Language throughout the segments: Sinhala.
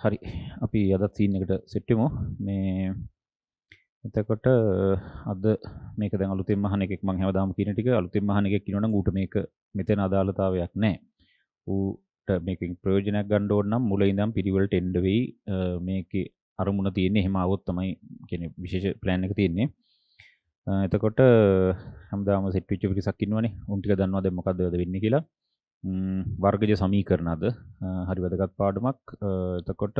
හරි අපි අදත් සීන් එකට සෙට් වෙමු මේ එතකොට අද මේක දැන් අලුතෙන් අහන එකක් මම හැමදාම කියන ටික අලුතෙන් අහන එකක් කියනවනම් ඌට මේක මෙතන අදාළතාවයක් නැහැ ඌට මේකෙන් ප්‍රයෝජනයක් ගන්න ඕන නම් මුල ඉඳන් පිළිවෙලට එන්න වෙයි මේකේ අරමුණ තියෙන්නේ එහෙම આવොත් තමයි කියන්නේ විශේෂ plan එක තියෙන්නේ එතකොට හැමදාම සෙට් වෙච්ච පිරිසක් ඉන්නවනේ උන් ටික දන්නවා දැන් මොකද්ද වෙන්නේ කියලා වර්ගජ සමීකරණද හරි වැදගත් පාඩමක් එතකොට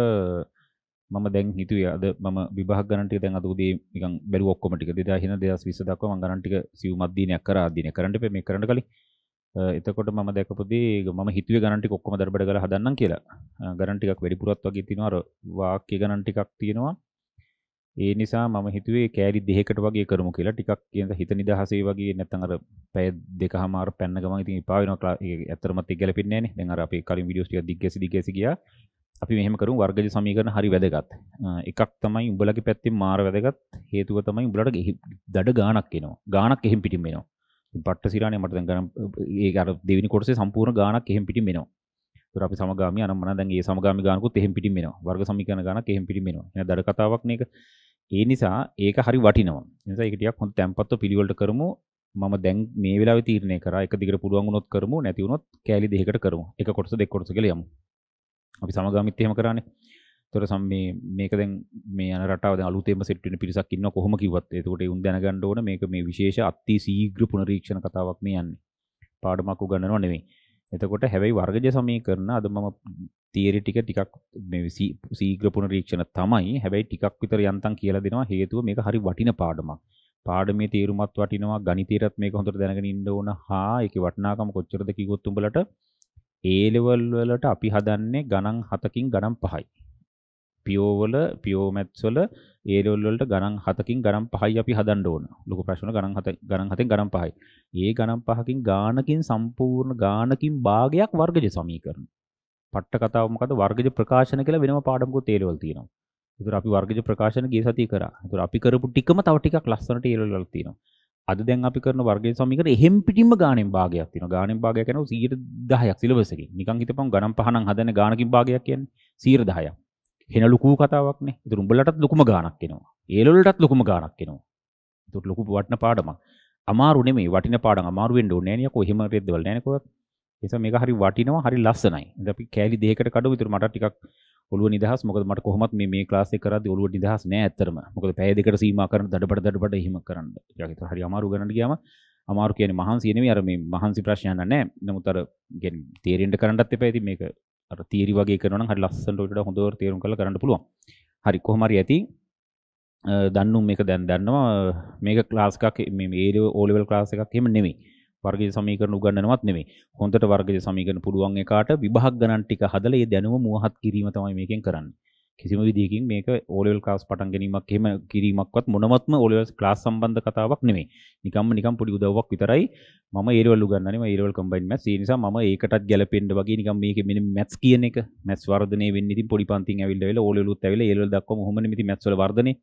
මම දැන් හිතුවේ අද මම විභාග ගණන් ටික දැන් අද උදේ නිකන් බැලුව ඔක්කොම ටික 2000 2020 දක්වා මම ගණන් ටික සියුම් අධ්‍යයනයක් කරා අධ්‍යයනය කරන්න එපේ මේ කරන්න කලින් එතකොට මම දැකපු දේ මම හිතුවේ ගණන් ටික ඔක්කොම දරබඩ කරලා හදන්නම් කියලා ගණන් ටිකක් වැඩිපුරත් වගේ තියෙනවා අර වාක්‍ය ගණන් ටිකක් තියෙනවා ඒ නිසා මම හිතුවේ කෑලි දෙකකට වගේ කරමු කියලා ටිකක් කියන හිත නිදහසේ වගේ නැත්නම් අර පැය දෙකමාර පැන්න ගමන් ඉතින් එපා වෙනවා ඒක ඇත්තටම තේ ගැලපෙන්නේ නැහනේ දැන් අර අපි කලින් වීඩියෝස් ටික දිග්ගැසි දිග්ගැසි ගියා අපි මෙහෙම කරමු වර්ගජ සමීකරණ හරි වැදගත්. එකක් තමයි උඹලගේ පැත්තෙන් මාර වැදගත්. හේතුව තමයි උඹලට දඩ ගාණක් එනවා. ගාණක් එහෙම් පිටින් එනවා. ඉතින් පට්ට සිරානේ මට දැන් ගණන් ඒක අර දෙවෙනි කොටසේ සම්පූර්ණ ගාණක් එහෙම් පිටින් එනවා. ඒතර අපි සමගාමී අනම්මන දැන් ඒ සමගාමී ගාණකුත් එහෙම් පිටින් එනවා. වර්ග සමීකරණ ගාණක් එහෙම් පිටින් එනවා. එහෙනම් දඩ කතාවක් නේක. ඒ නිසා ඒක හරි වටිනවා. ඒ නිසා ඒක ටිකක් හොඳ tempatව පිළිවෙලට කරමු. මම දැන් මේ වෙලාවේ තීරණය කරා එක දිගට පුළුවන් වුණොත් කරමු නැති වුණොත් කෑලි දෙකකට කරමු. එක කොටස දෙක කොටස කියලා යමු. අපි සමගාමීත් එහෙම කරානේ. ඒතර සම මේ මේක දැන් මේ යන රටාව දැන් අලුතෙන්ම සෙට් වෙන පිරිසක් ඉන්නවා කොහොම කිව්වත්. ඒකට ඒ උන් දැනගන්න ඕන මේක මේ විශේෂ අති ශීඝ්‍ර පුනරීක්ෂණ කතාවක් මේ යන්නේ. පාඩමක් උගන්වනව නෙමෙයි. එතකොට හැබැයි වර්ගජ සමීකරණ අද මම තියරි ටික ටිකක් මේ සීඝ්‍ර පුනරීක්ෂණ තමයි. හැබැයි ටිකක් විතර යන්තම් කියලා දෙනවා හේතුව මේක හරි වටින පාඩමක්. පාඩමේ තේරුමත් වටිනවා ගණිතයටත් මේක හොඳට දැනගෙන ඉන්න ඕන. හා ඒකේ වටිනාකම කොච්චරද කිව්වොත් උඹලට ඒ ලෙවල් වලට අපි හදන්නේ ගණන් 7කින් ගණන් 5යි. පියෝ වල පියෝ මැත්ස් වල ඒ ලෙවල් වලට ගණන් 7කින් ගණන් 5යි අපි හදන්න ඕන. ලොකු ප්‍රශ්න ගණන් 7 ගණන් 7ෙන් ගණන් 5යි. ඒ ගණන් 5කින් ගානකින් සම්පූර්ණ ගානකින් භාගයක් වර්ගජ සමීකරණ. පට්ට කතාව මොකද වර්ගජ ප්‍රකාශන කියලා වෙනම පාඩමකුත් ඒලවල තියෙනවා. ඒතර අපි වර්ගජ ප්‍රකාශන ගිය සතියේ කරා. ඒතර අපි කරපු ටිකම තව ටිකක් ලස්සනට ඒලවල වල තියෙනවා. අද දැන් අපි කරන වර්ගයේ සමීකරණ එහෙම් පිටින්ම ගාණෙන් භාගයක් තියෙනවා. ගාණෙන් භාගයක් කියන්නේ 10ක් සිලබස් එකේ. නිකන් හිතපන් ගණන් පහනම් හදන ගාණකින් භාගයක් කියන්නේ 10ක්. හෙන ලොකු කතාවක්නේ. ඒතර උඹලටත් ලොකුම ගාණක් එනවා. ඒලවලටත් ලොකුම ගාණක් එනවා. ඒතර ලොකු වටන පාඩමක්. අමාරු නෙමෙයි වටින පාඩම් අමාරු වෙන්න ඕනේ නෑ නේ කොහෙම රෙද්දවල නෑ නේ කොහොමද නිසා මේක හරි වටිනවා හරි ලස්සනයි. ඉතින් අපි කෑලි දෙකකට කඩමු. ඉතින් මට ටිකක් ඔළුව නිදහස්. මොකද මට කොහොමත් මේ මේ ක්ලාස් එක කරද්දී ඔළුව නිදහස් නෑ ඇත්තටම. මොකද පැය දෙකකට සීමා කරන දඩබඩ දඩබඩ එහෙම කරන්න. ටිකක් ඉතින් හරි අමාරු ගණන් ගියාම අමාරු කියන්නේ මහන්සිය නෙමෙයි අර මේ මහන්සි ප්‍රශ්නයක් නෑ. නමුත් අර කියන්නේ තේරෙන්න කරන්නත් එපා. ඉතින් මේක අර තියරි වගේ කරනවා නම් හරි ලස්සනට ඔය වඩා හොඳවට තේරුම් කරලා කරන්න පුළුවන්. හරි කොහොම හරි ඇති. දන්නුම් මේක දැන් දන්නවා මේක ක්ලාස් එකක් මේ ඒ ඕලෙවල් ක්ලාස් එකක් එහෙම නෙමෙයි. වර්ගය සමීකරණ උගන්නනවත් නෙමෙයි. හොඳට වර්ගය සමීකරණ පුළුවන් එකාට විභාග ගණන් ටික හදලා ඒ දැනුම මුවහත් කිරීම තමයි මේකෙන් කරන්නේ. කිසිම විදිහකින් මේක O level class පටන් ගැනීමක් එහෙම කිරීමක්වත් මොනවත්ම O level class සම්බන්ධ කතාවක් නෙමෙයි. නිකම්ම නිකම් පොඩි උදව්වක් විතරයි. මම A level උගන්වන්නේ මම A level combined maths. ඒ නිසා මම ඒකටත් ගැලපෙන්න වගේ නිකම් මේකේ මෙන්න maths කියන එක maths වර්ධනය වෙන්නේ ඉතින් පොඩි පන්තින් ඇවිල්ලා වෙලා O level උත් ඇවිල්ලා A level දක්වාම ඔහොමනේ ඉතින් maths වල වර්ධනේ.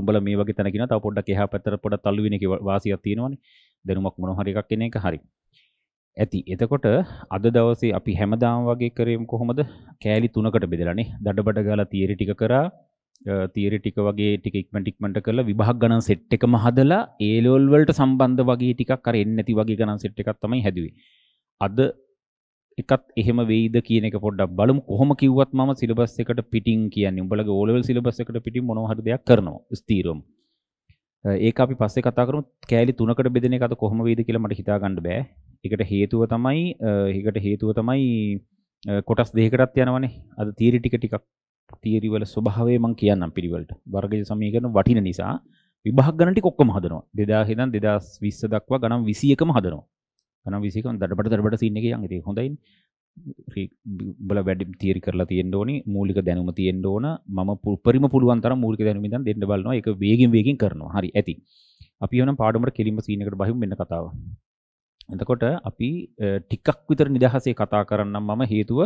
උඹලා මේ වගේ තැනකිනවා තව පොඩ්ඩක් එහා පැත්තට පොඩක් තල්ලු වෙන එකේ වාසියක් තියෙනවානේ. දැනුමක් මොන හරි එකක් එන එක හරි. ඇති. එතකොට අද දවසේ අපි හැමදාම වගේ කරේම කොහොමද? කෑලි තුනකට බෙදලානේ. දඩබඩ ගාලා තියරි ටික කරා. තියරි ටික වගේ ටික ඉක්මනට ඉක්මනට කරලා විභාග ගණන් සෙට් එකම හදලා A level වලට සම්බන්ධ වගේ ටිකක් අර එන්නේ නැති වගේ ගණන් සෙට් එකක් තමයි හැදුවේ. අද එකත් එහෙම වෙයිද කියන එක පොඩ්ඩක් බලමු. කොහොම කිව්වත් මම සිලබස් එකට පිටින් කියන්නේ. උඹලගේ O level සිලබස් එකට පිටින් මොනවා හරි දෙයක් කරනවා. ස්ථීරවම. ඒක අපි පස්සේ කතා කරමු කෑලි තුනකට බෙදෙන එක අද කොහොම වෙයිද කියලා මට හිතා ගන්න බෑ. ඒකට හේතුව තමයි ඒකට හේතුව තමයි කොටස් දෙකකටත් යනවනේ. අද තියරි ටික ටිකක් තියරි වල ස්වභාවය මම කියන්නම් පිළිවෙලට. වර්ගය සමීකරණ වටින නිසා විභාග ගණන් ටික ඔක්කොම හදනවා. 2000 ඉඳන් 2020 දක්වා ගණන් 21ම හදනවා. ගණන් 21ම දඩබඩ දඩබඩ සීන් එකේ යන් ඉතින් හොඳයිනේ. බල වැඩි තීරි කරලා තියෙන්න ඕනි මූලික දැනුම තියෙන්න ඕන මම උපරිම පුළුවන් තරම් මූලික දැනුම ඉඳන් දෙන්න බලනවා ඒක වේගින් වේගින් කරනවා හරි ඇති අපි වෙනම් පාඩමට කෙලින්ම සීන් එකට බහිමු මෙන්න කතාව එතකොට අපි ටිකක් විතර නිදහසේ කතා කරන්නම් මම හේතුව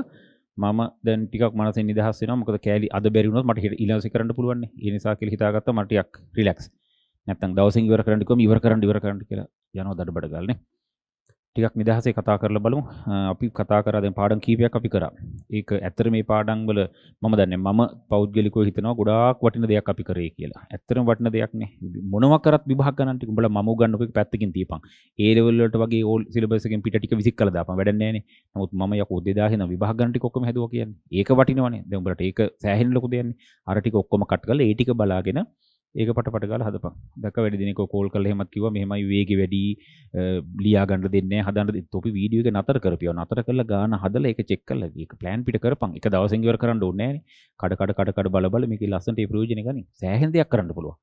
මම දැන් ටිකක් මනසෙන් නිදහස් වෙනවා මොකද කෑලි අද බැරි වුණොත් මට ඊළඟට කරන්න පුළුවන් නේ ඒ නිසා කියලා හිතාගත්තා මට ටිකක් රිලැක්ස් නැත්තම් දවසින් ඉවර කරන්න කිව්වම ඉවර කරන්න ඉවර කරන්න කියලා යනවා දඩබඩ ගාලනේ ටිකක් නිදහසේ කතා කරලා බලමු. අපි කතා කරා දැන් පාඩම් කීපයක් අපි කරා. ඒක ඇත්තට මේ පාඩම් වල මම දන්නේ මම පෞද්ගලිකව හිතනවා ගොඩාක් වටින දෙයක් අපි කරේ කියලා. ඇත්තටම වටින දෙයක් නේ. මොනවා කරත් විභාග ගණන් ටික උඹලා මම උගන්වපු එක පැත්තකින් තියපන්. ඒ ලෙවල් වලට වගේ ඕල් සිලබස් එකෙන් පිට ටික විසික් කරලා දාපන්. වැඩක් නැහැ නේ. නමුත් මම යකෝ 2000 වෙන විභාග ගණන් ටික ඔක්කොම හැදුවා කියන්නේ. ඒක වටිනවනේ. දැන් උඹලට ඒක සෑහෙන ලොකු දෙයක් නේ. අර ටික ඔක්කොම කට් කරලා ඒ ටික බලාගෙන ඒක පටපට ගාලා හදපන්. දැක්ක වැඩි දිනක කෝල් කරලා එහෙමත් කිව්වා මෙහෙමයි වේගෙ වැඩි ලියා ගන්න දෙන්නේ නැහැ හදන්න තොපි වීඩියෝ එක නතර කරපියව. නතර කරලා ගාන හදලා ඒක චෙක් කරලා ඒක ප්ලෑන් පිට කරපන්. එක දවසෙන් ඉවර කරන්න ඕනේ නැහනේ. කඩ කඩ කඩ කඩ බල බල මේකේ ලස්සනට ප්‍රයෝජන ගනි. සෑහෙන දෙයක් කරන්න පුළුවන්.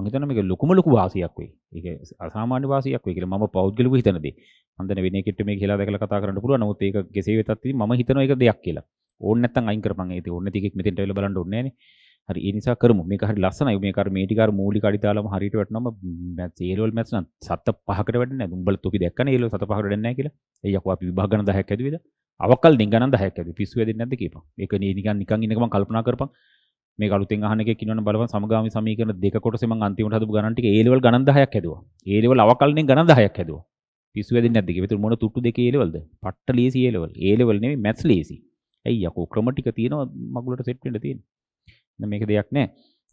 මං හිතනවා මේක ලොකුම ලොකු වාසියක් වෙයි. ඒක අසාමාන්‍ය වාසියක් වෙයි කියලා මම පෞද්ගලිකව හිතන දේ. මං දැන වෙන එකෙක්ට මේක කියලා දැකලා කතා කරන්න පුළුවන්. නමුත් ඒක කෙසේ වෙතත් මම හිතනවා ඒක දෙයක් කියලා. ඕන නැත්තම් අයින් කරපන්. ඒක ඕන නැති එකෙක් මෙතෙන්ට වෙලා බලන්න ඕනේ නැහනේ. හරි ඒ නිසා කරමු මේක හරි ලස්සනයි මේක අර මේ ටික අර මූලික අඩිතාලම හරියට වැටෙනම මැච් ඒ ලෙවල් මැච් නම් සත පහකට වැඩන්නේ නැහැ උඹලා තොපි දැක්කනේ ඒ ලෙවල් සත පහකට වැඩන්නේ නැහැ කියලා ඒ යකෝ අපි විභාග ගණන් 10ක් හැදුවේද අවකල් දෙංගණන් 10ක් හැදුවේ පිස්සු වැදින්නේ නැද්ද කියපන් ඒක නිකන් නිකන් ඉන්නකම කල්පනා කරපන් මේ අලුතෙන් අහන එකේ කිනවන බලපන් සමගාමී සමීකරණ දෙක කොටසේ මම අන්තිමට හදපු ගණන් ටික ඒ ලෙවල් ගණන් 10ක් හැදුවා ඒ ලෙවල් අවකල්නේ ගණන් 10ක් හැදුවා පිස්සු වැදින්නේ නැද්ද කියපිට මොන තුට්ටු දෙකේ ඒ ලෙවල්ද පට්ට ලීසි ඒ ලෙවල් ඒ ලෙවල් නෙමෙයි මැත්ස් ලීසි ඇයි යකෝ ක්‍රම ටික තියෙනවා මගුලට සෙට් වෙන්න තියෙන්නේ මේක දෙයක් නෑ.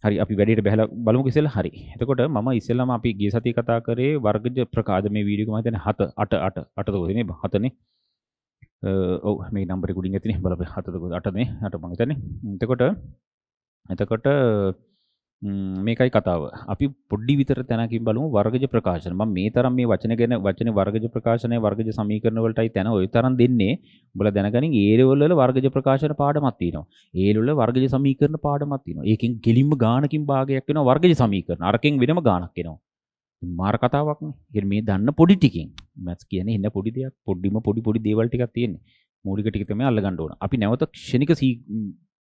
හරි අපි වැඩිට බහලා බලමුකෝ ඉස්සෙල්ලා. හරි. එතකොට මම ඉස්සෙල්ලාම අපි ගිය සතියේ කතා කරේ වර්ගජ ප්‍රකාශ මේ වීඩියෝ එක මම හිතන්නේ 7 8 8 8 දෝසේ නේ 7 නේ. ඔව් මේ නම්බරේ කුඩින් ඇතිනේ බලපෑ 7 දෝසේ 8 නේ 8 මම හිතන්නේ. එතකොට එතකොට මේකයි කතාව. අපි පොඩි විතර තැනකින් බලමු වර්ගජ ප්‍රකාශන. මම මේ තරම් මේ වචන ගැන වචන වර්ගජ ප්‍රකාශනය වර්ගජ සමීකරණ වලටයි තැන ওই තරම් දෙන්නේ. ඔබලා දැනගනින් ඒරෙවල වල වර්ගජ ප්‍රකාශන පාඩමක් තියෙනවා. ඒරෙවල වර්ගජ සමීකරණ පාඩමක් තියෙනවා. ඒකෙන් ගෙලින්ම ගාණකින් භාගයක් වෙනවා වර්ගජ සමීකරණ. අරකින් වෙනම ගාණක් එනවා. මාර කතාවක් නේ. මේ දන්න පොඩි ටිකෙන්. මැත්ස් කියන්නේ ඉන්න පොඩි දෙයක්. පොඩිම පොඩි පොඩි දේවල් ටිකක් තියෙන්නේ. මූලික ටික තමයි අල්ලගන්න ඕන. අපි නැවත ක්ෂණික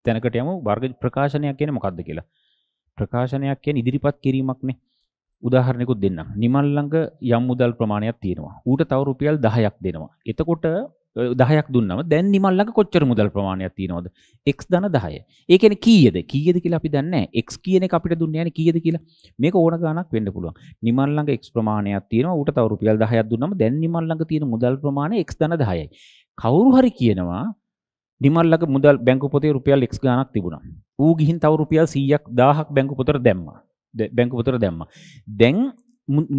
තැනකට යමු වර්ග ප්‍රකාශනයක් කියන්නේ මොකද්ද කියලා. ප්‍රකාශනයක් කියන්නේ ඉදිරිපත් කිරීමක්නේ. උදාහරණයකුත් දෙන්නම්. නිමල් ළඟ යම් මුදල් ප්‍රමාණයක් තියෙනවා. ඌට තව රුපියල් 10ක් දෙනවා. එතකොට 10ක් දුන්නම දැන් නිමල් ළඟ කොච්චර මුදල් ප්‍රමාණයක් තියෙනවද? x ධන 10. ඒ කියන්නේ කීයද? කීයද කියලා අපි දන්නේ නැහැ. x කියන එක අපිට දුන්නේ නැහැ කීයද කියලා. මේක ඕන ගණනක් වෙන්න පුළුවන්. නිමල් ළඟ x ප්‍රමාණයක් තියෙනවා. ඌට තව රුපියල් 10ක් දුන්නම දැන් නිමල් ළඟ තියෙන මුදල් ප්‍රමාණය x ධන 10යි. කවුරු හරි කියනවා ඩිමල්ලක මුදල් බැංකු පොතේ රුපියල් එක්ස් ගණක් තිබුණා. ඌ ගිහින් තව රුපියල් 100ක් 1000ක් බැංකු පොතට දැම්මා. බැංකු පොතට දැම්මා. දැන්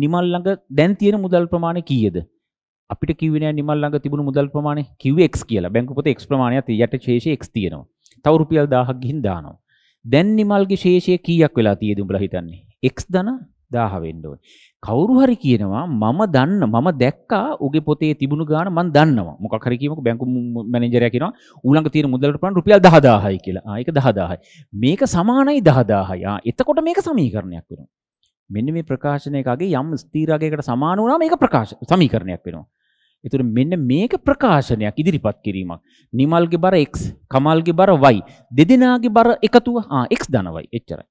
නිමල් ළඟ දැන් තියෙන මුදල් ප්‍රමාණය කීයද? අපිට කිව්වේ නෑ නිමල් ළඟ තිබුණු මුදල් ප්‍රමාණය කිව්වේ x කියලා. බැංකු පොතේ x ප්‍රමාණයක් යට ශේෂය x තියෙනවා. තව රුපියල් 1000ක් ගිහින් දානවා. දැන් නිමල්ගේ ශේෂය කීයක් වෙලා තියෙද උඹලා හිතන්නේ? x ධන 1000 වෙන්න ඕනේ. කවුරු හරි කියනවා මම දන්න මම දැක්කා උගේ පොතේ තිබුණු ගාන මන් දන්නවා මොකක් හරි කියමුකෝ බැංකු මැනේජරයා කියනවා ඌලඟ තියෙන මුදලට පණ රුපියල් 10000යි කියලා. ආ ඒක 10000යි. මේක සමානයි 10000යි. ආ එතකොට මේක සමීකරණයක් වෙනවා. මෙන්න මේ ප්‍රකාශනයකගේ යම් ස්ථිරාගයකට සමාන වුණාම ඒක ප්‍රකාශ සමීකරණයක් වෙනවා. එතුට මෙන්න මේක ප්‍රකාශනයක් ඉදිරිපත් කිරීමක්. නිමල්ගේ බර x, කමල්ගේ බර y, දෙදෙනාගේ බර එකතුව ආ x ධනවයි. එච්චරයි.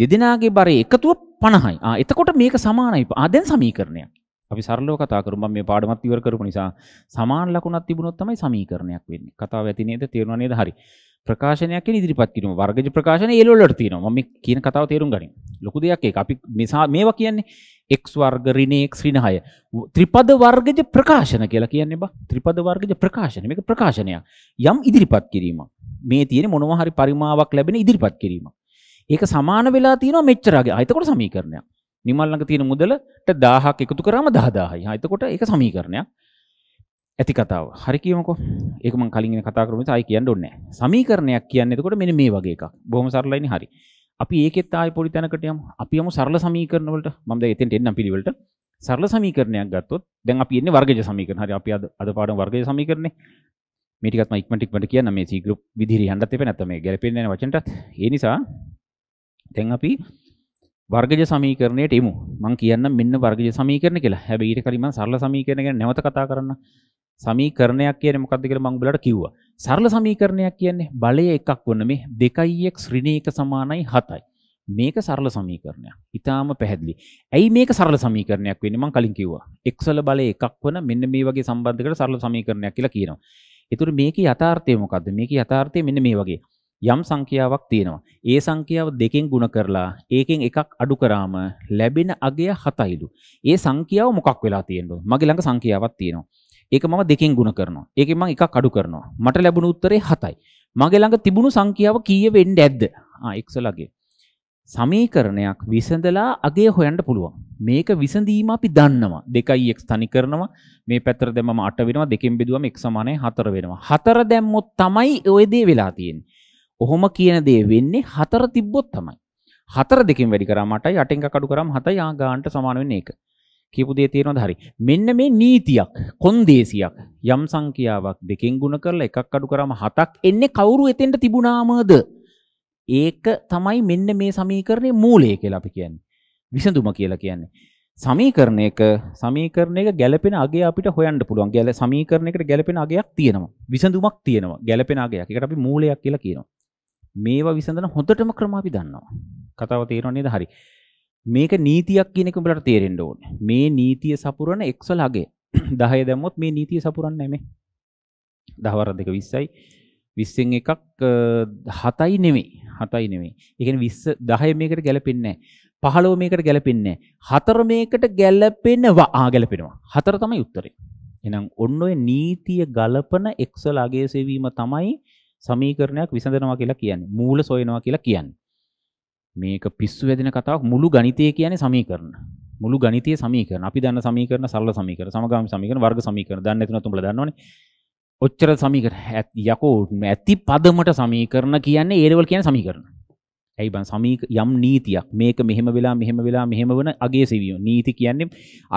දෙදෙනාගේ බරේ එකතුව 50යි. ආ එතකොට මේක සමානයි. ආ දැන් සමීකරණයක්. අපි සරලව කතා කරමු. මම මේ පාඩමත් ඉවර කරපු නිසා සමාන ලකුණක් තිබුණොත් තමයි සමීකරණයක් වෙන්නේ. කතාව ඇති නේද? තේරුණා නේද? හරි. ප්‍රකාශනයක් කියන ඉදිරිපත් කිරීම. වර්ගජ ප්‍රකාශනය ඒල වලට තියෙනවා. මම මේ කියන කතාව තේරුම් ගනින්. ලොකු දෙයක් ඒක. අපි මේවා කියන්නේ x වර්ග ඍණ x ඍණ 6. ත්‍රිපද වර්ගජ ප්‍රකාශන කියලා කියන්නේ බා. ත්‍රිපද වර්ගජ ප්‍රකාශන. මේක ප්‍රකාශනයක්. යම් ඉදිරිපත් කිරීමක්. මේ තියෙන මොනවා හරි පරිමාවක් ලැබෙන ඉදිරිපත් කිරීමක්. ඒක සමාන වෙලා තියෙනවා මෙච්චරගේ. එතකොට සමීකරණයක්. නිමල් ළඟ තියෙන මුදලට 1000ක් එකතු කරාම 10000යි. එතකොට ඒක සමීකරණයක්. ඇති කතාව. හරි කියමුකෝ. ඒක මම කලින් ඉගෙන කතා කරපු නිසා ආයි කියන්න ඕනේ නැහැ. සමීකරණයක් කියන්නේ එතකොට මෙන්න මේ වගේ එකක්. බොහොම සරලයිනේ හරි. අපි ඒකෙත් ආයි පොඩි තැනකට යමු. අපි යමු සරල සමීකරණ වලට. මම දැන් එතෙන්ට එන්නම් පිළිවෙලට. සරල සමීකරණයක් ගත්තොත් දැන් අපි එන්නේ වර්ගජ සමීකරණ. හරි අපි අද අද පාඩම වර්ගජ සමීකරණේ. මේ ටිකත් මම ඉක්මනට ඉක්මනට කියන්න මේ C group විදිහට යන්නත් එපේ නැත්නම් මේ ගැලපෙන්නේ නැහැ වචනටත්. ඒ නිසා දැන් අපි වර්ගජ සමීකරණයට එමු. මම කියන්නම් මෙන්න වර්ගජ සමීකරණ කියලා. හැබැයි ඊට කලින් මම සරල සමීකරණ ගැන නැවත කතා කරන්න. සමීකරණයක් කියන්නේ මොකක්ද කියලා මම උඹලට කිව්වා. සරල සමීකරණයක් කියන්නේ බලය එකක් වන මේ 2x ඍණේක සමානයි 7යි. මේක සරල සමීකරණයක්. ඊටාම පැහැදිලි. ඇයි මේක සරල සමීකරණයක් වෙන්නේ? මම කලින් කිව්වා. x වල බලය එකක් වන මෙන්න මේ වගේ සම්බන්ධයකට සරල සමීකරණයක් කියලා කියනවා. ඒතර මේකේ යථාර්ථය මොකද්ද? මේකේ යථාර්ථය මෙන්න මේ වගේ. යම් සංඛ්‍යාවක් තියෙනවා. ඒ සංඛ්‍යාව දෙකෙන් ගුණ කරලා ඒකෙන් එකක් අඩු කරාම ලැබෙන අගය 7යිලු. ඒ සංඛ්‍යාව මොකක් වෙලා තියෙනවද? මගේ ළඟ සංඛ්‍යාවක් තියෙනවා. ඒක මම දෙකෙන් ගුණ කරනවා. ඒකෙන් මම එකක් අඩු කරනවා. මට ලැබුණු උත්තරේ 7යි. මගේ ළඟ තිබුණු සංඛ්‍යාව කීය වෙන්නේ ඇද්ද? ආ x ලගේ. සමීකරණයක් විසඳලා අගේ හොයන්න පුළුවන්. මේක විසඳීම අපි දන්නවා. 2x තනි කරනවා. මේ පැත්තට දැම්මම 8 වෙනවා. දෙකෙන් බෙදුවම x 4 වෙනවා. 4 දැම්මොත් තමයි ওই දේ වෙලා තියෙන්නේ. ඔහොම කියන දේ වෙන්නේ හතර තිබ්බොත් තමයි. හතර දෙකෙන් වැඩි කරා මටයි අටෙන් කඩු කරාම හතයි ආ ගානට සමාන වෙන්නේ ඒක. කියපු දේ තියෙනවද හරි. මෙන්න මේ නීතියක් කොන්දේසියක් යම් සංඛ්‍යාවක් දෙකෙන් ගුණ කරලා එකක් අඩු කරාම හතක් එන්නේ කවුරු එතෙන්ට තිබුණාමද? ඒක තමයි මෙන්න මේ සමීකරණයේ මූලය කියලා අපි කියන්නේ. විසඳුම කියලා කියන්නේ. සමීකරණයක සමීකරණයක ගැළපෙන අගය අපිට හොයන්න පුළුවන්. ගැළ සමීකරණයකට ගැළපෙන අගයක් තියෙනවා. විසඳුමක් තියෙනවා. ගැළපෙන අගයක්. ඒකට අපි මූලයක් කියලා කියනවා. මේවා විසඳන හොඳටම ක්‍රම අපි දන්නවා. කතාව තේරෙන්නේ නේද? හරි. මේක නීතියක් කියන එක උඹලට තේරෙන්න ඕනේ. මේ නීතිය සපුරන x වලගේ 10 දැම්මොත් මේ නීතිය සපුරන්නේ නැමේ. 10 වර 2 20යි 20න් එකක් 7යි නෙමෙයි. 7යි නෙමෙයි. ඒ කියන්නේ 20 10 මේකට ගැලපෙන්නේ නැහැ. 15 මේකට ගැලපෙන්නේ නැහැ. 4 මේකට ගැලපෙනවා. ආ ගැලපෙනවා. 4 තමයි උත්තරේ. එහෙනම් ඔන්න ඔය නීතිය ගලපන x වල අගය සෙවීම තමයි සමීකරණයක් විසඳනවා කියලා කියන්නේ. මූල සොයනවා කියලා කියන්නේ. මේක පිස්සු වැදින කතාවක් මුළු ගණිතය කියන්නේ සමීකරණ. මුළු ගණිතයේ සමීකරණ. අපි දන්න සමීකරණ සරල සමීකරණ, සමගාමී සමීකරණ, වර්ග සමීකරණ. දන්නේ නැතුනත් උඹලා දන්නවනේ. ඔච්චර සමීකරණ යකෝ ඇති පදමට සමීකරණ කියන්නේ ඒ ලෙවල් කියන්නේ සමීකරණ. ඇයිබන් සමීක යම් නීතියක් මේක මෙහෙම වෙලා මෙහෙම වෙලා මෙහෙම වන අගේ සෙවියෝ නීති කියන්නේ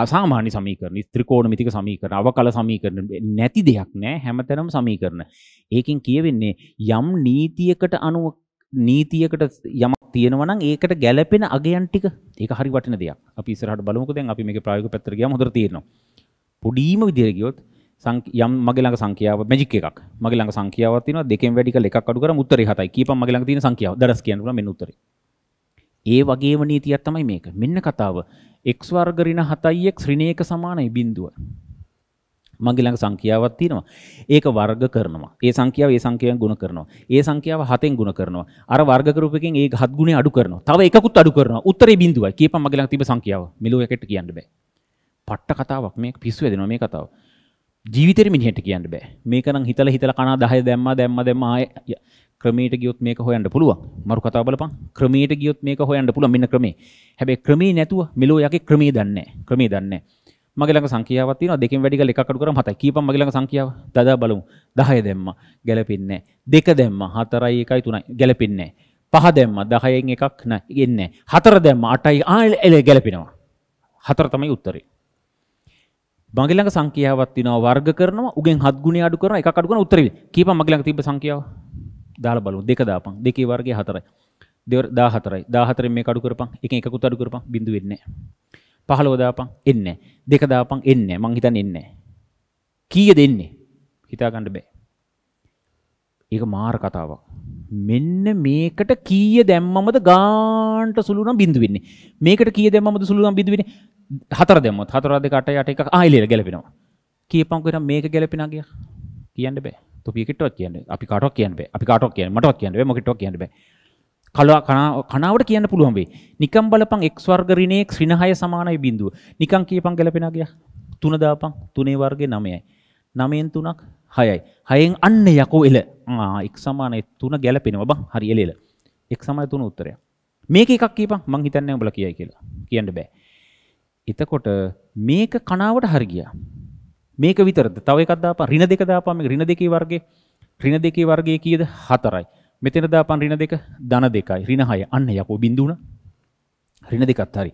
අසාමාන්‍ය සමීකරණ ත්‍රිකෝණමිතික සමීකරණ අවකල සමීකරණ නැති දෙයක් නෑ හැමතැනම සමීකරණ ඒකෙන් කියවෙන්නේ යම් නීතියකට අනුව නීතියකට යමක් තියෙනවා නම් ඒකට ගැළපෙන අගයන් ටික ඒක හරි වටින දෙයක් අපි ඉස්සරහට බලමුකෝ දැන් අපි මේකේ ප්‍රායෝගික පැත්තට ගියාම හොඳට තේරෙනවා පොඩිම විදියට ගියොත් යම් මගේ ළඟ සංඛ්‍යාව මැජික් එකක් මගේ ළඟ සංඛ්‍යාවක් තියෙනවා දෙකෙන් වැඩි කරලා එකක් අඩු කරාම උත්තරේ 7යි. කීපම් මගේ ළඟ තියෙන සංඛ්‍යාව. දරස් කියන්න පුළුවන් මෙන්න උත්තරේ. ඒ වගේම නීතියක් තමයි මේක. මෙන්න කතාව. x වර්ග ඍණ 7x ඍණයක සමානයි බිඳුව. මගේ ළඟ සංඛ්‍යාවක් තියෙනවා. ඒක වර්ග කරනවා. ඒ සංඛ්‍යාව ඒ සංඛ්‍යාවෙන් ಗುಣ කරනවා. ඒ සංඛ්‍යාව 7ෙන් ಗುಣ කරනවා. අර වර්ග කරූපයෙන් ඒ 7 ගුණේ අඩු කරනවා. තව එකකුත් අඩු කරනවා. උත්තරේ බිඳුවයි. කීපම් මගේ ළඟ තිබ්බ සංඛ්‍යාව. මෙලෝ එකට කියන්න බෑ. පට්ට කතාවක් මේක පිස්සු වෙදෙනවා මේ කතාව. ජීවිතර මිනිහට කියන්න බෑ මේක නම් හිතල හිතල කනා දහය දැම්ම දැම්ම දෙම ක්‍රමේට ගියොත් මේක හොයන්න පුළුවන් මරු කතා බලපන් ක්‍රමේට ගියොත් මේක හොයන්න පුළුවන් මෙන්න ක්‍රමේ හැබැයි ක්‍රමේ නැතුව මෙලෝ යකේ ක්‍රමේ දන්නේ ක්‍රමේ දන්නේ මගේ ළඟ සංඛ්‍යාවක් තියෙනවා දෙකෙන් වැඩි කරලා එකක් අඩු කරාම හතයි කීපම් මගේ ළඟ සංඛ්‍යාව දදා බලමු 10 දැම්මා ගැලපෙන්නේ දෙක දැම්මා 4යි 1යි 3යි ගැලපෙන්නේ පහ දැම්මා 10න් එකක් නෑ ඉන්නේ 4 දැම්මා 8යි ආ ගැලපෙනවා හතර තමයි උත්තරේ මගේ ළඟ සංඛ්‍යාවක් තියෙනවා වර්ග කරනවා උගෙන් 7 ගුණය අඩු කරනවා එකක් අඩු කරනවා උත්තර විදිහ. කීපම් මගේ ළඟ තිබ්බ සංඛ්‍යාව? දාලා බලමු. දෙක දාපන්. දෙකේ වර්ගය 4යි. 14යි. 14න් මේක අඩු කරපන්. එකෙන් එකකුත් අඩු කරපන්. බිඳු වෙන්නේ නැහැ. 15 දාපන්. එන්නේ නැහැ. දෙක දාපන්. එන්නේ නැහැ. මං හිතන්නේ එන්නේ නැහැ. කීයද එන්නේ? හිතා ගන්න බෑ. ඒක මාර කතාවක්. මෙන්න මේකට කීය දැම්මමද ගාන්ට සුළුනම් බිඳු වෙන්නේ. මේකට කීය දැම්මමද සුළුනම් බිඳු වෙන්නේ. හතර දැම්මොත් හතර දෙක අට යට එක ආයෙලෙල ගැලපෙනවා. කියපන්කෝ නම් මේක ගැලපෙනා ගියා. කියන්න බෑ. තොපිය කිට්ටවත් කියන්න. අපි කාටවත් කියන්න බෑ. අපි කාටවත් කියන්න. මටවත් කියන්න බෑ. මොකටවත් කියන්න බෑ. කලවා කනාවට කියන්න පුළුවන් වෙයි. නිකම් බලපන් x වර්ග ඍණේ ඍණහය සමානයි බිඳුව. නිකම් කියපන් ගැලපෙනා ගියා. තුන දාපන්. තුනේ වර්ගේ 9යි. 9න් 3ක් හයයි. හයෙන් අන්න යකෝ එල එක් සමානය තුන ගැලපෙනවා බං හරි එලෙල එක් සමය තුන උත්තරය මේක එකක් කියප මං හිතන්න ඔබල කියයි කියලා කියන්න බෑ. එතකොට මේක කනාවට හරිගිය මේක විතරද තව එකක්දාපා රින දෙක දාපාම රින දෙකේ වර්ගේ රින දෙකේ වර්ගේ කියද හතරයි මෙතන දාපන් රින දෙක ධන දෙකයි රින හය අන්න යකෝ බිඳුණ රින දෙකත් හරි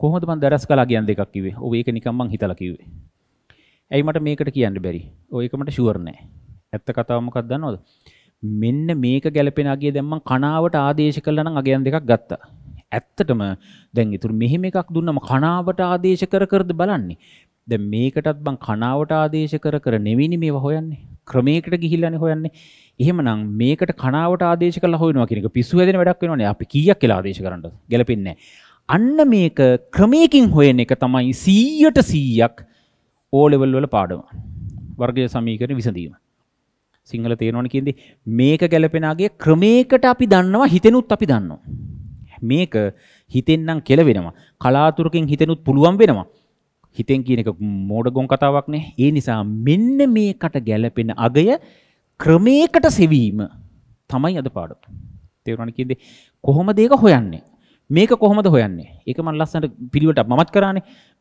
කොහොමද මන් දරස් කලා කියන්න දෙකක් කිව්වේ ඔබ ඒක නිකම් මං හිතලා කිව්වේ ඇයි මට මේකට කියන්න බැරි? ඔයකමට ෂුවර් නෑ. ඇත්ත කතාව මොකක්ද දන්නවද? මෙන්න මේක ගැලපෙන අගිය දැන් මං කණාවට ආදේශ කළා නම් අගයන් දෙකක් ගත්තා. ඇත්තටම දැන් ඊතුරු මෙහෙම එකක් දුන්නම කණාවට ආදේශ කර කරද බලන්නේ. දැන් මේකටත් බං කණාවට ආදේශ කර කර නෙවෙයිනි මේව හොයන්නේ. ක්‍රමයකට ගිහිල්ලානේ හොයන්නේ. එහෙමනම් මේකට කණාවට ආදේශ කළා හොයනවා කියන එක පිස්සු හැදෙන වැඩක් වෙනවනේ. අපි කීයක් කියලා ආදේශ කරන්නද? ගැලපෙන්නේ නැහැ. අන්න මේක ක්‍රමයකින් හොයන එක තමයි 100ට 100ක් ඕලෙවල් වල පාඩම වර්ගය සමීකරණ විසඳීම සිංහල තේරවන කියදේ මේක ගැලපෙනගේ ක්‍රමේකට අපි දන්නවා හිතෙනුත් අපි දන්නවා මේක හිතෙන්නම් කෙලවෙනවා කලාතුරකින් හිතෙනුත් පුළුවන් වෙනවා හිතෙන් කියන එක මෝඩ ගොන් කතාවක්නේ ඒ නිසා මෙන්න මේකට ගැලපෙන අගය ක්‍රමේකට සෙවීම තමයි අද පාඩ තේරවන කියදේ කොහොම දේක හොයන්නේ මේක කොහොමද හොයන්නේ ඒක මන් ලස්සට පිළිවට මත් කරන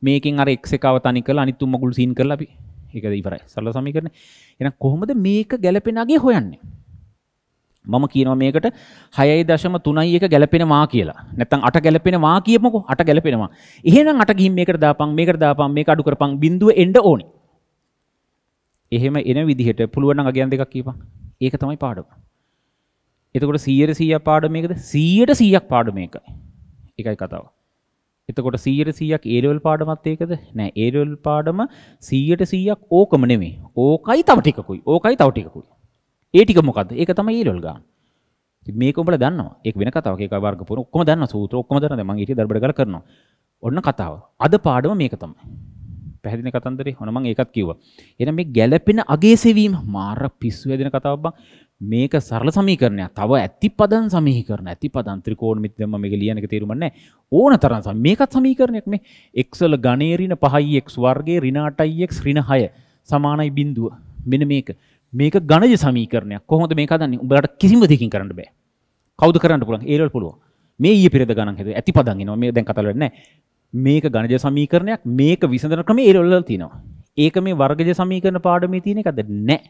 මේකින් අර එක් එකව තනි කළ අනිත්තුම් මගුල් සීන් කර ලබි එක ඉවරයි සල්ල සමි කරන එන කොහොමද මේක ගැලපෙනගේ හොයන්නේ මම කියනවා මේකට හයයි දශම තුනයි එක ගැලපෙනවා කියලා නැත්තම් අට ගැලපෙනවා කියමුකෝ අට ගැලපෙනවා එහෙනම් අට ගිහින් මේකට දාපන් මේකට දාපන් මේක අඩු කරපන් බිඳුව එන්න ඕනේ එහෙම එන විදිහට පුළුවන් නම් අගයන් දෙකක් කියපන්. ඒක තමයි පාඩම. එතකොට 100 100ක් පාඩම මේකද? 100ට 100ක් පාඩම මේකයි. එකයි කතාව. එතකොට 100ට 100ක් ඒරෙවල් පාඩමත් ඒකද? නෑ ඒරෙවල් පාඩම 100ට 100ක් ඕකම නෙමෙයි. ඕකයි තව ටිකකුයි. ඕකයි තව ටිකකුයි. ඒ ටික මොකද්ද? ඒක තමයි ඒරෙවල් ගාන. ඉතින් මේක උඹලා දන්නවා. ඒක වෙන කතාවක්. ඒක වර්ග පුර ඔක්කොම දන්නවා. සූත්‍ර ඔක්කොම දන්නවා. මම ඊට දඩබඩ ගල කරනවා. ඔන්න කතාව. අද පාඩම මේක තමයි. පැහැදිලි කතන්දරේ ඔන මම ඒකත් කිව්වා. එහෙනම් මේ ගැළපෙන අගේ සෙවීම මාර පිස්සු හැදෙන කතාවක් බං. මේක සරල සමීකරණය තව ඇති පදන් සමීකරන ඇති පදන් ත්‍රිකෝණ මිත්‍රම මේක ලියන එක තේරුමන්නේ ඕන තරම් සම මේකත් සමීකරණයක් මේ x වල ඝනේ ඍණ 5x වර්ගයේ ඍණ 8x ඍණ 6 සමානයි බිඳුව මෙන්න මේක මේක ගණජ සමීකරණයක් කොහොමද මේක හදන්නේ උඹලට කිසිම දෙකින් කරන්න බෑ කවුද කරන්න පුළුවන් ඒලවල පුළුවන් මේ ඊයේ පෙරේද ගණන් හදුවා ඇති පදන් එනවා මේ දැන් කතා කරන්නේ මේක ගණජ සමීකරණයක් මේක විසඳන ක්‍රමය ඒලවල තියෙනවා ඒක මේ වර්ගජ සමීකරණ පාඩමේ තියෙන එකද නැහැ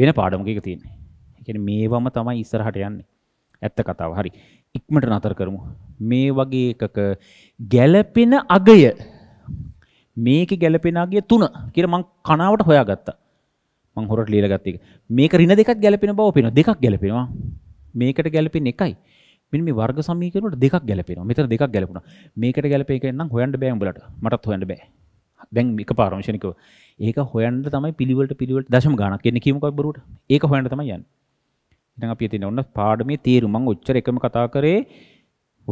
වෙන පාඩමක එක තියෙන්නේ කියන්නේ මේවම තමයි ඉස්සරහට යන්නේ. ඇත්ත කතාව. හරි. ඉක්මනට නතර කරමු. මේ වගේ එකක ගැළපෙන අගය මේකේ ගැළපෙන අගය 3 කියලා මං කණාවට හොයාගත්තා. මං හොරට ලියලා ගත්ත එක. මේක ඍණ දෙකක් ගැළපෙන බව පේනවා. දෙකක් ගැළපෙනවා. මේකට ගැළපෙන එකයි. මෙන්න මේ වර්ග සමීකරණ වල දෙකක් ගැලපෙනවා. මෙතන දෙකක් ගැලපුණා. මේකට ගැලපෙන එක නම් හොයන්න බෑ උඹලට. මටත් හොයන්න බෑ. දැන් එකපාරම ශනිකව. ඒක හොයන්න තමයි පිළිවෙලට පිළිවෙලට දශම ගාණක් එන්නේ කියමුකක් බරුවට. ඒක හොයන්න තමයි යන්නේ. දැන් අපි තියෙන ඔන්න පාඩමේ තීරු මම ඔච්චර එකම කතා කරේ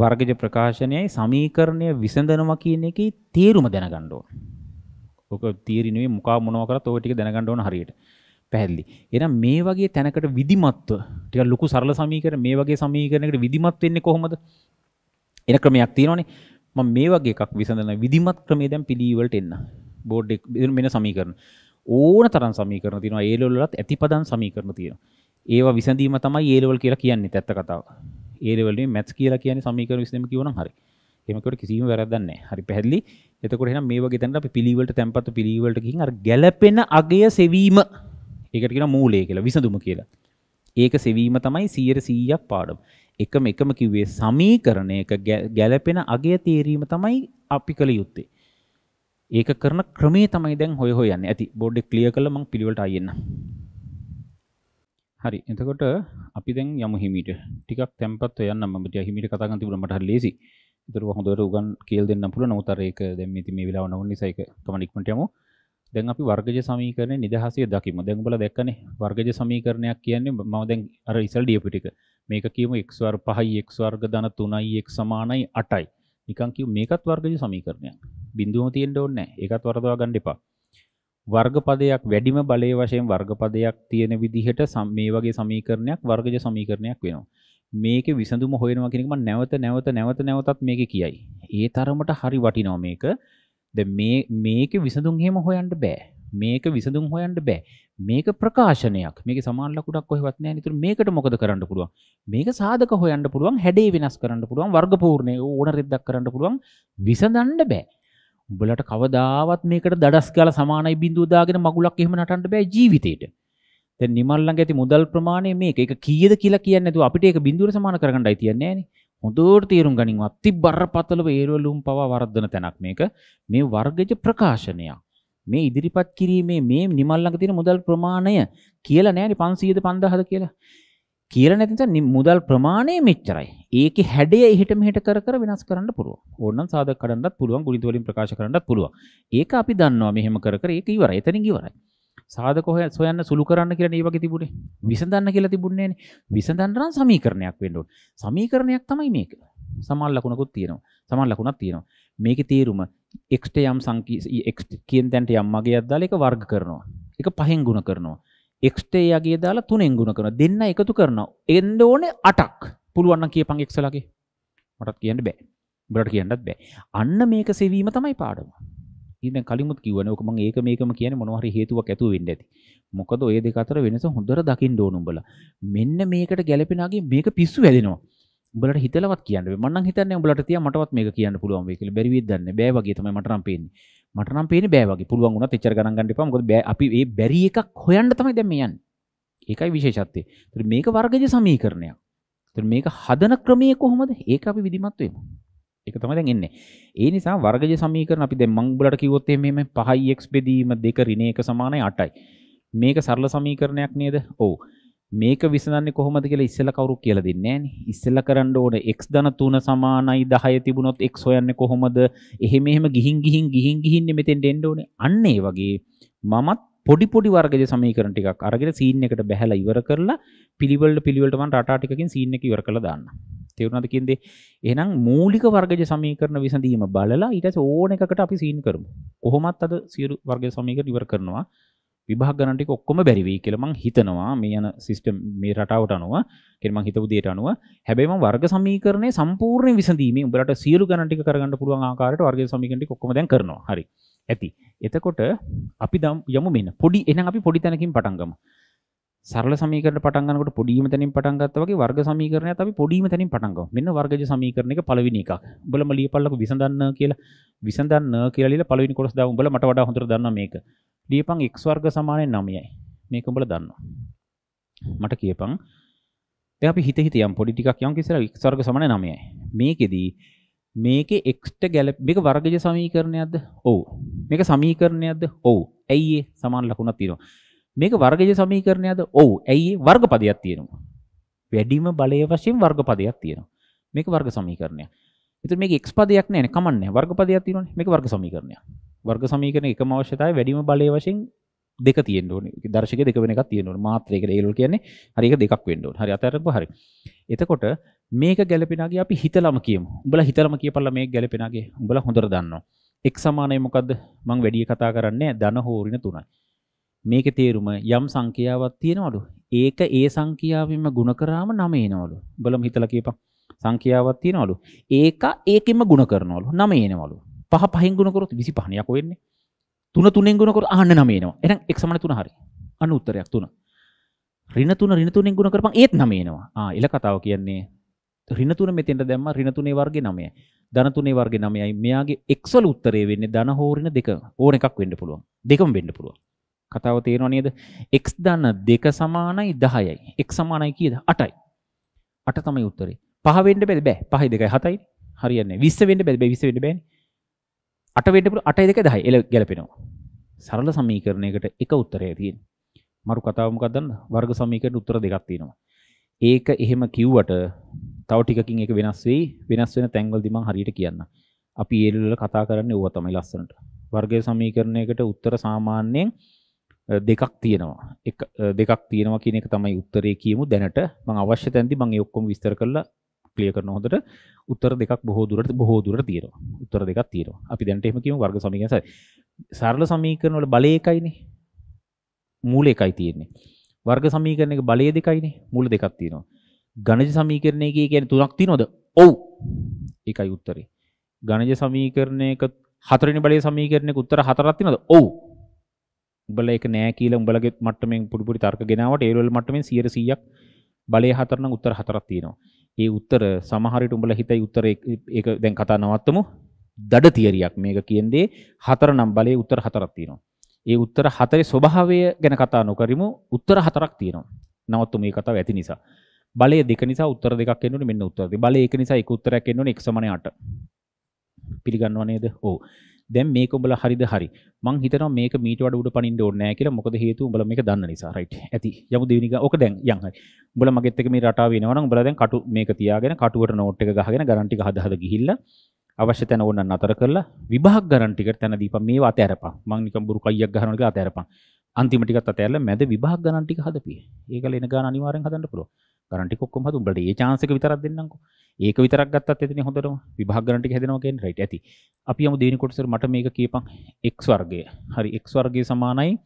වර්ගජ ප්‍රකාශනයයි සමීකරණය විසඳනවා කියන එකේ තීරුම දැනගන්න ඕන. ඔක තීරි නෙවෙයි මොකා මොනවා කරත් ඔය ටික දැනගන්න ඕන හරියට. පැහැදිලි. එහෙනම් මේ වගේ තැනකට විධිමත්ව ටිකක් ලොකු සරල සමීකරණ මේ වගේ සමීකරණයකට විධිමත් වෙන්නේ කොහොමද? එන ක්‍රමයක් තියෙනවනේ. මම මේ වගේ එකක් විසඳන විධිමත් ක්‍රමේ දැන් පිළිවෙලට එන්න. බෝඩ් එක මෙන්න සමීකරණ. ඕන තරම් සමීකරණ තියෙනවා. ඒ ලෙවල් වලත් ඇතිපදන් සමීකරණ තියෙනවා. ඒවා විසඳීම තමයි ඒලවල් කියලා කියන්නේ ඇත්ත කතාව. ඒලවලේ මැත්ස් කියලා කියන්නේ සමීකරණ විසඳීම කියවනම් හරියි. එමකට කිසිම වැරදන්න හරි පැහදිලි එතකොට එන මේ වගේ තැනට අපි පිළිවෙලට තැම්පත් පිළිවෙලට ගිහින් අර ගැළපෙන අගය සෙවීම ඒකට කියන මූලය කියලා විසඳුම කියලා. ඒක සෙවීම තමයි 100%ක් පාඩම. එකම එකම කිව්වේ සමීකරණයක ගැළපෙන අගය තීරීම තමයි අපි කළ යුත්තේ. ඒක කරන ක්‍රමේ තමයි දැන් හොය හොයන්නේ. ඇති බෝඩ් එක ක්ලියර් කළා මම පිළිවෙලට ආයෙන්න. හරි එතකොට අපි දැන් යමු හිමීට ටිකක් තැම්පත්ව යන්න මම ටික හිමීට කතා කරන්න තිබුණා මට හරි ලේසි. ඒතර හොඳට උගන් කියලා දෙන්න පුළුවන්. නමුත් අර ඒක දැන් මේ ඉතින් මේ වෙලාව නොවන නිසා ඒක තමයි ඉක්මනට යමු. දැන් අපි වර්ගජ සමීකරණේ නිදහසිය දකිමු. දැන් උඹලා දැක්කනේ වර්ගජ සමීකරණයක් කියන්නේ මම දැන් අර ඉසල් ඩියපු ටික. මේක කියමු x වර්ග 5යි x වර්ග ධන 3යි x සමානයි 8යි. නිකන් කිව්ව මේකත් වර්ගජ සමීකරණයක්. බිඳුවම තියෙන්න ඕනේ නැහැ. ඒකත් වරදවා ගන්න එපා. වර්ගපදයක් වැඩිම බලය වශයෙන් වර්ගපදයක් තියෙන විදිහට මේ වගේ සමීකරණයක් වර්ගජ සමීකරණයක් වෙනවා. මේකේ විසඳුම හොයනවා කියන එක මම නැවත නැවත නැවත නැවතත් මේක කියයි. ඒ තරමට හරි වටිනවා මේක. දැන් මේ මේකේ විසඳුම් එහෙම හොයන්න බෑ. මේක විසඳුම් හොයන්න බෑ. මේක ප්‍රකාශනයක්. මේකේ සමාන ලකුණක් කොහෙවත් නැහැ. ඒතර මේකට මොකද කරන්න පුළුවන්? මේක සාධක හොයන්න පුළුවන්, හැඩේ වෙනස් කරන්න පුළුවන්, වර්ගපූර්ණේ ඕන රෙද්දක් කරන්න පුළුවන්. විසඳන්න බෑ. උඹලට කවදාවත් මේකට දඩස් ගාලා සමානයි බිඳුව දාගෙන මගුලක් එහෙම නටන්න බෑ ජීවිතේට. දැන් නිමල් ළඟ ඇති මුදල් ප්‍රමාණය මේක. ඒක කීයද කියලා කියන්නේ නැතුව අපිට ඒක බිඳුවට සමාන කරගන්නයි තියන්නේ නෑනේ. හොඳට තේරුම් ගනින් අති බරපතල වේරවලුම් පවා වර්ධන තැනක් මේක. මේ වර්ගජ ප්‍රකාශනයක්. මේ ඉදිරිපත් කිරීමේ මේ නිමල් ළඟ තියෙන මුදල් ප්‍රමාණය කියලා නෑනේ 500ද 5000ද කියලා. කියලා නැති මුදල් ප්‍රමාණය මෙච්චරයි. ඒකේ හැඩය එහෙට මෙහෙට කර කර වෙනස් කරන්න පුළුවන්. ඕනනම් සාධක කඩන්නත් පුළුවන්, ගුණිත වලින් ප්‍රකාශ කරන්නත් පුළුවන්. ඒක අපි දන්නවා මෙහෙම කර කර ඒක ඉවරයි. එතනින් ඉවරයි. සාධක හොයන්න සුළු කරන්න කියලා මේ වගේ තිබුණේ. විසඳන්න කියලා තිබුණේ නෑනේ. විසඳන්න නම් සමීකරණයක් වෙන්න ඕනේ. සමීකරණයක් තමයි මේක. සමාන ලකුණකුත් තියෙනවා. සමාන ලකුණක් තියෙනවා. මේකේ තේරුම x ට යම් සංකීර්ණ x කියන තැනට යම් මගයක් දාලා ඒක වර්ග කරනවා. ඒක පහෙන් ගුණ කරනවා. එක්ට යගේ දාලා තුනෙන් ගුණ කරන දෙන්න එකතු කරනවා එන්න ඕනේ අටක් පුළුවන් කියපං එක්සලගේ මටත් කියන්න බෑ බට කියන්නත් බෑ අන්න මේක සෙවීම තමයි පාඩම ඉතින් කලිමුත් කිව්වනේ ඔක මම ඒක මේකම කියන්නේ මොනවා හරි හේතුවක් ඇතුව වෙන්න ඇති මොකද ඔය දෙක අතර වෙනස හොඳට දකින්න ඕන උඹලා මෙන්න මේකට ගැළපෙනාගේ මේක පිස්සු වැදෙනවා උඹලට හිතලවත් කියන්න බෑ මම නම් හිතන්නේ උඹලට තියා මටවත් මේක කියන්න පුළුවන් වෙයි කියලා බැරි වෙද්දන්නේ බෑ වගේ තමයි මට නම් පේන්නේ මටනම් පේන බෑවගේ පුළුවන් වුණත් එච්චර ගණන් ගන්න එපා මොකද බෑ අපි මේ බැරි එකක් හොයන්න තමයි දැන් මේ යන්නේ. ඒකයි විශේෂත්වය. ඒතර මේක වර්ගජ සමීකරණයක්. ඒතර මේක හදන ක්‍රමය කොහොමද? ඒක අපි විධිමත් වෙමු. ඒක තමයි දැන් එන්නේ. ඒ නිසා වර්ගජ සමීකරණ අපි දැන් මං ඔයාලට කිව්වොත් එහෙම මේ 5x බෙදීම 2 ඍණ 1 සමානයි 8යි. මේක සරල සමීකරණයක් නේද? ඔව්. මේක විසඳන්නේ කොහොමද කියලා ඉස්සෙල්ලා කවුරුත් කියලා දෙන්නේ නෑනේ. ඉස්සෙල්ලා කරන්න ඕනේ x ධන 3 සමානයි 10 තිබුණොත් x හොයන්නේ කොහොමද? එහෙම එහෙම ගිහින් ගිහින් ගිහින් ගිහින් මෙතෙන්ට එන්න ඕනේ. අන්න ඒ වගේ මමත් පොඩි පොඩි වර්ගජ සමීකරණ ටිකක් අරගෙන සීන් එකට බැහැලා ඉවර කරලා පිළිවෙලට පිළිවෙලට මම රටා ටිකකින් සීන් එක ඉවර කරලා දාන්නම්. තේරුණාද කියන්නේ? එහෙනම් මූලික වර්ගජ සමීකරණ විසඳීම බලලා ඊට ඕන එකකට අපි සීන් කරමු. කොහොමත් අද සියලු වර්ගජ සමීකරණ ඉවර කරනවා. විභාග ගණන් ටික ඔක්කොම බැරි වෙයි කියලා මං හිතනවා මේ යන සිස්ටම් මේ රටාවට අනුව කියන මං හිතපු දෙයට අනුව හැබැයි මං වර්ග සමීකරණය සම්පූර්ණ විසඳීමේ උඹලට සියලු ගණන් ටික කරගන්න පුළුවන් ආකාරයට වර්ග සමීකරණ ටික ඔක්කොම දැන් කරනවා හරි ඇති එතකොට අපි යමු මෙන්න පොඩි එහෙනම් අපි පොඩි තැනකින් පටන් ගමු සරල සමීකරණ පටන් ගන්නකොට පොඩිම තැනින් පටන් ගත්තා වගේ වර්ග සමීකරණයත් අපි පොඩිම තැනින් පටන් ගමු. මෙන්න වර්ගජ සමීකරණ එක පළවෙනි එකක්. උඹලම ලියපල්ලක විසඳන්න කියලා විසඳන්න කියලා ලියලා පළවෙනි කොටස දාමු. උඹලා මට වඩා හොඳට දන්නවා මේක. දීපං x වර්ග සමානයෙන් 9යි. මේක උඹලා දන්නවා. මට කියපං දැන් අපි හිත හිත යම් පොඩි ටිකක් යම් කිසර x වර්ග සමානයි 9යි. මේකෙදි මේකේ x ට ගැලප මේක වර්ගජ සමීකරණයක්ද? ඔව්. මේක සමීකරණයක්ද? ඔව්. ඇයි ඒ සමාන ලකුණක් තියෙනවා. මේක වර්ගජ සමීකරණයක්ද? ඔව්. ඇයි ඒ වර්ගපදයක් තියෙනවා. වැඩිම බලය වශයෙන් වර්ගපදයක් තියෙනවා. මේක වර්ග සමීකරණයක්. ඉතින් මේක x පදයක් නැහැ නේ. කමන්නේ. වර්ගපදයක් තියෙනවනේ. මේක වර්ග සමීකරණයක්. වර්ග සමීකරණ එකම අවශ්‍යතාවය වැඩිම බලයේ වශයෙන් දෙක තියෙන්න ඕනේ දර්ශකයේ දෙක වෙන එකක් තියෙන්න ඕනේ මාත්‍රයකට ඒලොල් කියන්නේ හරි එක දෙකක් වෙන්න ඕනේ හරි අතහැරපුවා හරි එතකොට මේක ගැලපෙනාගේ අපි හිතලම කියමු උඹලා හිතලම කියපල්ලා මේක ගැලපෙනාගේ උඹලා හොඳට දන්නවා x සමානයි මොකද්ද මම වැඩි කතා කරන්නේ ධන හෝරින තුනයි මේකේ තේරුම යම් සංඛ්‍යාවක් තියෙනවලු ඒක ඒ සංඛ්‍යාවෙන්ම ಗುಣ කරාම 9 එනවලු උඹලම හිතලා කියපන් සංඛ්‍යාවක් තියෙනවලු ඒක ඒකෙන්ම ಗುಣ කරනවලු 9 එනවලු පහ පහෙන් ගුණ කරොත් 25 යකෝ වෙන්නේ. 3 3ෙන් ගුණ කරොත් ආන්න 9 එනවා. එහෙනම් x 3 හරි. අන්න උත්තරයක් 3. ඍණ 3 ඍණ 3ෙන් ගුණ කරපන් ඒත් 9 එනවා. ආ එල කතාව කියන්නේ ඍණ 3 මෙතෙන්ට දැම්මා ඍණ 3 වර්ගේ 9යි. ධන 3 වර්ගේ 9යි. මෙයාගේ x වල උත්තරේ වෙන්නේ ධන හෝ ඍණ දෙක. ඕන එකක් වෙන්න පුළුවන්. දෙකම වෙන්න පුළුවන්. කතාව තේරෙනව නේද? x ධන 2 සමානයි 10යි. x සමානයි කීයද? 8යි. 8 තමයි උත්තරේ. පහ වෙන්න බෑ. පහයි දෙකයි 7යි. හරියන්නේ නැහැ. 20 වෙන්න බෑ. 20 වෙන්න බෑනේ. 8 වෙන්න පුළුවන් 8 2 10 එල ගැලපෙනවා. සරල සමීකරණයකට එක උත්තරයක් තියෙන. මරු කතාව මොකක්ද දන්නවද? වර්ග සමීකරණයට උත්තර දෙකක් තියෙනවා. ඒක එහෙම කිව්වට තව ටිකකින් ඒක වෙනස් වෙයි. වෙනස් වෙන තැන්වලදී මම හරියට කියන්න. අපි ඒ වල කතා කරන්නේ ඕවා තමයි ලස්සනට. වර්ග සමීකරණයකට උත්තර සාමාන්‍යයෙන් දෙකක් තියෙනවා. එක දෙකක් තියෙනවා කියන එක තමයි උත්තරේ කියමු දැනට. මම අවශ්‍ය තැනදී මම ඒ ඔක්කොම විස්තර කරලා ක්ලියර් කරන හොඳට උත්තර දෙකක් බොහෝ දුරට බොහෝ දුරට තියෙනවා. උත්තර දෙකක් තියෙනවා. අපි දැනට එහෙම කියමු වර්ග සමීකරණ සරි. සරල සමීකරණ වල බලය එකයිනේ. මූල එකයි තියෙන්නේ. වර්ග සමීකරණයක බලය දෙකයිනේ. මූල දෙකක් තියෙනවා. ගණජ සමීකරණයකේ කියන්නේ තුනක් තියෙනවද? ඔව්. ඒකයි උත්තරේ. ගණජ සමීකරණයක හතරවෙනි බලයේ සමීකරණයක උත්තර හතරක් තියෙනවද? ඔව්. උඹලා ඒක නෑ කියලා උඹලගේ මට්ටමින් පුඩි පුඩි තර්ක ගෙනාවට ඒ වල මට්ටමින් 100 100ක් බලයේ හතර නම් උත්තර හතරක් තියෙනවා. ඒ උත්තර සමහර විට උඹලා හිතයි උත්තර ඒක දැන් කතා නවත්තමු. දඩ තියරියක් මේක කියන්නේ හතර නම් බලයේ උත්තර හතරක් තියෙනවා. ඒ උත්තර හතරේ ස්වභාවය ගැන කතා නොකරිමු. උත්තර හතරක් තියෙනවා. නවත්තමු මේ කතාව ඇති නිසා. බලය දෙක නිසා උත්තර දෙකක් එන්න ඕනේ මෙන්න උත්තර දෙක. බලය එක නිසා එක උත්තරයක් එන්න ඕනේ x 8. පිළිගන්නව නේද? ඔව්. දැන් මේක උඹලා හරිද හරි මං හිතනවා මේක මීට වඩා උඩ පනින්න ඕනේ නැහැ කියලා මොකද හේතුව උඹලා මේක දන්න නිසා රයිට් ඇති යමු දෙවෙනි ගා ඕක දැන් යන් හරි උඹලා මගෙත් එක්ක මේ රටාව වෙනවා නම් උඹලා දැන් කටු මේක තියාගෙන කටුවට නෝට් එක ගහගෙන ගරන් ටික හද හද ගිහිල්ලා අවශ්‍ය තැන ඕන නතර කරලා විභාග ගණන් ටිකට තැන දීපන් මේව අතහැරපන් මං නිකන් බුරු කයියක් ගහනවා කියලා අතහැරපන් අන්තිම ටිකත් අතහැරලා මැද විභාග ගණන් ටික හදපිය ඒකල එන ගාන අනිවාර්යෙන් හදන්න පුළුවන් ගණන් ටික ඔක්කොම හදු උඹලට ඒ chance එක විතරක් දෙන්නම්කෝ ඒක විතරක් ගත්තත් එතන හොඳටම විභාග ගණන ටික හැදෙනවා කියන්නේ රයිට් ඇති. අපි යමු දෙවෙනි කොටසට මට මේක කියපන් x වර්ගය. හරි x වර්ගය සමානයි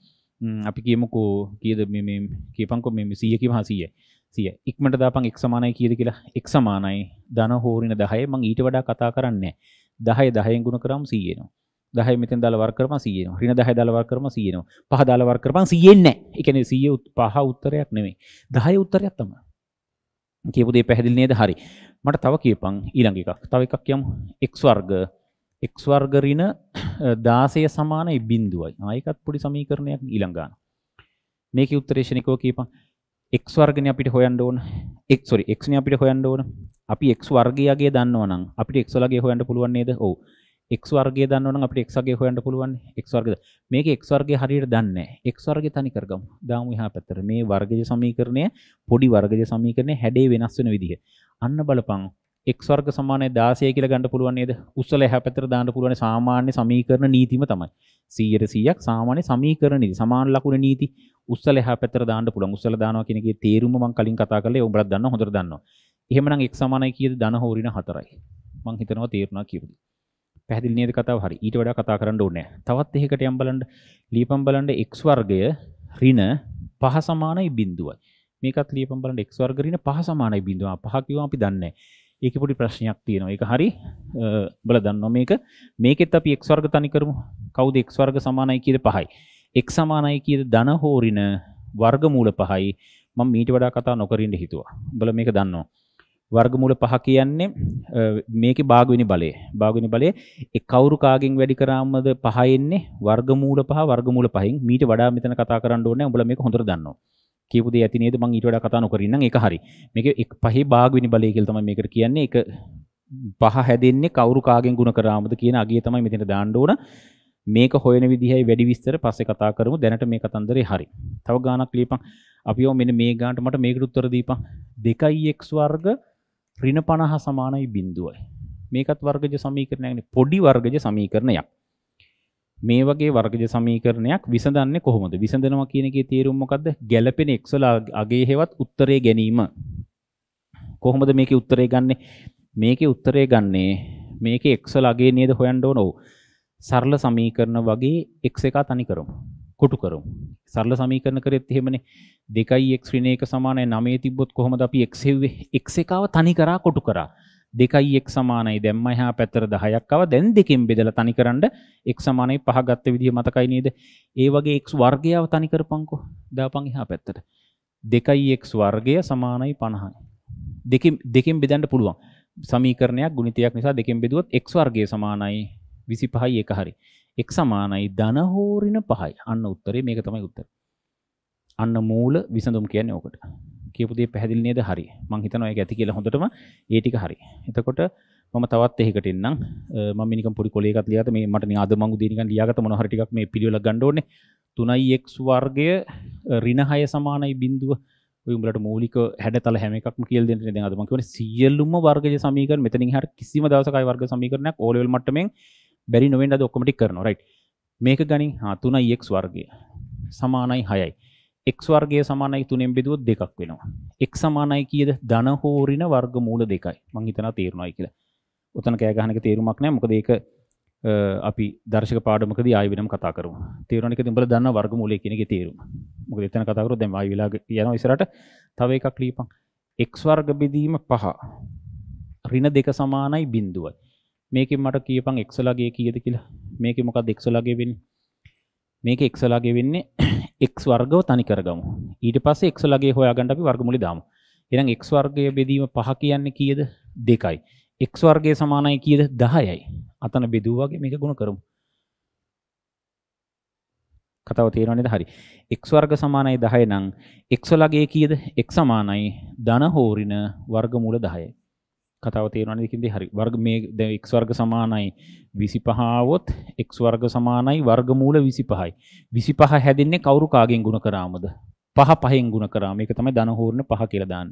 අපි කියමුකෝ කීයද මේ මේ කියපන්කෝ මේ 100 කියවහ 100යි. 100යි. ඉක්මනට දාපන් x සමානයි කීයද කියලා x සමානයි ධන හෝරින 10 මම ඊට වඩා කතා කරන්නේ නැහැ. 10 10 ගුණ කරාම 100 එනවා. දහය මෙතෙන් දාලා වර්ග කරපන් 100 එනවා. ඍණ 10 දාලා වර්ග කරපන් 100 එනවා. 5 දාලා වර්ග කරපන් 100 එන්නේ නැහැ. ඒ කියන්නේ 100 පහ උත්තරයක් නෙමෙයි. 10 උත්තරයක් තමයි. කියපු දේ පැහැදිලි නේද? හරි. මට තව කියපං ඊළඟ එකක් තව එකක් කියමු x වර්ග x වර්ග ඍණ 16 සමානයි බිඳුවයි. ආයකත් පොඩි සමීකරණයක් ඊළඟ ගන්න. මේකේ උත්තරේ ශනිකව කියපන් x වර්ගනේ අපිට හොයන්න ඕන. x sorry x නේ අපිට හොයන්න ඕන. අපි x වර්ගයගේ දන්නවනම් අපිට x වලගේ හොයන්න පුළුවන් නේද? ඔව්. x වර්ගය දන්නවනම් අපිට x වර්ගය හොයන්න පුළුවන්. x වර්ගද? මේකේ x වර්ගය හරියට දන්නේ නැහැ. x වර්ගය තනි කරගමු. දාමු එහා පැත්තට. මේ වර්ගජ සමීකරණය පොඩි වර්ගජ සමීකරණය හැඩේ වෙනස් වෙන විදිහ. අන්න බලපං එක් වර්ග සමානය 16 කියලා ගන්න පුළුවන් නේද? උස්සල එහා පැත්තට දාන්න පුළුවන් සාමාන්‍ය සමීකරණ නීතියම තමයි. 100%ක් සාමාන්‍ය සමීකරණ නීති. සමාන ලකුණ නීති උස්සල එහා පැත්තට දාන්න පුළුවන්. උස්සල දානවා කියන එකේ තේරුම මම කලින් කතා කළේ උඹලා දන්නවා හොඳට දන්නවා. එහෙමනම් x සමානයි කීයද ධන හෝරින 4යි. මම හිතනවා තේරුණා කියපුවා. පැහැදිලි නේද කතාව? හරි. ඊට වඩා කතා කරන්න ඕනේ නැහැ. තවත් එකකට යම් බලන්න. ලීපම් බලන්න x වර්ගය ඍණ 5 සමානයි 0යි. මේකත් ලියපම් බලන්න x වර්ග ඍණ 5 සමානයි බිඳුව 5 කිව්වම අපි දන්නේ ඒක පොඩි ප්‍රශ්නයක් තියෙනවා ඒක හරි බල දන්නවා මේක මේකෙත් අපි x වර්ග තනි කරමු කවුද x වර්ග සමානයි කියද 5යි x සමානයි කියද ධන හෝ ඍණ වර්ගමූල 5යි මම මීට වඩා කතා නොකරින්න හිතුවා බල මේක දන්නවා වර්ගමූල පහ කියන්නේ මේකේ භාගවෙනි බලය. භාගවෙනි බලය ඒ කවුරු කාගෙන් වැඩි කරාමද පහ එන්නේ වර්ගමූල පහ වර්ගමූල පහෙන් මීට වඩා මෙතන කතා කරන්න ඕනේ. උඹලා මේක හොඳට දන්නවා. කියපු දේ ඇති නේද මං ඊට වඩා කතා නොකරින්නම් ඒක හරි මේක පහේ භාගවිනි බලය කියලා තමයි මේකට කියන්නේ ඒක පහ හැදෙන්නේ කවුරු කාගෙන් ಗುಣ කරාමද කියන අගිය තමයි මෙතන දාන්න ඕන මේක හොයන විදිහයි වැඩි විස්තර පස්සේ කතා කරමු දැනට මේ කතන්දරේ හරි තව ගානක් ලියපන් අපි ඔ මෙන්න මේ ගානට මට මේකට උත්තර දීපන් 2x වර්ග ඍණ 50 සමානයි බිඳුවයි මේකත් වර්ගජ සමීකරණයක්නේ පොඩි වර්ගජ සමීකරණයක් මේ වගේ වර්ගජ සමීකරණයක් විසඳන්නේ කොහොමද? විසඳනවා කියන එකේ තේරුම මොකද්ද? ගැළපෙන x වල අගේ හේවත් උත්තරේ ගැනීම. කොහොමද මේකේ උත්තරේ ගන්නෙ? මේකේ උත්තරේ ගන්නෙ මේකේ x වල අගේ නේද හොයන්න ඕන. සරල සමීකරණ වගේ x එක තනි කරමු. කොටු කරමු. සරල සමීකරණ කරෙත් එහෙමනේ 2x ඍණ 1 සමානයි 9 තිබ්බොත් කොහොමද අපි x හෙව්වේ? x එකව තනි කරා කොටු කරා. දෙකයි එක් සමානයි දැම්ම එහා පැත්තට 10ක් ආවා දැන් දෙකෙන් බෙදලා තනි කරන්න x සමානයි 5 ගත්ත විදිය මතකයි නේද ඒ වගේ x වර්ගයව තනි කරපන්කෝ දාපන් එහා පැත්තට 2x වර්ගය සමානයි 50යි දෙකෙන් දෙකෙන් බෙදන්න පුළුවන් සමීකරණයක් ගුණිතයක් නිසා දෙකෙන් බෙදුවොත් x වර්ගය සමානයි 25යි 1 හරි x සමානයි ධන හෝරින 5යි අන්න උත්තරේ මේක තමයි උත්තරේ අන්න මූල විසඳුම් කියන්නේ ඕකට කියපු දේ පැහැදිලි නේද? හරි. මම හිතනවා ඒක ඇති කියලා හොඳටම ඒ ටික හරි. එතකොට මම තවත් එහිකට එන්නම්. මම නිකන් පොඩි කොලේ එකක් ලියාගත්ත මේ මට නිකන් අද මං උදේ නිකන් ලියාගත්ත මොන හරි ටිකක් මේ පිළිවෙලක් ගන්න ඕනේ. 3x වර්ගය ඍණ 6 සමානයි බිඳුව. ඔය උඹලට මූලික හැඩතල හැම එකක්ම කියලා දෙන්න දැන් අද මම කියන්නේ සියලුම වර්ගජ සමීකරණ මෙතනින් හරියට කිසිම දවසක ආයි වර්ග සමීකරණයක් ඕ ලෙවල් මට්ටමින් බැරි නොවෙන්න අද ඔක්කොම ටික කරනවා රයිට් මේක ගනින් හා 3x වර්ගය සමානයි 6යි x වර්ගය සමානයි 3 න් බෙදුවොත් දෙකක් වෙනවා. x සමානයි කීයද? ධන හෝරින වර්ගමූල දෙකයි. මම හිතනවා තේරුණායි කියලා. උතන කෑ ගහන එක තේරුමක් නැහැ. මොකද ඒක අපි දර්ශක පාඩමකදී ආයෙ වෙනම කතා කරමු. තේරුණා එකද උඹලා දන්න වර්ගමූලය කියන එකේ තේරුම. මොකද එතන කතා කරොත් දැන් ආයෙ වෙලා යනවා ඉස්සරහට. තව එකක් ලියපන්. x වර්ග බෙදීම 5. ඍණ 2 සමානයි 0යි. මේකෙන් මට කියපන් x වලගේ කීයද කියලා. මේකේ මොකක්ද x වලගේ වෙන්නේ? මේකේ x වලගේ වෙන්නේ x වර්ගව තනි කරගමු. ඊට පස්සේ x ලගේ හොයාගන්න අපි වර්ගමූලය දාමු. එහෙනම් x වර්ගය බෙදීම 5 කියන්නේ කීයද? 2යි. x වර්ගය සමානයි කීයද? 10යි. අතන බෙදුවා වගේ මේක ගුණ කරමු. කතාව තේරෙනව නේද? හරි. x වර්ග සමානයි 10 නම් x වලගේ කීයද? x සමානයි ධන හෝරින වර්ගමූල 10යි. කතාව තේරවන කිදි හරි වර්ග මේ ද එක් වර්ග සමානයි විසි පහාවොත් එක් වර්ග සමානයි වර්ගමූල විසි පහයි. විසි පහ හැදින්නේ කවුරු කාගෙන් ගුණ කරාමද. පහ පහෙන් ගුණ කරාම එක තමයි දනහෝරණ පහ කියලදාන්න.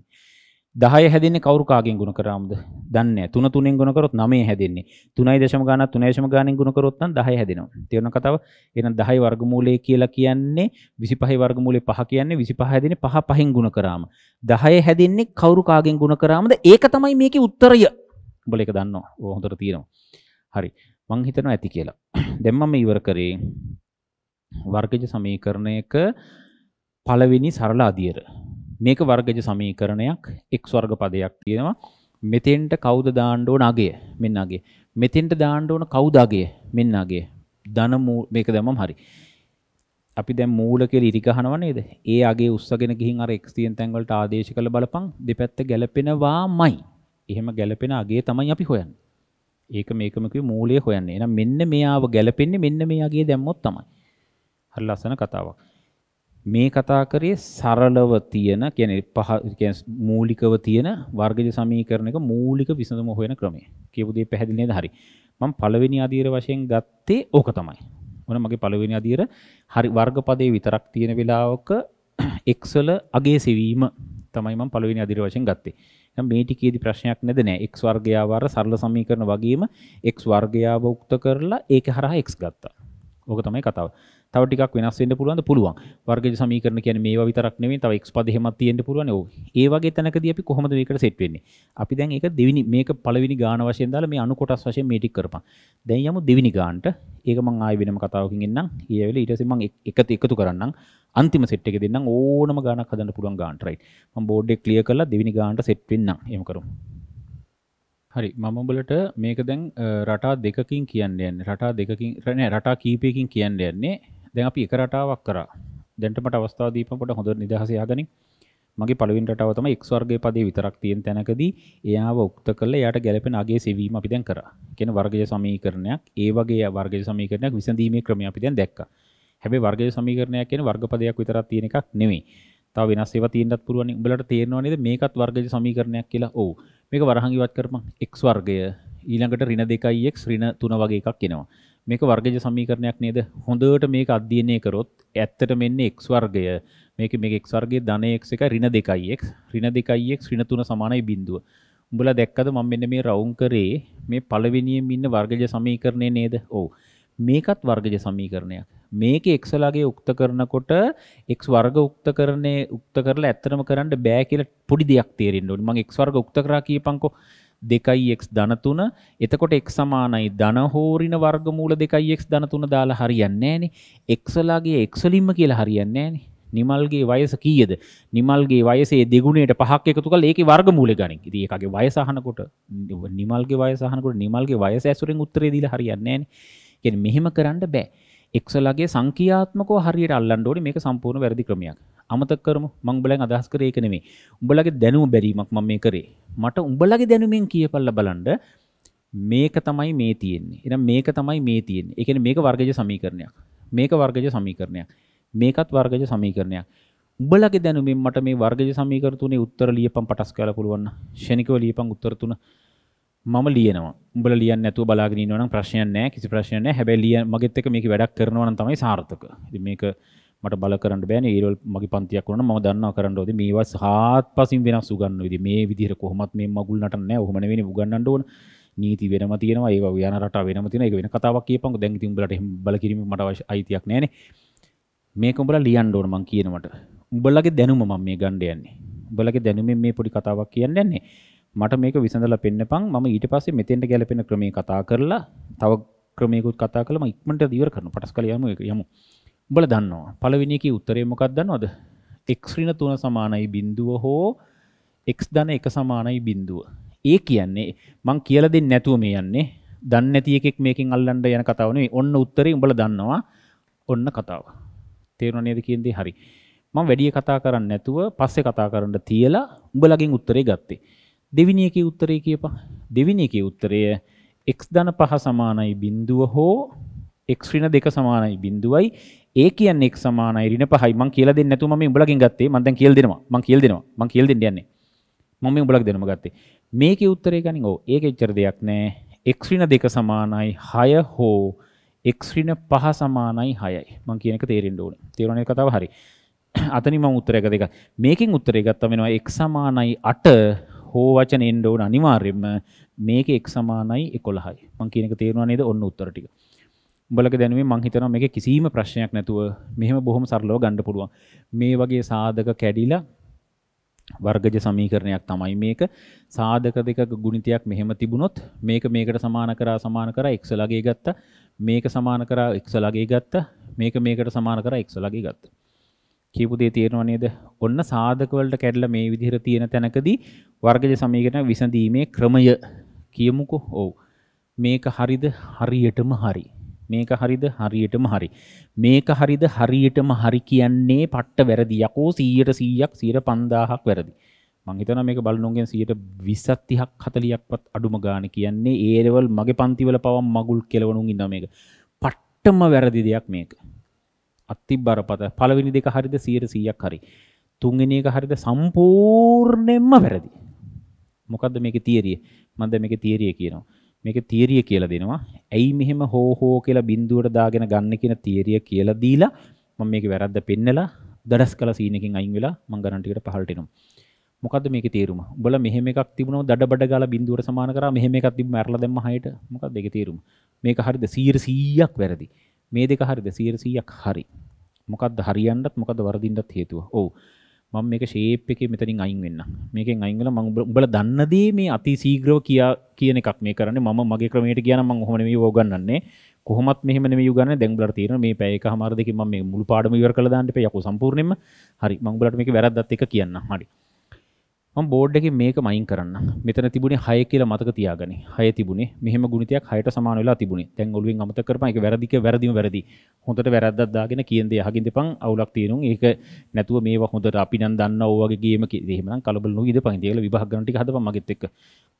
දහය හැදන්නේ කවරුකාගෙන් ගුණ කරාමද දන්නේ තුන තුනෙන් ගුණ කරොත් නමේ හැදෙන්නේ තුනයි දශම ගානක් තුනයි දශම ගානෙන් ගුණ කරොත් නම් 10 හැදෙනවා තේරෙන කතාව එහෙනම් 10 වර්ගමූලය කියලා කියන්නේ 25 වර්ගමූලේ 5 කියන්නේ 25 හැදෙන්නේ 5 පහෙන් ගුණ කරාම 10 හැදෙන්නේ කවරුකාගෙන් ගුණ කරාමද ඒක තමයි මේකේ උත්තරය උඹලා ඒක දන්නවා ඕක හොඳට තියෙනවා හරි මං හිතනවා ඇති කියලා දැන් මම ඉවර කරේ වර්ගජ සමීකරණයක පළවෙනි සරල අදියර මේක වර්ගජ සමීකරණයක් එක් වර්ග පදයක් තියෙනවා මෙතෙන්ට කවුද දාන්න ඕන අගය මෙන්න අගය මෙතෙන්ට දාන්න ඕන කවුද අගය මෙන්න අගය ධන මූල මේක දැම්මම හරි අපි දැන් මූල කියලා ඉරි ගහනව නේද ඒ අගය උස්සගෙන ගිහින් අර x තියෙන තැන් වලට ආදේශ කළ බලපන් දෙපැත්ත ගැලපෙනවාමයි එහෙම ගැලපෙන අගය තමයි අපි හොයන්නේ ඒක මේකම කිව්වේ මූලය හොයන්නේ එහෙනම් මෙන්න මෙයාව ගැලපෙන්නේ මෙන්න මේ අගය දැම්මොත් තමයි හරි ලස්සන කතාවක් මේ කතා කරේ සරලව තියෙන කියන්නේ පහ කියන්නේ මූලිකව තියෙන වර්ගජ සමීකරණයක මූලික විසඳුම හොයන ක්‍රමය. කියපු දේ පැහැදිලි නේද? හරි. මම පළවෙනි අදියර වශයෙන් ගත්තේ ඕක තමයි. මොන මගේ පළවෙනි අදියර හරි වර්ගපදේ විතරක් තියෙන වෙලාවක x වල අගේ සෙවීම තමයි මම පළවෙනි අදියර වශයෙන් ගත්තේ. නම් මේ ටිකේදී ප්‍රශ්නයක් නැද නෑ. x වර්ගය ආවර සරල සමීකරණ වගේම x වර්ගය ආව උක්ත කරලා ඒක හරහා x ගත්තා. ඕක තමයි කතාව. තව ටිකක් වෙනස් වෙන්න පුළුවන්ද පුළුවන් වර්ගජ සමීකරණ කියන්නේ මේවා විතරක් නෙමෙයි තව x පද එහෙමත් තියෙන්න පුළුවන් ඕ ඒ වගේ තැනකදී අපි කොහොමද මේකට සෙට් වෙන්නේ අපි දැන් ඒක දෙවිනි මේක පළවෙනි ගාන වශයෙන් දාලා මේ අණු කොටස් වශයෙන් මේ ටික කරපන් දැන් යමු දෙවිනි ගානට ඒක මම ආයෙ වෙනම කතාවකින් එන්නම් ඊය වෙලේ ඊට පස්සේ මම එකතු එකතු කරන්නම් අන්තිම සෙට් එක දෙන්නම් ඕනම ගානක් හදන්න පුළුවන් ගානට රයිට් මම බෝඩ් එක ක්ලියර් කරලා දෙවිනි ගානට සෙට් වෙන්නම් එහෙම කරමු හරි මම උඹලට මේක දැන් රටා දෙකකින් කියන්නේ යන්නේ රටා දෙකකින් නෑ රටා කීපයකින් කියන්නේ යන්නේ දැන් අපි එක රටාවක් කරා. දැන්ට මට අවස්ථාව දීපම පොඩ හොඳ නිදහස යහගනින්. මගේ පළවෙනි රටාව තමයි x වර්ගයේ පදේ විතරක් තියෙන තැනකදී එයාව උක්ත කරලා එයාට ගැළපෙන අගේ සෙවීම අපි දැන් කරා. කියන වර්ගය සමීකරණයක්, ඒ වගේ වර්ගය සමීකරණයක් විසඳීමේ ක්‍රමය අපි දැන් දැක්කා. හැබැයි වර්ගය සමීකරණයක් කියන වර්ගපදයක් විතරක් තියෙන එකක් නෙමෙයි. තව වෙනස් ඒවා තියෙන්නත් පුළුවන්. උඹලට තේරෙනව නේද මේකත් වර්ගජ සමීකරණයක් කියලා. ඔව්. මේක වරහන් ඉවත් කරපන් x වර්ගය ඊළඟට ඍණ 2x ඍණ 3 වගේ එකක් එනවා. මේක වර්ගජ සමීකරණයක් නේද හොඳට මේක අධ්‍යයනය කරොත් ඇත්තට මෙන්න x වර්ගය මේක මේක x වර්ගයේ ධන x එක ඍණ 2x ඍණ 2x ඍණ 3 සමානයි බිඳුව උඹලා දැක්කද මම මෙන්න මේ රවුම් කරේ මේ පළවෙනියෙන් ඉන්න වර්ගජ සමීකරණේ නේද ඔව් මේකත් වර්ගජ සමීකරණයක් මේක x ලාගේ උක්ත කරනකොට x වර්ග උක්ත කරන්නේ උක්ත කරලා ඇත්තටම කරන්න බෑ කියලා පොඩි දෙයක් තේරෙන්න ඕනේ මම x වර්ග උක්ත කරා කියපන්කෝ 2x ධන 3 එතකොට x සමානයි ධන හෝරින වර්ගමූල 2x ධන 3 දාලා හරියන්නේ නැහනේ x වලාගේ x වලින්ම කියලා හරියන්නේ නැහනේ නිමල්ගේ වයස කීයද නිමල්ගේ වයසේ දෙගුණයට පහක් එකතු කළා ඒකේ වර්ගමූලය ගන්න. ඉතින් ඒකගේ වයස අහනකොට නිමල්ගේ වයස අහනකොට නිමල්ගේ වයස ඇසුරෙන් උත්තරේ දීලා හරියන්නේ නැහනේ. කියන්නේ මෙහෙම කරන්න බෑ. x වලාගේ සංඛ්‍යාත්මකව හරියට අල්ලන්න ඕනේ මේක සම්පූර්ණ වැරදි ක්‍රමයක්. අමතක කරමු මං උඹලෙන් අදහස් කරේ ඒක නෙමෙයි. උඹලගේ දැනුම බැරිමක් මම මේ කරේ. මට උඹලගේ දැනුමින් කියපල්ල බලන්ඩ මේක තමයි මේ තියෙන්නේ එනම් මේක තමයි මේ තියෙන්නේ ඒ කියන්නේ මේක වර්ගජ සමීකරණයක් මේක වර්ගජ සමීකරණයක් මේකත් වර්ගජ සමීකරණයක් උඹලගේ දැනුමින් මට මේ වර්ගජ සමීකරණ තුනේ උත්තර ලියපන් පටස් කරලා පුළුවන් ශනිකව ලියපන් උත්තර තුන මම ලියනවා උඹලා ලියන්නේ නැතුව බලාගෙන ඉන්නවා නම් ප්‍රශ්නයක් නැහැ කිසි ප්‍රශ්නයක් නැහැ හැබැයි ලියන මගෙත් එක මේක වැඩක් කරනවා නම් තමයි සාර්ථක ඉතින් මේක මට බල කරන්න බෑනේ ඊරවල් මගේ පන්තියක් වුණා මම දන්නවා කරන්න ඕනේ මේවා හාත්පසින් වෙනස් උගන්වන විදිහ මේ විදිහට කොහොමත් මේ මගුල් නටන්නේ නැහැ ඔහොම නෙවෙයි උගන්වන්න ඕන නීති වෙනම තියෙනවා ඒක යන රට වෙනම තියෙනවා ඒක වෙන කතාවක් කියපන්කො දැන් ඉතින් උඹලට එහෙම බල කිරීම මට අවශ්‍ය අයිතියක් නැහැනේ මේක උඹලා ලියන්න ඕන මං කියනවට උඹලගේ දැනුම මම මේ ගන්න යන්නේ උඹලගේ දැනුමෙන් මේ පොඩි කතාවක් කියන්න යන්නේ මට මේක විසඳලා පෙන්නපන් මම ඊට පස්සේ මෙතෙන්ට ගැලපෙන ක්‍රමේ කතා කරලා තව ක්‍රමයකුත් කතා කළම ඉක්මනට දිවර කරන පටස් කළ යමු යමු උඹලා දන්නවා. පළවෙනි එකේ උත්තරේ මොකක්ද දන්නවද? x ඍණ 3 සමානයි බිඳුව හෝ x ධන 1 සමානයි බිඳුව. ඒ කියන්නේ මං කියලා දෙන්නේ නැතුව මේ යන්නේ. දන්නේ නැති එකෙක් මේකෙන් අල්ලන්න යන කතාව නෙවෙයි. ඔන්න උත්තරේ උඹලා දන්නවා. ඔන්න කතාව. තේරුණා නේද කියන දේ හරි. මම වැඩි කතා කරන්නේ නැතුව පස්සේ කතා කරන්න තියලා උඹලගෙන් උත්තරේ ගත්තේ. දෙවිනි එකේ උත්තරේ කියපන්. දෙවිනි එකේ උත්තරය x ධන 5 සමානයි බිඳුව හෝ x ඍණ 2 සමානයි බිඳුවයි ඒ කියන්නේ x සමානයි ඍණ 5යි මං කියලා දෙන්නේ නැතුව මම උඹලගෙන් ගත්තේ මං දැන් කියලා දෙනවා මං කියලා දෙනවා මං කියලා දෙන්න යන්නේ මම මේ උඹලගෙන් දෙනම ගත්තේ මේකේ උත්තරේ ගනින් ඕ ඒක එච්චර දෙයක් නෑ x ඍණ 2 සමානයි 6 හෝ x ඍණ 5 සමානයි 6යි මං කියන එක තේරෙන්න ඕනේ තේරුණේ කතාව හරි අතනින් මම උත්තරය ගත්ත එක මේකෙන් උත්තරේ ගත්තා වෙනවා x සමානයි 8 හෝ වචන එන්න ඕන අනිවාර්යයෙන්ම මේක x සමානයි 11යි මං කියන එක තේරුණා නේද ඔන්න උත්තර ටික උඹලක දැනුවේ මං හිතනවා මේක කිසිම ප්‍රශ්නයක් නැතුව මෙහෙම බොහොම සරලව ගන්න පුළුවන්. මේ වගේ සාධක කැඩිලා වර්ගජ සමීකරණයක් තමයි මේක සාධක දෙකක ගුණිතයක් මෙහෙම තිබුණොත් මේක මේකට සමාන කරා සමාන කරා x ලගේ ගත්තා මේක සමාන කරා x ලගේ ගත්තා මේක මේකට සමාන කරා x ලගේ ගත්තා කියපු දේ තේරෙනව නේද ඔන්න සාධක වලට කැඩලා මේ විදිහට තියෙන තැනකදී වර්ගජ සමීකරණ විසඳීමේ ක්‍රමය කියමුකෝ ඔව් මේක හරිද හරියටම හරි මේක හරිද හරියටම හරි. මේක හරිද හරියටම හරි කියන්නේ පට්ට වැරදි යකෝ සීයට සීයක් සීර පන්දාහක් වැරදි. මංහිතන මේක බලනුන්ගෙන් සියට විසත්තිහක් හතලියක්වත් අඩුම ගාන කියන්නේ ඒරෙවල් මගේ පන්තිවල පවම් මගුල් කෙලවනුන් ඉන්න මේක. පට්ටම වැරදි දෙයක් මේක. අත්ති බරපත පලවෙනි දෙක හරිද සීර සීයක් හරි. තුන්ගෙන එක හරිද සම්පූර්ණයෙන්ම වැරදි. මොකක්ද මේක තීරිය මන්ද මේක තීරිය කියනවා. මේක තියරිය කියලා දෙනවා. ඇයි මෙහෙම හෝ හෝ කියලා බිඳුවට දාගෙන ගන්න කියන තියරිය කියලා දීලා මම මේක වැරද්ද පෙන්නලා දඩස් කළ සීන් එකෙන් අයින් වෙලා මම ගණන් ටිකට පහළට එනවා. මොකද්ද මේකේ තේරුම? උඹලා මෙහෙම එකක් තිබුණා දඩබඩ ගාලා බිඳුවට සමාන කරා මෙහෙම එකක් තිබ්බ මැරලා දැම්ම හයට. මොකද්ද ඒකේ තේරුම? මේක හරිද 100ක් වැරදි. මේ දෙක හරිද 100ක් හරි. මොකද්ද හරියන්නත් මොකද්ද වරදින්නත් හේතුව? ඔව්. මම මේක ශේප් එකේ මෙතනින් අයින් වෙන්න. මේකෙන් අයින් වෙලා මම උඹලා දන්න දේ මේ අති ශීඝ්‍රව කියා කියන එකක් මේ කරන්නේ. මම මගේ ක්‍රමයට කියන මම ඔහොම නෙමෙයි උගන්වන්නේ. කොහොමත් මෙහෙම නෙමෙයි උගන්වන්නේ. දැන් උඹලාට තේරෙනවා මේ පැය එකමාර දෙකේ මම මේ මුළු පාඩම ඉවර කරලා දාන්න එපා. යකෝ සම්පූර්ණයෙන්ම. හරි මම උඹලාට මේක වැරද්දත් එක කියන්නම්. හරි. මම බෝඩ් එකේ මේක මයින් කරන්න. මෙතන තිබුණේ 6 කියලා මතක තියාගනි. 6 තිබුණේ. මෙහෙම ගුණිතයක් 6ට සමාන වෙලා තිබුණේ. දැන් ඔළුවෙන් අමතක කරපන් ඒක වැරදි කියලා වැරදිම වැරදි. හොඳට වැරද්දක් දාගෙන කියන දේ අහගින් දෙපන් අවුලක් තියෙනුම්. ඒක නැතුව මේවා හොඳට අපි නම් දන්නා ඕ වගේ ගේම එහෙමනම් කලබල නොවී ඉඳපන්. ඒකල විභාග ගණන් ටික හදපන් මගෙත් එක්ක.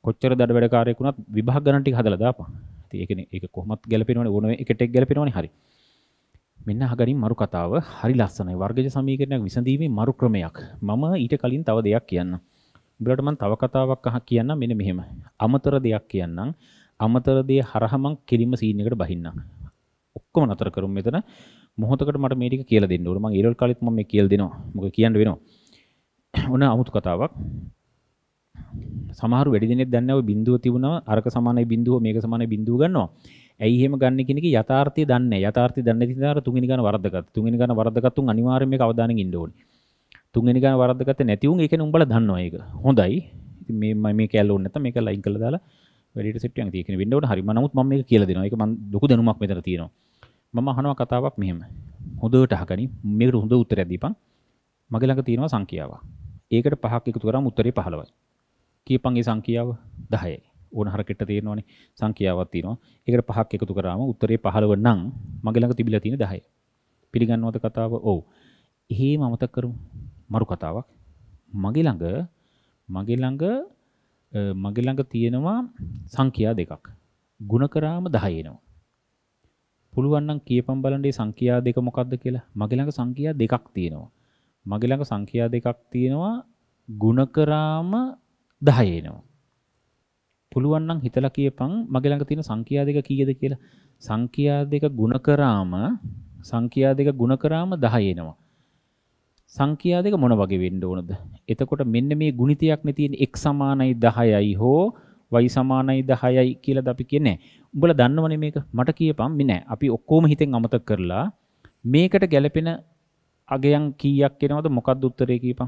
කොච්චර දඩ වැඩකාරයෙක් වුණත් විභාග ගණන් ටික හදලා දාපන්. ඉතින් ඒකනේ ඒක කොහොමත් ගැලපෙනවනේ ඕන එකට එක් ගැලපෙනවනේ හරි. මෙන්න අහගනින් මරු කතාව හරි ලස්සනයි වර්ගජ සමීකරණයක් විසඳීමේ මරු ක්‍රමයක් මම ඊට කලින් තව දෙයක් කියන්න උඹලට මම තව කතාවක් අහ කියන්නම් මෙන්න මෙහෙම. අමතර දෙයක් කියන්නම්. අමතර දේ හරහා මං කිලිම සීන් එකට බහින්නම්. ඔක්කොම නතර කරමු මෙතන. මොහොතකට මට මේ ටික කියලා දෙන්න ඕන. මං ඊළඟ කාලෙත් මම මේ කියලා දෙනවා. මොකද කියන්න වෙනවා. ඔන්න 아무තු කතාවක්. සමහර වැඩි දෙනෙක් දන්නේ ඔය බිඳුව තිබුණා අරක සමානයි බිඳුව මේක සමානයි බිඳුව ගන්නවා. ඇයි එහෙම ගන්න කියන එක යථාර්ථය දන්නේ නැහැ. යථාර්ථය දන්නේ නැති නිසා තුන්වෙනි ගාන වරද්දගත්තා. තුන්වෙනි ගාන වරද්දගත්තුන් අනිවාර්යයෙන් මේක අවදානෙන් ඉන්න ඕනේ. තුන්වෙනි ගාන වරද්දගත්තේ නැති වුන් ඒක නුඹලා දන්නවා ඒක. හොඳයි. ඉතින් මේ මම මේ කැල්ල ඕනේ නැත්තම් මේක ලයින් කරලා දාලා වැඩිට සෙට් එකක් තියෙන වින්ඩෝවට හරි මම නමුත් මම මේක කියලා දෙනවා. ඒක මම ලොකු දැනුමක් මෙතන තියෙනවා. මම අහනවා කතාවක් මෙහෙම. හොඳට අහගනි. මේකට හොඳ උත්තරයක් දීපන්. මගේ ළඟ තියෙනවා සංඛ්‍යාවක්. ඒකට පහක් එකතු කරාම උත්තරේ 15යි. කියපන් ඒ සංඛ්‍යාව 10යි. ඕන හරකට තියෙනවනේ සංඛ්‍යාවක් තියෙනවා. ඒකට පහක් එකතු කරාම උත්තරේ 15 නම් මගේ ළඟ තිබිලා තියෙන 10යි. පිළිගන්නවද කතාව? ඔව්. එහෙම අමතක කරමු. මරු කතාවක්. මගේ ළඟ මගේ ළඟ මගේ ළඟ තියෙනවා සංඛ්‍යා දෙකක්. ಗುಣ කරාම 10 එනවා. පුළුවන් නම් කියපම් බලන්න මේ සංඛ්‍යා දෙක මොකක්ද කියලා. මගේ ළඟ සංඛ්‍යා දෙකක් තියෙනවා. මගේ ළඟ සංඛ්‍යා දෙකක් තියෙනවා ಗುಣ කරාම 10 එනවා. පුළුවන් නම් හිතලා කියපන් මගේ ළඟ තියෙන සංඛ්‍යා දෙක කීයද කියලා. සංඛ්‍යා දෙක ಗುಣ කරාම සංඛ්‍යා දෙක ಗುಣ කරාම 10 එනවා. සංඛ්‍යා දෙක මොන වගේ වෙන්න ඕනද? එතකොට මෙන්න මේ ගුණිතයක් නේ තියෙන්නේ x 10යි හෝ y 10යි කියලාද අපි කියන්නේ. උඹලා දන්නවනේ මේක. මට කියපන් මේ නෑ. අපි ඔක්කොම හිතෙන් අමතක කරලා මේකට ගැළපෙන අගයන් කීයක් එනවද? මොකක්ද උත්තරේ කියපන්.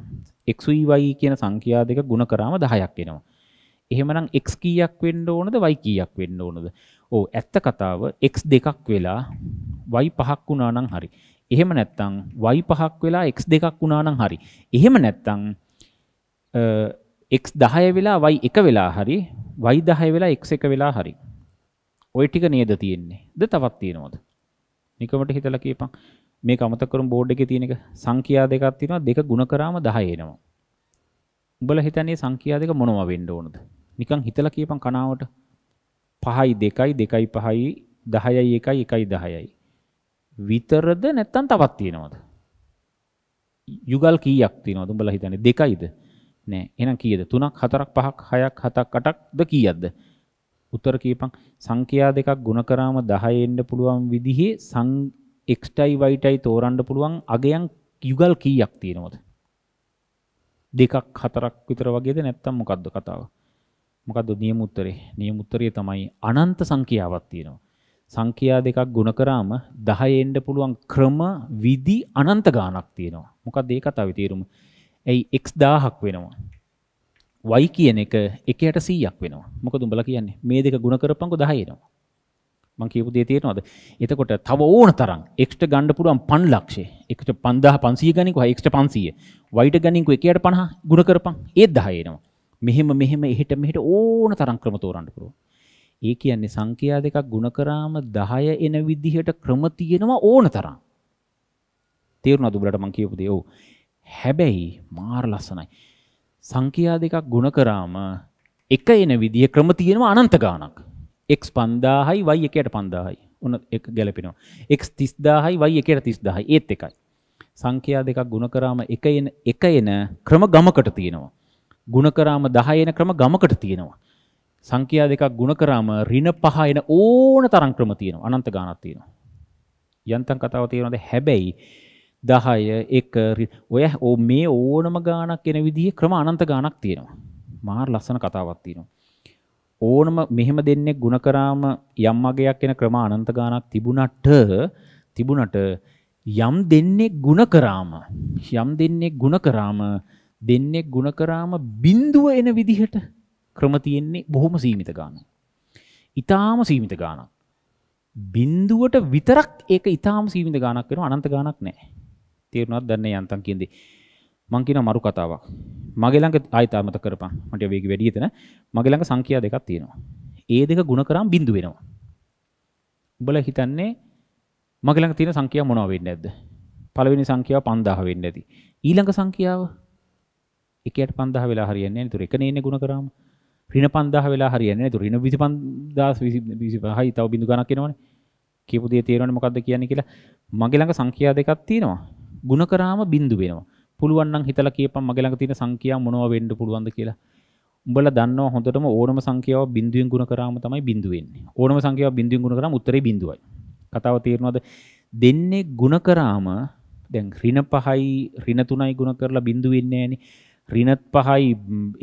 x y කියන සංඛ්‍යා දෙක ಗುಣ කරාම 10ක් එනවා. එහෙමනම් x කීයක් වෙන්න ඕනද y කීයක් වෙන්න ඕනද? ඔව් ඇත්ත කතාව x දෙකක් වෙලා y පහක් වුණා නම් හරි. එහෙම නැත්තං වයි පහක් වෙලා එක් දෙකක් වුණානං හරි. එහෙම නැත්තං එක් දහය වෙලා වයි එක වෙලා හරි වයි දහය වෙලා එක් එක වෙලා හරි. ඔය ටික නේද තියෙන්නේ ද තවත් තියෙනවද. නිකමට හිතල කියපං මේ අමතකරම් බෝඩ් එක තියෙනක සංකයා දෙකක් තියෙනවා දෙක ගුණ කරාම දහයනවා. උඹල හිතන්නේ සංකයා දෙක මොනව වෙන්න ඕනද. නිකං හිතල කියපං කනාවට පහයි දෙකයි දෙකයි පහයි දහයයි එකයි එකයි දහයයි විතරද නැත්තම් තවත් තියෙනවද? යුගල් කීයක් තියෙනවද? උඹලා හිතන්නේ දෙකයිද? නෑ. එහෙනම් කීයද? 3ක් 4ක් 5ක් 6ක් 7ක් 8ක්ද කීයක්ද? උත්තර කියපන්. සංඛ්‍යා දෙකක් ගුණ කරාම 10 එන්න පුළුවන් විදිහේ සං x-යි y-යි තෝරන්න පුළුවන් අගයන් යුගල් කීයක් තියෙනවද? දෙකක් හතරක් විතර වගේද නැත්නම් මොකද්ද කතාව? මොකද්ද නියම උත්තරේ? නියම උත්තරේ තමයි අනන්ත සංඛ්‍යාවක් තියෙනවා. සංඛ්‍යා දෙකක් ගුණ කරාම 10 එන්න පුළුවන් ක්‍රම විදි අනන්ත ගාණක් තියෙනවා. මොකක්ද ඒ කතාවේ තේරුම? ඇයි x 1000ක් වෙනවා. y කියන එක 1යට 100ක් වෙනවා. මොකද උඹලා කියන්නේ? මේ දෙක ගුණ කරපන්කො 10 එනවා. මං කියපු දේ තේරෙනවද? එතකොට තව ඕන තරම් x ට ගන්න පුළුවන් 5 ලක්ෂය. x ට 5500 ගණන්කෝ x ට 500. y ට ගණන්කෝ 1යට 50 ගුණ කරපන්. ඒත් 10 එනවා. මෙහෙම මෙහෙම එහෙට මෙහෙට ඕන තරම් ක්‍රම තෝරන්න පුළුවන්. ඒ කියන්නේ සංඛ්‍යා දෙකක් ගුණ කරාම 10 එන විදිහට ක්‍රම තියෙනවා ඕන තරම්. තේරුණාද උඹලට මම කියපු දේ? ඔව්. හැබැයි මාර ලස්සනයි. සංඛ්‍යා දෙකක් ගුණ කරාම එක එන විදිහ ක්‍රම තියෙනවා අනන්ත ගාණක්. x 5000යි y 1ට 5000යි. ඔන්න එක ගැලපෙනවා. x 30000යි y 1ට 30000යි. ඒත් එකයි. සංඛ්‍යා දෙකක් ගුණ කරාම එක එන එක එන ක්‍රම ගමකට තියෙනවා. ගුණ කරාම 10 එන ක්‍රම ගමකට තියෙනවා. සංඛ්‍යා දෙකක් ගුණ කරාම ඍණ පහ එන ඕන තරම් ක්‍රම තියෙනවා. අනන්ත ගාණක් තියෙනවා. යන්තම් කතාව තියෙනවාද? හැබැයි 10 1 ඔය ඕ මේ ඕනම ගාණක් එන විදිහේ ක්‍රම අනන්ත ගාණක් තියෙනවා. මාර ලස්සන කතාවක් තියෙනවා. ඕනම මෙහෙම දෙන්නේ ಗುಣ කරාම යම් අගයක් එන ක්‍රම අනන්ත ගාණක් තිබුණට තිබුණට යම් දෙන්නේ ಗುಣ කරාම යම් දෙන්නේ ಗುಣ කරාම දෙන්නේ ಗುಣ කරාම බිඳුව එන විදිහට ක්‍රම තියෙන්නේ බොහොම සීමිත ගාන. ඉතාම සීමිත ගානක්. බින්දුවට විතරක් ඒක ඉතාම සීමිත ගානක් වෙනවා අනන්ත ගානක් නැහැ. තේරුණාද දන්නේ යන්තම් කියන්නේ. මං කියන මරු කතාවක්. මගේ ළඟ ආයෙත් අමතක කරපන්. මට වේගය වැඩි එතන. මගේ ළඟ සංඛ්‍යා දෙකක් තියෙනවා. ඒ දෙක ಗುಣ කරාම බින්දු වෙනවා. උඹලා හිතන්නේ මගේ ළඟ තියෙන සංඛ්‍යාව මොනව වෙන්නේ නැද්ද? පළවෙනි සංඛ්‍යාව 5000 වෙන්නේ නැති. ඊළඟ සංඛ්‍යාව 1ට 5000 වෙලා හරියන්නේ නැහැ නේද? ඒක නේන්නේ ಗುಣ කරාම. රින පන්දාහ වෙලා හරියන්නේ තු රින විසි පන්දස් විසි පහයි තව බිඳු ගණක් කෙනවන කියපු දේ තේරවන මොකක්ද කියන්නේ කියලා මගේළඟ සංඛ්‍යා දෙකක් තියෙනවා ගුණ කරාම බිඳු වෙනවා පුළුවන්නම් හිතලා කියපන් මගේළඟ තියෙන සංඛ්‍යා මොනවා වෙන්න පුළුවන්ද කියලා උඹලා දන්නවා හොඳටම ඕනම සංඛ්‍යාව බිඳුවෙන් ගුණ කරාම තමයි බිඳු වෙන්නේ ඕනම සංඛ්‍යාව බිඳුවෙන් ගුණ කරාම උත්තරේ බිඳුවයි කතාව තේරෙනවද දෙන්නේ ගුණ කරාම දැන් ඍණ 5යි ඍණ 3යි ගුණ කරලා බිඳු වෙන්නේ නැහනේ රිනත් පහයි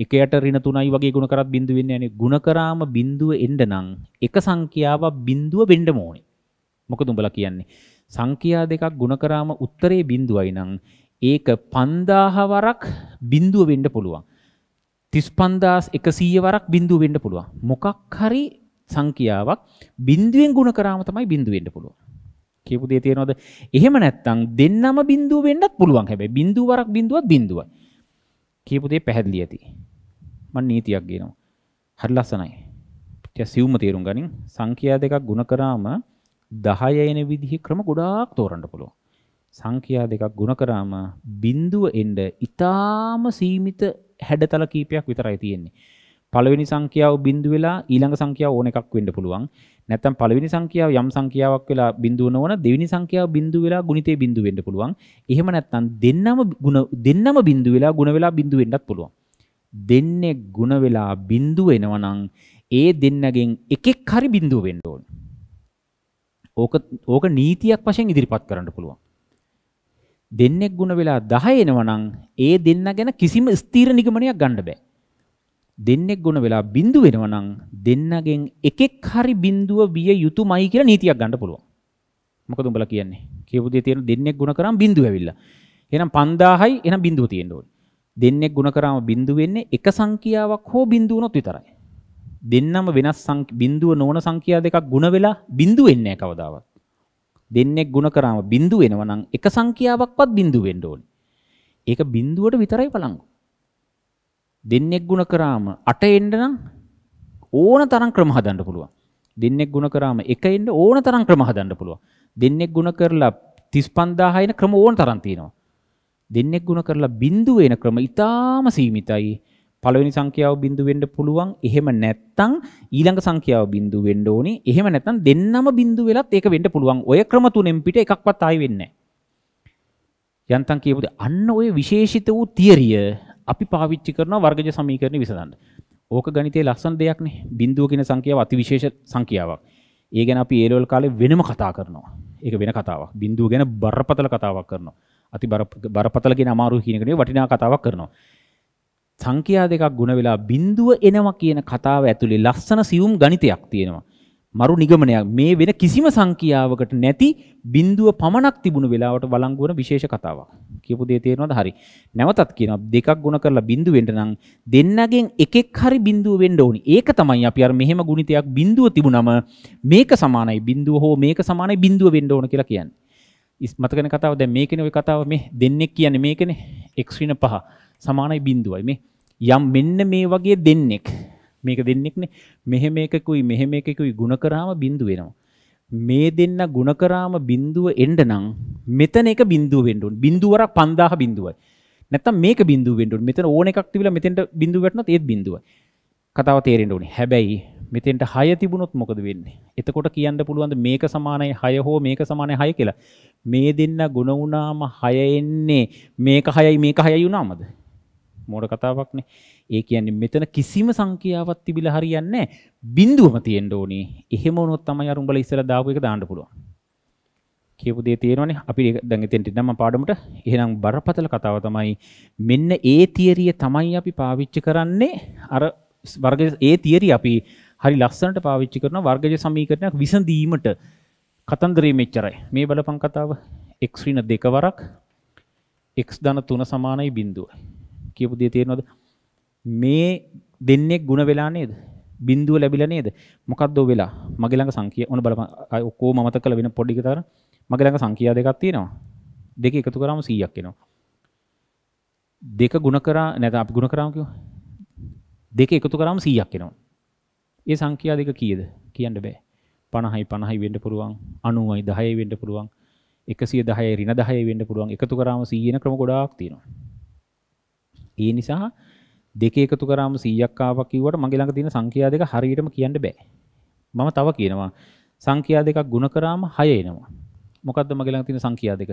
එකට රින තුනයි වගේ ගුණ කරත් බිඳුව වෙන්නේ නැහැ. ගුණ කරාම බිඳුව එන්න නම් එක සංඛ්‍යාවක් බිඳුව වෙන්න ඕනේ. මොකද උඹලා කියන්නේ? සංඛ්‍යා දෙකක් ගුණ කරාම උත්තරේ බිඳුවයි නම් ඒක 5000 වරක් බිඳුව වෙන්න පුළුවන්. 35100 වරක් බිඳුව වෙන්න පුළුවන්. මොකක් හරි සංඛ්‍යාවක් බිඳුවෙන් ගුණ කරාම තමයි බිඳුව වෙන්න පුළුවන්. කියපු දේ තේරෙනවද? එහෙම නැත්නම් දෙන්නම බිඳුව වෙන්නත් පුළුවන්. හැබැයි බිඳුව වරක් බිඳුවත් බිඳුවයි. කියපු දේ පැහැදිලි ඇති. මම නීතියක් ගේනවා. හරි ලස්සනයි. ටික සිව්ම තේරුම් ගනින් සංඛ්‍යා දෙකක් ಗುಣ කරාම 10 එන විදිහේ ක්‍රම ගොඩාක් තෝරන්න පුළුවන්. සංඛ්‍යා දෙකක් ಗುಣ කරාම බිඳුව එන්න ඊටාම සීමිත හැඩතල කීපයක් විතරයි තියෙන්නේ. පළවෙනි සංඛ්‍යාව බිඳු වෙලා ඊළඟ සංඛ්‍යාව ඕන එකක් වෙන්න පුළුවන්. නැත්තම් පළවෙනි සංඛ්‍යාව යම් සංඛ්‍යාවක් වෙලා බිඳුව නොවන දෙවෙනි සංඛ්‍යාව බිඳුව වෙලා ගුණිතේ බිඳුව වෙන්න පුළුවන්. එහෙම නැත්තම් දෙන්නම ගුණ දෙන්නම බිඳුව වෙලා ගුණ වෙලා බිඳුව වෙන්නත් පුළුවන්. දෙන්නේ ගුණ වෙලා බිඳුව වෙනවා නම් ඒ දෙන්නගෙන් එකෙක් හරි බිඳුව වෙන්න ඕන. ඕක ඕක නීතියක් වශයෙන් ඉදිරිපත් කරන්න පුළුවන්. දෙන්නෙක් ගුණ වෙලා 10 එනවනම් ඒ දෙන්න ගැන කිසිම ස්ථීර නිගමනයක් ගන්න බෑ. දෙන්නෙක් ගුණ වෙලා බිඳු වෙනවා නම් දෙන්නගෙන් එකෙක් හරි බිඳුව විය යුතුමයි කියලා නීතියක් ගන්න පුළුවන්. මොකද උඹලා කියන්නේ? කියපු දේ තියෙන දෙන්නෙක් ගුණ කරාම බිඳුව ඇවිල්ලා. එහෙනම් 5000යි එහෙනම් බිඳුව තියෙන්න ඕනේ. දෙන්නෙක් ගුණ කරාම බිඳුව වෙන්නේ එක සංඛ්‍යාවක් හෝ බිඳුව උනොත් විතරයි. දෙන්නම වෙනස් බිඳුව නොවන සංඛ්‍යා දෙකක් ගුණ වෙලා බිඳුව වෙන්නේ නැහැ කවදාවත්. දෙන්නෙක් ගුණ කරාම බිඳුව වෙනවා නම් එක සංඛ්‍යාවක්වත් බිඳුව වෙන්න ඕනේ. ඒක බිඳුවට විතරයි බලංගු. දෙන්නෙක් ಗುಣ කරාම 8 එන්න නම් ඕන තරම් ක්‍රම හදන්න පුළුවන්. දෙන්නෙක් ಗುಣ කරාම 1 එන්න ඕන තරම් ක්‍රම හදන්න පුළුවන්. දෙන්නෙක් ಗುಣ කරලා 35000 එන ක්‍රම ඕන තරම් තියෙනවා. දෙන්නෙක් ಗುಣ කරලා බිඳුව එන ක්‍රම ඊටාම සීමිතයි. පළවෙනි සංඛ්‍යාව බිඳු වෙන්න පුළුවන්. එහෙම නැත්නම් ඊළඟ සංඛ්‍යාව බිඳු වෙන්න ඕනේ. එහෙම නැත්නම් දෙන්නම බිඳු වෙලත් ඒක වෙන්න පුළුවන්. ඔය ක්‍රම තුනෙන් පිට එකක්වත් ආයි වෙන්නේ නැහැ. යන්තම් කියපුද අන්න ඔය විශේෂිත වූ තියරිය අපි පාවිච්චි කරන වර්ගජ සමීකරණ විසඳන්න. ඕක ගණිතයේ ලස්සන දෙයක් නේ. බිඳුව කියන සංඛ්‍යාව අතිවිශේෂ සංඛ්‍යාවක්. ඒ ගැන අපි ඒ ලෙවල් කාලේ වෙනම කතා කරනවා. ඒක වෙන කතාවක්. බිඳුව ගැන බරපතල කතාවක් කරනවා. අති බරපතල කියන අමාරු කියන එක නෙවෙයි වටිනා කතාවක් කරනවා. සංඛ්‍යා දෙකක් ගුණ වෙලා බිඳුව එනවා කියන කතාව ඇතුලේ ලස්සන සියුම් ගණිතයක් තියෙනවා. මරු නිගමනයක් මේ වෙන කිසිම සංඛ්‍යාවකට නැති බිඳුව පමණක් තිබුණු වෙලාවට වළංගු වන විශේෂ කතාවක්. කියපු දේ තේරෙනවද? හරි. නැවතත් කියනවා දෙකක් ಗುಣ කරලා බිඳුව වෙන්න නම් දෙන්නගෙන් එකෙක් හරි බිඳුව වෙන්න ඕනි. ඒක තමයි අපි අර මෙහෙම ගුණිතයක් බිඳුව තිබුණම මේක සමානයි බිඳුව හෝ මේක සමානයි බිඳුව වෙන්න ඕන කියලා කියන්නේ. ඉස් මතකන කතාව දැන් මේකනේ ওই කතාව මේ දෙන්නෙක් කියන්නේ මේකනේ x ඍණ 5 සමානයි බිඳුවයි මේ. යම් මෙන්න මේ වගේ දෙන්නෙක් මේක දෙන්නෙක්නේ මෙහෙම එකකුයි මෙහෙම එකකුයි ಗುಣ කරාම බිඳුව වෙනවා. මේ දෙන්න ಗುಣ කරාම බිඳුව එන්න නම් මෙතන එක බිඳුව වෙන්න ඕන. බිඳුවරක් 5000 බිඳුවයි. නැත්තම් මේක බිඳුව වෙන්න ඕන. මෙතන ඕන එකක් තිබිලා මෙතෙන්ට බිඳුව වැටුණොත් ඒත් බිඳුවයි. කතාව තේරෙන්න ඕනේ. හැබැයි මෙතෙන්ට 6 තිබුණොත් මොකද වෙන්නේ? එතකොට කියන්න පුළුවන් මේක සමානයි 6 හෝ මේක සමානයි 6 කියලා. මේ දෙන්න ගුණ වුණාම 6 එන්නේ මේක 6යි මේක 6යි වුණාමද? මෝඩ කතාවක්නේ ඒ කියන්නේ මෙතන කිසිම සංඛ්‍යාවක් තිබිලා හරියන්නේ නැහැ. බිඳුවම තියෙන්න ඕනේ. එහෙම වුණොත් තමයි අර උඹලා ඉස්සලා දාපු එක දාන්න පුළුවන්. කියපු දේ තියෙනවනේ අපි දැන් එතෙන්ට ඉන්නම පාඩමට එහෙනම් බරපතල කතාව තමයි මෙන්න ඒ තියරිය තමයි අපි පාවිච්චි කරන්නේ අර වර්ග ඒ තියරිය අපි හරි ලස්සනට පාවිච්චි කරන වර්ගජ සමීකරණයක් විසඳීමට කතන්දරේ මෙච්චරයි මේ බලපන් කතාව x ඍණ දෙක වරක් x ධන 3 සමානයි බිඳුවයි කියපු දේ තේරෙනවද මේ දෙන්නේ ಗುಣ වෙලා නේද බින්දුව ලැබිලා නේද මොකද්ද වෙලා මගේ ළඟ සංඛ්‍යා ඔන්න බලපන් ඔක්කොම මතක කළ වෙන පොඩි එකතර මගේ ළඟ සංඛ්‍යා දෙකක් තියෙනවා දෙක එකතු කරාම 100ක් එනවා දෙක ಗುಣ කරා නැත්නම් අපි ಗುಣ කරාම කිව්වා දෙක එකතු කරාම 100ක් එනවා ඒ සංඛ්‍යා දෙක කීයද කියන්න බෑ 50යි 50යි වෙන්න පුළුවන් 90යි 10යි වෙන්න පුළුවන් 110යි ඍණ 10යි වෙන්න පුළුවන් එකතු කරාම 100 වෙන ක්‍රම ගොඩාක් තියෙනවා ඒ නිසා දෙක එකතු කරාම 100ක් ආවා කිව්වට මගේ ළඟ තියෙන සංඛ්‍යා දෙක හරියටම කියන්න බෑ. මම තව කියනවා සංඛ්‍යා දෙකක් ගුණ කරාම 6 එනවා. මොකද්ද මගේ ළඟ තියෙන සංඛ්‍යා දෙක?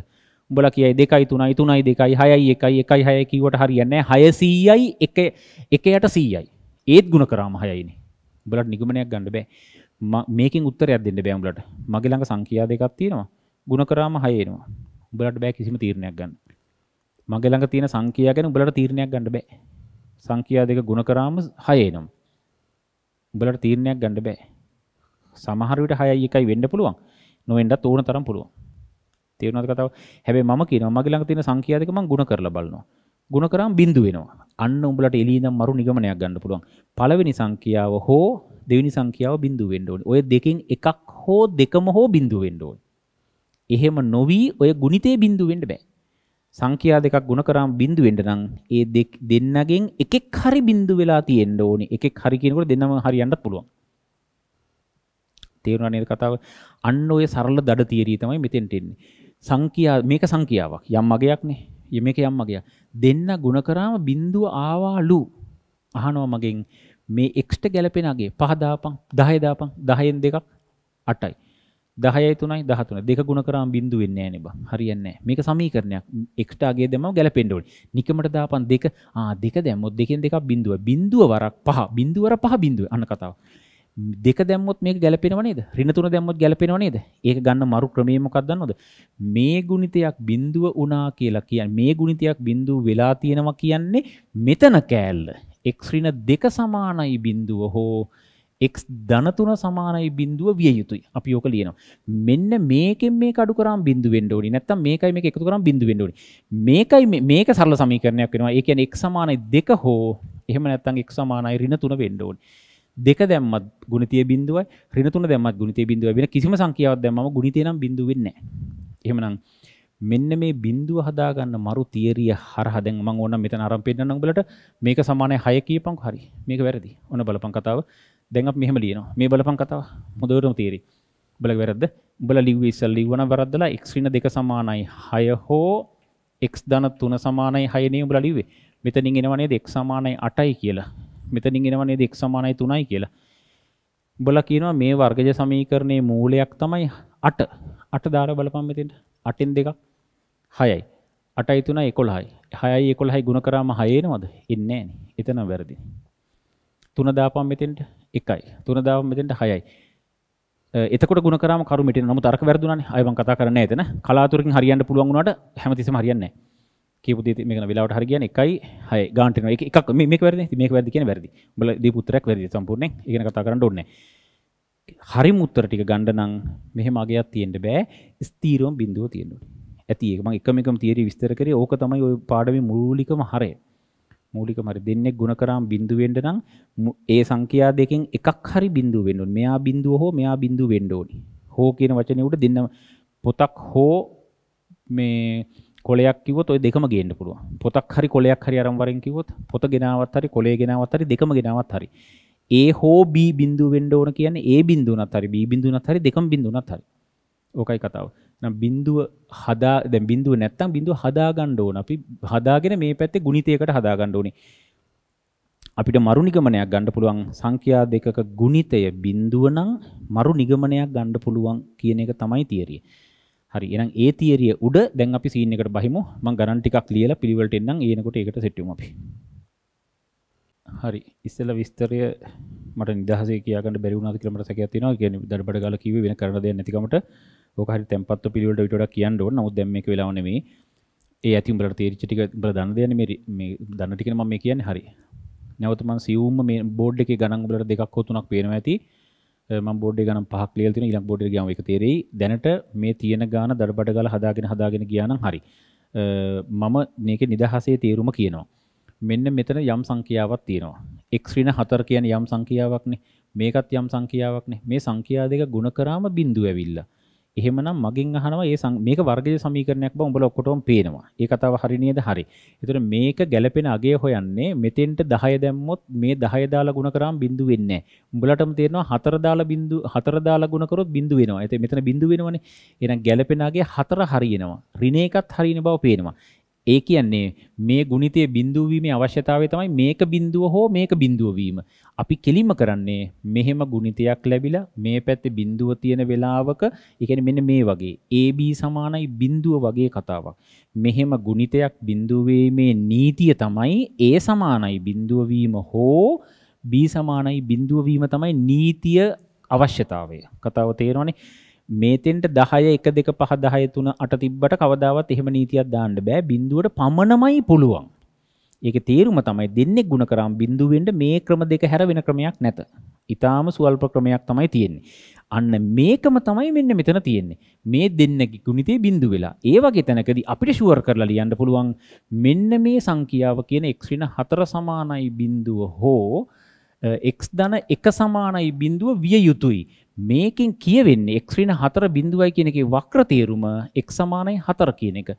උඹලා කියයි 2යි 3යි 3යි 2යි 6යි 1යි 1යි 6යි කිව්වට හරියන්නේ නැහැ. 600යි 1 1යට 100යි. ඒත් ගුණ කරාම 6යිනේ. උඹලට නිගමනයක් ගන්න බෑ. මේකෙන් උත්තරයක් දෙන්න බෑ උඹලට. මගේ ළඟ සංඛ්‍යා දෙකක් තියෙනවා. ගුණ කරාම 6 එනවා. උඹලට බෑ කිසිම තීරණයක් ගන්න. මගේ ළඟ තියෙන සංඛ්‍යා ගැන උඹලට තීරණයක් ගන්න බෑ. සංඛ්‍යා දෙක ගුණ කරාම 6 එනවා. උඹලට තීරණයක් ගන්න බෑ. සමහර විට 6යි 1යි වෙන්න පුළුවන්. නොවෙන්නත් ඕන තරම් පුළුවන්. තේරුණාද කතාව? හැබැයි මම කියනවා මගේ ළඟ තියෙන සංඛ්‍යා දෙක මම ගුණ කරලා බලනවා. ගුණ කරාම බිඳු වෙනවා. අන්න උඹලට එළියේ ඉඳන් මරු නිගමනයක් ගන්න පුළුවන්. පළවෙනි සංඛ්‍යාව හෝ දෙවෙනි සංඛ්‍යාව බිඳු වෙන්න ඕනේ. ඔය දෙකෙන් එකක් හෝ දෙකම හෝ බිඳු වෙන්න ඕනේ. එහෙම නොවි ඔය ගුණිතේ බිඳු වෙන්න බෑ. සංඛ්‍යා දෙකක් ගුණ කරාම බිඳු වෙන්න නම් ඒ දෙන්නගෙන් එකෙක් හරි බිඳු වෙලා තියෙන්න ඕනේ. එකෙක් හරි කියනකොට දෙන්නම හරියන්නත් පුළුවන්. තේරුණා නේද කතාව? අන්න ඔය සරල දඩ තියරිය තමයි මෙතෙන්ට එන්නේ. සංඛ්‍යා මේක සංඛ්‍යාවක්. යම් මගයක්නේ. මේක යම් මගයක්. දෙන්න ගුණ කරාම බිඳුව ආවාලු. අහනවා මගෙන් මේ x ගැලපෙන අගේ 5 දාපන් 10 දාපන් 10න් දෙකක් 8යි. දහයයි තුනයි දහතුන දෙක ගුණ කරාම් බින්දු වෙන්නේ නැහැ නේ බං. හරියන්නේ නැහැ. මේක සමීකරණයක්. එක්ස්ට්‍රා ගේ දෙමම ගැලපෙන්න ඕනේ. නිකමට දාපන් දෙක. ආ දෙක දැම්මොත් දෙකෙන් දෙකක් බින්දුව. බින්දුව වරක් පහ. බින්දුවර පහ බින්දුව. අන්න කතාව. දෙක දැම්මොත් මේක ගැලපෙනව නේද? ඍණ තුන දැම්මොත් ගැලපෙනව නේද? ඒක ගන්න මරු ක්‍රමය මොකක්ද දන්නවද? මේ ගුණිතයක් බිඳුව වුණා කියලා කියන්නේ මේ ගුණිතයක් බිඳුව වෙලා තියෙනවා කියන්නේ මෙතන කෑල්ල x ඍණ දෙක සමානයි බිඳුව හෝ එක් ධනතුන සමානයි බින්දුව විය යුතුයි අපි ඕක ලියනවා මෙන්න මේකෙන් මේ අඩු කරාම් බින්දු වෙන්න ඕනි නැත්නම් මේකයි මේක එකතු කරාම් බින්දු වෙන්න ඕනි මේකයි මේක සරල සමීකරණයක් වෙනවා ඒ කියන්නේ x සමානයි 2 හෝ එහෙම නැත්නම් x සමානයි ඍණ 3 වෙන්න ඕනි දෙක දැම්මත් ගුණිතය බින්දුවයි ඍණ 3 දැම්මත් ගුණිතය බින්දුවයි වෙන කිසිම සංඛ්‍යාවක් දැම්මම ගුණිතය නම් බින්දුව වෙන්නේ නැහැ එහෙමනම් මෙන්න මේ බින්දුව හදාගන්න මරු තියරිය හරහා දැන් මම ඕනම් මෙතන අරන් පෙන්නන්න උඹලට මේක සමානයි 6 කියපන්කෝ හරි මේක වැරදි ඔන්න බලපන් කතාව දැන් අපි මෙහෙම ලියනවා. මේ බලපන් කතාව. හොඳටම තේරෙයි. උඹල වැරද්ද. උඹලා ලිව්වේ ඉස්සල් ලිව්වන වැරද්දලා x ඍණ 2 සමානයි 6 හෝ x ධන 3 සමානයි 6 නේ උඹලා ලිව්වේ. මෙතනින් එනවා නේද x සමානයි 8යි කියලා. මෙතනින් එනවා නේද x සමානයි 3යි කියලා. උඹලා කියනවා මේ වර්ගජ සමීකරණයේ මූලයක් තමයි 8. 8 දාලා බලපන් මෙතෙන්ට. 8න් 2ක් 6යි. 8යි 3යි 11යි. 6යි 11යි ගුණ කරාම 6 එනවද? එන්නේ නැහැ නේ. එතන වැරදි. 3 දාපන් මෙතෙන්ට. එකයි තුනදාව මෙතෙන්ට හයයි එතකොට ගුණ කරාම කරු මෙටෙන නමුත් අරක වැරදුනානේ අය මම කතා කරන්නේ එතන කලාතුරකින් හරියන්න පුළුවන් වුණාට හැමතිස්සෙම හරියන්නේ නැහැ කියපු දේ මේක වෙලාවට හරි කියන්නේ 1යි 6යි ගාන්ට එනවා. එක එකක් මේක වැරදි නේ. මේක වැරදි කියන්නේ වැරදි. උඹලා දීපු උත්තරයක් වැරදි සම්පූර්ණයෙන්. ඒ ගැන කතා කරන්න ඕනේ නැහැ. හරිම උත්තර ටික ගන්න නම් මෙහෙම අගයක් තියෙන්න බෑ. ස්ථීරවම බිඳුව තියෙන්න ඕනේ. ඇති ඒක මම එකම එකම තියරි විස්තර කරේ. ඕක තමයි ওই පාඩමේ මූලිකම හරය. මූලික මරි දෙන්නෙක් ගුණ කරාම් බිඳු වෙන්න නම් ඒ සංඛ්‍යා දෙකෙන් එකක් හරි බිඳු වෙන්න ඕනේ. මෙයා බිඳුව හෝ මෙයා බිඳු වෙන්න ඕනේ. හෝ කියන වචනේ උඩ දෙන්න පොතක් හෝ මේ කොලයක් කිව්වොත් ওই දෙකම ගේන්න පුළුවන්. පොතක් හරි කොලයක් හරි අරන් වරෙන් කිව්වොත් පොත ගෙනාවත් හරි කොලේ ගෙනාවත් හරි දෙකම ගෙනාවත් හරි. ඒ හෝ B බිඳුව වෙන්න ඕන කියන්නේ A බිඳුව නැත් හරි B බිඳුව නැත් හරි දෙකම බිඳුව නැත් හරි. ඕකයි කතාව. නම් බිඳුව හදා දැන් බිඳුව නැත්තම් බිඳුව හදා ගන්න ඕන. අපි හදාගෙන මේ පැත්තේ ගුණිතයකට හදා ගන්න ඕනේ. අපිට මරු නිගමනයක් ගන්න පුළුවන් සංඛ්‍යා දෙකක ගුණිතය බිඳුව නම් මරු නිගමනයක් ගන්න පුළුවන් කියන එක තමයි තියරිය. හරි එහෙනම් ඒ තියරිය උඩ දැන් අපි සීන් එකට බහිමු. මම ගණන් ටිකක් ලියලා පිළිවෙලට එන්නම්. ඊනකොට ඒකට සෙට් වෙමු අපි. හරි ඉස්සල විස්තරය මට නිදහස කියකට බැරිුණනාද කලමට සැක තින කිය දඩබඩ ගල කිව වෙන කරන දෙ නැතිකමට හරි තැපත් පිළිවට විටට කියන්න ඕන නමුත් දැම එක වෙලාවනේ ඒ ඇති බට තේරිච්චටික ප්‍රධාන දයන මේ දන්නටිකෙන ම මේ කියන්න හරි නැවතමන් සියවම මේ බෝඩ් එක ගණන් බලට දෙකක් හෝතුනක් පේනවා ඇති බොඩ් ගන පහක් ලියල්තින ඉලම් බොඩ් ගම එක තේරෙයි දැනට මේ තියෙන ගාන දඩබඩ ගල හදාගෙන හදාගෙන ගියානම් හරි මම මේක නිදහසේ තේරුම කියනවා මෙන්න මෙතන යම් සංඛ්‍යාවක් තියෙනවා. x ඍණ 4 කියන්නේ යම් සංඛ්‍යාවක්නේ. මේකත් යම් සංඛ්‍යාවක්නේ. මේ සංඛ්‍යා දෙක ಗುಣ කරාම බිඳුව ඇවිල්ලා. එහෙමනම් මගෙන් අහනවා මේ මේක වර්ගයේ සමීකරණයක් බව උඹලා ඔක්කොටම පේනවා. ඒ කතාව හරි නේද? හරි. ඒතර මේක ගැළපෙන අගය හොයන්නේ මෙතෙන්ට 10 දැම්මොත් මේ 10 දාලා ಗುಣ කරාම බිඳු වෙන්නේ නැහැ. උඹලටම තේරෙනවා 4 දාලා බිඳු 4 දාලා ಗುಣ කරොත් බිඳු වෙනවා. ඒතේ මෙතන බිඳු වෙනවනේ. එහෙනම් ගැළපෙන අගය 4 හරියනවා. ඍණ එකත් හරියන බව පේනවා. ඒ කියන්නේ මේ ගුණිතය බිඳුව වීමේ අවශ්‍යතාවය තමයි මේක බිඳුව හෝ මේක බිඳුව වීම. අපි කෙලින්ම කරන්නේ මෙහෙම ගුණිතයක් ලැබිලා මේ පැත්තේ බිඳුව තියෙන වෙලාවක, ඒ කියන්නේ මෙන්න මේ වගේ AB සමානයි බිඳුව වගේ කතාවක්. මෙහෙම ගුණිතයක් බිඳුව නීතිය තමයි A සමානයි බිඳුව හෝ B සමානයි බිඳුව තමයි නීතිය අවශ්‍යතාවය. කතාව තේරෙනවනේ. මේතෙන්ට 10 1 2 5 10 3 8 තිබ්බට කවදාවත් එහෙම නීතියක් දාන්න බෑ බිඳුවට පමණමයි පුළුවන්. ඒකේ තේරුම තමයි දෙන්නේ ಗುಣ කරාම් බිඳුවෙන්ද මේ ක්‍රම දෙක හැර වෙන ක්‍රමයක් නැත. ඊටාම සුවල්ප ක්‍රමයක් තමයි තියෙන්නේ. අන්න මේකම තමයි මෙන්න මෙතන තියෙන්නේ. මේ දෙන්නගේ ගුණිතේ බිඳු වෙලා. ඒ වගේ තැනකදී අපිට ෂුවර් කරලා ලියන්න පුළුවන් මෙන්න මේ සංඛ්‍යාව කියන x ඍණ 4 සමානයි බිඳුව හෝ x ධන 1 සමානයි බිඳුව විය යුතුයි. මේකෙන් කියවෙන්නේ x ඍණ 4 බිඳුවයි කියන එකේ වක්‍ර තේරුම x සමානයි 4 කියන එක.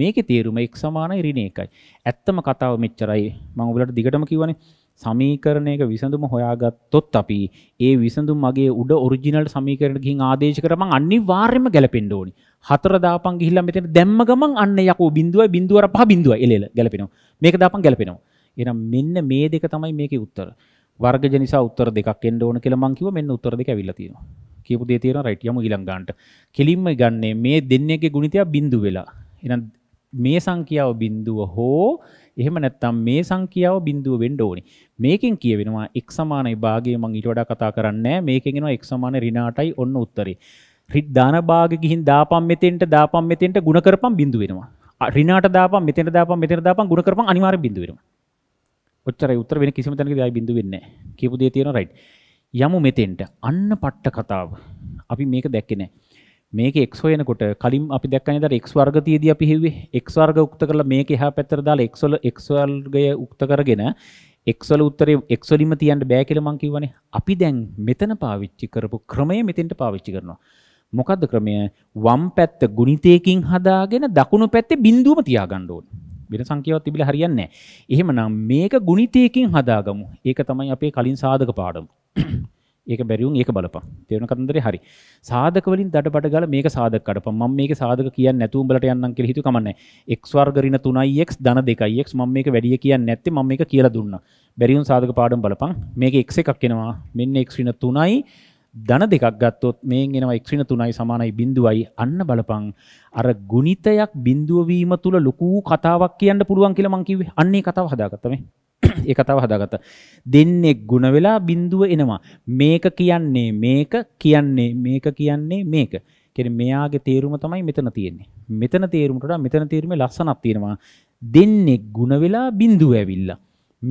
මේකේ තේරුම x සමානයි ඍණ 1යි. ඇත්තම කතාව මෙච්චරයි. මම ඔයාලට දිගටම කියවනේ. සමීකරණයක විසඳුම හොයාගත්තොත් අපි ඒ විසඳුම් මගේ උඩ ඔරිජිනල් සමීකරණයට ගිහින් ආදේශ කර මං අනිවාර්යයෙන්ම ගැලපෙන්න ඕනි. හතර දාපන් ගිහිල්ලා මෙතන දැම්ම ගමන් අන්න යකෝ බිඳුවයි බිඳුවර පහ බිඳුවයි එලෙල ගැලපෙනවා. මේක දාපන් ගැලපෙනවා. එහෙනම් මෙන්න මේ දෙක තමයි මේකේ උත්තර. වර්ගජ නිසා උත්තර දෙකක් එන්න ඕන කියලා මං කිව්වා මෙන්න උත්තර දෙක ඇවිල්ලා තියෙනවා. කියපු දේ තියෙනවා රයිට් යමු ඊළඟ ගානට. කෙලින්ම ගන්නේ මේ දෙන්නේගේ ගුණිතය බිඳු වෙලා. එහෙනම් මේ සංඛ්‍යාව බිඳුව හෝ එහෙම නැත්නම් මේ සංඛ්‍යාව බිඳුව වෙන්න ඕනේ. මේකෙන් කියවෙනවා x සමානයි භාගය මම ඊට වඩා කතා කරන්නේ නැහැ. මේකෙන් එනවා x සමාන ඍණ 8යි ඔන්න උත්තරේ. රිත් දාන භාගෙ ගිහින් දාපම් මෙතෙන්ට දාපම් මෙතෙන්ට ಗುಣ කරපම් බිඳුව වෙනවා. ඍණ 8 දාපම් මෙතෙන්ට දාපම් මෙතෙන්ට දාපම් ಗುಣ කරපම් අනිවාර්යෙන් බිඳුව වෙනවා. ඔච්චර උත්තර වෙන කිසිම තැනක දයි බිඳු වෙන්නේ කියපු දේ තියෙනවා රයිට් යමු මෙතෙන්ට අන්න පට්ට කතාව අපි මේක දැක්කේ නැහැ මේක x හොයනකොට කලින් අපි දැක්කනේ දර x වර්ග තියදී අපි හිව්වේ x වර්ග උක්ත කරලා මේක එහා පැත්තට දාලා x වල x වර්ගය උක්ත කරගෙන x වල උත්තරේ x වලින්ම තියන්න බෑ කියලා මං කිව්වනේ අපි දැන් මෙතන පාවිච්චි කරපු ක්‍රමය මෙතෙන්ට පාවිච්චි කරනවා මොකක්ද ක්‍රමය වම් පැත්ත ගුණිතයකින් හදාගෙන දකුණු පැත්තේ බිඳුවම තියාගන්න ඕනේ වෙන සංකේවත් තිබිලා හරියන්නේ නැහැ. එහෙමනම් මේක ගුණිතයකින් හදාගමු. ඒක තමයි අපේ කලින් සාධක පාඩම. ඒක බැරි වුන් ඒක බලපන්. තේරෙන කතන්දරේ හරි. සාධක වලින් දඩබඩ ගාලා මේක සාධක කඩපන්. මම මේක සාධක කියන්නේ නැතුව උඹලට යන්නම් කියලා හිතුව කමන්නේ. x වර්ග ඍණ 3x ධන 2x මම මේක වැඩි කියන්නේ නැත්තේ මම මේක කියලා දුන්නා. බැරි වුන් සාධක පාඩම බලපන්. මේක x එකක් එනවා. මෙන්න x ඍණ 3යි ධන දෙකක් ගත්තොත් මේ එනවා එක්්‍රින තුනයි සමානයි බිඳුවයි අන්න බලපං අර ගුණිතයක් බිඳුවවීම තුළ ලොකූ කතාවක් කියන්න පුළුවන් කියලමංකිවේ අන්නේ කතාව හදාගත්තමේ ඒ කතාව හදාගත්ත. දෙන්නෙක් ගුණ වෙලා බිඳුව එනවා. මේක කියන්නේ මේක කියන්නේ මේක කියන්නේ මේක. කියන්නේ මෙයාගේ තේරුම තමයි මෙතන තියෙන්නේ. මෙතන තේරුමට වඩා මෙතන තේරුමේ ලස්සනක් තියෙනවා. දෙන්නෙක් ගුණ වෙලා බිඳුව ඇවිල්ලා.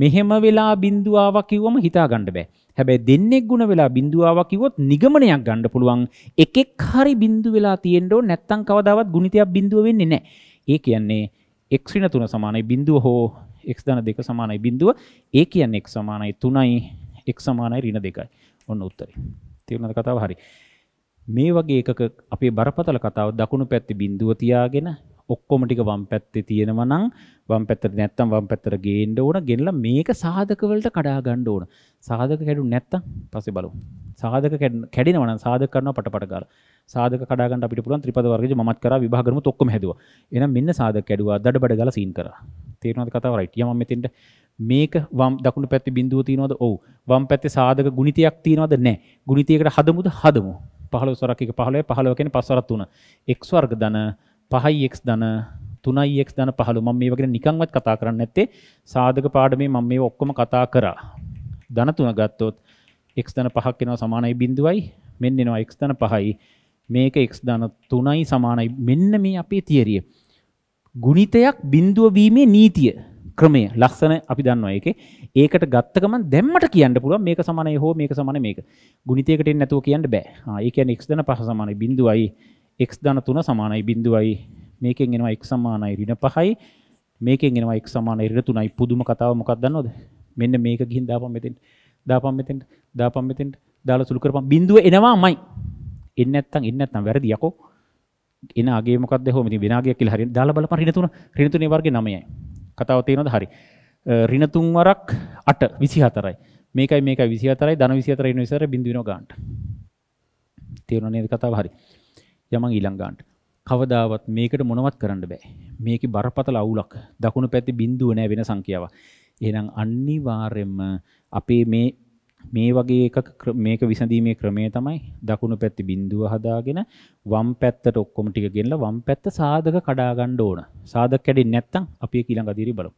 මෙහෙම වෙලා බිඳුවාවක් කිව්වම හිතා ගන්න බෑ. හැබැයි දෙන්නෙක් ගුණ වෙලා බිඳුවාවක් කිව්වොත් නිගමනයක් ගන්න පුළුවන් එකෙක් හරි බිඳු වෙලා තියෙන්න ඕන නැත්නම් කවදාවත් ගුණිතයක් බිඳුව වෙන්නේ නැහැ. ඒ කියන්නේ x ඍණ 3 සමානයි බිඳුව හෝ x ධන 2 සමානයි බිඳුව. ඒ කියන්නේ x සමානයි 3යි x සමානයි ඍණ 2යි. ඔන්න උත්තරේ. තේරුණාද කතාව? හරි. මේ වගේ එකක අපේ බරපතල කතාව දකුණු පැත්තේ බිඳුව තියාගෙන ඔක්කොම ටික වම් පැත්තේ තියෙනවා නම් වම් පැත්තට නැත්තම් වම් පැත්තට ගේන්න ඕන. ගෙනලා මේක සාධක වලට කඩා ගන්න ඕන. සාධක කැඩුනේ නැත්තම් පස්සේ බලමු. සාධක කැඩෙනවා නම් සාධක කරනවා පටපට ගාලා. සාධක කඩා ගන්න අපිට පුළුවන් ත්‍රිපද වර්ගයේ මමත් කරා විභාග කරමුත් ඔක්කොම හැදුවා. එහෙනම් මෙන්න සාධක කැඩුවා. දඩබඩ ගාලා සීන් කරා. තේරෙනවද කතාව රයිට්. යා මම මෙතෙන්ට මේක වම් දකුණු පැත්තේ බිඳුව තියෙනවද? ඔව්. වම් පැත්තේ සාධක ගුණිතයක් තියෙනවද? නැහැ. ගුණිතයකට හදමුද? හදමු. 15 වරක් එක 15 15 කියන්නේ 5 වරක් 3. x වර්ග ධන පහයික් දන තුනයික් දන පහළු මම මේ වගෙන නිකංවත් කතා කරන්න ඇත්තේ සාධක පාඩමේ මම මේ ඔක්කොම කතා කරා ධන තුන ගත්තොත් එක් දන පහක් එනවා සමානයි බිඳුවයි මෙන්න එනවා එක් දන පහයි මේක එක් දන තුනයි සමානයි මෙන්න මේ අපේ තියරිය ගුණිතයක් බින්දුව වීමේ නීතිය ක්‍රමය ලස්සන අපි දන්නවා ඒක ඒකට ගත්තකම දැම්මට කියන්න පුළුවන් මේක සමානයි හෝ මේක සමාන මේක ගුණිතයකට එන්නේ නැතුව කියන්න බෑ ආ ඒ කියන්නේ x දන පහ සමානයි බිඳුවයි එක් ධන තුන සමානයි බිඳුවයි මේකෙන් එෙනවා එක් සමානයි රින පහයි මේකෙන් එෙනවා එක් සමාන එරිට තුනයි පුදුම කතාව මොකක් දන්නවද මෙන්න මේක ගිහින් දාපම් මෙතෙන් දාපම් මෙතෙන්ට දාපම් මෙතෙන්ට දාලා සුළු කරපම් බිඳුව එනවා මයි එන්න නැත්තම් එන්න නැත්තම් වැරදි යකෝ එන අගේ මොකක්ද හෝ ඉතින් විනාගයක් කියලා හරියට දාලා බලපන් ඍණ තුන ඍණ තුනේ වර්ගේ 9යි කතාව තේරෙනවද හරි ඍණ තුන් වරක් 8 24යි මේකයි මේකයි 24යි ධන 24 ඍණ 24 බිඳු වෙනවා ගන්නට තේරුණා නේද කතාව හරි යමන් ඊළඟ ගානට. කවදාවත් මේකට මොනවත් කරන්න බෑ. මේකේ බරපතල අවුලක්. දකුණු පැත්තේ බිඳුව නෑ වෙන සංඛ්‍යාව. එහෙනම් අනිවාර්යයෙන්ම අපේ මේ මේ වගේ එකක මේක විසඳීමේ ක්‍රමය තමයි දකුණු පැත්තේ බිඳුව හදාගෙන වම් පැත්තට ඔක්කොම ටික ගෙනලා වම් පැත්ත සාධක කඩා ගන්න ඕන. සාධක කැඩෙන්නේ නැත්නම් අපි ඒක ඊළඟ අදියරේ බලමු.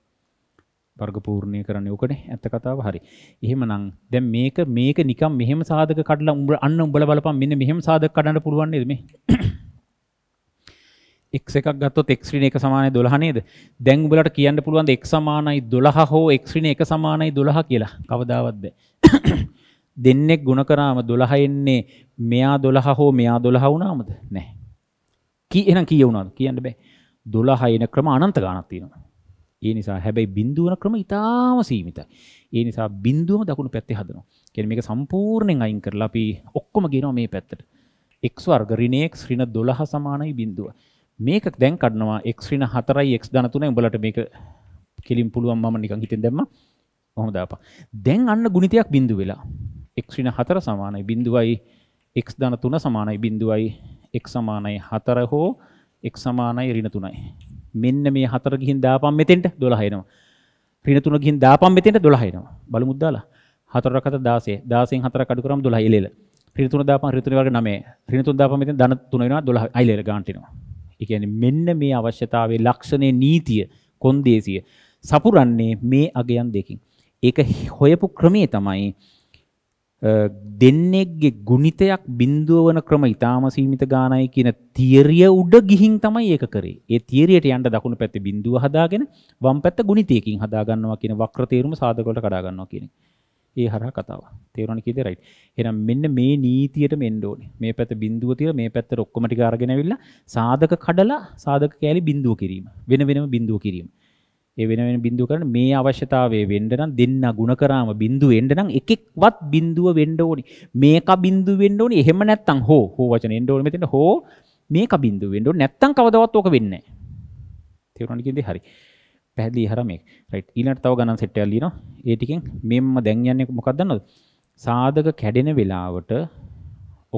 වර්ගපූර්ණය කරන්න ඕකනේ ඇත්ත කතාව හරි. එහෙමනම් දැන් මේක මේක නිකන් මෙහෙම සාධක කඩලා උඹ අන්න උඹලා බලපන් මෙන්න මෙහෙම සාධක කඩන්න පුළුවන් නේද මේ? x එකක් ගත්තොත් x ඍණ 1 සමානයි 12 නේද? දැන් උඹලට කියන්න පුළුවන් ද x සමානයි 12 හෝ x ඍණ 1 සමානයි 12 කියලා. කවදාවත් බෑ. දෙන්නේ ගුණ කරාම 12 එන්නේ මෙයා 12 හෝ මෙයා 12 වුණාමද? නැහැ. කී එහෙනම් කීය වුණාද? කියන්න බෑ. 12 එන ක්‍රම අනන්ත ගාණක් තියෙනවා. ඒ නිසා හැබැයි බිඳුවන ක්‍රම ඉතාම සීමිත. ඒ නිසා බිඳුවම දකුණු පැත්තේ හදනවා. කියන්නේ මේක සම්පූර්ණයෙන් අයින් කරලා අපි ඔක්කොම ගෙනවා මේ පැත්තට. x වර්ග ඍණ x ඍණ 12 සමානයි බිඳුව. මේක දැන් කඩනවා x ඍණ 4යි x ධන 3යි උඹලට මේක කෙලින් පුළුවන් මම නිකන් හිතෙන් දැම්මා. ඔහොම දාපන්. දැන් අන්න ගුණිතයක් බිඳු වෙලා. x ඍණ 4 සමානයි බිඳුවයි x ධන 3 සමානයි බිඳුවයි x සමානයි 4 හෝ x සමානයි ඍණ 3යි. මෙන්න මේ හතර ගිහින් දාපම් මෙතෙන්ට 12 එනවා. ඍණ තුන ගිහින් දාපම් මෙතෙන්ට 12 එනවා. බලමුද දාලා. හතරක් අතර 16. 16න් හතරක් අඩු කරාම 12 එලෙල. ඍණ තුන දාපම් ඍණ තුනේ වර්ග 9. ඍණ තුන දාපම් මෙතෙන් ධන තුන වෙනවා 12 අයිලෙල ගන්නට එනවා. ඒ කියන්නේ මෙන්න මේ අවශ්‍යතාවයේ ලක්ෂණේ නීතිය කොන්දේසිය සපුරන්නේ මේ අගයන් දෙකින්. ඒක හොයපු ක්‍රමයේ තමයි දෙන්නෙක්ගේ ගුණිතයක් බින්දුව වන ක්‍රම ඉතාම සීමිත ගානයි කියන තියරිය උඩ ගිහින් තමයි ඒක කරේ. ඒ තියරියට යන්න දකුණු පැත්තේ බින්දුව හදාගෙන වම් පැත්ත ගුණිතයකින් හදා ගන්නවා කියන වක්‍ර තේරුම සාධක වලට කඩා ගන්නවා කියන එක. ඒ හරහා කතාව. තේරුණා කීයද රයිට්. එහෙනම් මෙන්න මේ නීතියට මෙන්න ඕනේ. මේ පැත්ත බින්දුව තියලා මේ පැත්තට ඔක්කොම ටික අරගෙන ඇවිල්ලා සාධක කඩලා සාධක කැලේ බින්දුව කිරීම. වෙන වෙනම බින්දුව කිරීම. ඒ වෙන වෙන බිඳුව කරන්න මේ අවශ්‍යතාවය වෙන්න නම් දෙන්න ಗುಣ කරාම බිඳුව එන්න නම් එකෙක්වත් බිඳුව වෙන්න ඕනි මේක බිඳුව වෙන්න ඕනි එහෙම නැත්තම් හෝ හෝ වචන එන්න ඕනි මෙතන හෝ මේක බිඳුව වෙන්න ඕනි නැත්තම් කවදාවත් ඕක වෙන්නේ නැහැ තේරුණාද කියන්නේ හරි පැහැදිලි හරම මේක රයිට් ඊළඟට තව ගණන් සෙට් එකක් ලියනවා ඒ ටිකෙන් මෙම්ම දැන් යන්නේ මොකක්ද දන්නවද සාධක කැඩෙන වෙලාවට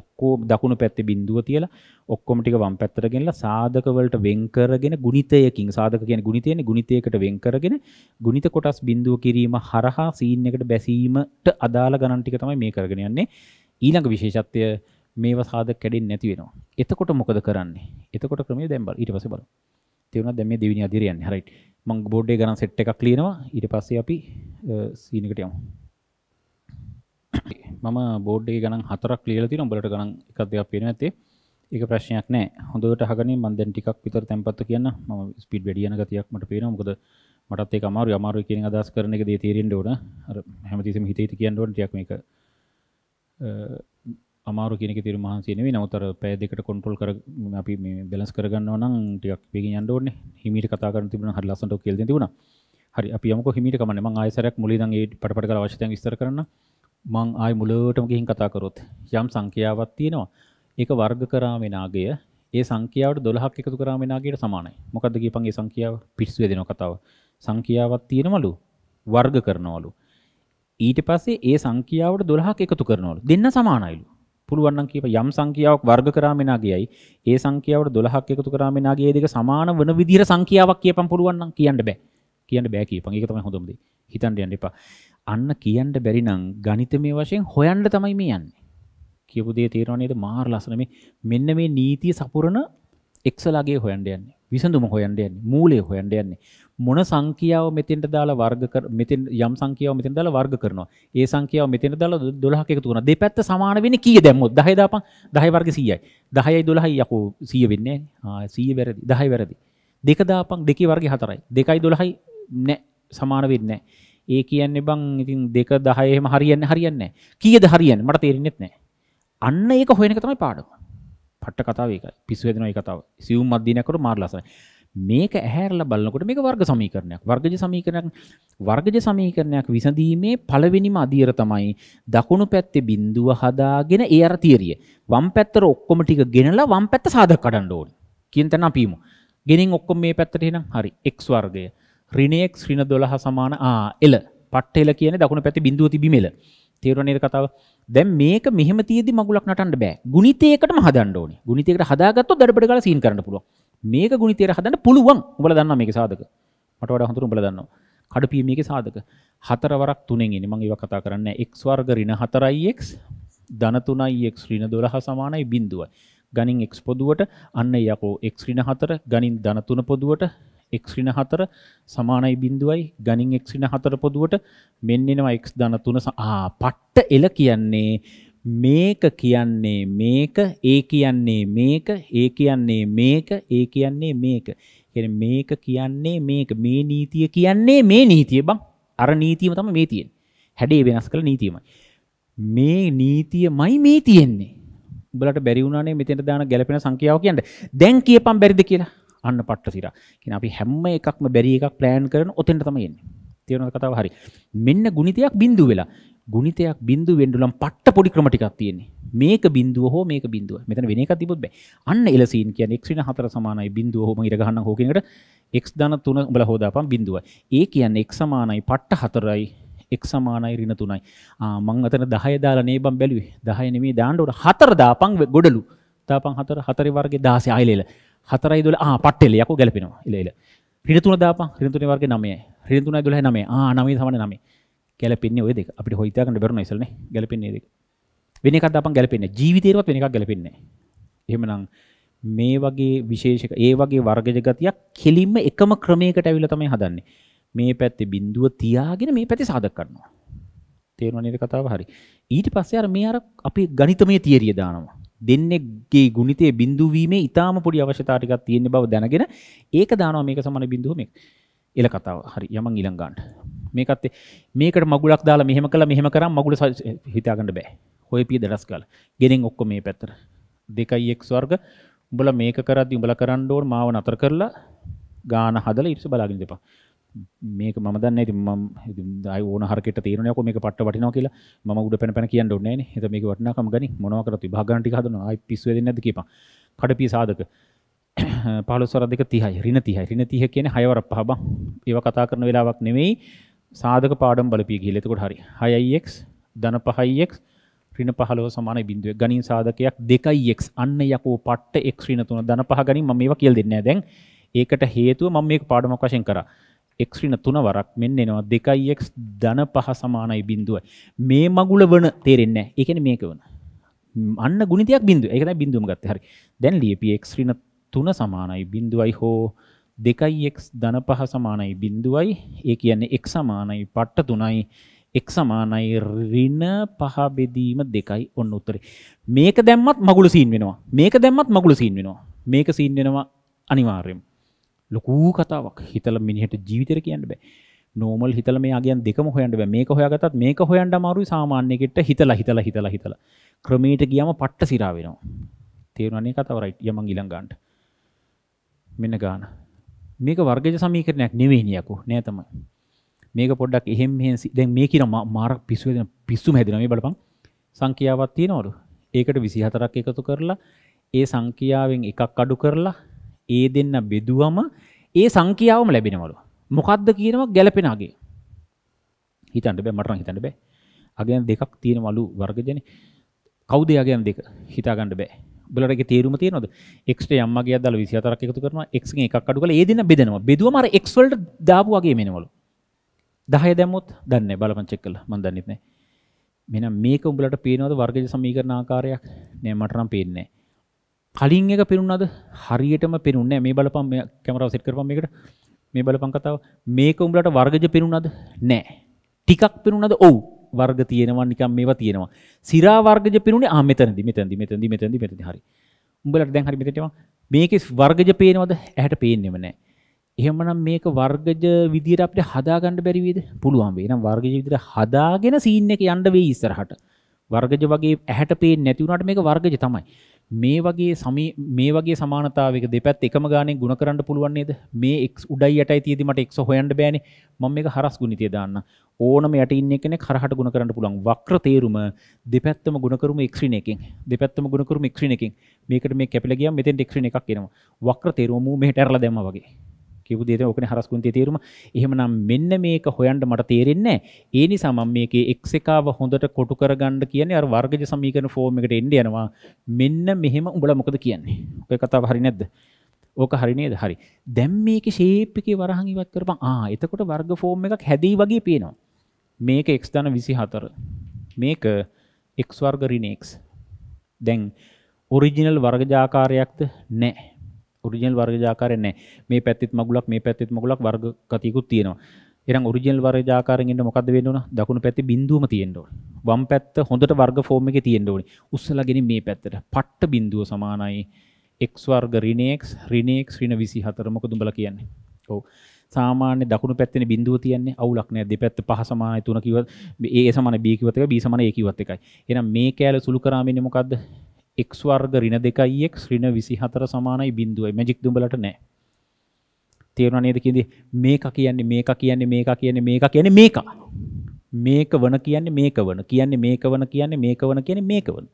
ඔක්කෝ දකුණු පැත්තේ බින්දුව තියලා ඔක්කොම ටික වම් පැත්තට ගෙනලා සාධක වලට වෙන් කරගෙන ගුණිතයකින් සාධක කියන්නේ ගුණිතයනේ ගුණිතයකට වෙන් කරගෙන ගුණිත කොටස් බින්දුව කිරීම හරහා සීන් එකට බැසීමට අදාළ ගණන් ටික තමයි මේ කරගෙන යන්නේ ඊළඟ විශේෂත්වය මේව සාධක කැඩෙන්නේ නැති වෙනවා එතකොට මොකද කරන්නේ එතකොට ක්‍රමය දැන් බලන්න ඊට පස්සේ බලමු තේරුණා දැන් මේ දෙවෙනි අදියර යන්නේ හරයිට් මම බෝඩ් එක ගණන් සෙට් එකක් ලියනවා ඊට පස්සේ අපි සීන් එකට යමු මම බෝඩ්ඩේ ගන හතරක් ලියලති නොඹලට ගන එකදයක් පෙන ඇතේ එක ප්‍රශ්නයක් නෑ හොඳට හගන මන්දැන් ටිකක් විතර තැන්පත්ත කියන්න ම ස්පිඩ් වැඩියන ගතියක් මට පේන මොකද මටත් ඒ අමාරු අමාරු කියන අදස් කරන එක දේ තේරෙන්ට ඕන හැමතිසම හිතේති කියන්නඩෝට ටියක්ම එක අමාරු කෙනෙක තිර මහන්සේනේ නවතර පෑ දෙකට කොන්ට්‍රල් කර අපි බැලස් කරගන්න නම් ටියක් පේගෙන් යන්න ඕනේ හිමීට කතා කරන තිබුණා හරි ලස්සනට ඔය කියලා දෙන්න තිබුණා හරි අපි යමුකෝ හිමීට කමන්නේ මම ආයෙසරයක් මුලින් ඉඳන් ඒ පටපට කරලා අවශ්‍ය තැන් විස්තර කරන්න මං ආයි මුලටම ගිහින් කතා කරොත් යම් සංඛ්‍යාවක් තියෙනවා. ඒක වර්ග කරාම එන අගය ඒ සංඛ්‍යාවට 12ක් එකතු කරාම එන අගයට සමානයි. මොකද්ද කියපන් ඒ සංඛ්‍යාව? පිස්සු වේදෙන කතාව. සංඛ්‍යාවක් තියෙනවලු වර්ග කරනවලු. ඊට පස්සේ ඒ සංඛ්‍යාවට 12ක් එකතු කරනවලු. දෙන්න සමානයිලු. පුළුවන් නම් කියප යම් සංඛ්‍යාවක් වර්ග කරාම එන අගයයි ඒ සංඛ්‍යාවට 12ක් එකතු කරාම එන අගයයි දෙක සමාන වන විදිහට සංඛ්‍යාවක් කියපන් පුළුවන් නම් කියන්න බෑ. කියන්න බෑ කියපන්. ඒක තමයි හොඳම දේ. හිතන්න යන්න එපා. අන්න කියන්න බැරි නම් ගණිතමය වශයෙන් හොයන්න තමයි මේ යන්නේ. කියපු දේ තේරෙනවා නේද? මාර ලස්සන මේ මෙන්න මේ නීතිය සපුරන එක්සලාගේ හොයන්න යන්නේ. විසඳුම හොයන්න යන්නේ. මූලය හොයන්න යන්නේ. මොන සංඛ්‍යාව මෙතෙන්ට දාලා වර්ග කර මෙතෙන් යම් සංඛ්‍යාව මෙතෙන් දාලා වර්ග කරනවා. ඒ සංඛ්‍යාව මෙතෙන්ට දාලා 12ක එකතු කරනවා. දෙපැත්ත සමාන වෙන්නේ කීය දැම්මොත්? 10 දාපන් 10 වර්ග 100යි. 10යි 12යි යකෝ 100 වෙන්නේ නැහැ. 100 වැරදි. 10 වැරදි. දෙක දාපන් දෙකේ වර්ගය 4යි. 2යි 12යි නැහැ. සමාන වෙන්නේ නැහැ. ඒ කියන්නේ බං ඉතින් දෙක 10 එහෙම හරියන්නේ හරියන්නේ නැහැ. කීයද හරියන්නේ? මට තේරෙන්නේත් නැහැ. අන්න ඒක හොයන එක තමයි පාඩම. පට්ට කතාව ඒකයි. පිස්සු වෙනවා ඒ කතාව. සියුම් මද්දීනයක්කට මාර්ලා අසරයි. මේක ඇහැරලා බලනකොට මේක වර්ග සමීකරණයක්. වර්ගජ සමීකරණයක් වර්ගජ සමීකරණයක් විසඳීමේ පළවෙනිම අදියර තමයි දකුණු පැත්තේ බිඳුව හදාගෙන ඒ අර තියරිය. වම් පැත්තට ඔක්කොම ටික ගෙනලා වම් පැත්ත සාධක කඩන්න ඕනේ. කියන තැන අපිමු. ගෙනින් ඔක්කොම මේ පැත්තට එනං හරි x වර්ගය. රිනෙක් ශ්‍රීන දොළහ සමාන එල පට්ටෙල කියන දකුණ පැති බිඳුව තිබිමෙල තේරණයට කතාව දැම් මේක මෙහම තියදි මගුලක් නටන්ට බෑ ගුණිතයකට හදන්ඩෝන ගුණිතයකට හදාගත්තු දරපට කල සීන් කරන්න පුළුව මේක ගුණිතයට හදන්න පුළුවන් උබල දන්න මේක සාධක මට වඩ හඳුරු බල දන්නවා කඩපීමේක සාධක හතරවරක් තුනෙන් එනි මං ඒව කතා කරන්න එක් වර්ග රින හතරයික් ධනතුනයික් ශ්‍රීන දොළහ සමානයි බිඳුව ගනින් එක් පොදුවට අන්න යකෝ එක් රින හතර ගනින් ධනතුන පොදුවට එක්ෂණ හතර සමානයි බින්දුවයි ගනින් එක්ෂණ හතර පොදුවට මෙන්නෙනවා එක් ධන තුන පට්ට එල කියන්නේ මේක කියන්නේ මේක ඒ කියන්නේ මේක ඒ කියන්නේ මේක ඒ කියන්නේ මේක මේක කියන්නේ මේක මේ නීතිය කියන්නේ මේ නීතිය බං අර නීතියම තම මේ තියෙන් හැඩේ වෙනස් කළ නීතියමයි මේ නීතිය මයි මේ තියෙන්නේ උඹලට බැරි වුණානේ මෙතෙන්ට දාන ගැලපෙන සංඛ්‍යාව කියන්න දැන් කියපම් බැරිද කියලා අන්න පට්ට සිර කියෙන අපි හැම්ම එකක්ම බැරි එකක් ප්ලෑන් කරන ඔතෙන්ට තමයෙන් තියෙන කතාව හරි මෙන්න ගුණිතයක් බින්දු වෙලා ගුණිතයක් බින්දු වෙන්ඩුලම් පට්ට පොඩි ක්‍රමටිකක් තියෙන්නේ මේක බින්දුව හෝ මේක බින්දුව මෙතන වෙන එක තිබොත් බෑ අන්න එලසින් කිය එක්ෂන හතර සමානයි බින්දුව හොම ඉරගන්න හෝකට එක් දන තුන බල හෝදාපම් බින්දුව ඒ කියන්න එක් සමානයි පට්ට හතරයි එක් සමානයි රින තුනයි මං අතන දහය දාලා නේ බම් බැලුවේ දහය නෙමේ දාණ්ඩුවට හතර දාපන් ගොඩලු දාපන් හතර හතරි වර්ගේ දාසය අයිලෙලා හතරයි දොල පට්ටෙල යකු ගැලපෙනවා එලෙල හිරතුන දාපා හිරතුන වර්ගේ නමේ හිරතුන දොල නමේ ආ නමේ සමන නමේ ගැලපෙන්නේ ඔය දෙක අපිට හොයිතාගන්න බැරුණ ඉසල්නේ ගැලපෙන්නේ දෙක වෙන එකක් දාපන් ගැලපෙන්නේ ජීවිතේවත් වෙන එකක් ගැලපෙන්නේ එහෙමනම් මේ වගේ විශේෂක ඒ වගේ වර්ගජ ගතියක් කෙලින්ම එකම ක්‍රමයකට ඇවිල්ලා තමයි හදන්නේ මේ පැත්තේ බිඳුව තියාගෙන මේ පැත්තේ සාධක කරනවා තේරුණා නේද කතාව හරි ඊට පස්සේ අර මේ අර අපි ගණිතමය තියරිය දානවා දෙන්නෙක්ගේ ගුණිතය බිඳුවීම ඉතාම පොඩි අවශ්‍යතාටිකක් තියෙන බව දැනගෙන ඒක දානවා මේක සමන බිඳුවම එල කතාව හරි යමන් ඉළංගාන්ට මේකත්තේ මේකට මගුලක් දාලා මෙහෙම කළ මෙහෙම කරම් මගුල හිතාගන්න බෑ හොය පිය දරස් කල ගෙනෙන් ඔක්කො මේ පැත්තර දෙකයි එක් වර්ග උඹල මේක කරදදි උඹල කරන්න ඕන මාව නතර කරලා ගාන හදල ඉරිස බලාගෙන දෙපා මේක ම දන්න ති ම ඕන හරකට තේරනයක මේ පට වටන කියලා ම උඩ පැන පැන කියන්න න ත මේක වටනාකම ගනි මොනකරතු භාගන්ටි හදන අයි පිස්වද නැද කියප කඩ පි සාධක පාලොස්වර දෙක තිහයි රින තිහයි රින තිහ කියන හයවර පහබ ඒව කතා කරන වෙලාවක් නෙවෙයි සාධක පාඩම් බලපිය කියලෙතකොට හරි හයයික් දන පහයික් ්‍රින පහලව සමාන බින්දුව ගනින් සාධකයක් දෙකයික් අන්න යකෝ පට්ට එක් ්‍රීනතුන දන පහ ගනින් ම මේවා කියල් දෙන්න දැන් ඒකට හේතුව මම මේ පාඩමක් වශයෙන් කරා එක් ඍණ 3 වරක් මෙන්න එනවා 2x ධන 5 සමානයි බිඳුවයි. මේ මගුල වන තේරෙන්නේ නැහැ. ඒ කියන්නේ මේක වන. අන්න ගුණිතයක් බිඳුව. ඒක තමයි බිඳුවම ගත්තේ. හරි. දැන් ලියපි x ඍණ 3 සමානයි බිඳුවයි හෝ 2x ධන 5 සමානයි බිඳුවයි. ඒ කියන්නේ x සමානයි පට්ට 3යි එක් සමානයි රින පහ බෙදීම දෙකයි ඔන්න උත්තරේ. මේක දැම්මත් මගුල සීන් වෙනවා. මේක දැම්මත් මගුල සීන් වෙනවා. මේක සීන් වෙනවා අනිවාර්යයෙන්. ලොකූ කතාවක් හිතල මිනිහට ජීවිතර කියන්න බෑ නෝමල් හිතල මේයාගේන් දෙකම හොයන්ට බෑ මේක හොයාගතත් මේක හොයන්ට අමාරු සාමාන්‍යකෙට හිතලා හිතලා හිතලා හිතලා ක්‍රමීට ගියම පට්ට සිරාවෙනවා තේරුණනේ කතවරයිට යමන් ඉළංගාන්ට මෙන්න ගාන මේක වර්ගජ සමීකරණයක් නෙවෙහිනියකු නෑතම මේක පොඩ්ඩක් එහෙම හෙන්සි දැන් මේ කියන මාර පිස්සුවෙන් පිස්සු හැදෙනවා මේ බලපන් සංඛ්‍යාවක් තියෙනවලු ඒකට 24ක් එකතු කරලා ඒ සංඛ්‍යාවෙන් එකක් අඩු කරලා ඒ දෙන්න බෙදුවම ඒ සංඛ්‍යාවම ලැබෙනවලු. මොකද්ද කියනවා ගැළපෙනගේ. හිතන්න බෑ මට නම් හිතන්න බෑ. අගයන් දෙකක් තියෙනවලු වර්ගජනේ. කවුද යගයන් දෙක? හිතා ගන්න බෑ. ඔබලට ඒකේ තේරුම තේරෙනවද? x ට යම් අගයක් දාලා 24ක් එකතු කරනවා x ගෙන් එකක් අඩු කරලා ඒ දෙන්න බෙදෙනවා. බෙදුවම අර x වලට දාපු වගේම එනවලු. 10 දැම්මොත් දන්නේ නැහැ. බලපන් චෙක් කළා. මම දන්නෙත් නැහැ. මෙන්න මේක උඹලට පේනවද වර්ගජ සමීකරණ ආකාරයක්? නෑ මට නම් පේන්නේ නැහැ. කලින් එක පෙනුනද හරියටම පෙනුන්නේ මේ බලපම් කැමරාව සෙට් කරපම් මේකට මේ බලපම් කතාව මේක උඹලට වර්ගජ පෙනුනද නෑ ටිකක් පෙනුනද ඔව් වර්ග තියෙනවා නිකන් මේවා තියෙනවා සිරා වර්ගජ පෙනුනේ ආ මෙතනදි මෙතනදි මෙතනදි මෙතනදි මෙතනදි හරි උඹලට දැන් හරි මෙතනට මේකේ වර්ගජ පේනවද ඇහැට පේන්නේම නෑ එහෙමනම් මේක වර්ගජ විදියට අපිට හදාගන්න බැරි වේද පුළුවන් වේ නම් වර්ගජ විදියට හදාගෙන සීන් එක යන්න වෙයි ඉස්සරහට වර්ගජ වගේ ඇහැට පේන්නේ නැති වුණාට මේක වර්ගජ තමයි මේ වගේ සමි මේ වගේ සමානතාවක දෙපැත් එකම ගානේ ಗುಣ කරන්න පුළුවන් නේද මේ x උඩයි යටයි තියෙදි මට x හොයන්න බෑනේ මම මේක හරස් ගුණිතය දාන්න ඕනම යට ඉන්න කෙනෙක් හරහට ಗುಣ කරන්න පුළුවන් වක්‍ර තේරුම දෙපැත්තම ಗುಣ කරමු x ඍණ එකෙන් දෙපැත්තම ಗುಣ කරමු x ඍණ එකෙන් මේකට මේ කැපිලා ගියම මෙතෙන්ට x ඍණ එකක් එනවා වක්‍ර තේරුම මූ මෙහෙට ඇරලා දැම්මා වගේ කියපු දේ තමයි ඔකනේ හරස් කුන්තියේ තේරුම. එහෙමනම් මෙන්න මේක හොයන්න මට තේරෙන්නේ නැහැ. ඒ නිසා මම මේකේ x එකව හොඳට කොටු කරගන්න කියන්නේ අර වර්ගජ සමීකරණ ෆෝම් එකට එන්න යනවා. මෙන්න මෙහෙම උඹලා මොකද කියන්නේ? ඔය කතාව හරි නැද්ද? ඕක හරි නේද? හරි. දැන් මේකේ shape එකේ වරහන් ඉවත් කරපන්. ආ එතකොට වර්ග ෆෝම් එකක් හැදී වගේ පේනවා. මේක x ධන 24. මේක x වර්ග ඍණ x. දැන් ඔරිජිනල් වර්ගජාකාරයක්ද නැහැ. ඔරිජිනල් වර්ග ජාකාරයෙන් නැහැ. මේ පැත්තෙත් මගුලක් මේ පැත්තෙත් මගුලක් වර්ග කතියකුත් තියෙනවා. එහෙනම් ඔරිජිනල් වර්ග ජාකාරයෙන් ඉන්න මොකද්ද වෙන්න ඕන? දකුණු පැත්තේ බිඳුවම තියෙන්න ඕනේ. වම් පැත්ත හොඳට වර්ග ෆෝම් එකේ තියෙන්න ඕනේ. උස්සලා ගෙනින් මේ පැත්තට. පට්ට බිඳුව සමානයි x වර්ග ඍණ x ඍණ x ඍණ 24 මොකද උඹලා කියන්නේ? ඔව්. සාමාන්‍ය දකුණු පැත්තෙන බිඳුව තියන්නේ අවුලක් නෑ දෙපැත්ත පහ සමානයි තුන කිව්වත් ඒ සමාන b කිව්වත් එකයි b සමාන a කිව්වත් එකයි. එහෙනම් මේ කැල සුළු කරාම ඉන්නේ මොකද්ද? x වර්ග ඍණ 2x ඍණ 24 සමානයි බිඳුවයි. මැජික් දුඹලට නැහැ. තේරුණා නේද කියන්නේ මේක කියන්නේ මේක කියන්නේ මේක කියන්නේ මේක කියන්නේ මේක. මේක වන කියන්නේ මේක වන කියන්නේ මේක වන කියන්නේ මේක වන කියන්නේ මේක වන.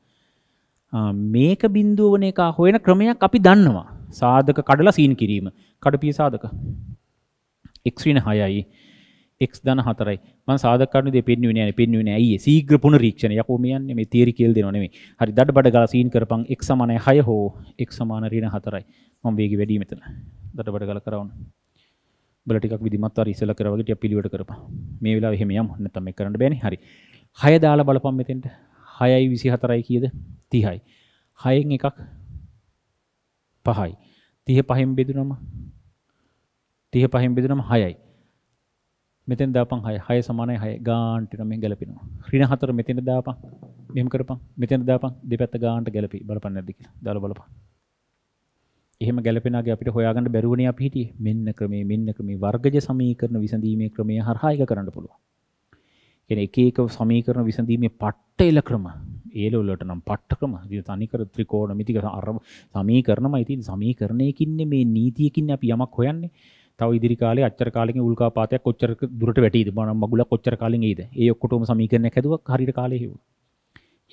මේක බිඳුව වන එක හොයන ක්‍රමයක් අපි දන්නවා. සාධක කඩලා සීන් කිරීම. කඩපිය සාධක. x ඍණ 6යි x ධන 4යි. මම සාධක කරුණු දෙය පෙන්වුවේ නෑනේ. පෙන්වුවේ නෑ ඊයේ. ශීඝ්‍ර පුනරීක්ෂණ. යකෝ මේ යන්නේ මේ තියරි කියලා දෙනව නෙමෙයි. හරි දඩ බඩ ගාලා සීන් කරපන් x 6 හෝ x 4යි. මම වේගෙ වැඩි මෙතන. දඩ බඩ ගාලා කරවන්න. බල ටිකක් විදිමත් අර ඉස්සලා කරා වගේ ටික පිළිවෙලට කරපන්. මේ වෙලාවේ එහෙම යමු. නැත්තම් මේක කරන්න බෑනේ. හරි. 6 දාලා බලපන් මෙතෙන්ට. 6යි 24යි කීයද? 30යි. 6න් එකක් 5යි. 35න් බෙදුනම 35න් බෙදුනම 6යි. මෙතෙන් දාපන් 6 6 සමානයි 6 ගාන්ට නම් මෙන් ගැලපෙනවා ඍණ 4 මෙතෙන් දාපන් මෙහෙම කරපන් මෙතෙන් දාපන් දෙපැත්ත ගාන්ට ගැලපි බලපන් නැද්ද කියලා දාලා බලපන් එහෙම ගැලපෙනාගේ අපිට හොයාගන්න බැරුවනේ අපි හිටියේ මෙන්න ක්‍රමේ මෙන්න ක්‍රමේ වර්ගජ සමීකරණ විසඳීමේ ක්‍රමය හරහා එක කරන්න පුළුවන් කියන්නේ එක එක සමීකරණ විසඳීමේ පට්ට එල ක්‍රම ඒල වලට නම් පට්ට ක්‍රම ඉතින් තනිකර ත්‍රිකෝණමිතික සමීකරණමයි ඉතින් සමීකරණයකින්නේ මේ නීතියකින් අපි යමක් හොයන්නේ තව ඉදිරි කාලේ අච්චර කාලෙකින් උල්කාපාතයක් කොච්චර දුරට වැටීද මනම් මගුලක් කොච්චර කාලෙකින් එයිද ඒ ඔක්කොටම සමීකරණයක් හැදුවා හරියට කාලේ හිවුවා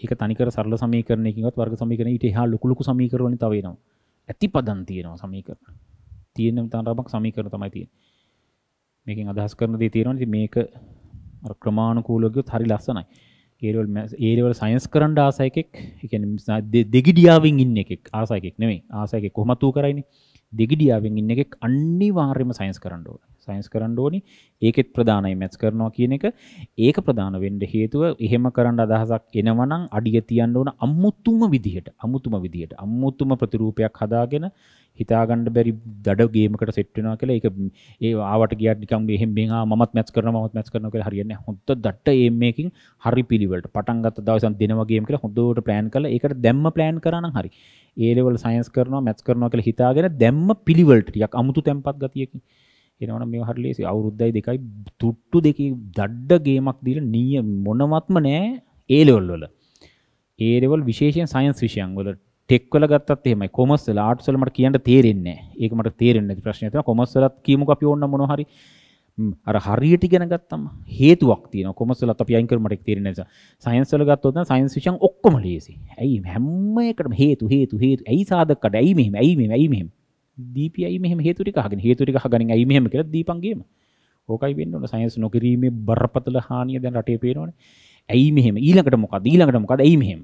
ඒක තනිකර සරල සමීකරණයකින්වත් වර්ග සමීකරණ ඊට එහා ලොකු ලොකු සමීකරණ වලින් තව එනවා ඇතිපදන් තියෙනවා සමීකරණ තියෙන තරමක් සමීකරණ තමයි තියෙන්නේ මේකෙන් අදහස් කරන දේ තියෙනවා ඉතින් මේක අර ක්‍රමානුකූලව ගියොත් හරි ලස්සනයි ඒරවල් ඒරවල් සයින්ස් කරන්න ආසයකෙක් ඒ කියන්නේ දෙගිඩියාවෙන් ඉන්න එකෙක් ආසයකෙක් නෙමෙයි ආසයකෙක් කොහොමද උ කරන්නේ දෙගිඩියාවෙන් ඉන්න එකෙක් අනිවාර්යම සයින්ස් කරන්න ඕන. සයින්ස් කරන්න ඕනි. ඒකෙත් ප්‍රධානයි මැත්ස් කරනවා කියන එක. ඒක ප්‍රධාන වෙන්න හේතුව එහෙම කරන්න අදහසක් එනවනම් අඩිය තියන්න ඕන අමුතුම විදිහට. අමුතුම විදිහට. අමුතුම ප්‍රතිරූපයක් හදාගෙන හිතාගන්න බැරි දඩ ගේමකට සෙට්ටනා කියලා එක ඒ ආවට ගියට නිකම් එහෙම මෙහා මමත් මැච් කරනවා මමත් මැච් කරනවා කියලා හරියන්නේ නැහැ. හොඳ දඩට ඒම් මේකින් හරි පිළිවෙලට පටන් ගත්ත දවසෙන් දෙනවා ගේම් කියලා හොඳට ප්ලෑන් කරලා ඒකට දැම්ම ප්ලෑන් කරා නම් හරි. ඒ ලෙවල් සයන්ස් කරනවා මැච් කරනවා කියලා හිතාගෙන දැම්ම පිළිවෙලට ටිකක් අමුතු තැම්පත් ගතියකින් එනවන මේ හරි ලේසි අවුරුද්දයි දෙකයි තුට්ටු දෙකේ දඩ ගේමක් දීලා නිය මොනවත්ම නෑ ඒ ලෙවල් වල. ඒ ලෙවල් විශේෂයෙන් සයන්ස් විෂයන් වලට ටෙක් වල ගත්තත් එහෙමයි කොමර්ස් වල ආර්ට්ස් වල මට කියන්න තේරෙන්නේ නැහැ. ඒක මට තේරෙන්නේ නැති ප්‍රශ්නයක් තමයි. කොමර්ස් වලත් කියමුකෝ අපි ඕන්න මොනවා හරි අර හරියට ඉගෙන ගත්තම හේතුවක් තියෙනවා. කොමර්ස් වලත් අපි අයින් කරමු මට ඒක තේරෙන්නේ නැහැ. සයන්ස් වල ගත්තොත් නම් සයන්ස් විෂයන් ඔක්කොම ලේසි. ඇයි හැම එකටම හේතු හේතු හේතු. ඇයි සාධකකට ඇයි මෙහෙම ඇයි මෙහෙම ඇයි මෙහෙම. දීපි ඇයි මෙහෙම හේතු ටික අහගෙන හේතු ටික අහගෙන ඇයි මෙහෙම කියලා දීපන් ගේම. ඕකයි වෙන්න ඕන සයන්ස් නොකිරීමේ බරපතල හානිය දැන් රටේ පේනවනේ. ඇයි මෙහෙම ඊළඟට මොකද ඊළඟට මොකද ඇයි මෙහෙම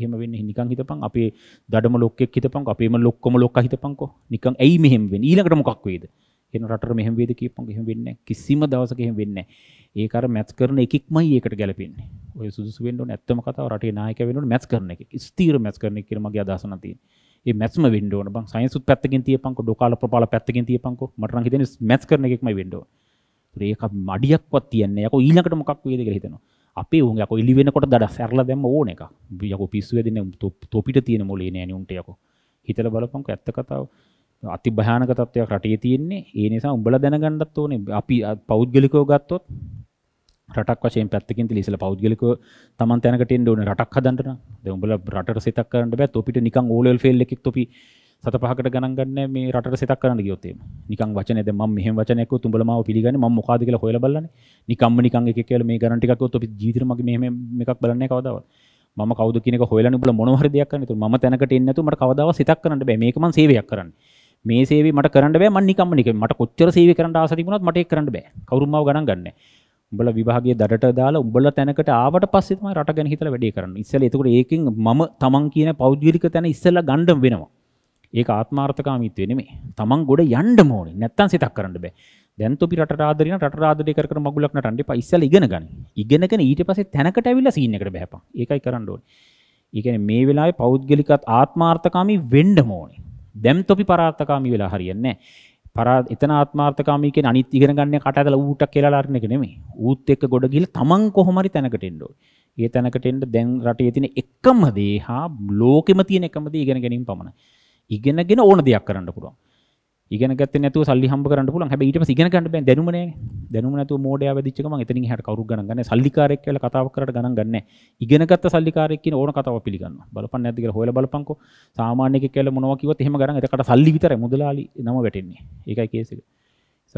එහෙම වෙන්න නිකන් හිතපන් අපේ දඩම ලොක්කෙක් හිතපන් අපේම ලොක්කම ලොක්ක හිතපන්කෝ නිකන් ඇයි මෙහෙම වෙන්නේ ඊළඟට මොකක් වේද කියන රටට මෙහෙම වේද කියපන් එහෙම වෙන්නේ නැහැ කිසිම දවසක එහෙම වෙන්නේ නැහැ ඒක අර මැච් කරන එකෙක්මයි ඒකට ගැලපෙන්නේ ඔය සුදුසු වෙන්න ඕනේ ඇත්තම කතාව රටේ නායකයා වෙන්න ඕනේ මැච් කරන එකෙක් ස්ථීර මැච් කරන එක කියලා මගේ අදහස නැතිනේ ඒ මැත්ම වෙන්න ඕන බං සයින්සුත් පැත්තකින් තියපන්කෝ ඩොකාල ප්‍රපාල පැත්තකින් තියපන්කෝ මට නම් හිතෙන්නේ මැච් කරන එකෙක්මයි වෙන්න ඕන ඒක මඩියක්වත් තියන්නේ යකෝ ඊළඟට මොකක් වේද කියලා හිතනවා අපේ උන් යක ඉලිවෙනකොට දඩ සැරල දැම ඕන එක යක පිස්සුව දෙන තොපිට තියෙන මොලේ නෑ උන්ටයකු හිතල බලපංක ඇත්ත කතාව අති භානක තත්වයක් රටේ තියෙන්නේ ඒ නිසා උඹල දැනගණ්ඩත් ඕනේ අපි පෞද්ගලිකෝ ගත්තොත් රටක් වශයෙන් පැත්තකින් ලිසල පෞද්ගලික තමන් තැනකට එන්න ඕන රටක් හදන්නට උඹල රට සිතක් කරන්න බෑ තොපිට නිකන් ඕලෙල් ෆෙල් එකක් තොපි සත පහකට ගණන් ගන්න මේ රට සිතක් කරන්න ගියොත් එහෙම නිකන් වචනේ දැන් මම මෙහෙම වචනයක් කිව්වොත් උඹලා මාව පිළිගන්නේ මම මොකಾದ කියලා හොයලා බලන්නේ නිකම්ම නිකන් එකෙක් කියලා මේ ගණන් ටිකක් කිව්වොත් අපි ජීවිතේ මගේ මෙහෙම එකක් බලන්නේ කවදාවත් මම කවුද කියන එක හොයලා නුඹලා මොනවා හරි දෙයක් කරන්න. ඒතකොට මම තැනකට එන්නේ නැතුව මට කවදාවත් සිතක් කරන්න බෑ. මේක මං සේවයක් කරන්නේ. මේ සේවය මට කරන්න බෑ. මං නිකම්ම නිකන් මට කොච්චර සේවය කරන්න ආස තිබුණත් මට ඒක කරන්න බෑ. කවුරුන් මාව ගණන් ගන්නෑ. උඹල විභාගයේ දඩට දාලා උඹල තැනකට ආවට පස්සේ තමයි රට ගැන හිතලා වැඩේ කරන්න. ඉස්සෙල්ලා ඒකට ඒකෙන් මම තමන් කියන පෞද්ගලික තැන ඉස්සෙල්ලා ගණ්ඩම් වෙනවා. ඒක ආත්මාර්ථකාමීත්වය නෙමෙයි. Taman ගොඩ යන්න ඕනේ. නැත්තම් සිතක් කරන්න බෑ. දැන් තොපි රටට ආදරින රටට ආදරේ කර කර මගුලක් නටන්න එපා. ඉස්සෙල්ලා ඉගෙන ගන්න. ඉගෙනගෙන ඊට පස්සේ තැනකට ඇවිල්ලා සීන් එකට බහැපන්. ඒකයි කරන්න ඕනේ. ඒ කියන්නේ මේ වෙලාවේ පෞද්ගලිකත් ආත්මාර්ථකාමී වෙන්න ඕනේ. දැන් තොපි පරාර්ථකාමී වෙලා හරියන්නේ නැහැ. පරා එතන ආත්මාර්ථකාමී කියන අනිත් ඉගෙන ගන්න කට ඇදලා ඌටක් කියලා ලාරන එක නෙමෙයි. ඌත් එක්ක ගොඩ ගිහලා තමන් කොහොම හරි තැනකට එන්න ඕනේ. ඒ තැනකට එන්න දැන් රටේ තියෙන එකම දේ හා ලෝකෙම තියෙන එකම දේ ඉගෙන ගැනීම පමණයි. ඉගෙනගෙන ඕන දෙයක් කරන්න පුළුවන් ඉගෙනගත්ත නැතුව සල්ලි හම්බ කරන්න පුළුවන් හැබැයි ඊට පස්සේ ඉගෙන ගන්න බෑ දැනුම නෑ දැනුම නැතුව මෝඩයා වැඩිච්ච ගමන් එතනින් එහාට කවුරු ගණන් ගන්නෑ සල්ලිකාරයෙක් කියලා කතාවක් කරලා ගණන් ගන්නෑ ඉගෙනගත්ත සල්ලිකාරයෙක් කියන ඕන කතාව පිළිගන්නවා බලපන් නැද්ද කියලා හොයලා බලපන්කෝ සාමාන්‍ය එකෙක් කියලා මොනවා කිව්වත් එහෙම ගණන් එතකට සල්ලි විතරයි මුදලාලි නම වැටෙන්නේ ඒකයි කේස් එක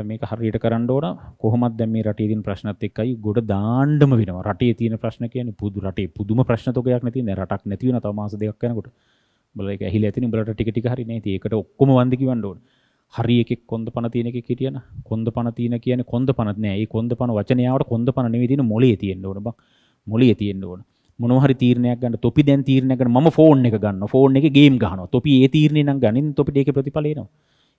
මේක හරියට කරන්න ඕන කොහොමද දැන් මේ රටේ තියෙන ප්‍රශ්නත් එක්කයි ගොඩ දාන්නම වෙනවා රටේ තියෙන ප්‍රශ්න කියන්නේ පුදු රටේ පුදුම ප්‍රශ්න තෝගයක් නැති නේ රටක් නැති වෙන තව මාස දෙකක් යනකොට බල ඇහි ඇති බලට ටිකටි හරි නැති ඒකට ඔක්කොම වන්දකිවන්න ඕන හරි එකෙක් කොන්ද පන තියෙනක හිටියන කොන්ද පන තියෙන කියන කොන්ද පනත් නෑ ඒ කොන්ද පන වචනයාවට කොන්ද පන නෙවෙදින මොලේ තියෙන්න ඕන බං මොලේ තියෙන්න ඕන මොනහරි තීරණයක් ගන්න තොපි දැන් තීරණයක් ගන්න මම ෆෝන් එක ගන්න ෆෝන් එකේ ගේම් ගහනවා තොපි ඒ තීරණේ නම් ගනින් තොපිට ඒකේ ප්‍රතිඵල එනවා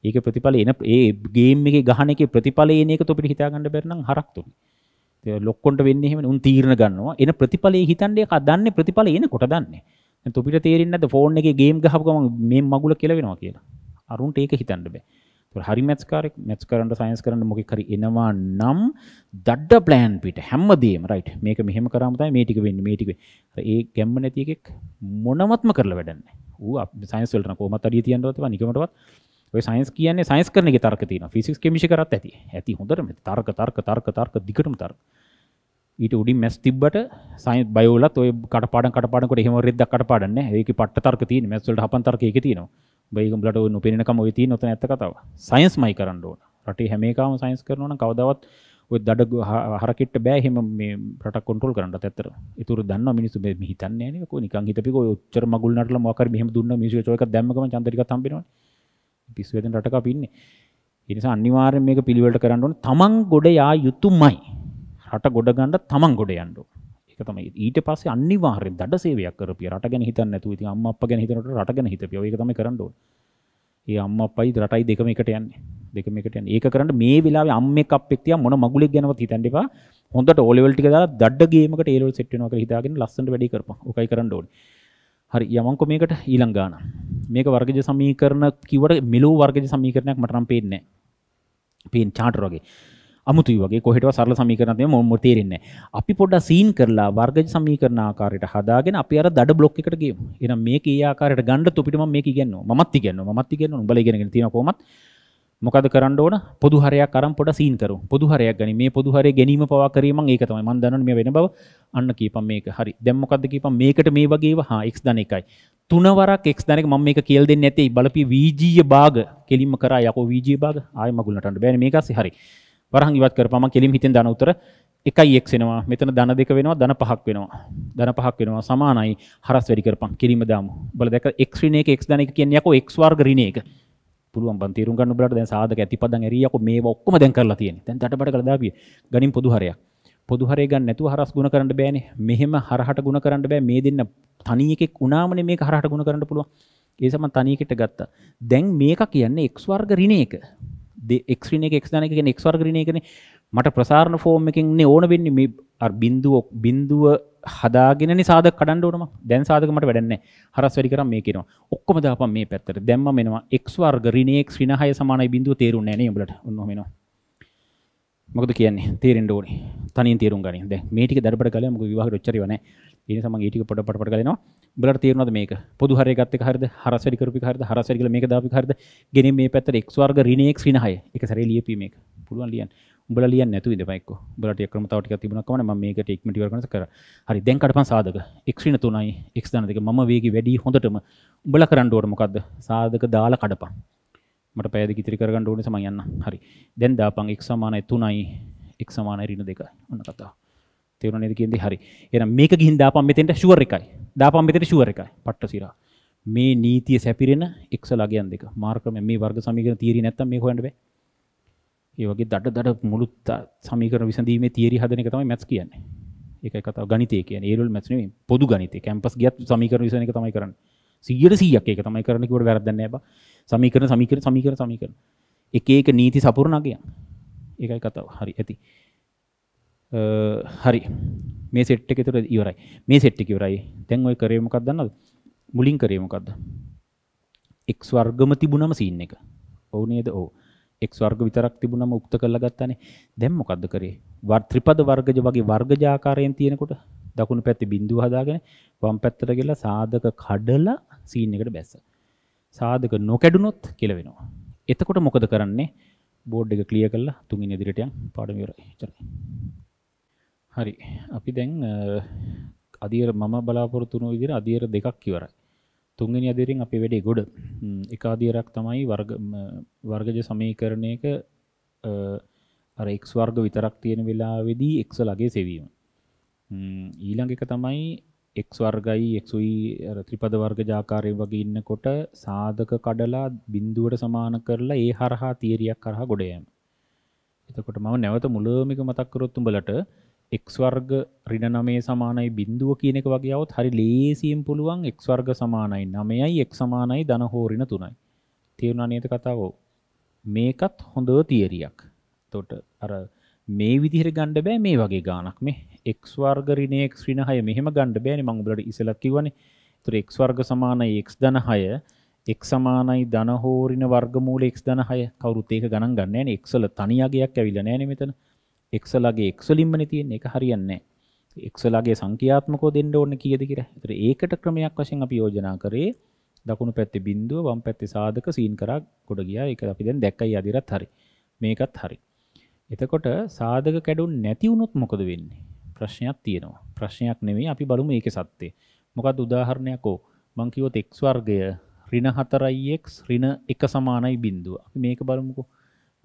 ඒක ප්‍රතිඵල එන ඒ ගේම් එකේ ගහන එකේ ප්‍රතිඵල එන එක තොපිට හිතා ගන්න බැරි නම් හරක් තොපි ලොක්කොන්ට වෙන්නේ එහෙම උන් තීරණ ගන්නවා එන ප්‍රතිඵලයේ හිතන්නේ එක දන්නේ ප්‍රතිඵල එනකොට දන්නේ තුපිට තේරෙන්න්නද ෆෝන් එක ගේම් ගහපුම මේ මගුල කෙලවෙනවා කියලා අරුන්ට ඒක හිතන්න බෑ හරි මැත්කාරෙක් මැත් කරට සයින්ස් කරන්න මොකකරි එනවා නම් දඩ්ඩ ප්ලෑන් පිට හැම්මදේම රයිට් මේක මෙහෙම කරමතයි මේටික වෙන්න මේටික ඒ ගැම්ම නැතියෙක් මොනමත්ම කරලා වැඩන්න සයින්ස් වලට කෝමත් අඩිය තියන්ටව නිකමටවත් සයින්ස් කියන්නේ සයින්ස් කරන තර්ක තින ෆිසික්ස් කමිෂි කරත් ඇති ඇති හොඳරම තර්ක තර්ක තර්ක තර්ක දිකටම තර්ක ඊට උඩින් මැස් තිබ්බට සයින්ස් බයෝලත් ඔය කටපාඩම් කටපාඩම්කට එහෙම රෙද්දක් කටපාඩම් නැහැ. ඒකේ පට්ට තර්ක තියෙන මැස් වලට හපන් තර්ක ඒකේ තියෙනවා. බයික උඹලට ඔය නොපෙනෙනකම ඔය තියෙන ඔතන ඇත්ත කතාව. සයින්ස්මයි කරන්න ඕන. රටේ හැම එකම සයින්ස් කරනවා නම් කවදාවත් ඔය දඩ හරකිට බෑ එහෙම මේ රට කොන්ට්‍රෝල් කරන්නත් ඇත්තට. ඒතුරු දන්නවා මිනිස්සු මේ හිතන්නේ නැහැ නේ. කො නිකන් හිතපිකෝ ඔය ඔච්චර මගුල් නටලා මොකක් හරි මෙහෙම දුන්න මිනිස්සු චෝයක දැම්මකම චන්දරිකත් හම්බෙනවනේ. පිස්සු වෙදෙන රටක අපි ඉන්නේ. ඒ නිසා අනිවාර්යෙන් මේක පිළිවෙලට කරන්න ඕන. තමන් ගොඩ යා යුතුයමයි. රට ගොඩගන්නඩ තමන් ගොඩ යන්ඩු එක තමයි ඊට පස්සේ අනිවාර්ය දඩ සේවයක් කරපිය රට ගැන හිතන්න නැතු ඉති අම්ම අප ගැන හිතනට රට ගැන හිතපිය ඒක තමයි කරන්න ඒ අම්ම අපයි රටයි දෙකම එකට යන්නේ දෙකම එකට යන්නේ ඒක කරන්න මේ වෙලාවේ අම්ම එකක් එක්තිය මොන මගුලෙක් ගැනවත් හිතන්න එපා හොඳට ඕ ලෙවල් ටික දාලා දඩ ගේමකට ඒ ලෙවල් සෙට් වෙනවා කියලා හිතාගෙන ලස්සනට වැඩේ කරපන් ඔකයි කරන්න ඕනේ හරි යමංකො මේකට ඊළඟ ගාන මේක වර්ගජ සමීකරණ කිවට මෙලෝ වර්ගජ සමීකරණයක් මටනම් පේන්නේ පේන් චාටර් වගේ අමුතුයි වගේ කොහෙටව සරල සමීකරණය මොම තේරෙන්නේ අපි පොඩ්ඩක් සීන් කරලා වර්ගජ සමීකරණ ආකාරයට හදාගෙන අපි අර දඩ બ્લોක් එකට ගියමු එහෙනම් මේක ඊ ආකාරයට ගන්න තොපිට මම මේක ඉගෙනනවා මමත් ඉගෙනනවා මමත් ඉගෙනනවා උඹලා ඉගෙනගෙන තියෙන කොහොමත් මොකද කරන්න ඕන පොදු හරයක් අරන් පොඩ සීන් කරු පොදු හරයක් ගනි මේ පොදු හරය ගැනීම පවා කිරීම ඒක තමයි මන් දන්නවනේ මේ වෙන බව අන්න කියපම් මේක හරි දැන් මොකද්ද කියපම් මේකට මේ වගේව හා x ධන එකයි තුන වරක් x ධන එක මම මේක කියලා දෙන්නේ නැtei බලපි වීජීය e භාග කෙලින්ම කරා යකෝ වීජීය e භාග ආයෙ මගුලට අඬ බෑනේ මේකස්සේ හරි වරහන් ඉවත් කරපුවා මම කෙලින් හිතෙන් ධන උතර 1x එනවා. මෙතන ධන 2 වෙනවා ධන 5ක් වෙනවා. ධන 5ක් වෙනවා සමානයි හරස් වැඩි කරපන්. කෙලින්ම දාමු. බල දැක x ඍණ 1 x ධන 1 කියන්නේ යකෝ x වර්ග ඍණ 1. පුළුවන් බන් තේරුම් ගන්න ඔබලට දැන් සාධක ඇතිපදන් ඇරිය යකෝ මේවා ඔක්කොම දැන් කරලා තියෙන්නේ. දැන් දඩබඩ කරලා දාපිය. ගණින් පොදු හරයක්. පොදු හරේ ගන්න නැතුව හරස් ගුණ කරන්න බෑනේ. මෙහෙම හරහට ගුණ කරන්න බෑ. මේ දෙන්න තනි එකෙක් උනාමනේ මේක හරහට ගුණ කරන්න පුළුවන්. ඒ සමන් තනි එකට ගත්තා. දැන් මේක කියන්නේ x වර්ග ඍණ 1. එක්්‍රන එක්න එක එක්වර්ගරණය කරන මට ප්‍රසාරණ ෆෝර්ම් එකින් ඕන වෙන්න මේ බින්දුවක් බින්දුව හදාගෙන සාද කඩන්ඩෝනම දැන් සාදකමට වැඩන්න හරස් වැඩි කරම් මේ කෙනවා ඔක්කොම දාපම් මේ පැත්තට දැම්ම මෙෙනවා එක්වර්ග රිනෙක් ්‍රින හය සමානයි බිඳුව තේරු නෑන බලට නොමෙනවා මොකද කියන්නේ තේරෙන්ට ඕනි තනි තේරුම් ගනි ද මේටික දරපට කල මුක විවාහ රොච්චරවන ඒ සම ඒටික පොඩ පට කලනවා බලට තේරුණද මේක පොදු හරය ගත්ත හරද හරසරි කරපි හරද හරසරිකල මේක දාපි හරද ගෙන මේ පැත්තර එක්වාර්ග රිනෙක් රිනහය එක සැර ලියපීම එක පුළුවන් ලියන් උඹල ලියන්න නැතු ඉදමයික උඹලට ක්‍රම තව ටිකක් තිබුණා කමන මම මේකට ඉක්මනට ඉවර කරනස කර හරි දැන් කඩපන් සාධක x ඍණ 3යි x ධන 2 මම වේගي වැඩි හොඳටම උඹලා කරන්න ඕන මොකද්ද සාධක දාලා කඩපන් මට පැය දෙක ඉතිරි කරගන්න ඕනේ සමන් යන්න හරි දැන් දාපන් x 3යි x ඍණ 2යි ඔන්න කතාව තේරුණා නේද කියන්නේ හරි. එහෙනම් මේක ගිහින් දාපම් මෙතෙන්ට ෂුවර් එකයි. දාපම් මෙතෙන්ට ෂුවර් එකයි. පට්ට සිරා. මේ නීතිය සැපිරෙන x ලගයන් දෙක. මාර්කම මේ වර්ග සමීකරණ තියරි නැත්තම් මේක හොයන්න බෑ. ඒ වගේ දඩ දඩ මුළු සමීකරණ විසඳීමේ තියරි හදන එක තමයි මැත්ස් කියන්නේ. ඒකයි කතාව ගණිතය කියන්නේ. ඒලොල් මැත්ස් නෙමෙයි. පොදු ගණිතය. කැම්පස් ගියත් සමීකරණ විසඳන එක තමයි කරන්නේ. 100%ක් ඒක තමයි කරන්න කිව්වට වැරද්දක් නෑ බා. සමීකරණ සමීකරණ සමීකරණ සමීකරණ. එක එක නීති සපුරන අගයන්. ඒකයි කතාව. හරි ඇති. හරි මේ සෙට් එක තුළ ඉවරයි මේ සෙට් එක ඉවරයි දැන් ඔය කරේ මොකක්ද දන්නවද මුලින් කරේ මොකක්ද x වර්ගම තිබුණම සීන් එක ඔව් නේද ඔව් x වර්ග විතරක් තිබුණම උක්ත කරලා ගත්තානේ දැන් මොකද්ද කරේ වර් ත්‍රිපද වර්ගජ වගේ වර්ගජ ආකාරයෙන් තියෙනකොට දකුණු පැත්තේ බිඳුව හදාගෙන වම් පැත්තට ගිහලා සාධක කඩලා සීන් එකට බැස්සා සාධක නොකැඩුනොත් කියලා වෙනවා එතකොට මොකද කරන්නේ බෝඩ් එක ක්ලියර් කරලා තුන්වෙනි ඉදිරියට යන් පාඩම ඉවරයි හරි අපි දැන් අදියර මම බලාපොරොත්තුන විදිර අදියර දෙකක් ඉවරයි තුන්ගනි අදිරින් අපි වැඩේ ගොඩ එක අදියරක් තමයි වර්ගජ සමීකරණයක රෙක්ස් වර්ග විතරක් තියෙන වෙලා වෙදී එක්ස ලගේ සෙවීම ඊළඟ එක තමයි එක් වර්ගයි එක්යි ත්‍රිපද වර්ග ජාකාරය වගේ ඉන්නකොට සාධක කඩලා බින්දුවට සමාන කරලා ඒ හරහා තීරියක් කරහා ගොඩයම එතකොට මම නැවත මුලමික මතක්කරොත්තුම් බලට x වර්ග ඍණ 9 සමානයි බිඳුව කියන එක වගේ આવොත් හරි ලේසියෙන් පුළුවන් x වර්ග සමානයි 9යි x සමානයි ධන හෝ ඍණ 3යි. තේරුණා නේද කතාව? මේකත් හොඳ තියරියක්. එතකොට අර මේ විදිහට ගන්න බෑ මේ වගේ ගාණක් මේ x වර්ග ඍණ x ඍණ 6 මෙහෙම ගන්න බෑනේ මම උඹලට ඉස්සෙල්ලත් කිව්වනේ. එතකොට x වර්ග සමානයි x ධන 6 එක් සමානයි ධන හෝරින වර්ගමූල එක් ධන හය කවුරුත් ඒක ගණන් ගන්න නේ එක්සල තනියගයක් ඇවිල්ලා නෑනේ මෙතන. x වලගේ x වලින්මනේ තියෙන්නේ ඒක හරියන්නේ නැහැ x වලගේ සංඛ්‍යාත්මකව දෙන්න ඕනේ කීයද කියලා. ඒතර ඒකට ක්‍රමයක් වශයෙන් අපි යෝජනා කරේ දකුණු පැත්තේ බිඳුව වම් පැත්තේ සාධක සීන් කරා ගොඩ ගියා. ඒක අපි දැන් දැක්කයි අදිරත් හරි. මේකත් හරි. එතකොට සාධක කැඩුන් නැති වුණොත් මොකද වෙන්නේ? ප්‍රශ්නයක් තියෙනවා. ප්‍රශ්නයක් නෙමෙයි අපි බලමු ඒකේ සත්‍යය. මොකද්ද උදාහරණයක් ඕ මං කිව්වොත් x වර්ගය ඍණ 4x ඍණ 1 සමානයි බිඳුව. අපි මේක බලමුකෝ.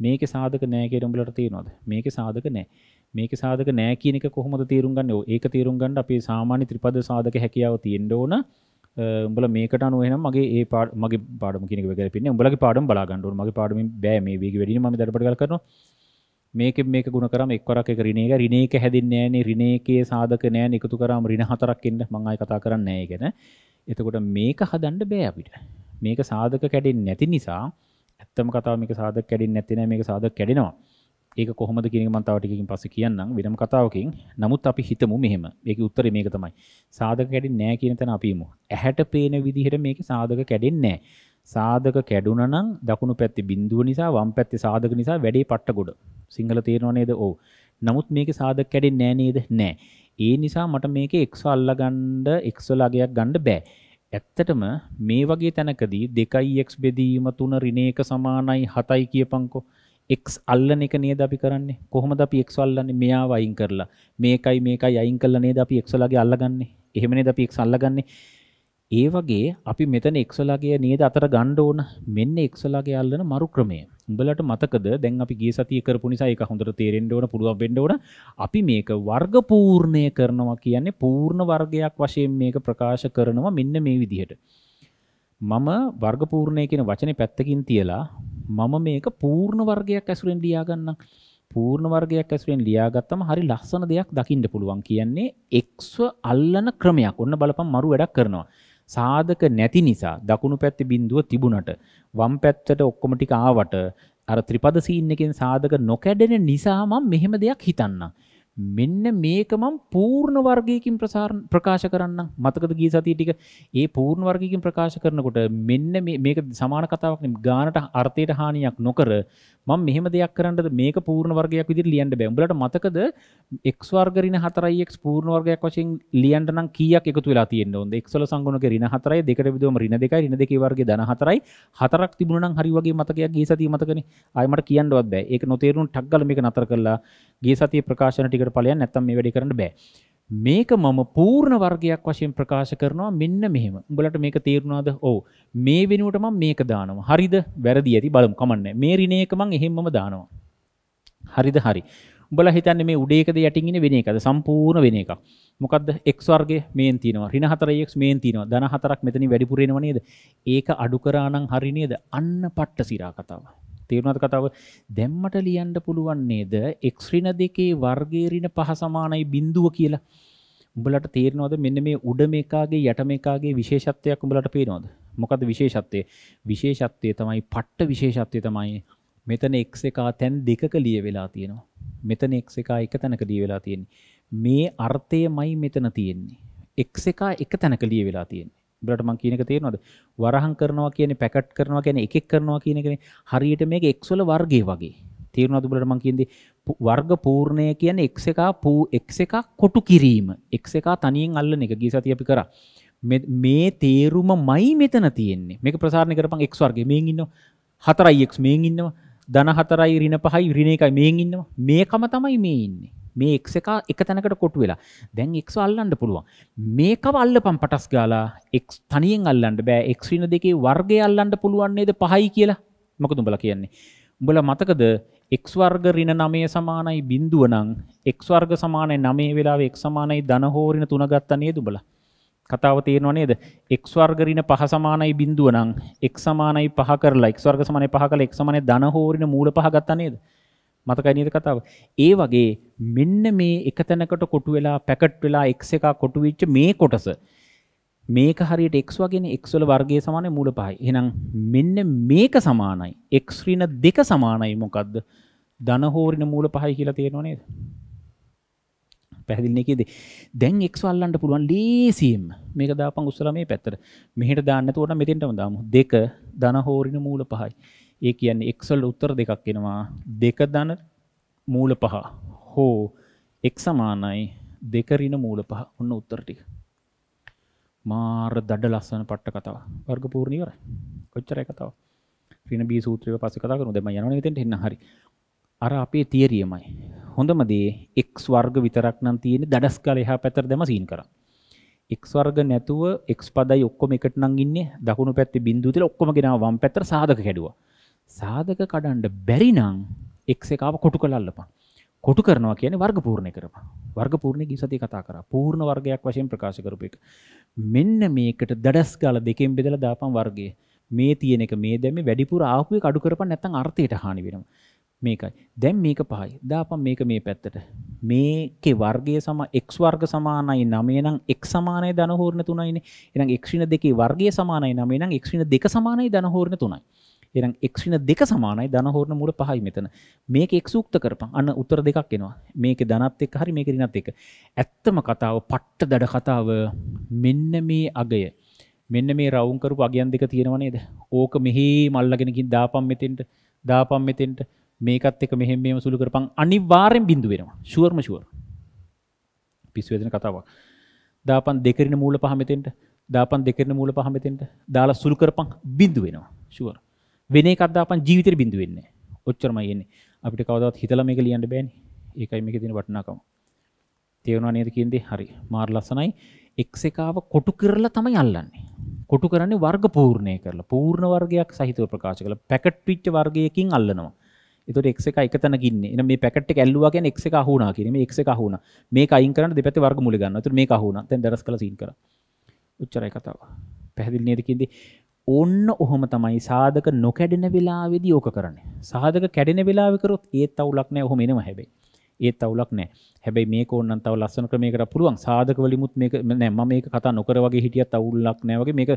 මේකේ සාධක නැහැ කියලා උඹලට තේරෙනවද? මේකේ සාධක නැහැ. මේකේ සාධක නැහැ කියන එක කොහොමද තේරුම් ගන්නේ? ඒක තේරුම් ගන්න අපේ සාමාන්‍ය ත්‍රිපද සාධක හැකියාව තියෙන්න ඕන. උඹලා මේකට අනුව එහෙනම් මගේ ඒ මගේ පාඩම කියන එක වැගලපින්නේ. උඹලගේ පාඩම බලා ගන්න ඕන. මගේ පාඩමින් බෑ මේ වේගෙ වැඩි නේ මම දඩබඩ ගල් කරනවා. මේකෙන් මේක ගුණ කරාම එක්වරක් එක ඍණ එක ඍණ එක හැදෙන්නේ නැහනේ ඍණ එකේ සාධක නැහනේ එකතු කරාම ඍණ හතරක් එන්න මම ආයෙ කතා කරන්නේ නැහැ ඒක නේ. එතකොට මේක හදන්න බෑ අපිට. මේක සාධක කැඩෙන්නේ නැති නිසා ඇත්තම කතාව මේක සාධක කැඩෙන්නේ නැති නෑ මේක සාධක කැඩෙනවා. ඒක කොහොමද කියන එක මම තව ටිකකින් පස්සේ කියන්නම් වෙනම කතාවකින්. නමුත් අපි හිතමු මෙහෙම. මේකේ උත්තරේ මේක තමයි. සාධක කැඩෙන්නේ නෑ කියන තැන අපි ඉමු. ඇහැට පේන විදිහට මේකේ සාධක කැඩෙන්නේ නෑ. සාධක කැඩුණා නම් දකුණු පැත්තේ බිඳුව නිසා වම් පැත්තේ සාධක නිසා වැඩේ පට්ට ගොඩ. සිංහල තේරෙනව නේද? ඔව්. නමුත් මේකේ සාධක කැඩෙන්නේ නෑ නේද? නෑ. ඒ නිසා මට මේකේ x අල්ලගන්න x වල අගයක් ගන්න බෑ. ඇත්තටම මේ වගේ තැනකදී 2x බෙදීම 3 ඍණ 1 සමානයි 7යි කියපන්කෝ x අල්ලන එක නේද අපි කරන්නේ කොහොමද අපි x අල්ලන්නේ මෙයාව අයින් කරලා මේකයි මේකයි අයින් කරලා නේද අපි x වලගේ අල්ලගන්නේ එහෙම නේද අපි x අල්ලගන්නේ ඒ වගේ අපි මෙතන එක්සලාගේ නේද අතර ගණ්ඩ ඕන මෙන්න එක්සලාගේ අල්ලන මරු ක්‍රමය උඹලට මතකද දැන් අපි ගේ සතිය කරපු නිසා එක හොඳට තේරෙන්ඩ ඕන පුළුවන් වෙන්න ඕන අපි මේක වර්ග පූර්ණය කරනවා කියන්නේ පූර්ණ වර්ගයක් වශයෙන් මේක ප්‍රකාශ කරනවා මෙන්න මේ විදිහට මම වර්ග පූර්ණය කියන වචනේ පැත්තකින් තියලා මම මේක පූර්ණ වර්ගයක් ඇසුරෙන් ලියා ගන්නම් පූර්ණ වර්ගයක් ඇසුරෙන් ලියාගත්තම හරි ලස්සන දෙයක් දකින්න පුළුවන් කියන්නේ එක්ව අල්ලන ක්‍රමයක් ඔන්න බලපන් මරු වැඩක් කරනවා සාධක නැති නිසා දකුණු පැත්තේ බිඳුව තිබුණට වම් පැත්තට ඔක්කොම ටික ආවට අර ත්‍රිපද සීන් එකෙන් සාධක නොකැඩෙන නිසා මම මෙහෙම දෙයක් හිතන්නම්. මෙන්න මේක මම පූර්ණ වර්ගයකින් ප්‍රකාශ කරන්න මතකද ගිය සතිය ටික ඒ පූර්ණ වර්ගයකින් ප්‍රකාශ කරනකොට මෙන්න මේක සමාන කතාවක් නේ ගානට අර්ථයට හානියක් නොකර මම මෙහෙම දෙයක් කරන්නද මේක පූර්ණ වර්ගයක් විදිහට ලියන්න බෑ. උඹලට මතකද x වර්ග ඍණ 4යි x පූර්ණ වර්ගයක් වශයෙන් ලියන්න නම් කීයක් එකතු වෙලා තියෙන්න ඕනද? x වල සංගුණක ඍණ 4යි දෙකට බෙදුවම ඍණ 2යි ඍණ 2 වර්ගය ධන 4යි හතරක් තිබුණා නම් හරි වගේ මතකයක් ගිය සතියේ මතකනේ. ආයි මට කියන්නවත් බෑ. ඒක නොතේරුණු ටක් ගාලා මේක නතර කරලා ගිය සතියේ ප්‍රකාශන ටිකට ඵලයන් නැත්තම් මේ වැඩේ කරන්න බෑ. මේක මම පූර්ණ වර්ගයක් වශයෙන් ප්‍රකාශ කරනවා මෙන්න මෙහෙම. උඹලට මේක තේරුණාද? ඔව්. මේ වෙනුවට මම මේක දානවා. හරිද? වැරදි ඇති බලමු. කමන්නේ. මේ රිනේ එක මම එහෙම්මම දානවා. හරිද? හරි. උඹලා හිතන්නේ මේ උඩ එකද යටින් ඉන්නේ වෙන එකද? සම්පූර්ණ වෙන එකක්. මොකද්ද? x වර්ගය මේන් තියෙනවා. ඍණ 4x මේන් තියෙනවා. ධන 4ක් මෙතනින් වැඩිපුර එනවා නේද? ඒක අඩු කරා නම් හරි නේද? අන්න පට්ට සිරා කතාව. තේරුණාද කතාව දැම්මට ලියන්න පුළුවන් නේද x ඍණ දෙකේ වර්ගයේ ඍණ පහ සමානයි බිඳුව කියලා උඹලට තේරෙනවද මෙන්න මේ උඩ මේකාගේ යට මේකාගේ විශේෂත්වයක් උඹලට පේනවද මොකද්ද විශේෂත්වය විශේෂත්වය තමයි පට්ට විශේෂත්වය තමයි මෙතන x එක තැන් දෙකක ලියවිලා තියෙනවා මෙතන x එක එක තැනක ලියවිලා තියෙන්නේ මේ අර්ථයමයි මෙතන තියෙන්නේ x එක එක තැනක ලියවිලා තියෙන්නේ උඹලට මං කියන එක තේරෙනවද? වරහන් කරනවා කියන්නේ පැකට් කරනවා කියන්නේ එකෙක් කරනවා කියන එකනේ. හරියට මේක x වල වර්ගය වගේ. තේරෙනවද උඹලට මං කියන්නේ වර්ග පූර්ණය කියන්නේ x එක x එක කොටු කිරීම. x එක තනියෙන් අල්ලන එක. ගිය සතිය අපි කරා. මේ තේරුමමයි මෙතන තියෙන්නේ. මේක ප්‍රසාරණය කරපන් x වර්ගය. මේන් ඉන්නවා 4x මේන් ඉන්නවා. ධන 4යි ඍණ 5යි ඍණ 1යි මේන් ඉන්නවා. මේකම තමයි මේ ඉන්නේ. මේ එක් එක එක තැනකට කොටු වෙලා දැන් එක්ව අල්ලන්න පුළුවන් මේකව අල්ලපම් පටස් ගාලා එක් තනියෙන් අල්ලන්න බෑ එක්වින දෙකේ වර්ගය අල්ලන්න පුළුවන්නේද පහයි කියලා මොකද උඹලා කියන්නේ උඹලා මතකද එක් වර්ග ඍණ 9 සමානයි බිඳුව නම් එක් වර්ග සමානයි 9 වෙලාවේ එක් සමානයි ධන හෝ ඍණ 3 ගත්තා නේද උඹලා කතාව තේරෙනව නේද? x වර්ග ඍණ 5 සමානයි බිඳුව නම් x සමානයි 5 කරලා x වර්ග සමානයි 5 කරලා x සමානයි ධන හෝ ඍණ මූල 5 ගත්තා නේද? මතකයිනද කතාව. ඒ වගේ මෙන්න මේ එක තැනකට කොටු වෙලා පැකට් වෙලා එක් එක කොටු වෙච්ච මේ කොටස මේක හරියට x වගේන x වල වර්ගය සමානයි මූල පහයි. එහෙනම් මෙන්න මේක සමානයි. x ඍණ දෙක සමානයි මොකද්ද? ධන හෝරින මූල පහයි කියලා තේරෙනව නේද? පැහැදිලි නේද? දැන් x වල්ලන්න පුළුවන් ලේසියෙන්. මේක දාපන් උස්සලා මේ පැත්තට. මෙහෙට දාන්න නැතුව නම් මෙතෙන්ටම දාමු. 2 ධන හෝරින මූල පහයි. ඒ කියන්නේ එක්වල උත්තර දෙකක් එෙනවා දෙක දන මූල පහ හෝ එක් සමානයි දෙකරින මූල පහ ඔන්න උත්තර ටික මාර දඩ ලස්සන පට්ට කතාව වර්ගපූර්ණීවර කොච්චරය කතාව ්‍රින බී සූත්‍රය පස කතා කරු දෙම යන තට එන්න හරි අර අපේ තියරියමයි හොඳමදේ එක් වර්ග විතරක් නම් තියෙන දඩස් කල එහා පැතර දෙම සීන් කර එක් වර්ග නැතුව එක් පදයි ඔක්කොම එකට නංගින්නේ දකුණු පැත්ති බින්දුතිල ඔක්කොම ගෙනවම් පැතර සාධක හැඩුවා සාධක කඩන්න බැරි නම් x එකාව කොටු කළල්ලපන්. කොටු කරනවා කියන්නේ වර්ග පූර්ණේ කරපන්. වර්ග පූර්ණේ ගිය සතියේ කතා කරා. පූර්ණ වර්ගයක් වශයෙන් ප්‍රකාශ කරපු එක. මෙන්න මේකට දඩස් ගාලා දෙකෙන් බෙදලා දාපන් වර්ගය. මේ තියෙන එක මේ දැම්මේ වැඩිපුර ආපු එක අඩු කරපන් නැත්නම් අර්ථයට හානි වෙනවා. මේකයි. දැන් මේක පහයි. දාපන් මේක මේ පැත්තට. මේකේ වර්ගය සම x වර්ග සමානයි 9 නම් x සමානයි ධන හෝරණ 3යිනේ. එහෙනම් x ඍණ 2 වර්ගය සමානයි 9 නම් x ඍණ 2 සමානයි ධන හෝරණ 3යි. එරම් එක්ෂණ දෙක සමානයි ධනහෝරණ මූල පහයි මෙතන මේක එක්සූක්ත කරපන් අන්න උත්තර දෙකක් එනවා මේක ධනත් එක්ක හරි මේක ඍණත් එක්ක ඇත්තම කතාව පට්ට දඩ කතාව මෙන්න මේ අගය මෙන්න මේ රවුම් කරපු අගයන් දෙක තියෙනව නේද? ඕක මෙහි මල්ලගෙනකින් දාපම් මෙතෙන්ට දාපම් මෙතෙන්ට මේකත් එක මෙහෙම මෙහෙම සුළු කරපන් අනිවාර්යෙන් බිඳු වෙනවා. ෂුවර්ම ෂුවර්. පිස්සු වේදෙන කතාවක්. දාපම් දෙකරින මූල පහ මෙතෙන්ට දාපම් දෙකරින මූල පහ මෙතෙන්ට දාලා සුළු කරපන් බිඳු වෙනවා. ෂුවර්. වෙන කදදාපන් ජීවිතර බිඳු වෙන්න ඔච්චරම යන්නේ අපිට කවදත් හිතල මේක ලියන්න බෑන ඒකයි මේක තින වටනාකම තේරුණවා නේද කියදේ හරි මාර් ලස්සනයි එක් එකාව කොටු කරලා තමයි අල්ලන්නේ කොටු කරන්නේ වර්ග පූර්ණය කරලා පූර්ණ වර්ගයක් සහිතව ප්‍රකාශ කළ පැකට් පිච්ච වර්ගයකින් අල්ලනවා එතට එක් එක එක තැන ගින්න එන මේ පැකට් එක ඇල්ලුවා කියන්නේ එක් එක අහුණා කියන්නේ මේ එක් එක අහුණා මේක අයින් කරන්න දෙපැත්තේ වර්ග මුල ගන්න. එතකොට මේක අහුණා. දැන් දරස් කළා සීන් කරා. උච්චරයි කතාව. පැහැදිලි නේද කියන්නේ ඔන්න ඔහොම තමයි සාධක නොකැඩෙන වෙලාවෙදි ඕක කරන්නේ. සාධක කැඩෙන වෙලාවෙ කරොත් ඒත් අවුලක් නැහැ ඔහොම එනවා හැබැයි. ඒත් අවුලක් නැහැ. හැබැයි මේක ඕනනම් තව ලස්සන ක්‍රමයකට පුළුවන්. සාධක වලිමුත් මේක නෑ මම මේක කතා නොකර වගේ හිටියත් අවුලක් නැහැ වගේ මේක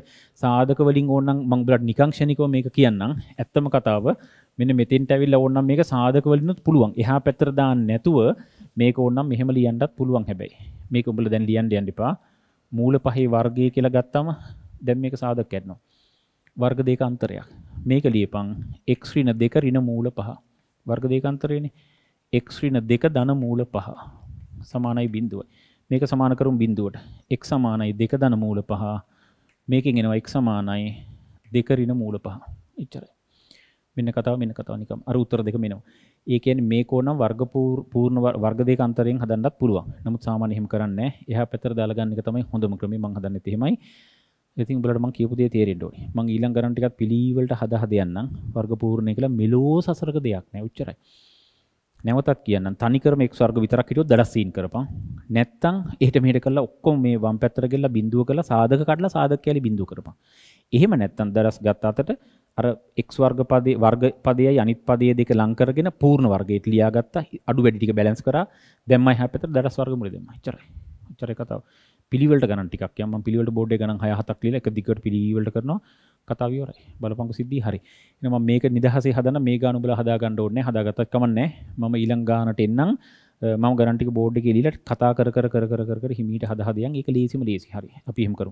සාධක වලින් ඕනනම් මම බලට නිකං ක්ෂණිකව මේක කියන්නම්. ඇත්තම කතාව මෙන්න මෙතෙන්ට ඇවිල්ලා ඕනනම් මේක සාධක වලිනුත් පුළුවන්. එහා පැත්තට දාන්න නැතුව මේක ඕනනම් මෙහෙම ලියන්නත් පුළුවන් හැබැයි. මේක උඹලා දැන් ලියන්න යන්න එපා. මූල පහේ වර්ගය කියලා ගත්තම දැන් මේක සාධක කරනවා. වර්ග දෙක අන්තරයක්. මේක ලියපන් x ඍණ 2 ඍණ මූල 5. වර්ග දෙක අන්තරයනේ. x ඍණ 2 ධන මූල 5 සමානයි බිඳුවයි. මේක සමාන කරමු බිඳුවට. x සමානයි 2 ධන මූල 5. මේකෙන් එනවා x සමානයි 2 ඍණ මූල 5. එච්චරයි. මෙන්න කතාව මෙන්න කතාව නිකම් අර උත්තර දෙක මෙනවා. ඒ කියන්නේ මේක ඕනම් වර්ග පූර්ණ වර්ග දෙක අන්තරයෙන් හදන්නත් පුළුවන්. නමුත් සාමාන්‍යයෙන් එහෙම කරන්නේ නැහැ. එහා පැත්තට දාලා ගන්න එක තමයි හොඳම ක්‍රමය. මම හදන්නෙත් එහෙමයි. ඉතින් උඹලට මම කියපු දේ තේරෙන්න ඕනේ. මම ඊළඟ කරන් ටිකක් පිළිවෙලට හද හද යන්නම්. වර්ග පූර්ණය කියලා මෙලෝ සසරක දෙයක් නෑ. උච්චරයි. නැවතත් කියන්නම්. තනිකරම x වර්ග විතරක් හිටියොත් දඩස් සීන් කරපන්. නැත්තම් එහෙට මෙහෙට කරලා ඔක්කොම මේ වම් පැත්තට ගෙල්ලා බිඳුව කරලා සාධක කඩලා සාධක කියලා බිඳුව කරපන්. එහෙම නැත්තම් දඩස් ගත්ත අතට අර x වර්ග පදේ වර්ග පදයයි අනිත් පදයේ දෙක ලං කරගෙන පූර්ණ වර්ගයට ලියාගත්තා. අඩු වැඩි ටික බැලන්ස් කරා. දැම්මයි හැපතට දඩස් වර්ග මුල දැම්මා. ඉච්චරයි. ඉච්චරයි කතාව. පිළිවට ගන ටික් යම පිළිවට බෝඩ් ගන හයහතක් ල එක දිකට පිළිවට කරන කතාවරයි බලපංක සිද්ධි හරි එම මේක නිදහසේ හදන මේ ගානුබල හදා ගණ්ඩෝන හදාගතක්කමන්න මම ඉළංගානට එන්නම් ම ගරන්ටි බෝඩ් ෙලට කතා කර කර කර කර කර හිමීට හදහදයන් එක ලේසිම ලේසි හරි අපිහිම කරු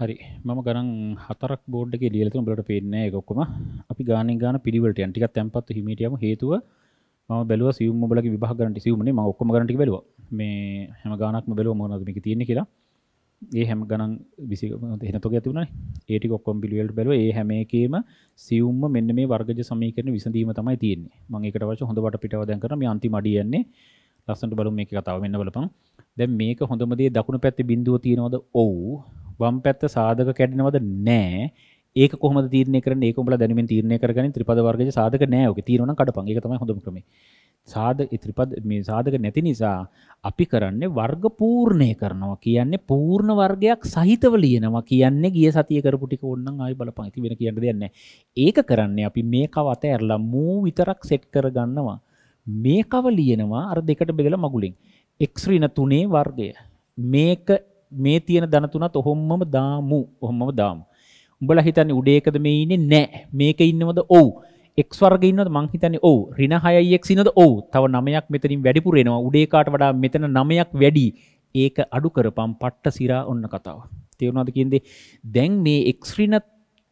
හරි මම ගරන් හතරක් බෝඩ් ලියලතු බලට පේන්න එකක්කොම අපි ගාන ගාන පිළිවට ටික තැන්පත් හිමිටියම හේතුව ම බැලුව සියම බල විභා ගට සිවුමනේ ම ඔක්කම ගට බැලව මේ හැම ගානක්ම බැලව මොනදමක තියෙන කියලා ඒ හැම ගනන් විසි හනතු ඇතිවුණ ඒටි ඔක්කොම් බිලියල්ට බැලව ඒ හැමේකේම සියවම මෙන්න මේ වර්ගජ සමීකරන විසඳීම තමයි තියන්නේ මංඒකට වශ හොඳට පිටවදැන් කරම අන්ති මඩියන්නේ ලස්සට බලු මේ කතාව වෙන්න බලපං දැ මේක හොඳමදේ දකුණු පැත්ති බිඳුව තියෙනවද ඔවු වම් පැත්ත සාධක කැඩිනවද නෑ ඒක කොහොම තීරණය කරන ඒක උඹලා දැනුමින් තීරණය කරගන්න ත්‍රිපද වර්ගයේ සාධක නැහැ ඔක තීරණ කඩපන් ඒක තමයි හොඳම ක්‍රමය සාධක ත්‍රිපද මේ සාධක නැති නිසා අපි කරන්නේ වර්ග පූර්ණේ කරනවා කියන්නේ පූර්ණ වර්ගයක් සහිතව ලියනවා කියන්නේ ගිය සතිය කරපු ටික ඕනනම් ආයි බලපන් ඉතින් වෙන කියන්න දෙයක් නැහැ ඒක කරන්නේ අපි මේකව අතහැරලා මූ විතරක් සෙට් කරගන්නවා මේකව ලියනවා අර දෙකට බෙදලා මගුලෙන් x ඍණ තුනේ වර්ගය මේක මේ තියෙන ධන තුනත් ඔහොම්මම දාමු ඔහොම්මම දාමු උඹල හිතන්න උඩේකද මේ ඉන්න නෑ මේක ඉන්නවද ඔවු එක්වර්ග ඉන්න මංහිතන ඕ රින හයයෙක් සිනද ඕ තව නමයක් මෙතනින් වැඩිපුරෙනවා උඩේකාට වඩා මෙතන නමයක් වැඩි ඒක අඩු කරපම් පට්ට සිරා ඔන්න කතාව තේරුණාද කියදේ දැන් මේ එක්්‍රින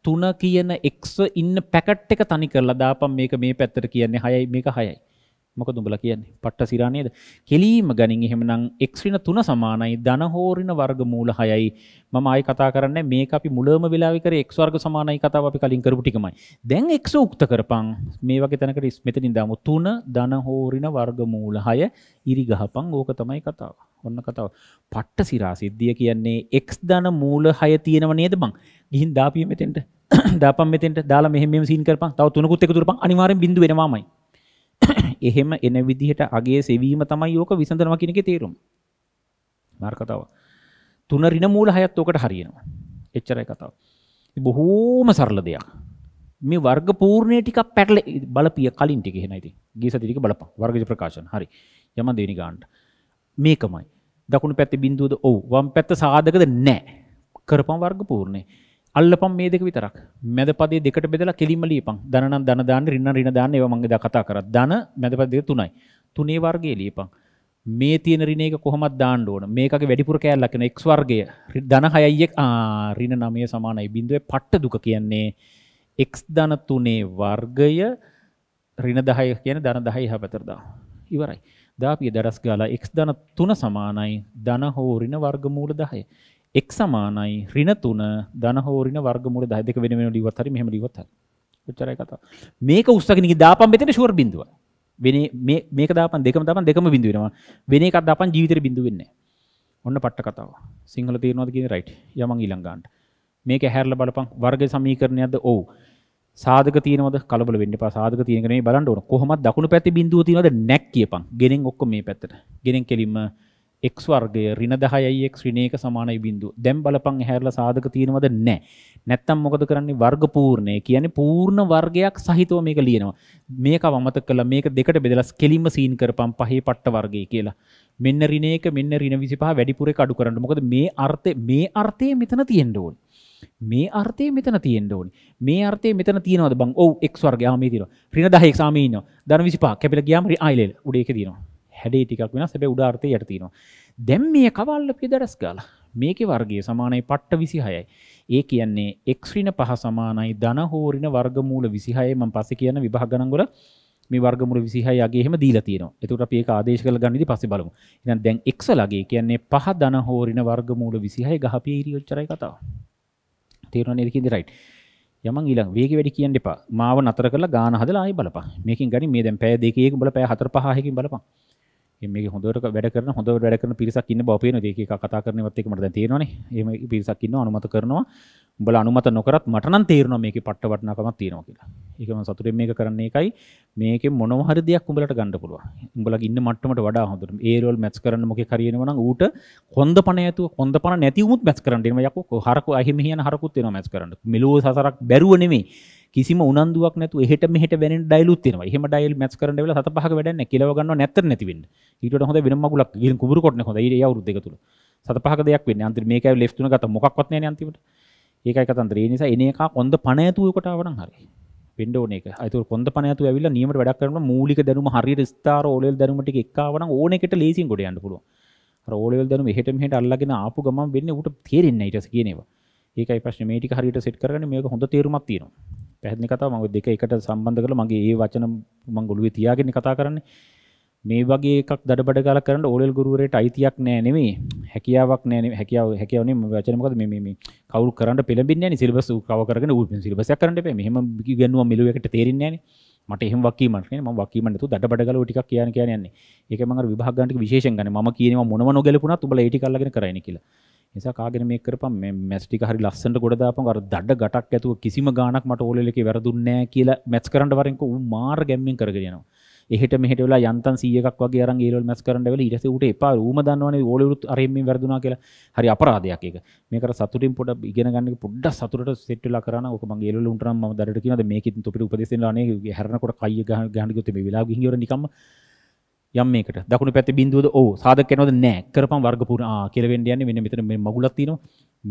තුන කියන එක් ඉන්න පැකට් එක තනි කරලා දාපම් මේක මේ පැත්තර කියන්නේ හයයි මේක හයයි මොක දුඹල කියන්නේ පට්ට සිරා නේද කෙලීම ගනින් එහෙමනම් x ඍණ 3 සමානයි ධන හෝරින වර්ගමූල 6යි මම ආයි කතා කරන්නේ මේක අපි මුලම වෙලාවේ කරේ x වර්ග සමානයි කතාව අපි කලින් කරපු ටිකමයි දැන් x උක්ත කරපන් මේ වගේ තැනකට මෙතනින් දාමු 3 ධන හෝරින වර්ගමූල 6 ඉරි ගහපන් ඕක තමයි කතාව ඔන්න කතාව පට්ට සිරා සිද්ධිය කියන්නේ x ධන මූල 6 තියෙනව නේද බං ගිහින් දාපිය මෙතෙන්ට දාපම් මෙතෙන්ට දාලා මෙහෙම මෙහෙම සීන් කරපන් තව තුනකුත් එකතු කරපන් අනිවාර්යෙන් බිඳු වෙනවාමයි එහෙම එන විදිහට අගේ සෙවීම තමයි ඕක විසඳනවා කියන එකේ තේරුම. මාර කතාව. තුන ඍණ මූල හයත් ඕකට හරියනවා. එච්චරයි කතාව. බොහෝම සරල දෙයක්. මේ වර්ග පූර්ණයේ ටිකක් පැටල බලපිය කලින් ටික එහෙනම් ඉතින්. ගිය සතියේ ටික බලපන්. වර්ගජ ප්‍රකාශන. හරි. යම දෙවෙනි ගානට. මේකමයි. දකුණු පැත්තේ බිඳුවද ඔව්. වම් පැත්ත සාධකද නැහැ. කරපම් වර්ග පූර්ණේ. අල්ලපම් මේ දෙක විතරක් මැදපදේ දෙකට බෙදලා කෙලින්ම ලියපන් ධනනම් ධන දාන්න රින්න රින දාන්න ඒවා මම දා කතා කරා ධන මැදපද දෙක තුනයි තුනේ වර්ගයේ ලියපන් මේ තියෙන රින එක කොහොමද දාන්න ඕන මේකගේ වැඩිපුර කෑල්ලක් වෙන x වර්ගය ධන 6යි රින 9 සමානයි බිඳුවේ පට්ට දුක කියන්නේ x ධන තුනේ වර්ගය රින 10 කියන ධන 10 හැපතර දා ඉවරයි දාපිය දඩස් ගාලා x ධන 3 සමානයි ධන හෝ රින වර්ගමූල 10 එක් සමානයි ඍණ 3 ධන හෝ ඍණ වර්ගමූල 10 දෙක වෙන වෙන ලිව්වත් හරි මෙහෙම ලිව්වත් හරි. ඔච්චරයි කතාව. මේක උස්සගෙන ඉඳි දාපන් මෙතන ෂුවර් බිඳුව. වෙන මේ මේක දාපන් දෙකම දාපන් දෙකම බිඳු වෙනවා. වෙන එකක් දාපන් ජීවිතේ බිඳු වෙන්නේ ඔන්න පට්ට කතාව. සිංහල තේරෙනවද කියන්නේ රයිට්. යමන් ඊළඟ ගන්නට. මේක හැරලා බලපන් වර්ග සමීකරණයක්ද? ඔව්. සාධක තියෙනවද කලබල වෙන්න එපා සාධක තියෙන එක නෙමෙයි බලන්න ඕන කොහොමද දකුණු පැත්තේ බිඳුව තියෙනවද නැක් කියපන් ගෙනෙන් ඔක්කොම මේ පැත්තට ගෙනෙන් කෙලින්ම එක් වර්ගය ඍණ 10යි එක් ඍණයක සමානයි බිඳුව. දැන් බලපන් ඇහැරලා සාධක තියෙනවද නැහැ. නැත්තම් මොකද කරන්නේ වර්ග පූර්ණය කියන්නේ පූර්ණ වර්ගයක් සහිතව මේක ලියනවා. මේකව අමතක කළා මේක දෙකට බෙදලා කෙලින්ම සීන් කරපම් පහේ පට්ට වර්ගය කියලා. මෙන්න ඍණයක මෙන්න ඍණ 25 වැඩිපුර එක අඩු කරන්න. මොකද මේ අර්ථේ මේ අර්ථය මෙතන තියෙන්න ඕනේ. මේ අර්ථය මෙතන තියෙන්න ඕනේ. මේ අර්ථය මෙතන තියෙනවද බං? ඔව් x වර්ගය ආ මේ තියෙනවා. ඍණ 10 x ආ මේ ඉන්නවා. ධන 25 කැපිලා ගියාම ආයිලෙල උඩ ඒක තියෙනවා. හැඩේ ටිකක් වෙනස් හැබැයි උඩ අර්ථය යට තියෙනවා දැන් මේ කවල්ල පියදරස් ගාලා මේකේ වර්ගය සමානයි පට්ට 26යි ඒ කියන්නේ x ඍණ 5 සමානයි ධන හෝරින වර්ගමූල 26 මම පස්සේ කියන විභාග ගණන් වල මේ වර්ගමූල 26 යගේ එහෙම දීලා තියෙනවා. එතකොට අපි ඒක ආදේශ කරලා ගන්න ඉතින් පස්සේ බලමු. එහෙනම් දැන් x ලගේ කියන්නේ 5 ධන හෝරින වර්ගමූල 26 ගහපිය ඉරි ඔච්චරයි කතාව. තේරුණා නේද කියන්නේ රයිට්. යමන් ඊළඟ වේගෙ වැඩි කියන්න එපා. මාව නතර කරලා ගාන හදලා ආයෙ බලපන්. මේකෙන් ගනි මේ දැන් පැය දෙකේ එක උඹලා පැය 4 5 එකකින් බලපන්. මේ හොඳට වැඩරන හොඳ වැඩරන පිරිසක්න්න බපයන දෙක කතා කරනවත් එක මට තේරන එම පිරිසක්කින්න අනුමත කරනවා බල අනුමත නොකරත් මටනන් තේරන මේක පට්ට වටනාකමත් තියෙනවා කියලා එකම සතුර මේක කරන්නේ එකයි මේක මොනහරි දෙයක් උඹලට ගණඩ පුළුව උඹල ඉන්න මටමට වඩා හොඳට ඒරෝල් මැස් කරන මොක කරයෙනවන ඌට කොන්ද පනයතු කොන්ද පන නැතිවුත් මැස් කරන්නම යක හරක අහිමියන හරකුත් වෙන මැස් කරන්න මිලෝ සසරක් බැරුවනෙමේ කිසිම උනන්දුවක් නැතු එහට මෙහට වැෙන ඩයිලුත්තින හම ඩයිල් මැස් කරන වෙල සත පහ වැඩන්න කියලවගන්න නැත නැතිවෙන්න ඊට හොඳ වෙනමගුලක් ග කුර කොටන හොඳ අවරුද තුළ සත පහ දෙයක් වෙන්න අන්තර මේකයි ලෙස්තුන ගත මොක්වත් නැතිවට ඒකයි කතන්ත්‍රේ නිසා එනකා කොඳ පනයතුවකටාවන හරි පෙන්ඩෝනක අතු කොඳ පනතු ඇවිල නීමට වැඩක් කරන මූලික දැනුම හරි ස්ථාර ෝලෙල් දැනුමට එක්කාවන ඕනෙකට ලේසින් ගොඩයන්න පුළුව රෝලෙල් දැනු හට මෙහට අල්ලගෙන ආපු ගමන් වෙන්න ට තේරෙන්න්න ඉටස කියනවා ඒකයි ප්‍රශ්නමේටි හරිට සෙට් කරන මේක හොඳ තේරුමක් තියෙනවා පැහැදිලි කතාව මම දෙක එකට සම්බන්ධ කරලා මගේ ඒ වචන මම ගොළුවේ තියාගෙන කතා කරන්නේ මේ වගේ එකක් දඩබඩ ගාලා කරන්න ඕලෙල් ගුරුවරයාට අයිතියක් නෑ නෙමෙයි හැකියාවක් නෑ නෙමෙයි හැකියාව හැකියාව නෙමෙයි වචන මොකද මේ මේ මේ කවුරු කරන්න පෙළඹින්නේ නෑනේ සිලබස් කව කරගෙන ඌ සිලබස් එක කරන්න එපා මෙහෙම ගන්නවා මෙලුවකට තේරෙන්නේ නෑනේ මට එහෙම වකීමක් නේ මම වකීම නැතුව දඩබඩ ගාලා ටිකක් කියන කියන යන්නේ ඒක මම අර විභාග ගන්න ටික විශේෂයෙන් ගන්න මම කියනවා මොනම නොගැලපුණත් උඹලා ඒ ටික අල්ලගෙන කරයිනේ කියලා නිසා කාගෙන මේ කරපම් මේ මැච් ටික හරි ලස්සනට ගොඩ දාපන් අර දඩ ගටක් ඇතුව කිසිම ගාණක් මට ඕලෙල් එකේ වැරදුන්නේ නැහැ කියලා මැච් කරන්න වරෙන්ක ඌ මාර ගැම්මෙන් කරගෙන යනවා එහෙට මෙහෙට වෙලා යන්තම් 100ක් වගේ අරන් ඒලොල් මැච් කරන්න වෙලා ඊට පස්සේ ඌට එපා ඌම දන්නවනේ ඕලෙලුත් අරින් මේ වැරදුනා කියලා හරි අපරාධයක් ඒක මේක අර සතුටින් පොඩ ඉගෙන ගන්න එක පොඩ්ඩක් සතුටට සෙට් වෙලා කරා නම් ඕක මං ඒලොල් උන්ට නම් මම දඩට කියනවාද මේකෙත් උපිට උපදෙස් දෙන්න අනේ හැරනකොට කය ගහන ගහන කිව්වොත් මේ වෙලාව ගිහින් ඉවර නිකම්ම යම්මකට දකුණු පැති බින්දුවද ඕ සාධක නොද නෑ කරපම් වර්ගපුරා කෙලවෙන්ඩයන්න වෙන මෙතන මේ මගුලත්තින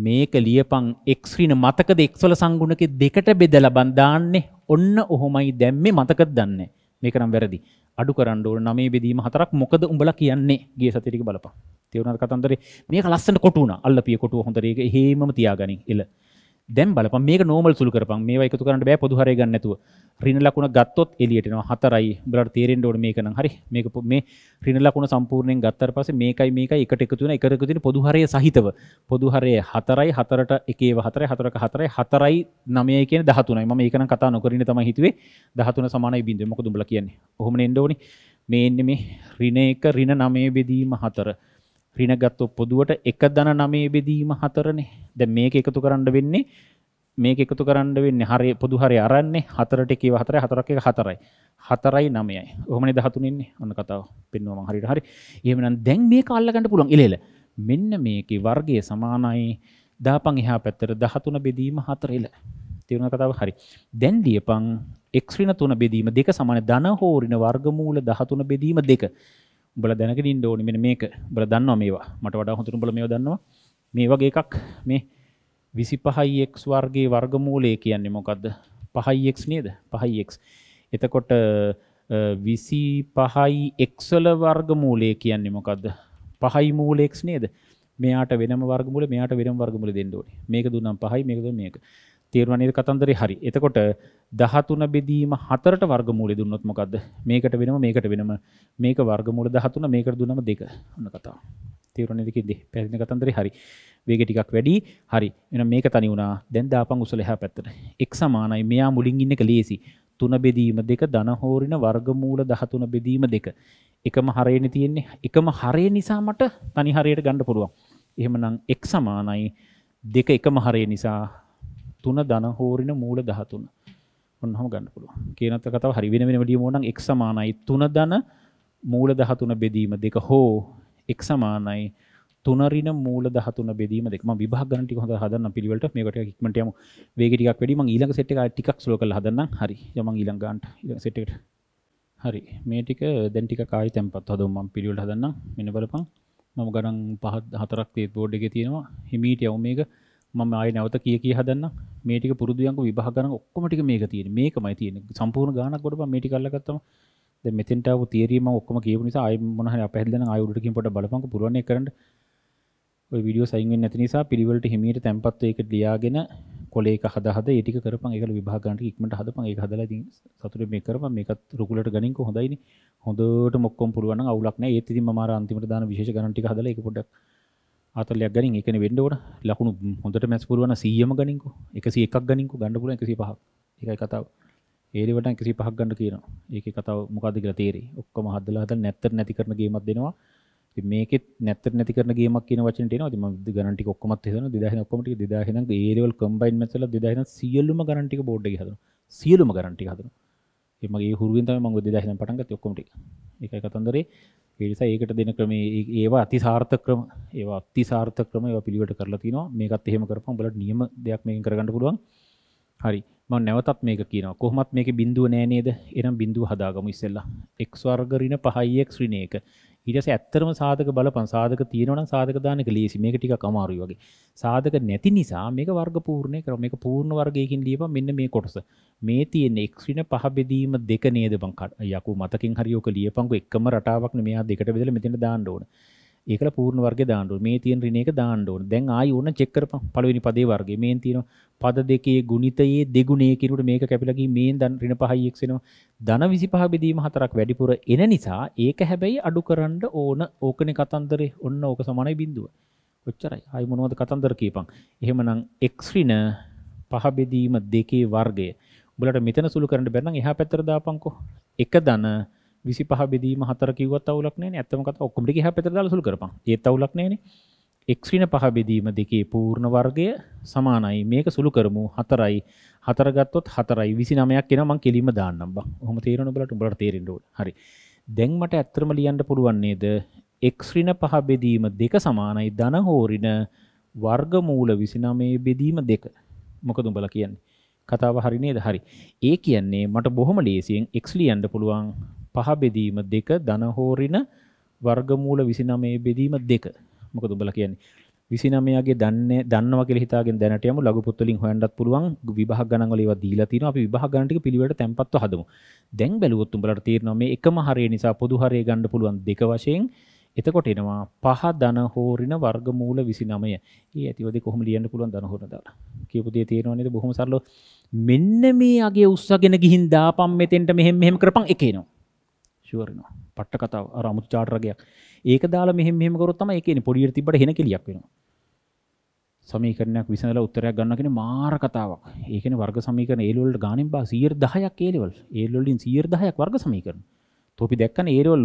මේක ලියපං එක්්‍රීන මතකද එක්වල සංගුණක දෙකට බෙදල බන්ධාන්නේ ඔන්න ඔහොමයි දැම්මේ මතකද දන්න මේක නම් වැරදි අඩු කරන්ඩුවල නමේ බෙදීම හතරක් මොකද උඹල කියන්නේ ගේ සතිරික බලපා තිවුණට කතන්දරේ මේ ලස්සට කොටුන අල්ල පිය කොටුව හොඳරේ හේම තියාගනි එල දැම් බලප මේ නෝමල් සුල් කරපන් මේ එකතු කරට බෑ පොදුහර ගන්නතුව රින ලකුණ ගත්තොත් එලියටන හතරයි බලට තේරෙන් ඩෝඩ මේකන හරි මේක මේ රින ලකුණ සම්පූර්ණයෙන් ගත්තර පස මේකයි මේක එකට එකතුන එකරකතින පොදුහරය සහිතව පොදුහරය හතරයි හතරට එකේ හතර හතරක හතරයි හතරයි නමය කිය දහතුනයි ම ඒකන කතා නොකරන තම හිතුවේ දහතුන සමානයි බිඳුවමක දුම්ල කියන්නේ හොම එන්ඩෝනි මේ එන්න මේ රින එක රින නමේ බෙදීම හතර රිනගත්තොත් පොදුවට එක දන නමේ බෙදීම හතරනේ. දැන් මේක එකතු කරන්න වෙන්නේ මේක එකතු කරන්න වෙන්නේ හරේ පොදු හරේ අරන්නේ හතරට එකේ හතරයි හතරක් එක හතරයි. හතරයි නමයයි. ඔහොමනේ 13 ඉන්නේ. ඔන්න කතාව පෙන්නවා මම හරියට හරි. එහෙමනම් දැන් මේක අල්ලගන්න පුළුවන්. එලෙල. මෙන්න මේකේ වර්ගය සමානයි. දාපන් එහා පැත්තට 13 බෙදීම හතරෙල. තේරුණා කතාව හරි. දැන් ලියපන් x ඍණ 3 බෙදීම 2 සමාන ධන හෝ ඍණ වර්ගමූල 13 බෙදීම 2. බල දැනක ඉන්න ඕනි මෙ මේක බල දන්නවා මේවා මට වඩා හොඳරු බල මේ දන්නවා මේ වගේ එකක් මේ විසි පහයිෙක් වර්ගේ වර්ගමූලය කියන්නේ මොකක්ද පහයිෙක් නේද පහයිෙක් එතකොට විසි පහයි එක්සල වර්ගමූලය කියන්නේ මොකක්ද පහයි මූලෙක් නේද මෙයාට වෙන වර්ගමුල මෙයාට වෙන වර්ගමුල දෙන්නඩෝනි මේක දුන්නම් පහයි මේකද මේක තේරුණා නේද කතන්දරේ හරි. එතකොට 13 බෙදීම 4ට වර්ගමූලය දුන්නොත් මොකද්ද? මේකට වෙනම මේකට වෙනම මේක වර්ගමූල 13 මේකට දුන්නම 2. ඔන්න කතාව. තේරුණා නේද කිව්වේ? පැහැදිලි කතන්දරේ හරි. වේගය ටිකක් වැඩි. හරි. එහෙනම් මේක තනි වුණා. දැන් දාපන් උසල එහා පැත්තට. x සමානයි මෙයා මුලින් ඉන්න එක ලේසි. 3 බෙදීම 2 ධන හෝරින වර්ගමූල 13 බෙදීම 2. එකම හරයනේ තියෙන්නේ. එකම හරය නිසා මට තනි හරයට ගන්න පුළුවන්. එහෙමනම් x සමානයි 2 එකම හරය නිසා තුන දනහෝරින මූල දහතුන ඔන්නහම ගන්න පුළුව කියනත කතාව හරි වෙන වෙන වැඩිය ඕනම් එක් සමානයි තුන දන මූල දහතුන බෙදීම දෙක හෝ එක් සමානයි තුනරින මූල දහතුන බෙදීම දෙකම විභාග ගන්න ටික හොඳ හදන්න පිළිවෙලට මේකට ඉක්මනට යමු වේග ටිකක් වැඩි මම ඊළඟ සෙට් එක ටිකක් ස්ලෝ කරලා හදන්නම් හරි මම ඊළඟ ගන්නට ඊළඟ සෙට් එකට හරි මේ ටික දැන් ටික කායි තැම්පත් හදමු මම පිළිවෙලට හදන්නම් මෙන්න බලපන් මම ගණන් පහ හතරක් තේත් බෝඩ් එකේ තියෙනවා හිමීට යමු මේක මම ආය නැවත කිය කිය හදන්න මේටික පුරදුයන්ක විභා කරන ඔක්කොමටික මේක තියෙන මේකමයි තියෙන සම්පූර්ණ ගානක් ගොඩ මේටි කල්ලගත්තම දැන් මෙතෙන්ටව තියරීම ඔක්කොම කියපු නිසා ආයි මොන හරි අපහැදලන ආයි උඩටකින් පොඩ බලපංක පුරවන්නේ කරන්න ඔය වීඩියෝ සයින් වෙන්නේ නැති නිසා පිළිවෙලට හිමීට තැම්පත් ඒක ලියාගෙන කොලේ එක හද හද ඒ ටික කරපන් ඒකල විභාග ගන්නට ඉක්මනට හදපන් ඒක හදලා ඉතින් සතුටේ මේක කරපන් මේකත් රුකුලට ගනින්ක හොඳයිනේ හොඳට මොක්කොම පුළුවන් නම් අවුලක් නැහැ ඒත් ඉතින් මම අර අන්තිමට දාන විශේෂ ගණන් ටික හදලා ඒක පොඩ්ඩක් අතලයක් ගනින් එකන වෙන්ඩෝට ලකුණු හොඳට මැස් පුරුවන සියම ගනින්කු එකසි එකක් ගනින්කු ගණඩ පුල එකසි පහක් එකයි කතාව ඒරවට කිසි පහක් ගණඩ කියන ඒක කතාව මොකද කියලා තේරේ ඔක්කොම හදලා හද නැත්තර නැති කරන ගේමත් දෙනවා මේකෙත් නැත්තර නැති කරන ගේමක් කියන වචනට එනවා ඉතින් මම ගණන්ටි ඔක්කොමත් හදන 2000 ඔක්කොම ටික 2000 ඉඳන් ඒරවල් කම්බයින් මැස්සලා 2000 සියලුම ගණන්ටික බෝඩ් එකේ හදනවා සියලුම ගණන්ටික හදනවා ඒ මගේ හුරුවෙන් තමයි මම 2000 ඉඳන් පටන් ගත්තේ ඔක්කොම ටික ඒකයි කතන්දරේ පිරිස ඒකට දෙන ක්‍රමේ ඒවා අති සාර්ථ ක්‍රම ඒවා අති සාර්ථ ක්‍රම ඒවා පිළිවෙට කරලා තිනවා මේකත් එහෙම කරපම් බලට නියම දෙයක් මේකින් කරගන්න පුළුවන් හරි මම නැවතත් මේක කියනවා කොහොමත් මේකේ බිඳුව නෑ නේද එහෙනම් බිඳුව හදාගමු ඉස්සෙල්ලා x වර්ග ඍණ 5x ඍණ 1 ඊටස ඇත්තරම සාධක බලපන් සාධක තියෙනවන සාධක දානක ලේසි මේක ටික අමාරුයි වගේ සාධක නැති නිසා මේක වර්ග පූර්ණය කර මේක පූර්ණ වර්ගයකින් ලියප මෙන්න මේ කොටස මේ තියෙන එක්ෂින පහබෙදීම දෙක නේද බං යකු මතකින් හරියෝක ලියපංකු එකම රටාවක් මෙයා දෙකට බෙදලා මෙතන දාන්න ඕන ඒකට පූර්ණ වර්ගය දාන්න ඕනේ. මේ තියෙන ඍණ එක දාන්න ඕනේ. දැන් ආයි ඕන චෙක් කරපන්. පළවෙනි පදේ වර්ගය. මේන් තියෙනවා පද දෙකේ ගුණිතයේ දෙගුණය කිනුට මේක කැපිලා ගිහින් මේන් දන් ඍණ 5යි x වෙනවා. ධන 25 බෙදීම හතරක් වැඩිපුර එන නිසා ඒක හැබැයි අඩු කරන්න ඕන. ඕකනේ කතන්දරේ. ඔන්න ඕක සමානයි බිඳුව. ඔච්චරයි. ආයි මොනවද කතන්දර කියපන්. එහෙමනම් x ඍණ 5 බෙදීම දෙකේ වර්ගය. උඹලට මෙතන සුළු කරන්න බැරනම් එහා පැත්තට දාපන්කෝ. 1 ධන 25 විසි පහ බෙදීම හතර කිවත් අවුලක් නෑ ඇත්තමකත් ඔක්කොමටි හැපෙත දල සුල් කරපා ඒ අවුලක් නෑන එක්්‍රීන පහ බෙදීම දෙකේ පූර්ණ වර්ගය සමානයි මේක සුළු කරමු හතරයි හතරගත්තොත් හතරයි විසි නමයක් කියෙන මං කෙලීම දාන්නම් හොම තේරන බලට උඹලට තේරෙන්ඩෝ හරි දැන්මට ඇත්තරම ලියන්ට පුළුවන්නේද එක්්‍රීන පහ බෙදීම දෙක සමානයි දන හෝරින වර්ගමූල විසිනමේ බෙදීම දෙක මොක දුම්බල කියන්නේ කතාව හරිනේද හරි ඒ කියන්නේ මට බොහොම ලේසියෙන් එක්ස්ලියන්ඩ පුළුවන් පහ බෙදීම දෙක ධනහෝරින වර්ගමූල 29 බෙදීම දෙක. මොකද ඔබලා කියන්නේ? 29ගේ දන්නේ දන්නවා කියලා හිතාගෙන දැනට යමු ලඝුපුත් වලින් හොයන්නත් පුළුවන් විභාග ගණන් වල ඒවා දීලා තිනවා අපි විභාග ගණන් ටික පිළිවෙලට තැම්පත්ව හදමු. දැන් බැලුවොත් උඹලට තේරෙනවා මේ එකම හරය නිසා පොදු හරය ගන්න පුළුවන් දෙක වශයෙන් එතකොට එනවා පහ ධන හෝරින වර්ගමූල 29. ඒ ඇතිවදී කොහොම ලියන්න පුළුවන් ධන හෝරන දාලා. කියපු දේ තේරෙනව නේද? බොහොම සරලව මෙන්න මේ අගේ උස්සගෙන ගිහින් දාපම් මෙතෙන්ට මෙහෙම මෙහෙම කරපම් එක එනවා. ශුවරනවා පට්ට කතාව අරමුත් චාටරගයක් ඒක දාලා මෙහෙම මෙහෙම කරොත් තමයි ඒකේනේ පොඩියට තිබ්බට හෙන කෙලියක් වෙනවා සමීකරණයක් විසඳලා උත්තරයක් ගන්න කියන මාර කතාවක් ඒකනේ වර්ග සමීකරණ ඒල් වලට ගානින් බා 110ක් ඒ ලෙවල් ඒල් වලින් 110ක් වර්ග සමීකරණ තොපි දැක්කනේ ඒල් වල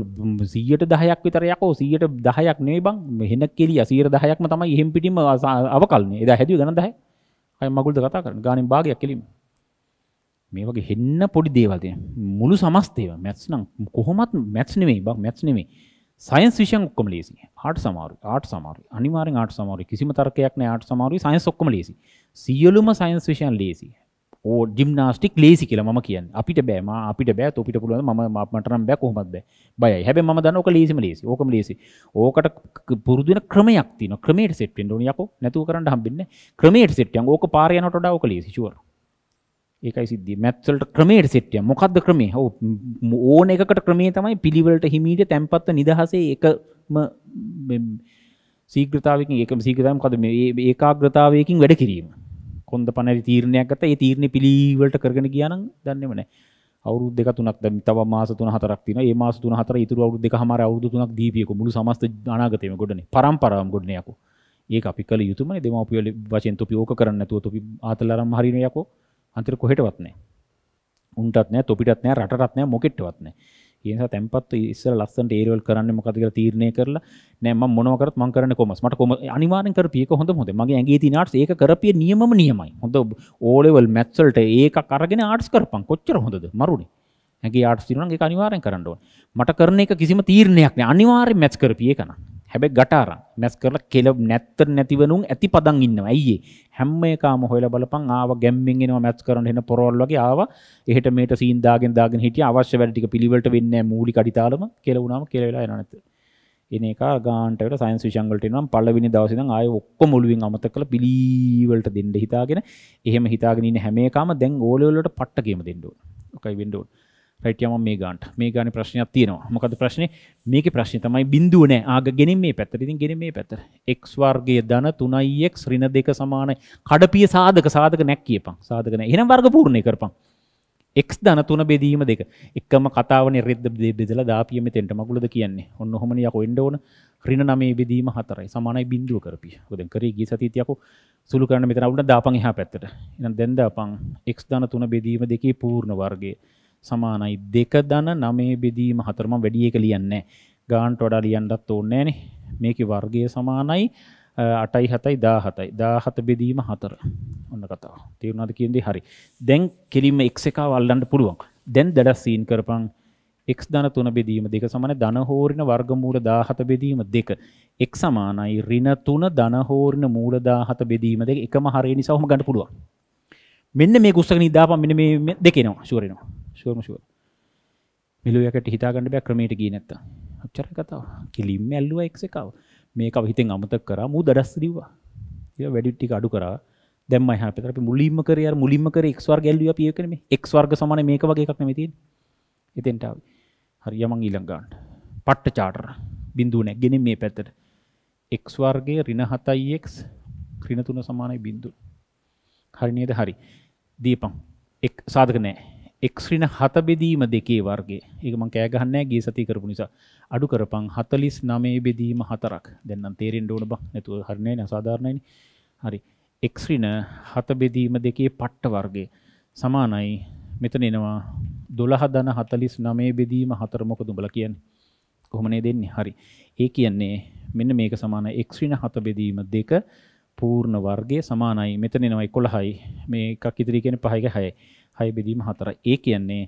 110ක් විතර යකෝ 110ක් නෙවෙයි බං හෙන කෙලිය 110ක්ම තමයි එහෙම් පිටින්ම අවකල්නේ එදා හැදුවේ ගණන් 10යි අය මගුල්ද කතා කරන්නේ ගානින් භාගයක් කෙලින්නේ මේ වගේ හෙන්න පොඩි දේවල්ය මුළු සමස්තේව මැත්ස් නම් කොහොමත් මැත්ස් නෙමේ බක් මැත්ස් නෙමේ සයින්ස් විෂයන් ඔක්කොම ලේසි ආට් සමාරු ආට් සමාරු අනිවාරෙන් ආට් සමාරු කිසිම තර්කයක් නෑ ආට් සමාරු සයින්ස් ඔක්කොම ලේසි සියලුම සයින්ස් විෂයන් ලේසි ඕ ජිම්නාස්ටික් ලේසි කියලා මම කියන්නේ අපිට බෑ මා අපිට බෑ තොපිට පුළුවන් මම මට නම් බෑ කොහොමත් බෑ බයයි හැබැයි මම දන්න ඕක ලේසිම ලේසි ඕකම ලේසි ඕකට පුරුදු වෙන ක්‍රමයක් තියෙනවා ක්‍රමයට සෙට් වෙන්න ඕනේ යකෝ නැතුව කරන්න හම්බෙන්නේ ක්‍රමයට සෙට් යන් ඕක පාර යනකොට වඩා ඕක ලේසි ෂුවර් ඒකයි සිද්ධිය මැත්වලට ක්‍රමේයට සෙට්ිය මොකක්ද ක්‍රමේ හෝ ඕන එකට ක්‍රමේ තමයි පිළිවලට හිමීට තැන්පත්ව නිදහසේ එකම සීග්‍රතාවකින් ඒකම සීග්‍රතාවම කද මේ ඒකාග්‍රතාවයකින් වැඩ කිරීම කොන්ද පනැරි තීරණයක් ගත ඒ තීරණය පිළිවලට කරගෙන ගියානම් දන්නේම නැහැ අවුරුදු දෙක තුනක් දැන් තව මාස තුන හතරක් තියෙනවා ඒ මාස තුන හතර ඉතුරු අවුරුදු දෙක හැමාර අවුරුදු තුනක් දීපියකෝ මුළු සමස්ත අනාගතේම ගොඩනේ පරම්පරාවම ගොඩනේ යකෝ ඒක අපි කළ යුතුමයි දෙමව්පියෝ වශයෙන් තොපි ඕක කරන්න නැතුව තොපි ආතලරම් හරිනේ යකෝ අන්තිර කොහෙටවත් නෑ උන්ටත් නෑ තොපිටත් නෑ රටත් නෑ මොකෙට්ටවත් නෑ ඒසා තැන්පත් ඉස්සර ලස්සන්ට ඒරවල් කරන්න මොකද කියලා තීරණය කරලා නෑ මම මොනවා කරත් මම කරන්නේ කොමස් මට කොම අනිවාර්යෙන් කරපියක හොඳ හොඳ මගේ ඇඟේ තියෙන ආර්ට්ස් ඒක කරපිය නියමම නියමයි හොඳ ඕ ලෙවල් මැත්ස් වලට ඒකක් අරගෙන ආර්ට්ස් කරපන් කොච්චර හොඳද මරුනේ ඇගේ ආර්ට්ස් තියෙනවා නම් ඒක අනිවාර්යෙන් කරන්න ඕනේ මට කරන එක කිසිම තීරණයක් නෑ අනිවාර්යෙන් මැච් කරපිය එක නම් හැබැ ගටාර මැස් කරල කෙල නැත්තර නැතිවනුම් ඇති පදන් ඉන්නවා ඇයිඒ හැම්ම එකම හොල බලපන් ආව ගැම්මෙන්ෙනවා මැස් කරන එන පොරල්ලගේ ආව එහට මේට සීන්දාගෙන් දාගෙන හිට අවශ්‍ය වැඩටික පිළිවට වෙන්න මූලි කඩිතාලම කෙලවුණම කෙලවෙලා නැත එනක ගාන්ටට සයින්ස් විෂංගලට නම් පල්ලවිනි දවසින අය ඔක්කො මුළුවෙන් අමත කළ පිළිවලට දෙන්න හිතාගෙන එහෙම හිතාගෙනන හැමේකාම දැන් ඕලවලට පට්ටගේම දෙන්නඩුව කයි වෙන්ඩුවන් රයිටයම මේ ගන්ට මේ ගන ප්‍රශ්නයක් තියෙනවා මොකද ප්‍රශ්නය මේක ප්‍රශ්න තමයි බින්දුවනෑ ආග ගෙනෙ මේ පැත්තරිතින් ගෙනෙ මේ පැතර එක් වර්ගේ දන තුනයිෙක් ශ්‍රින දෙක සමාන කඩපිය සාධක සාධක නැක් කියපං සාධකන එන වර්ග පූර්ණය කරපං එක් දන තුන බෙදීම දෙක එකම කතාවන රෙද බෙදල දාපියම තෙන්ට මගුලද කියන්නේ ඔන්න හොමනයක් ඔෙන්ඩෝන ්‍රින නමේ බෙදීම හතරයි සමානයි බින්දුව කරපිය හොදන් කරේ ගේ සතිතියකු සුළු කරන මෙතනවුට දාපන් එහා පැත්තට එ දැන්දාපං එක් ධන තුන බෙදීම දෙකේ පූර්ණ වර්ගේ සමානයි දෙක දන නමේ බෙදීම හතරම වැඩිය එක ලියන්නේ ගාන්ට වඩා ලියන්නත් ඕන්නෑ නේ මේක වර්ගය සමානයි අටයි හතයි දාහතයි දාහත බෙදීම හතර ඔන්න කතාව තේරුණාද කියන්නේ හරි දැන් කෙලින්ම x එක වල්ලන්න පුළුවන් දැන් දඩස් සීන් කරපන් x ධන 3 බෙදීම 2 සමාන ධන හෝරින වර්ගමූල 17 බෙදීම 2 x සමානයි ඍණ 3 ධන හෝරින මූල 17 බෙදීම 2 එකම හරිය නිසා ඔහොම ගන්න පුළුවන් මෙන්න මේ කුස්සක නිදාපන් මෙන්න මේ දෙකේනවා ෂුවර් වෙනවා ෂුවර්ම ෂුවර් මෙලුවකට හිතාගන්න බෑ ක්‍රමයට ගියේ නැත්තම් ඔච්චර කතාව කිලින්ම ඇල්ලුවා එක්ස් එකව මේක හිතෙන් අමතක කරා මූ දඩස් දිව්වා ඊට වැඩි ටික අඩු කරා දැන් මම හැපතර අපි මුලින්ම කරේ අර මුලින්ම කරේ x වර්ග ඇල්ලුවා අපි ඒක නෙමෙයි x වර්ග සමාන මේක වගේ එකක් නෙමෙයි තියෙන්නේ එතෙන්ට ආවේ හරිය මං ඊළඟ ගන්න පට්ට චාටර් බිඳුව නැගෙන මේ පැත්තට x වර්ගය ඍණ 7x ඍණ 3 සමානයි බිඳුව හරි නේද හරි දීපං එක් සාධක නැහැ එක්්‍රින හත බෙදීම දෙකේ වර්ගේ ඒක මං කෑගහන්නෑ ගේ සති කරපු නිසා අඩු කරපං හතලිස් නමේ බෙදීම හතරක් දෙන්නම් තේරෙන් ඕන බක් නැතුව හරණය නසාධාරණයන හරි එක්්‍රින හත බෙදීම දෙකේ පට්ට වර්ගේ සමානයි මෙතන එනවා දොළහ දන හතලිස් නමේ බෙදීම හතරමොක දුඹල කියන්න කොහොමනේ දෙන්නේ හරි ඒ කියන්නේ මෙන්න මේක සමාන එක්්‍රින හත බෙදීම දෙක පූර්ණ වර්ගේ සමානයි මෙතනෙනවා එකොළහයි මේ එකක් ඉදිරි කියෙන පහයික හයයි හය බෙදීම හතර ඒ කියන්නේ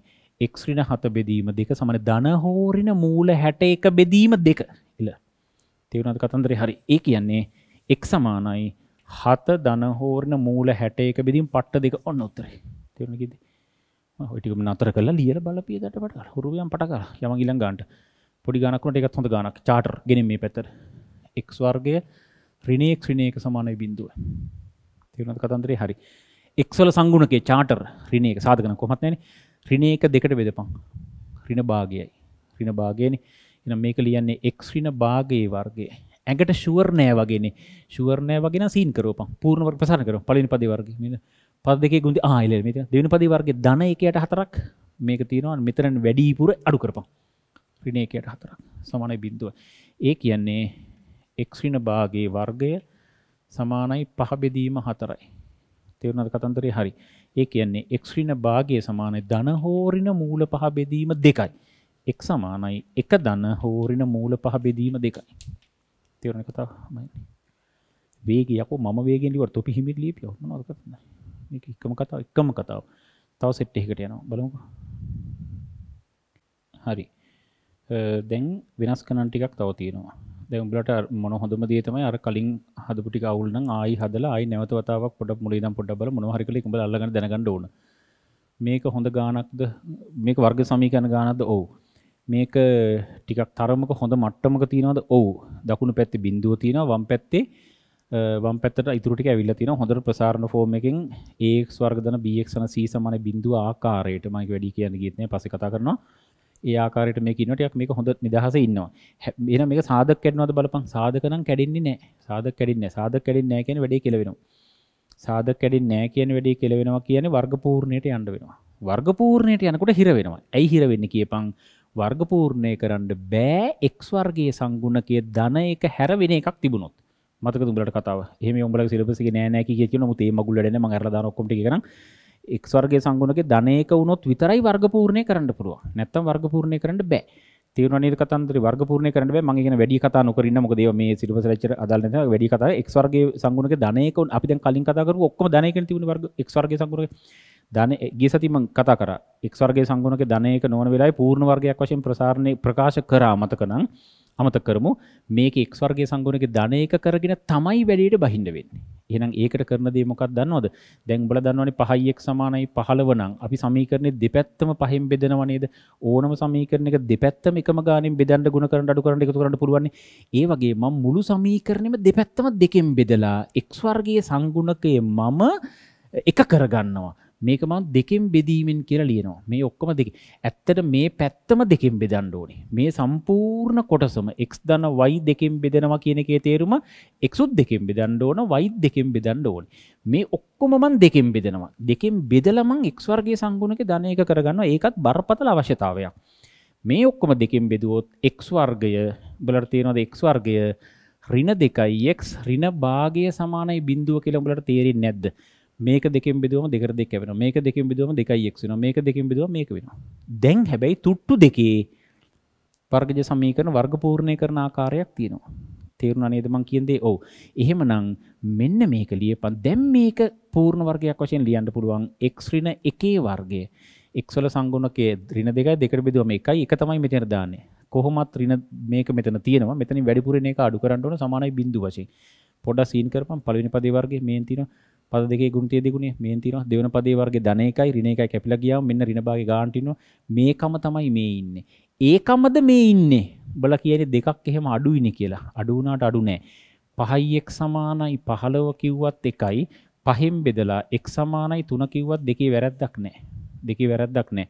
එක්රින හත බෙදීම දෙක සමන ධනහෝරින මූල හැට එක බෙදීම දෙක එල තෙවුණද කතන්දරේ හරි ඒ කියන්නේ එක් සමානයි හත ධනහෝරණ මූල හැට එක බෙදීම පට්ට දෙක ඔන්න උත්තරේ තෙවුණකිද හටිකම නතර කල ලියල බලපියදට පට හුරුවියම් පට කර යම ගිලන් ගාන්ට පොඩි ගනක්නට එකත් හොඳ ගනක් චාටර් ගෙන මේ පැතර එක්වර්ගය රිනේක් ්‍රනයක සමානය බින්දුව තෙවුණද කතන්දරේ හරි එක්වල සංගුණකේ චාටර් රිණ එක සාධකන කොමත් නෑන රිණ එක දෙකට බෙදපං රිණ භාගයයි රිණ භාගයන එන මේක ලියන්නේ එක් රිණ භාගයේ වර්ගේ ඇඟට ශුවර්ණය වගෙන ශුවර්ණය වගෙන සීන්කරෝප පූර්ණව ප්‍රසාන කර පලින් පදි වර්ග පද දෙක ගුද ආයිල මේක දෙවන පදි වර්ගේ ධන එකයට හතරක් මේක තියෙනවා මෙතරන් වැඩීපුර අඩු කරපං රිණ එකයට හතරක් සමානයි බිද්දුව ඒ කියන්නේ එක්රිණ භාගේ වර්ගය සමානයි පහබෙදීම හතරයි තේරුණාද කතන්දරේ හරි. ඒ කියන්නේ x ඍණ භාගය සමානයි ධන හෝරින මූල පහ බෙදීම දෙකයි. x සමානයි 1 ධන හෝරින මූල පහ බෙදීම දෙකයි. තේරුණ කතාවමයි. වේගය යකෝ මම වේගෙන් ලියවර තොපි හිමිට ලියපියෝ මොනවද කතන්දර. මේක එකම කතාව එකම කතාව. තව සෙට් එකකට යනවා බලමුකෝ. හරි. දැන් වෙනස් කරන ටිකක් තව තියෙනවා. දෙඹලට මොන හොඳම දේ තමයි අර කලින් හදපු ටික අවුල් නම් ආයි හදලා ආයි නැවත වතාවක් පොඩක් මුලින් ඉඳන් පොඩක් බල මොනවා හරි කරලා ඒක උඹලා අල්ලගෙන දැනගන්න ඕන. මේක හොඳ ගානක්ද මේක වර්ග සමීකරණ ගානක්ද? ඔව්. මේක ටිකක් තරමක හොඳ මට්ටමක තියනවද? ඔව්. දකුණු පැත්තේ බිඳුව තියෙනවා වම් පැත්තේ වම් පැත්තට ඉතුරු ටික ඇවිල්ලා තියෙනවා. හොඳට ප්‍රසාරණ ෆෝම් එකෙන් AX වර්ග දන BX යන C සමාන බිඳුව ආකාරයට මම වැඩි කියන්න ගියත් නෑ පස්සේ කතා කරනවා. ඒආකාරයට මේ කිනටයක් මේක හොඳ නිදහස ඉන්නවා එන මේ සාධක කැඩනවද බලපන් සාධකනම් කැඩින්නේ නැහැ සාධක කැඩින්නේ නැහැ සාධක කැඩින්නේ නැහැ කියන වැඩේ කෙලවෙනවා සාධක කැඩින්නේ නැහැ කියන වැඩේ කෙලවෙනවා කියන්නේ වර්ගපූර්ණයට යන්න වෙනවා වර්ගපූර්ණයට යනකොට හිර වෙනවා ඇයි හිර වෙන්නේ කියපන් වර්ගපූර්ණය කරන්න බෑ එක් වර්ගයේ සංගුණකයේ ධන එක හැර වෙන එකක් තිබුණොත් මතක දුඹලට කතාව එහෙම උඹලගේ සිලබස් එකේ නෑ නෑ කිය කියන මුතේ මගුල් වැඩ නැහැ මම අරලා දාන ඔක්කොම ටික කරන් එක් වර්ග සංගුණක ධනයක වුණොත් විතරයි වර්ගපූර්ණය කරන්න පුළුවන් නැත්තම් වර්ගපූර්ණය කරන්න බෑ තේරුණා නේද කතන්දරේ වර්ගපූර්ණය කරන්න බෑ මම කියන වැඩි කතා නොකරින්න මොකද ඒවා මේ සිලබස් ලෙක්චර් අදාළ නැති වැඩි කතා එක් වර්ගයේ සංගුණක ධනයක අපි දැන් කලින් කතා කරපු ඔක්කොම ධනයකනේ තිබුණේ වර්ග එක් වර්ගයේ සංගුණක ධන ගිය සතිය මම කතා කරා එක් වර්ගයේ සංගුණක ධනයක නොවන වෙලාවේ පූර්ණ වර්ගයක් වශයෙන් ප්‍රසාරණය ප්‍රකාශ කරා මතකනම් අමත කරමු මේක එක් වර්ගයේ සංගුණක ධන එක කරගෙන තමයි වැඩියට බහින්න වෙන්නේ. එහෙනම් ඒකට කරන දේ මොකක්ද දන්නවද? දැන් උඹලා දන්නවනේ 5x 15 නම් අපි සමීකරණේ දෙපැත්තම පහෙන් බෙදනව නේද? ඕනම සමීකරණයක දෙපැත්තම එකම ගාණෙන් බෙදන්න ಗುಣ කරන්න අඩු කරන්න එකතු කරන්න පුළුවන්. ඒ වගේ මම මුළු සමීකරණෙම දෙපැත්තම දෙකෙන් බෙදලා x වර්ගයේ සංගුණකයේ මම එක කරගන්නවා. මේක මං දෙකෙන් බෙදීමෙන් කියලා ලියනවා මේ ඔක්කොම දෙක ඇත්තට මේ පැත්තම දෙකෙන් බෙදන්න ඕනේ මේ සම්පූර්ණ කොටසම x ධන y දෙකෙන් බෙදෙනවා කියන එකේ තේරුම x උත් දෙකෙන් බෙදන්න ඕන y දෙකෙන් බෙදන්න ඕනේ මේ ඔක්කොම මං දෙකෙන් බෙදනවා දෙකෙන් බෙදලා මං x වර්ගයේ සංගුණකේ ධන එක කරගන්නවා ඒකත් බරපතල අවශ්‍යතාවයක් මේ ඔක්කොම දෙකෙන් බෙදුවොත් x වර්ගය උඹලට තියෙනවද x වර්ගය ඍණ 2x ඍණ භාගය සමානයි බිඳුව කියලා උඹලට තේරෙන්නේ නැද්ද මේක දෙකින් බෙදුවම දෙකට දෙක වෙනවා මේක දෙකින් බෙදුවම දෙකයි x වෙනවා මේක දෙකින් බෙදුවම මේක වෙනවා දැන් හැබැයි තුට්ටු දෙකේ වර්ගජ සමීකරණ වර්ග පූර්ණය කරන ආකාරයක් තියෙනවා තේරුණා නේද මං කියන දේ ඔව් එහෙමනම් මෙන්න මේක ලියපන් දැන් මේක පූර්ණ වර්ගයක් වශයෙන් ලියන්න පුළුවන් x ඍණ 1 වර්ගය x වල සංගුණකයේ ඍණ දෙකයි දෙකට බෙදුවම එකයි එක තමයි මෙතන දාන්නේ කොහොමත් ඍණ මේක මෙතන තියෙනවා මෙතනින් වැඩිපුර එක අඩු කරන්න ඕන සමානයි බිඳුව වශයෙන් පොඩ්ඩක් සීන් කරපන් පළවෙනි පදේ වර්ගයේ මේන් තියෙනවා පද දෙකේ ගුණිතය දෙකුණේ මේන් තියෙනවා දෙවන පදේ වර්ගේ ධන එකයි ඍණ එකයි කැපිලා ගියාම මෙන්න ඍණ භාගේ ගානට ඉන්නවා මේකම තමයි මේ ඉන්නේ ඒකමද මේ ඉන්නේ උඹලා කියන්නේ දෙකක් එහෙම අඩුයිනේ කියලා අඩු වුණාට අඩු නෑ 5x සමානයි 15 කිව්වත් එකයි පහෙන් බෙදලා x සමානයි 3 කිව්වත් දෙකේ වැරද්දක් නෑ දෙකේ වැරද්දක් නෑ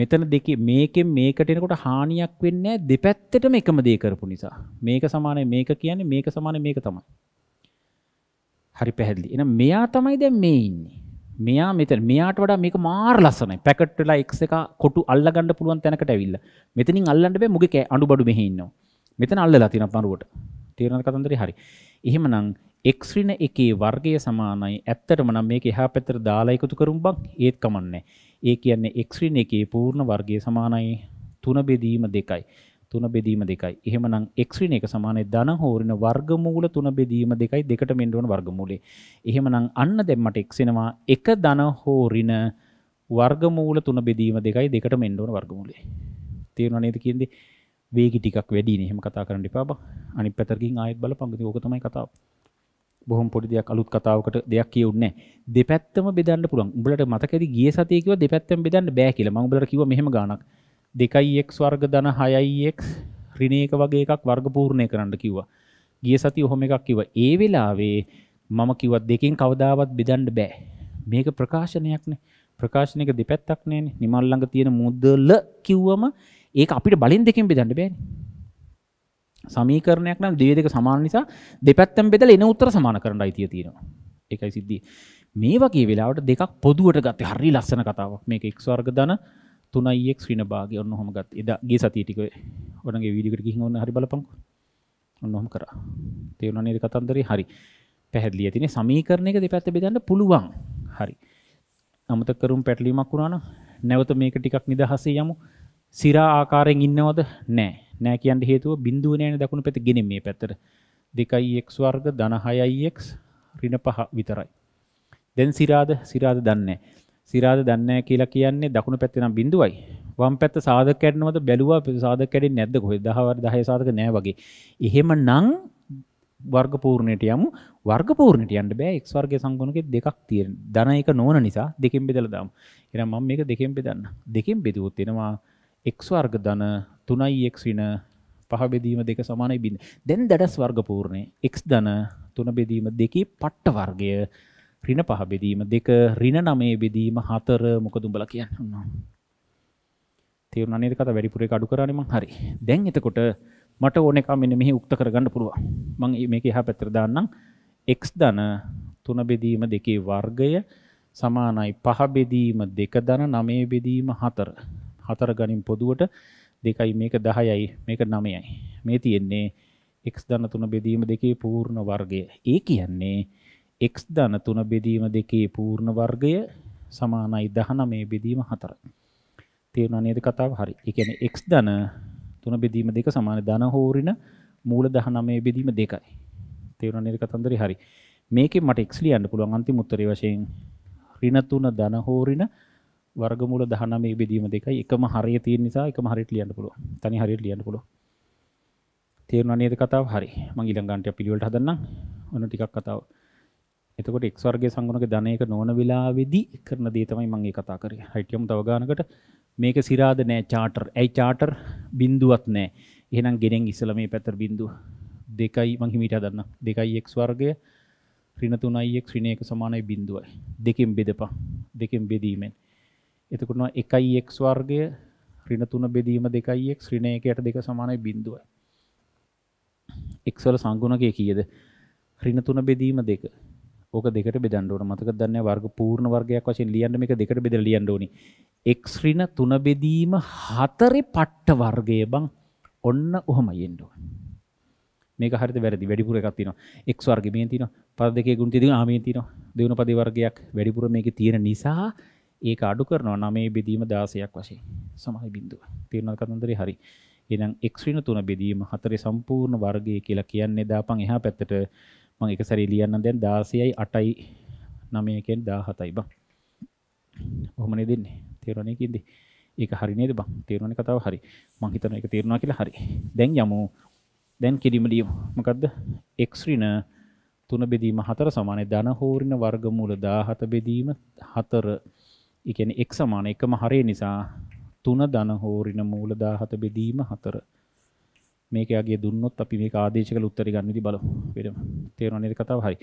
මෙතන දෙකේ මේකෙන් මේකට එනකොට හානියක් වෙන්නේ නැහැ දෙපැත්තටම එකම දේ කරපු නිසා. මේක සමානයි මේක කියන්නේ මේක සමානයි මේක තමයි. හරි පැහැදිලි එන මෙයා තමයි දැන් මේ ඉන්නේ මෙයා මෙතන මෙයාට වඩා මේක මාර ලස්සනයි පැකට් වෙලා එක් එක කොටු අල්ල ගන්න පුළුවන් තැනකට ඇවිල්ලා මෙතනින් අල්ලන්න බෑ මුගේ කෑ අඬු බඩු මෙහි ඉන්නවා මෙතන අල්ලලා තියෙනවා පරුවට තේරෙනවද කතන්දරේ හරි එහෙමනම් එක්්‍රින එකේ වර්ගය සමානයි ඇත්තටම නම් මේක එහා පැත්තට දාලා එකතු කරුම් බං ඒත් කමන්නේ ඒ කියන්නේ එක්්‍රින එකේ පූර්ණ වර්ගය සමානයි තුන බෙදීම දෙකයි 3 බෙදීම 2යි. එහෙමනම් x ඍණ 1 සමානයි ධන හෝරින වර්ගමූල 3 බෙදීම 2යි දෙකට මෙන්න ඕන වර්ගමූලේ. එහෙමනම් අන්න දැන් මට x එනවා 1 ධන හෝරින වර්ගමූල 3 බෙදීම 2යි දෙකට මෙන්න ඕන වර්ගමූලේ. තේරුණා නේද කියන්නේ? වේගි ටිකක් වැඩි නේ. එහෙම කතා කරන්න එපා බා. අනිත් පැත්තකින් ආයෙත් බලපං. ඉතින් ඕක තමයි කතාව. බොහොම පොඩි දෙයක් අලුත් කතාවකට දෙයක් කියුන්නේ දෙපැත්තම බෙදන්න පුළුවන්. උඹලට මතකද ගිය සතියේ කිව්වා දෙපැත්තම බෙදන්න බෑ කියලා. මම උඹලට කිව්වා මෙහෙම ගාණක්. දෙකයික් වර්ග දන හයයික් රිනේක වගේ එකක් වර්ගපූර්ණය කරන්න කිව්වා ගිය සති ඔහොම එකක් කිව ඒ වෙලාවේ මම කිවත් දෙකින් කවදාවත් බෙදන්ඩ බෑ මේක ප්‍රකාශනයක්න ප්‍රකාශනක දෙපැත්තක් නෑන නිමල්ලඟ තියෙන මුද්දල්ල කිව්වම ඒ අපිට බලින් දෙකින් බෙදන්න බෑන සමීකරණයක් නම් දේදක සමාන නිසා දෙපැත්තම් බෙදල එන උත්තර සමාන කරන්න අයිතිය තියෙනවා එකයි සිද්ධිය මේ වගේ වෙලාවට දෙකක් පොදුවට ගත්ත හරි ලස්සන කතාවක් මේ එක්ස්වර්ග දන තුනයික් ශ්‍රීන බාග ඔන්න හොමගත් එදගේ සතිටික ඔනගේ විඩිකට ගිහි ඔන්න හරි බලපංකු ඔන්නොහම කර තේරුණ නේද කතන්දරේ හරි පැහැදිලි ඇතින සමීකරණයක දෙපැත්ත බෙදන්න පුළුවන් හරි අමත කරුම් පැටලීමක් වුණාන නැවත මේක ටිකක් නිදහසේ යමු සිරා ආකාරයෙන් ඉන්නවද නෑ නෑ කියන්න හේතුව බිඳුව නෑන දකුණු පැති ගෙන මේ පැත්තර දෙකයි එක් වර්ග දනහයයික් රින පහ විතරයි දැන් සිරාද සිරාද දන්නේ සිරාද දන්නේ කියලා කියන්නේ දකුණු පැත්තේ නම් බිඳුවයි. වම් පැත්ත සාධක කැඩනවද බැලුවා සාධක කැඩෙන්නේ නැද්ද කොහෙද 10 වර 10 සාධක නැහැ වගේ. එහෙමනම් වර්ග පූර්ණයට යමු. වර්ග පූර්ණයට යන්න බෑ x වර්ගයේ සංගුණකෙ දෙකක් තියෙන. ධන එක නොවන නිසා දෙකෙන් බෙදලා දාමු. එහෙනම් මම මේක දෙකෙන් බෙදන්න. දෙකෙන් බෙදුවොත් එනවා x වර්ග ධන 3x ඍණ පහ බෙදීම දෙක සමානයි බින්ද. දැන් දඩස් වර්ග පූර්ණේ x ධන 3 බෙදීම 2 පට්ට වර්ගය රින පහ බෙදීම දෙක රින නමේ බෙදීම හතර මොකද උඹලා කියන්න තේරුණා නේද කතා වැඩිපුර එක අඩු කරානේ මං හරි දැන් එතකොට මට ඕන එකක් මෙන්න මෙහි උක්ත කරගන්න පුළුවන් මං මේක එහා පැත්තට දාන්නම් x ධන 3 බෙදීම 2 වර්ගය සමානයි 5 බෙදීම 2 ධන 9 බෙදීම 4 4 ගණන් පොදුවට 2යි මේක 10යි මේක 9යි මේ තියෙන්නේ x ධන 3 බෙදීම 2 පූර්ණ වර්ගය ඒ කියන්නේ x ධන 3 බෙදීම 2 පූර්ණ වර්ගය සමානයි 19 බෙදීම 4. තේරුණා නේද කතාව? හරි. ඒ කියන්නේ x ධන 3 බෙදීම 2 සමාන ධන හෝරින මූල 19 බෙදීම 2යි. තේරුණා නේද කතන්දරේ? හරි. මේකෙන් මට x ලියන්න පුළුවන් අන්තිම උත්තරේ වශයෙන් ඍණ 3 ධන හෝරින වර්ගමූල 19 බෙදීම 2යි. එකම හරිය තියෙන නිසා එකම හරියට ලියන්න පුළුවන්. තනි හරියට ලියන්න පුළුවන්. තේරුණා නේද කතාව? හරි. මම ඊළඟ ගානට පිළිවෙලට හදන්නම්. ඔන්න ටිකක් කතාව එතකොට එක් වර්ගයේ සංගුණක ධනයක නොවන වෙලාවේදී කරන දේ තමයි මම ඒ කතා කරේ. හිටියම් තව ගානකට මේක සිරාද නෑ චාටර්. ඇයි චාටර් බිඳුවක් නෑ. එහෙනම් ගෙනෙන් ඉස්සලා මේ පැත්තට බිඳුව 2යි මම හිමීට හදන්න. 2x වර්ගය ඍණ 3x ඍණ 1 සමානයි බිඳුවයි. දෙකෙන් බෙදපන්. දෙකෙන් බෙදීමෙන්. එතකොට නෝ 1x වර්ගය ඍණ 3 බෙදීම 2x ඍණ 1ට 2 සමානයි බිඳුවයි. x වල සංගුණකය කීයද? ඍණ 3 බෙදීම 2 ඕක දෙකට බෙදන්න ඕන. මතකද දන්නේ වර්ග පූර්ණ වර්ගයක් වශයෙන් ලියන්න මේක දෙකට බෙදලා ලියන්න ඕනි. x ඍණ 3 බෙදීම 4 පට්ට වර්ගය බං ඔන්න ඔහමයි එන්න ඕන. මේක හරිද වැරදි වැඩිපුර එකක් තියෙනවා. x වර්ගය මේන් තියෙනවා. පද දෙකේ ගුණ තියෙනවා. ආ මේන් තියෙනවා. දෙවන පදේ වර්ගයක් වැඩිපුර මේකේ තියෙන නිසා ඒක අඩු කරනවා 9 බෙදීම 16ක් වශයෙන්. සමහර බිඳුව. තේරෙනවද කතන්දරේ? හරි. එහෙනම් x ඍණ 3 බෙදීම 4 සම්පූර්ණ වර්ගය කියලා කියන්නේ දාපන් එහා පැත්තට මං එක සැරි ලියන්න දැන් දාසයයි අටයි නමයකෙන් දා හතයි බං ඔහොමනේ දෙන්නේ තේරණයකින්ද ඒක හරිනේද බං තේරුණ කතාව හරි මං හිතන එක තේරුණා කියලා හරි දැන් යමු දැන් කිරිමලිය මොකක්ද එක්ස්රින තුන බෙදීම හතර සමානය ධන හෝරින වර්ගමූල දාහත බෙදීම හතර එකන එක් සමාන එකම හරය නිසා තුන ධන හෝරින මූල දාහත බෙදීම හතර මේක යගේ දුන්නොත් අපි මේක ආදේශ කළ උත්තරي ගන්න විදි බලමු. වෙනම තේරුණා නේද කතාව? හරි.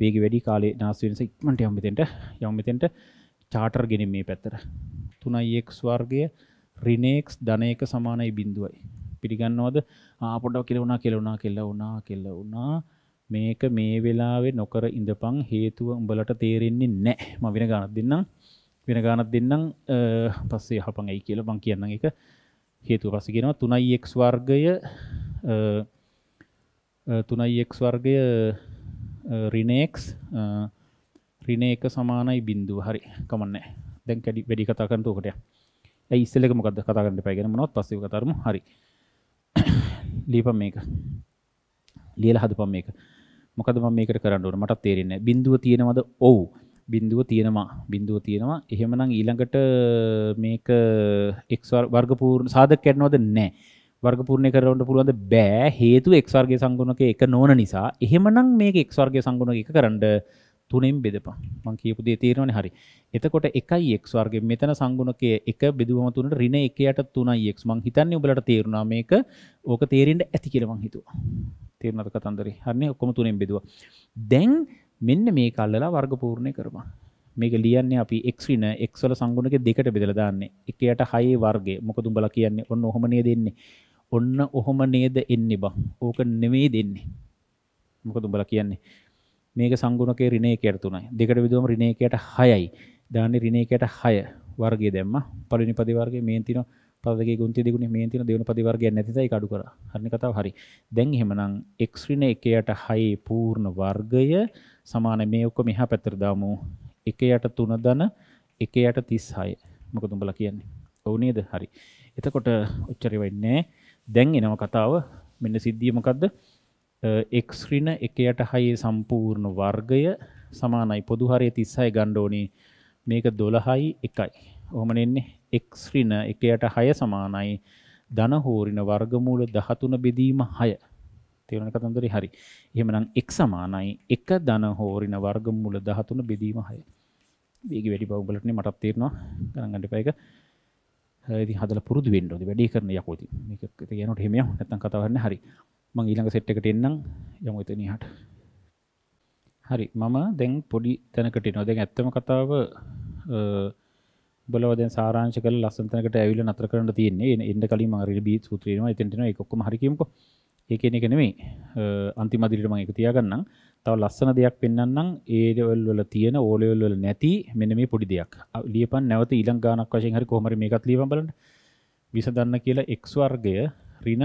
වේගي වැඩි කාලේ නාස් වෙනස ඉක්මනට යමු මෙතෙන්ට. යමු මෙතෙන්ට චාටර් ගෙනින් මේ පැත්තට. 3x වර්ගය ඍණේක්ස් ධනේක සමානයි බිඳුවයි. පිළිගන්නවද? ආ පොඩ්ඩක් කියලා වුණා කියලා වුණා කියලා වුණා කියලා වුණා. මේක මේ වෙලාවේ නොකර ඉඳපන් හේතුව උඹලට තේරෙන්නේ නැහැ. මම වෙන ගානක් දෙන්නම්. වෙන ගානක් දෙන්නම්. පස්සේ යහපන් ඇයි කියලා මම කියන්නම් ඒක. හේතුව පස්සේ කියනවා 3x වර්ගය 3x වර්ගය ඍණ x ඍණ 1 සමානයි බිඳුව හරි කමන්නේ දැන් කැඩි වැඩි කතා කරන්න උකට ඇයි ඉස්සෙල්ල එක මොකද්ද කතා කරන්න එපා කියන මොනවත් පස්සේ කතා කරමු හරි ලියපන් මේක ලියලා හදපන් මේක මොකද මම මේකට කරන්න ඕන මට තේරෙන්නේ බිඳුව තියෙනවද ඔව් බින්දුව තියෙනවා බින්දුව තියෙනවා එහෙමනම් ඊළඟට මේක එක් වර්ගපූර්ණ සාධක කරනවද නැහැ වර්ගපූර්ණය කරන්න පුළුවන්ද බෑ හේතු එක් වර්ගයේ සංගුණක එක නොවන නිසා එහෙමනම් මේක එක් වර්ගයේ සංගුණක එක කරන්න තුනෙන් බෙදපන් මං කියපු දේ තේරෙනවනේ හරි එතකොට 1යි x වර්ගයෙන් මෙතන සංගුණකයේ 1 බෙදුවම තුනට ඍණ 1 යට 3යි x මං හිතන්නේ ඔයාලට තේරුණා මේක ඕක තේරෙන්න ඇති කියලා මං හිතුවා තේරුණාද කතන්දරේ හරිනේ ඔක්කොම තුනෙන් බෙදුවා දැන් මෙන්න මේ කල්ලලා වර්ගපූර්ණය කරවා මේක ලියන්නේ අපි එක්න එක්වල සංගුණක දෙකට බෙදල දාන්න එකයට හයේ වර්ගේ මොකදුම් බල කියන්නේ ඔන්න ඔහොමනේ දෙන්නේ ඔන්න ඔහොම නේද එන්න බං ඕක නෙමේ දෙන්නේ මොකදුම් බල කියන්නේ මේක සංගුණක රිනේකයට තුනයි දෙකට විදුවම රිනේකයට හයයි දාන්න රිනේකයට හය වර්ගේ දැම්ම පලිනි පදිවර්ගේ මේ තින පදගේ ගුන්ති දෙගුණ මේ තින දෙවුණු පදිවර්ගය නැතිසයි කඩු කර හරි කතාව හරි දැන් එහෙමනම් එක්රින එකයට හයේ පූර්ණ වර්ගය සමාන මේ ඔක්කොම එහා පැත්තට දාමු 1 යට 3 ධන 1 යට 36 මොකද උඹලා කියන්නේ ඔව් නේද හරි එතකොට ඔච්චර වෙන්නේ දැන් එනව කතාව මෙන්න සිද්ධිය මොකද්ද x ඍණ 1 යට 6 සම්පූර්ණ වර්ගය සමානයි පොදු හරය 36 ගන්න ඕනේ මේක 12යි 1යි ඔහොම නෙන්නේ x ඍණ 1 යට 6 සමානයි ධන හෝරින වර්ගමූල 13 බෙදීම 6 තේරෙන කතන්දරේ හරි. එහෙමනම් x සමානයි 1 ධන හෝරින වර්ගමූල 13 බෙදීම 6. මේක වැඩි බව උඹලටනේ මටත් තේරෙනවා. ගණන් ගන්න එපා ඒක. ඉතින් හදලා පුරුදු වෙන්න ඕනේ. වැඩි කරන යකෝ ඉතින්. මේක ඉතින් යනකොට එහෙම යමු. නැත්තම් කතාව හරිනේ හරි. මම ඊළඟ සෙට් එකට එන්නම්. යමු එතන ඉහට. හරි. මම දැන් පොඩි තැනකට එනවා. දැන් ඇත්තම කතාව උඹලව දැන් සාරාංශ කරලා ලස්සන තැනකට ඇවිල්ලා නතර කරන්න තියෙන්නේ. එන්න කලින් මම රිලි බී සූත්‍රේනවා. එතෙන්ට එනවා. ඒක ඔක්කොම හරි කියමුකෝ. ඒ කියන එක නෙමෙයි අන්තිම දිරිට මම ඒක තියාගන්නම් තව ලස්සන දෙයක් පෙන්වන්නම් ඒ ලෙවල් වල තියෙන ඕ ලෙවල් වල නැති මෙන්න මේ පොඩි දෙයක් ලියපන් නැවත ඊළඟ ගානක් වශයෙන් හරි කොහොම හරි මේකත් ලියපන් බලන්න විසඳන්න කියලා x වර්ගය ඍණ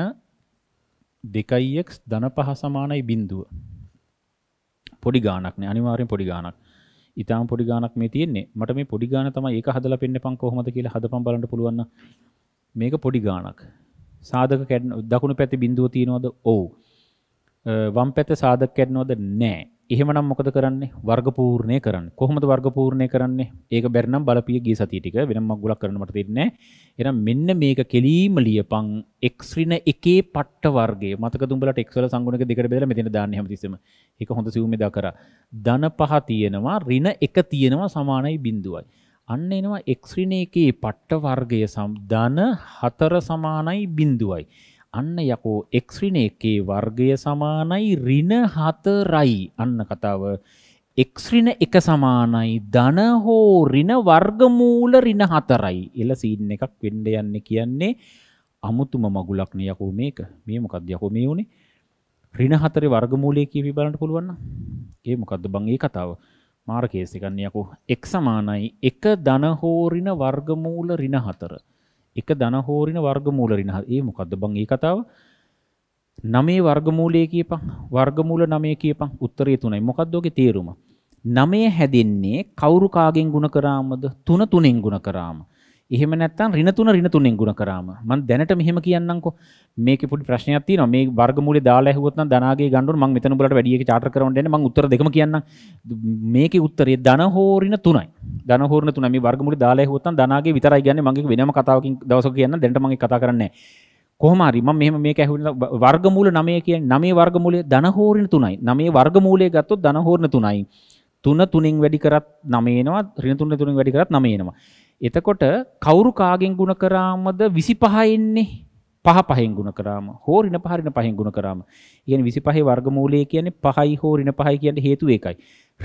2x ධන 5 සමානයි බිඳුව පොඩි ගානක් නේ අනිවාර්යෙන් පොඩි ගානක් ඉතාම පොඩි ගානක් මේ තියෙන්නේ මට මේ පොඩි ගාන තමයි ඒක හදලා පෙන්නපන් කොහොමද කියලා හදපන් බලන්න පුළුවන් මේක පොඩි ගානක් සාධක කැඩන දකුණු පැති බිඳුව තියෙනවද? ඔව්. වම් පැත සාධක කැඩනවද? නැහැ. එහෙමනම් මොකද කරන්නේ? වර්ගපූර්ණය කරන්න. කොහොමද වර්ගපූර්ණය කරන්නේ? ඒක බැරි නම් බලපිය ගිය සතිය ටික වෙනම මගුලක් කරන්න මට දෙන්නේ එහෙනම් මෙන්න මේක කෙලීම ලියපන් x ඍණ එකේ පට්ට වර්ගය. මතකද උඹලට x වල සංගුණක දෙකට බෙදලා මෙතන දාන්නේ හැමතිස්සෙම. ඒක හොඳ සිවුමේ දා කරා. ධන පහ තියෙනවා ඍණ 1 තියෙනවා සමානයි බිඳුවයි. අන්න එනවා එක්ශ්‍රිණයකේ පට්ට වර්ගය සම්ධන හතර සමානයි බිඳුවයි. අන්න යකෝ එක්ශ්‍රිණයකේ වර්ගය සමානයි රින හතරයි අන්න කතාව. එක්ශ්‍රින එක සමානයි ධන හෝ රින වර්ගමූල රින හතරයි එල සීන් එකක් වෙන්ඩ යන්න කියන්නේ අමුතුම මගුලක්න යකෝ මේක මේ මොකක්ද යකෝ මේ වුණේ රින හතරේ වර්ගමූලය කියවි බලන්න පුළුවන්න ඒ මොකක්ද බංගේ කතාව මාර්කේසිකන්න යකු එක් සමානයි එක ධනහෝරින වර්ගමූල රින හතර එක ධනහෝරින වර්ගමූල රින ඒ මොකක්ද බං ඒ කතාව නමේ වර්ගමූලයේ කියපං වර්ගමූල නමේ කියපං උත්තරේ තුනයි මොකක්දෝගේ තේරුම නමේ හැදෙන්නේ කවුරු කාගෙන් ගුණ කරාමද තුන තුනෙන් ගුණ කරාම එහෙම නැත්තම් ඍණ 3 ඍණ 3ෙන් ගුණ කරාම මම දැනට මෙහෙම කියන්නම්කො මේකේ පොඩි ප්‍රශ්නයක් තියෙනවා මේ වර්ගමූලේ දාලා ඇහුවොත් නම් ධනාගේ ගන්න ඕන මම මෙතන උඹලට වැඩි එක චාටර් කරවන්න දෙන්න මම උත්තර දෙකම කියන්නම් මේකේ උත්තරේ ධන හෝ ඍණ 3යි ධන හෝ ඍණ 3යි මේ වර්ගමූලේ දාලා ඇහුවොත් නම් ධනාගේ විතරයි කියන්නේ මගේ වෙනම කතාවකින් දවසක කියන්න දැනට මම කතා කරන්නේ කොහොම හරි මම මෙහෙම මේක ඇහුවොත් වර්ගමූල 9 කියන්නේ 9 වර්ගමූලයේ ධන හෝ ඍණ 3යි 9 වර්ගමූලයේ ගත්තොත් ධන හෝ ඍණ 3යි 3 3න් වැඩි කරත් 9 එනවා ඍණ 3 3න් වැඩි කරත් 9 එනවා එතකොට කවුරු කාගෙන් ගුණ කරාමද 25 ඉන්නේ. පහ පහෙන් ගුණ කරාම හෝ ඍණ පහ ඍණ පහෙන් ගුණ කරාම. කියන්නේ 25 වර්ගමූලය කියන්නේ පහයි හෝ ඍණ පහයි කියන හේතුව ඒකයි.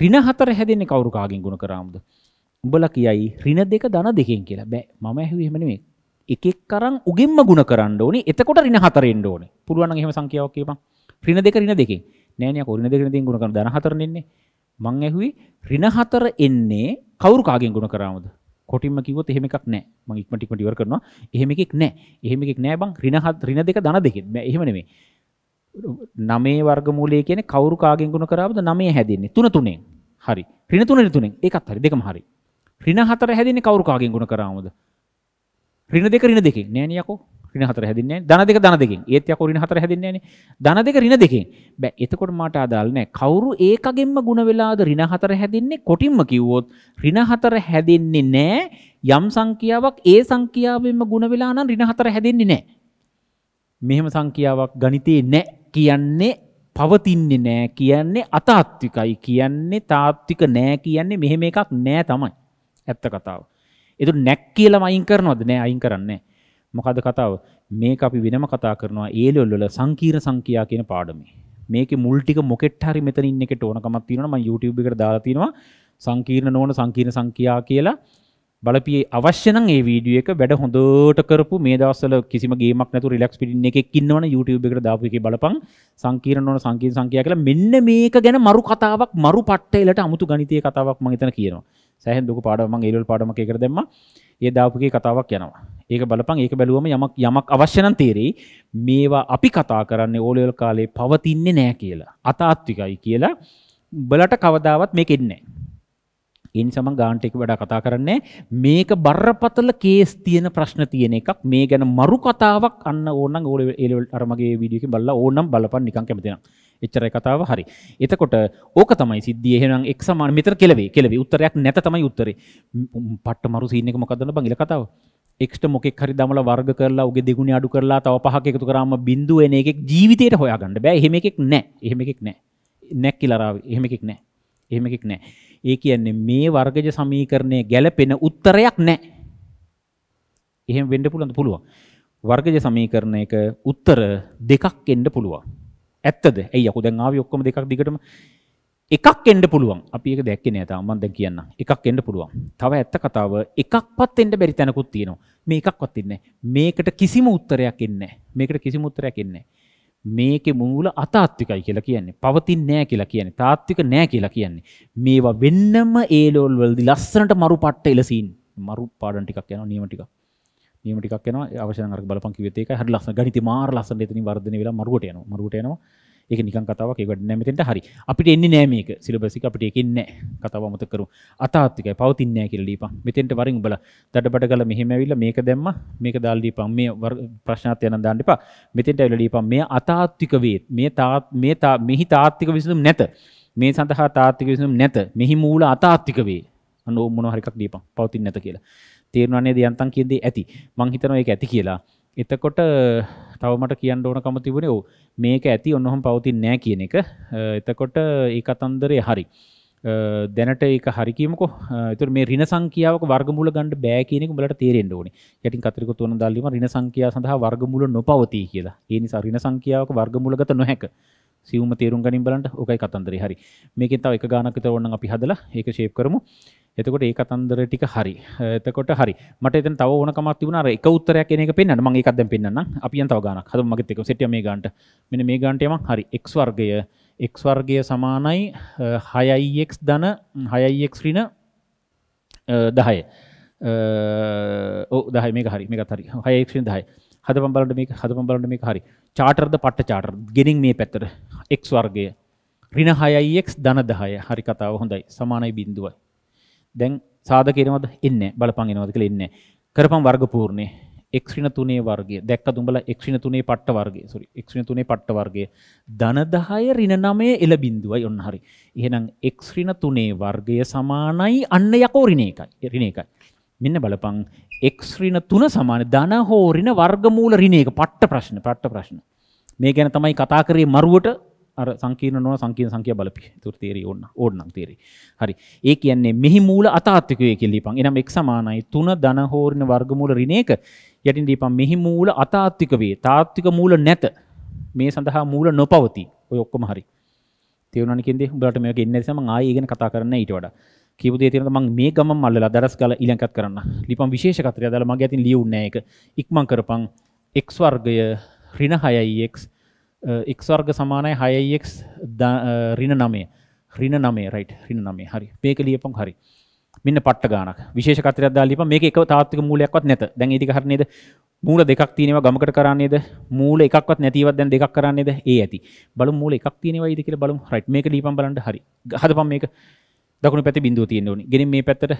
ඍණ හතර හැදෙන්නේ කවුරු කාගෙන් ගුණ කරාමද? උඹලා කියයි ඍණ දෙක ධන දෙකෙන් කියලා. බෑ මම ඇහුවේ එහෙම නෙමෙයි. එකෙක් කරන් උගෙම්ම ගුණ කරන්න ඕනේ. එතකොට ඍණ හතර එන්න ඕනේ. පුළුවන් නම් එහෙම සංඛ්‍යාවක් කියපන්. ඍණ දෙක ඍණ දෙකෙන්. නෑ නෑ ඍණ දෙක ඍණ දෙකෙන් ගුණ කරන ධන හතරනේ ඉන්නේ. මං ඇහුවේ ඍණ හතර එන්නේ කවුරු කාගෙන් ගුණ කරාමද? කොටින්ම කිව්වොත් එහෙම එකක් නැහැ මම ඉක්මනට ඉක්මනට ඉවර කරනවා එහෙම එකක් නැහැ එහෙම එකක් නැහැ බං ඍණ හත් ඍණ දෙක ධන දෙකෙන් බෑ එහෙම නෙමෙයි නමේ වර්ගමූලය කියන්නේ කවුරු කාගෙන් ගුණ කරාවද නමේ හැදෙන්නේ තුන තුනෙන් හරි ඍණ තුනෙන් තුනෙන් ඒකත් හරි දෙකම හරි ඍණ හතර හැදෙන්නේ කවුරු කාගෙන් ගුණ කරාමද ඍණ දෙක ඍණ දෙකෙන් නෑනේ යකෝ ඍණ හතර හැදෙන්නේ නැහැ. ධන දෙක ධන දෙකෙන්. ඒත් යකෝ ඍණ හතර හැදෙන්නේ නැහනේ. ධන දෙක ඍණ දෙකෙන්. බෑ එතකොට මාට අදාළ නැහැ. කවුරු ඒකගෙන්ම ಗುಣ වෙලාද ඍණ හතර හැදෙන්නේ? කොටින්ම කිව්වොත් ඍණ හතර හැදෙන්නේ නැහැ. යම් සංඛ්‍යාවක් ඒ සංඛ්‍යාවෙන්ම ಗುಣ වෙලා නම් ඍණ හතර හැදෙන්නේ නැහැ. මෙහෙම සංඛ්‍යාවක් ගණිතේ නැහැ කියන්නේ පවතින්නේ නැහැ කියන්නේ අතාත්විකයි කියන්නේ තාත්වික නැහැ කියන්නේ මෙහෙම එකක් නැහැ තමයි. ඇත්ත කතාව. ඒක නැක් කියලා මයින් කරනවද? නෑ අයින් කරන්නේ නැහැ. මොකද කතාව මේක අපි වෙනම කතා කරනවා ඒලොල්ල සංකීර්ණ සංඛ්‍යා කියන පාඩමේ. මේකේ මුල් ටික මොකෙට් හරි මෙතන ඉන්න එකට ඕනකමක් තියෙනවා මම YouTube එකට දාලා තියෙනවා සංකීර්ණ නොවන සංකීර්ණ සංඛ්‍යා කියලා බලපියේ අවශ්‍ය නම් මේ වීඩියෝ එක වැඩ හොඳට කරපු මේ දවස්වල කිසිම ගේමක් නැතුව රිලැක්ස් පිටින් එකෙක් ඉන්නවනේ YouTube එකට දාපු එකේ බලපන් සංකීර්ණ නොවන සංකීර්ණ සංඛ්‍යා කියලා මෙන්න මේක ගැන මරු කතාවක් මරු පට්ටේලට අමුතු ගණිතීය කතාවක් මම එතන කියනවා සෑහෙන දුක පාඩමක් මම ඒලවල් පාඩමක් ඒකට දැම්මා. ඒ දාපුගේ කතාවක් යනවා. ඒක බලපන් ඒක බැලුවම යමක් යමක් අවශ්‍ය නම් තේරෙයි. මේවා අපි කතා කරන්නේ ඕලෙවල් කාලේ පවතින්නේ නැහැ කියලා. අතාත්විකයි කියලා උඹලට කවදාවත් මේක එන්නේ නැහැ. ඒ නිසා මම ගාන්ට එක වඩා කතා කරන්නේ මේක බරපතල කේස් තියෙන ප්‍රශ්න තියෙන එකක් මේ ගැන මරු කතාවක් අන්න ඕනනම් ඕලෙවල් අර මගේ වීඩියෝ එකේ බලලා ඕනනම් බලපන් නිකන් කැමති නම් එච්චරයි කතාව හරි. එතකොට ඕක තමයි සිද්ධිය. එහෙනම් x සමාන මෙතන කෙලවේ. කෙලවේ. උත්තරයක් නැත තමයි උත්තරේ. පට්ට මරු සීන් එක මොකක්ද බං ඉල කතාව. x ට මොකෙක් හරි දමලා වර්ග කරලා උගේ දෙගුණේ අඩු කරලා තව පහක් එකතු කරාම බිඳුව එන එකෙක් ජීවිතේට හොයාගන්න බෑ. එහෙම එකෙක් නැහැ. එහෙම එකෙක් නැහැ. නැක් කියලා රාවි. එහෙම එකෙක් නැහැ. එහෙම එකෙක් නැහැ. ඒ කියන්නේ මේ වර්ගජ සමීකරණය ගැලපෙන උත්තරයක් නැහැ. එහෙම වෙන්න පුළුවන් පුළුවන්. වර්ගජ සමීකරණයක උත්තර දෙකක් එන්න පුළුවන්. ඇත්තද ඇයි යකු දැන් ආවි ඔක්කොම දෙකක් දිගටම එකක් එන්න පුළුවන් අපි ඒක දැක්කේ නෑ තාම මම දැන් කියන්නම් එකක් එන්න පුළුවන් තව ඇත්ත කතාව එකක්වත් එන්න බැරි තැනකුත් තියෙනවා මේ එකක්වත් ඉන්නේ මේකට කිසිම උත්තරයක් එන්නේ මේකට කිසිම උත්තරයක් එන්නේ මේකේ මූල අතාත්විකයි කියලා කියන්නේ පවතින්නේ නෑ කියලා කියන්නේ තාත්වික නෑ කියලා කියන්නේ මේවා වෙන්නම ඒ ලෝල් වලදී ලස්සනට මරු පට්ට එලසීන් මරු පාඩම් ටිකක් යනවා නියම ටිකක් නියම ටිකක් එනවා අවශ්‍ය නම් අර බලපන් කිව්වෙත් ඒකයි හරි ලස්සන ගණිතේ මාර ලස්සන එතනින් වර්ධනය වෙලා මරුවට යනවා මරුවට යනවා ඒක නිකන් කතාවක් ඒකට නෑ මෙතෙන්ට හරි අපිට එන්නේ නෑ මේක සිලබස් එක අපිට ඒකෙන් නෑ කතාව අමතක කරමු අතාත්විකයි පවතින්නේ නෑ කියලා දීපන් මෙතෙන්ට වරින් උඹලා දඩබඩ ගල මෙහෙම ඇවිල්ලා මේක දැම්මා මේක දාලා දීපන් මේ ප්‍රශ්නාර්ථය නම් දාන්න එපා මෙතෙන්ට ඇවිල්ලා දීපන් මේ අතාත්වික වේත් මේ තාත් මේ තා මෙහි තාත්වික විසඳුම් නැත මේ සඳහා තාත්වික විසඳුම් නැත මෙහි මූල අතාත්වික වේ අන්න ඕ මොනවා හරි එකක් දීපන් පවතින්නේ නැත කියලා තේරවන්නේ දියන්තන් කියදී ඇති මංහිතන එක ඇති කියලා එතකොට තවමට කියන්න ඕන කමතිබුණේ ඕ මේක ඇති ඔන්නොහොම පවතින් නෑ කියන එක එතකොට ඒ කතන්දරය හරි දැනට ඒක හරිකීමක තුර මේ රින සංකියාවක වර්ගමුල ගණඩ බෑකනෙක බලට තේරෙන්ට ඕනි යටටින් කතරික තුවන දල්ලිම රින සංකයා සඳහා වර්ගමුල නොපවතිී කියලා ඒනි සරින සංකියාවක වර්ගමුලගත නොහැක සිවම තේරුම් ගනින් බලට ඕකයි කතන්දරරි හරි මේක තව එක ගානකත ඔන්න අපි හදලා ඒක ශේප් කරමු එතකොට ඒ කතන්දර ටික හරි එතකොට හරි මට එතන තව ඕනකමක් තිබුණා අර එක උත්තරයක් කියන එක පෙන්වන්න මම ඒකක් දැන් පෙන්වන්නම් අපි යන තව ගානක් හද මගෙත් එක සෙට් මේ ගානට මෙන්න මේ ගානට යමක් හරි x වර්ගය x වර්ගය සමානයි 6x ධන 6x ඍණ 10 ඔව් 10 මේක හරි මේකත් හරි 6x ඍණ 10 හදපම් බලන්න මේක හදපම් බලන්න මේක හරි චාටර්ද පට්ට චාටර් ගෙනින් මේ පැත්තට x වර්ගය ඍණ 6x ධන 10 හරි කතාව හොඳයි සමානයි බිඳුවයි දැන් සාධක එනවද? එන්නේ බලපං එනවද කියලා එන්නේ කරපම් වර්ග පූර්ණේ x ඍණ 3 වර්ගය. දැක්ක දුඹලා x ඍණ 3 පට්ට වර්ගය. sorry x ඍණ 3 පට්ට වර්ගය. ධන 10 ඍණ 9 එළ බිඳුවයි ඔන්න හරි. එහෙනම් x ඍණ 3 වර්ගය සමානයි අන්න යකෝ ඍණ 1යි. ඍණ 1යි. මෙන්න බලපං x ඍණ 3 සමාන ධන හෝ ඍණ වර්ගමූල ඍණ 1 පට්ට ප්‍රශ්න පට්ට ප්‍රශ්න. මේ ගැන තමයි කතා කරේ මරුවට අර සංකීන නොන සංකීන සංකය බලපි තුර තේරී ඔන්න ඕඩ්නම් තේරී හරි ඒ කියන්නේ මෙහි මූල අතාත්තිකය කෙල්ලිපන් එනම් එක් සමානයි තුන දනහෝරණ වර්ගමූල රිනේක යටින් දීපන් මෙහි මූල අතාත්තික වේ තාත්තික මූල නැත මේ සඳහා මූල නොපවති ඔය ඔක්කොම හරි තේරුණා කියන්නේ උඹලට මේක ඉන්නේ නැතිසම ආයෙ ඉගෙන කතා කරන්න ඊට වඩා කියපු දේ තියෙනවා මම මේ ගමම අල්ලලා දරස් ගාලා ඊළඟට කරන්න ලිපන් විශේෂ කතරය දාලා මගේ අතින් ලියුන්නේ නැහැ ඒක ඉක්මන් කරපන් x වර්ගය ඍණ 6x එක්වර්ග සමානයි හයයික් රින නමේ රින නමේ රයිට් රින නමේ හරි මේක ලියපම් හරි මෙන්න පට්ට ගානක් විශේෂ කතරයක් දාලා ලියපම් මේක එක තාත්වික මූලයක්වත් නැත දැන් ඒක හරිය නේද මූල දෙකක් තියෙනවා ගමකට කරන්නේද මූල එකක්වත් නැතිවත් දැන් දෙකක් කරන්නේද ඒ ඇති බලමු මූල එකක් තියෙනවයිද කියලා බලමු රයිට් මේක ලියපම් බලන්න හරි හදපම් මේක දකුණු පැත්තේ බිඳුව තියෙන්න ඕනේ ගෙනින් මේ පැත්තට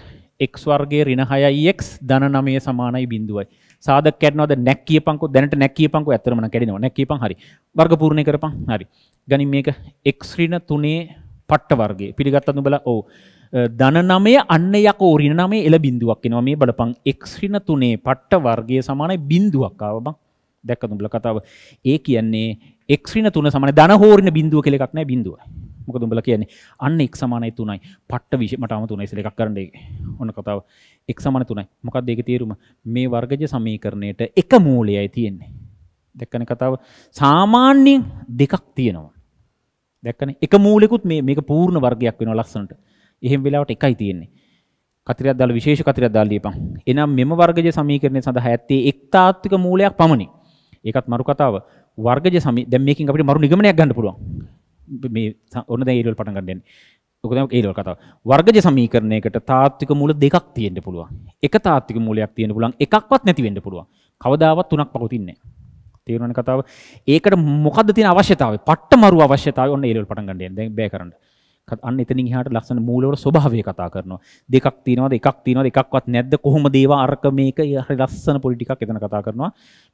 x වර්ගයේ ඍණ 6x ධන 9 සමානයි බිඳුවයි සාධක කැඩනවද නැක් කියපන්කෝ දැනට නැක් කියපන්කෝ ඇත්තටම නම් කැඩෙනවා නැක් කියපන් හරි වර්ග පූර්ණේ කරපන් හරි ගනින් මේක x ඍණ 3 පට්ට වර්ගයේ පිළිගත්තත් නුඹලා ඔව් ධන 9 අන්න යකෝ ඍණ 9 එළ බිඳුවක් එනවා මේ බලපන් x ඍණ 3 පට්ට වර්ගයේ සමානයි බිඳුවක් ආව බං දැක්කද නුඹලා කතාව ඒ කියන්නේ x ඍණ 3 සමානයි ධන හෝරින බිඳුව කියලා එකක් නැහැ බිඳුවයි මොක දුඹල කියන්නේ අන්න එක් සමානයි තුනයි පට්ට විෂමටම තුනයි සල එකක් කරන්නේ ඔන්න කතාව එක් සමාන තුනයි මොකක් දෙක තේරුම මේ වර්ගජ සමීකරණයට එක මූලයයි තියෙන්නේ දැක්කන කතාව සාමාන්‍යයෙන් දෙකක් තියෙනවා දැක්කන එක මූලෙකුත් මේ මේක පූර්ණ වර්ගයක් වෙනවා ලස්සනට එහෙම වෙලාවට එකයි තියෙන්නේ කතරයක් දාලා විශේෂ කතරයක් දාලා දීපන් එනම් මෙම වර්ගජ සමීකරණය සඳහා ඇත්තේ එක් තාත්වික මූලයක් පමණි ඒකත් මරු කතාව වර්ගජ සමී දැන් මේකෙන් අපිට මරු නිගමනයක් ගන්න පුළුවන් මේ ඔන්න ඒරල් පටගන්ඩෙන් ොකද ඒරල් කතාව වර්ගජ සමීකරණයකට තාත්තික මුල දෙකක් තියෙන්ට පුළුව එක තාත්තික මුලයක් තියෙන පුලන් එකක්වත් නැතිවෙන්න පුළුව කවදාවත් තුනක් පවතින්නේ තේරුණ කතාව ඒකට මොකද තින අවශ්‍යතාව පට මරු අවශ්‍යතාව ඔන්න ඒරල් පටගන්ඩෙන් බැකරන්න අන්න එතනින් එහාට ලක්ෂණ මූලවල ස්වභාවය කතා කරනවා. දෙකක් තියෙනවද එකක් තියෙනවද එකක්වත් නැද්ද කොහොමද ඒවා අරක මේක හරි ලස්සන පොඩි ටිකක් එතන කතා කරනවා.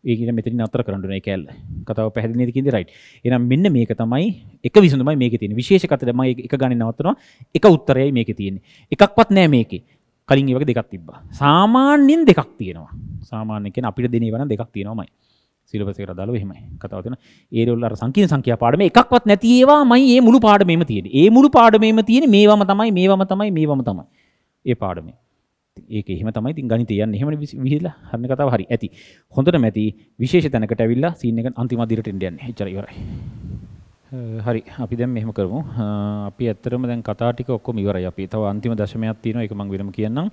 ඒක ඉතින් මෙතනින් අතර කරන්න ඕනේ කැල්ල. කතාව පැහැදිලි නේද කියන්නේ රයිට්. එහෙනම් මෙන්න මේක තමයි එක විසඳුමයි මේකේ තියෙන්නේ. විශේෂ කතාව මම එක ගණන් නවත්තනවා. එක උත්තරයයි මේකේ තියෙන්නේ. එකක්වත් නැහැ මේකේ. කලින් ඒ වගේ දෙකක් තිබ්බා. සාමාන්‍යයෙන් දෙකක් තියෙනවා. සාමාන්‍යයෙන් කියන්නේ අපිට දෙන ඒවා නම් දෙකක් තියෙනවාමයි. සිලබසක රදාල හෙම කතාවතන ඒරල්ල සංකීන සංකයා පාඩම එකක්වත් නැතිේවා මයි ඒ මුළු පාඩමම තියෙන ඒ මුළු පාඩමම තියෙන මේවාම තමයි මේවාම තමයි මේවාම තමයි ඒ පාඩම ඒක එහම තමයි ති ගනි තියන් හෙම විහිල්ල හරන්න කතාව හරි ඇති හොඳට මැති විශේෂ තැනකට ඇවිල්ලා සිීනක අන්තිමදිරට ඉඩියන් චරවරයි හරි අපි දැම් මෙහම කරමු අපි ඇත්තරම දැන් කතාටික ඔක්කොම ඉවරයි අපි තව අන්තිම දශමයක් තියෙන එක මං විරම කියන්නම්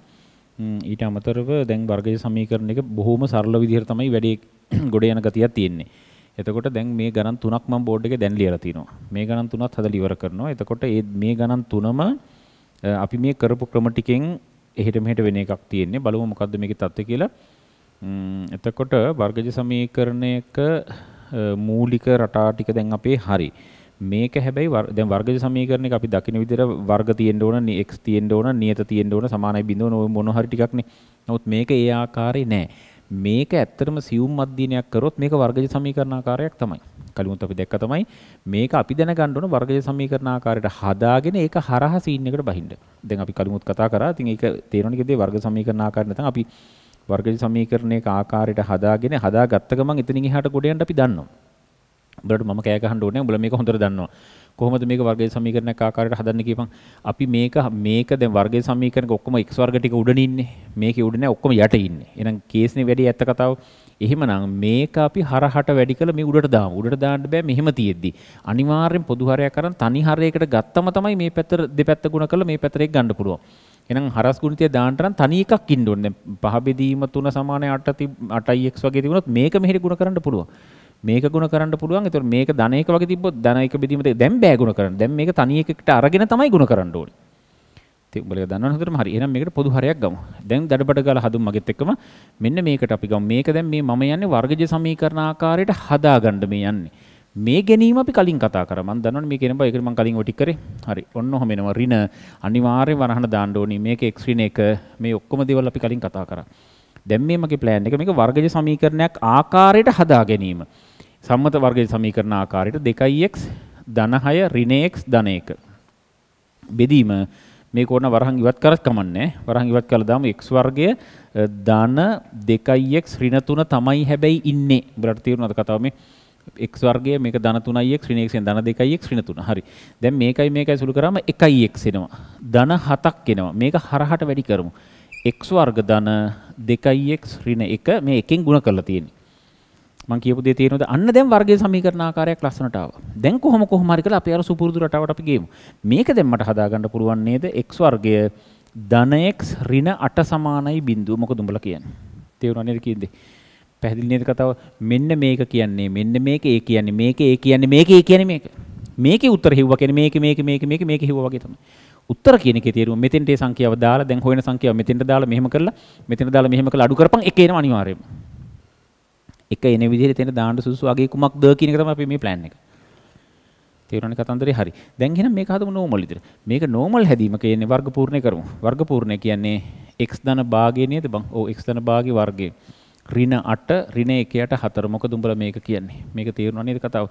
ඊට අමතරව දැන් වර්ගය සමීකරණ එක බොහොම සරල විදිහට තමයි වැඩේ ගොඩ යන ගතියක් තියෙන්නේ. එතකොට දැන් මේ ගණන් තුනක් මම බෝඩ් එකේ දැන් ලියලා තිනවා. මේ ගණන් තුනත් හදලා ඉවර කරනවා. එතකොට මේ ගණන් තුනම අපි මේ කරපු ක්‍රම ටිකෙන් එහෙට මෙහෙට වෙන එකක් තියෙන්නේ. බලමු මොකද්ද මේකේ தත්ත්වය කියලා. එතකොට වර්ගජ සමීකරණයක මූලික රටා ටික දැන් අපේ හරි. මේක හැබැයි දැන් වර්ගජ සමීකරණයක අපි දකින විදිහට වර්ග තියෙන්න ඕන, x තියෙන්න ඕන, නියත තියෙන්න ඕන, සමානයි බිඳුවන ඔය මොන හරි ටිකක්නේ. නමුත් මේක ඒ ආකාරේ නෑ. මේක ඇත්තටම සියුම් අධ්‍යයනයක් කරොත් මේක වර්ගජ සමීකරණ ආකාරයක් තමයි. කලිමුත් අපි දැක්ක තමයි මේක අපි දැනගන්න ඕන වර්ගජ සමීකරණ ආකාරයට හදාගෙන ඒක හරහා සීන් එකට බහින්න. දැන් අපි කලිමුත් කතා කරා. ඉතින් ඒක තේරෙන්නේ කිදේ වර්ග සමීකරණ ආකාරය නැත්නම් අපි වර්ගජ සමීකරණයක ආකාරයට හදාගෙන හදාගත්ත ගමන් එතනින් එහාට ගොඩ යන්න අපි දන්නවා. උඹලට මම කෑ ගහන්න ඕනේ උඹලා මේක හොඳට දන්නවා කොහොමද මේක වර්ගයේ සමීකරණයක් ආකාරයට හදන්න කියපන් අපි මේක මේක දැන් වර්ගයේ සමීකරණක ඔක්කොම x වර්ග ටික උඩින් ඉන්නේ මේකේ උඩ නැහැ ඔක්කොම යට ඉන්නේ එහෙනම් කේස්නේ වැඩි ඇත්ත කතාව එහෙමනම් මේක අපි හරහට වැඩි කළ මේ උඩට දාමු උඩට දාන්න බෑ මෙහෙම තියෙද්දි අනිවාර්යෙන් පොදු හරයක් අරන් තනි හරයකට ගත්තම තමයි මේ පැත්ත දෙපැත්ත ගුණ කරලා මේ පැත්තට එක ගන්න පුළුවන් එහෙනම් හරස් ගුණිතය දාන්න නම් තනි එකක් ඉන්න ඕනේ දැන් පහ බෙදීම 3 සමානයි 8 8x වගේ තිබුණොත් මේක මෙහෙට ගුණ කරන්න පුළුවන් මේක ගුණ කරන්න පුළුවන් එතුර මේක ධනයක වගේ තිබොත් ධනයක බෙදීමට දැන් බෑ ගුණ කරන්න. දැන් මේක තනි එකකට අරගෙන තමයි ගුණ කරන්න ඕනේ. ඉතින් උඹලගේ දන්නවනේ හොඳටම හරි. එහෙනම් මේකට පොදු හරයක් ගමු. දැන් දඩබඩ ගාලා හදුම් මගෙත් එක්කම මෙන්න මේකට අපි ගමු. මේක දැන් මේ මම යන්නේ වර්ගජ සමීකරණ ආකාරයට හදාගන්න මේ යන්නේ. මේ ගැනීම අපි කලින් කතා කරා. මම දන්නවනේ මේක එනවා. ඒකට මම කලින් ඔටි කරේ. හරි. ඔන්න ඔහම එනවා. ඍණ අනිවාර්යෙන් වරහන දාන්න ඕනේ. මේක x ඍණ එක මේ ඔක්කොම දේවල් අපි කලින් කතා කරා. දැන් මේ මගේ plan එක මේක වර්ගජ සමීකරණයක් ආකාරයට හදා ගැනීම. සම්මත වර්ගයේ සමීකරණ ආකාරයට 2x ධන 6 ඍණ x ධන 1 බෙදීම මේක ඕන වරහන් ඉවත් කරත් කමන්නේ වරහන් ඉවත් කළා දාමු x වර්ගය ධන 2x ඍණ 3 තමයි හැබැයි ඉන්නේ උඹලට තේරුණාද කතාව මේ x වර්ගය මේක ධන 3x ඍණ x ධන 2x ඍණ 3 හරි දැන් මේකයි මේකයි සුළු කරාම 1x එනවා ධන 7ක් එනවා මේක හරහට වැඩි කරමු x වර්ග ධන 2x ඍණ 1 මේ එකෙන් ಗುಣ කරලා තියෙන්නේ මං කියපු දේ තේරෙනවද අන්න දැන් වර්ගයේ සමීකරණ ආකාරයක් ලස්සනට ආවා දැන් කොහොම කොහොම හරි කරලා අපි අර සුපුරුදු රටාවට අපි ගේමු මේක දැන් මට හදාගන්න පුළුවන් නේද x වර්ගය ධන x ඍණ 8 සමානයි බිඳුව මොකද උඹලා කියන්නේ තේරුණා නේද කියන්නේ පැහැදිලි නේද කතාව මෙන්න මේක කියන්නේ මෙන්න මේක ඒ කියන්නේ මේක ඒ කියන්නේ මේක ඒ කියන්නේ මේක මේකේ උත්තර හිව්වා කියන්නේ මේක මේක මේක මේක මේක හිව්වා වගේ තමයි. උත්තර කියන එකේ තේරුම මෙතෙන්ට ඒ සංඛ්‍යාව දාලා දැන් හොයන සංඛ්‍යාව මෙතෙන්ට දාලා මෙහෙම කරලා මෙතෙන්ට දාලා මෙහෙම කරලා අඩු කරපන් එක එනවා අනිවාර්යයෙන්ම. එක එන විදිහට තේන දාන්න සුසු අගේ කුමක්ද කියන එක තමයි අපි මේ plan එක. තේරුණානේ කතන්දරේ හරි. දැන් එහෙනම් මේක හදමු normal විදිහට. මේක normal හැදීම කියන්නේ වර්ග පූර්ණය කරමු. වර්ග පූර්ණය කියන්නේ x ධන භාගය නේද බං? ඔව් x ධන භාගයේ වර්ගය. ඍණ 8 ඍණ 1යට 4 මොකද උඹලා මේක කියන්නේ මේක තේරුණා නේද කතාව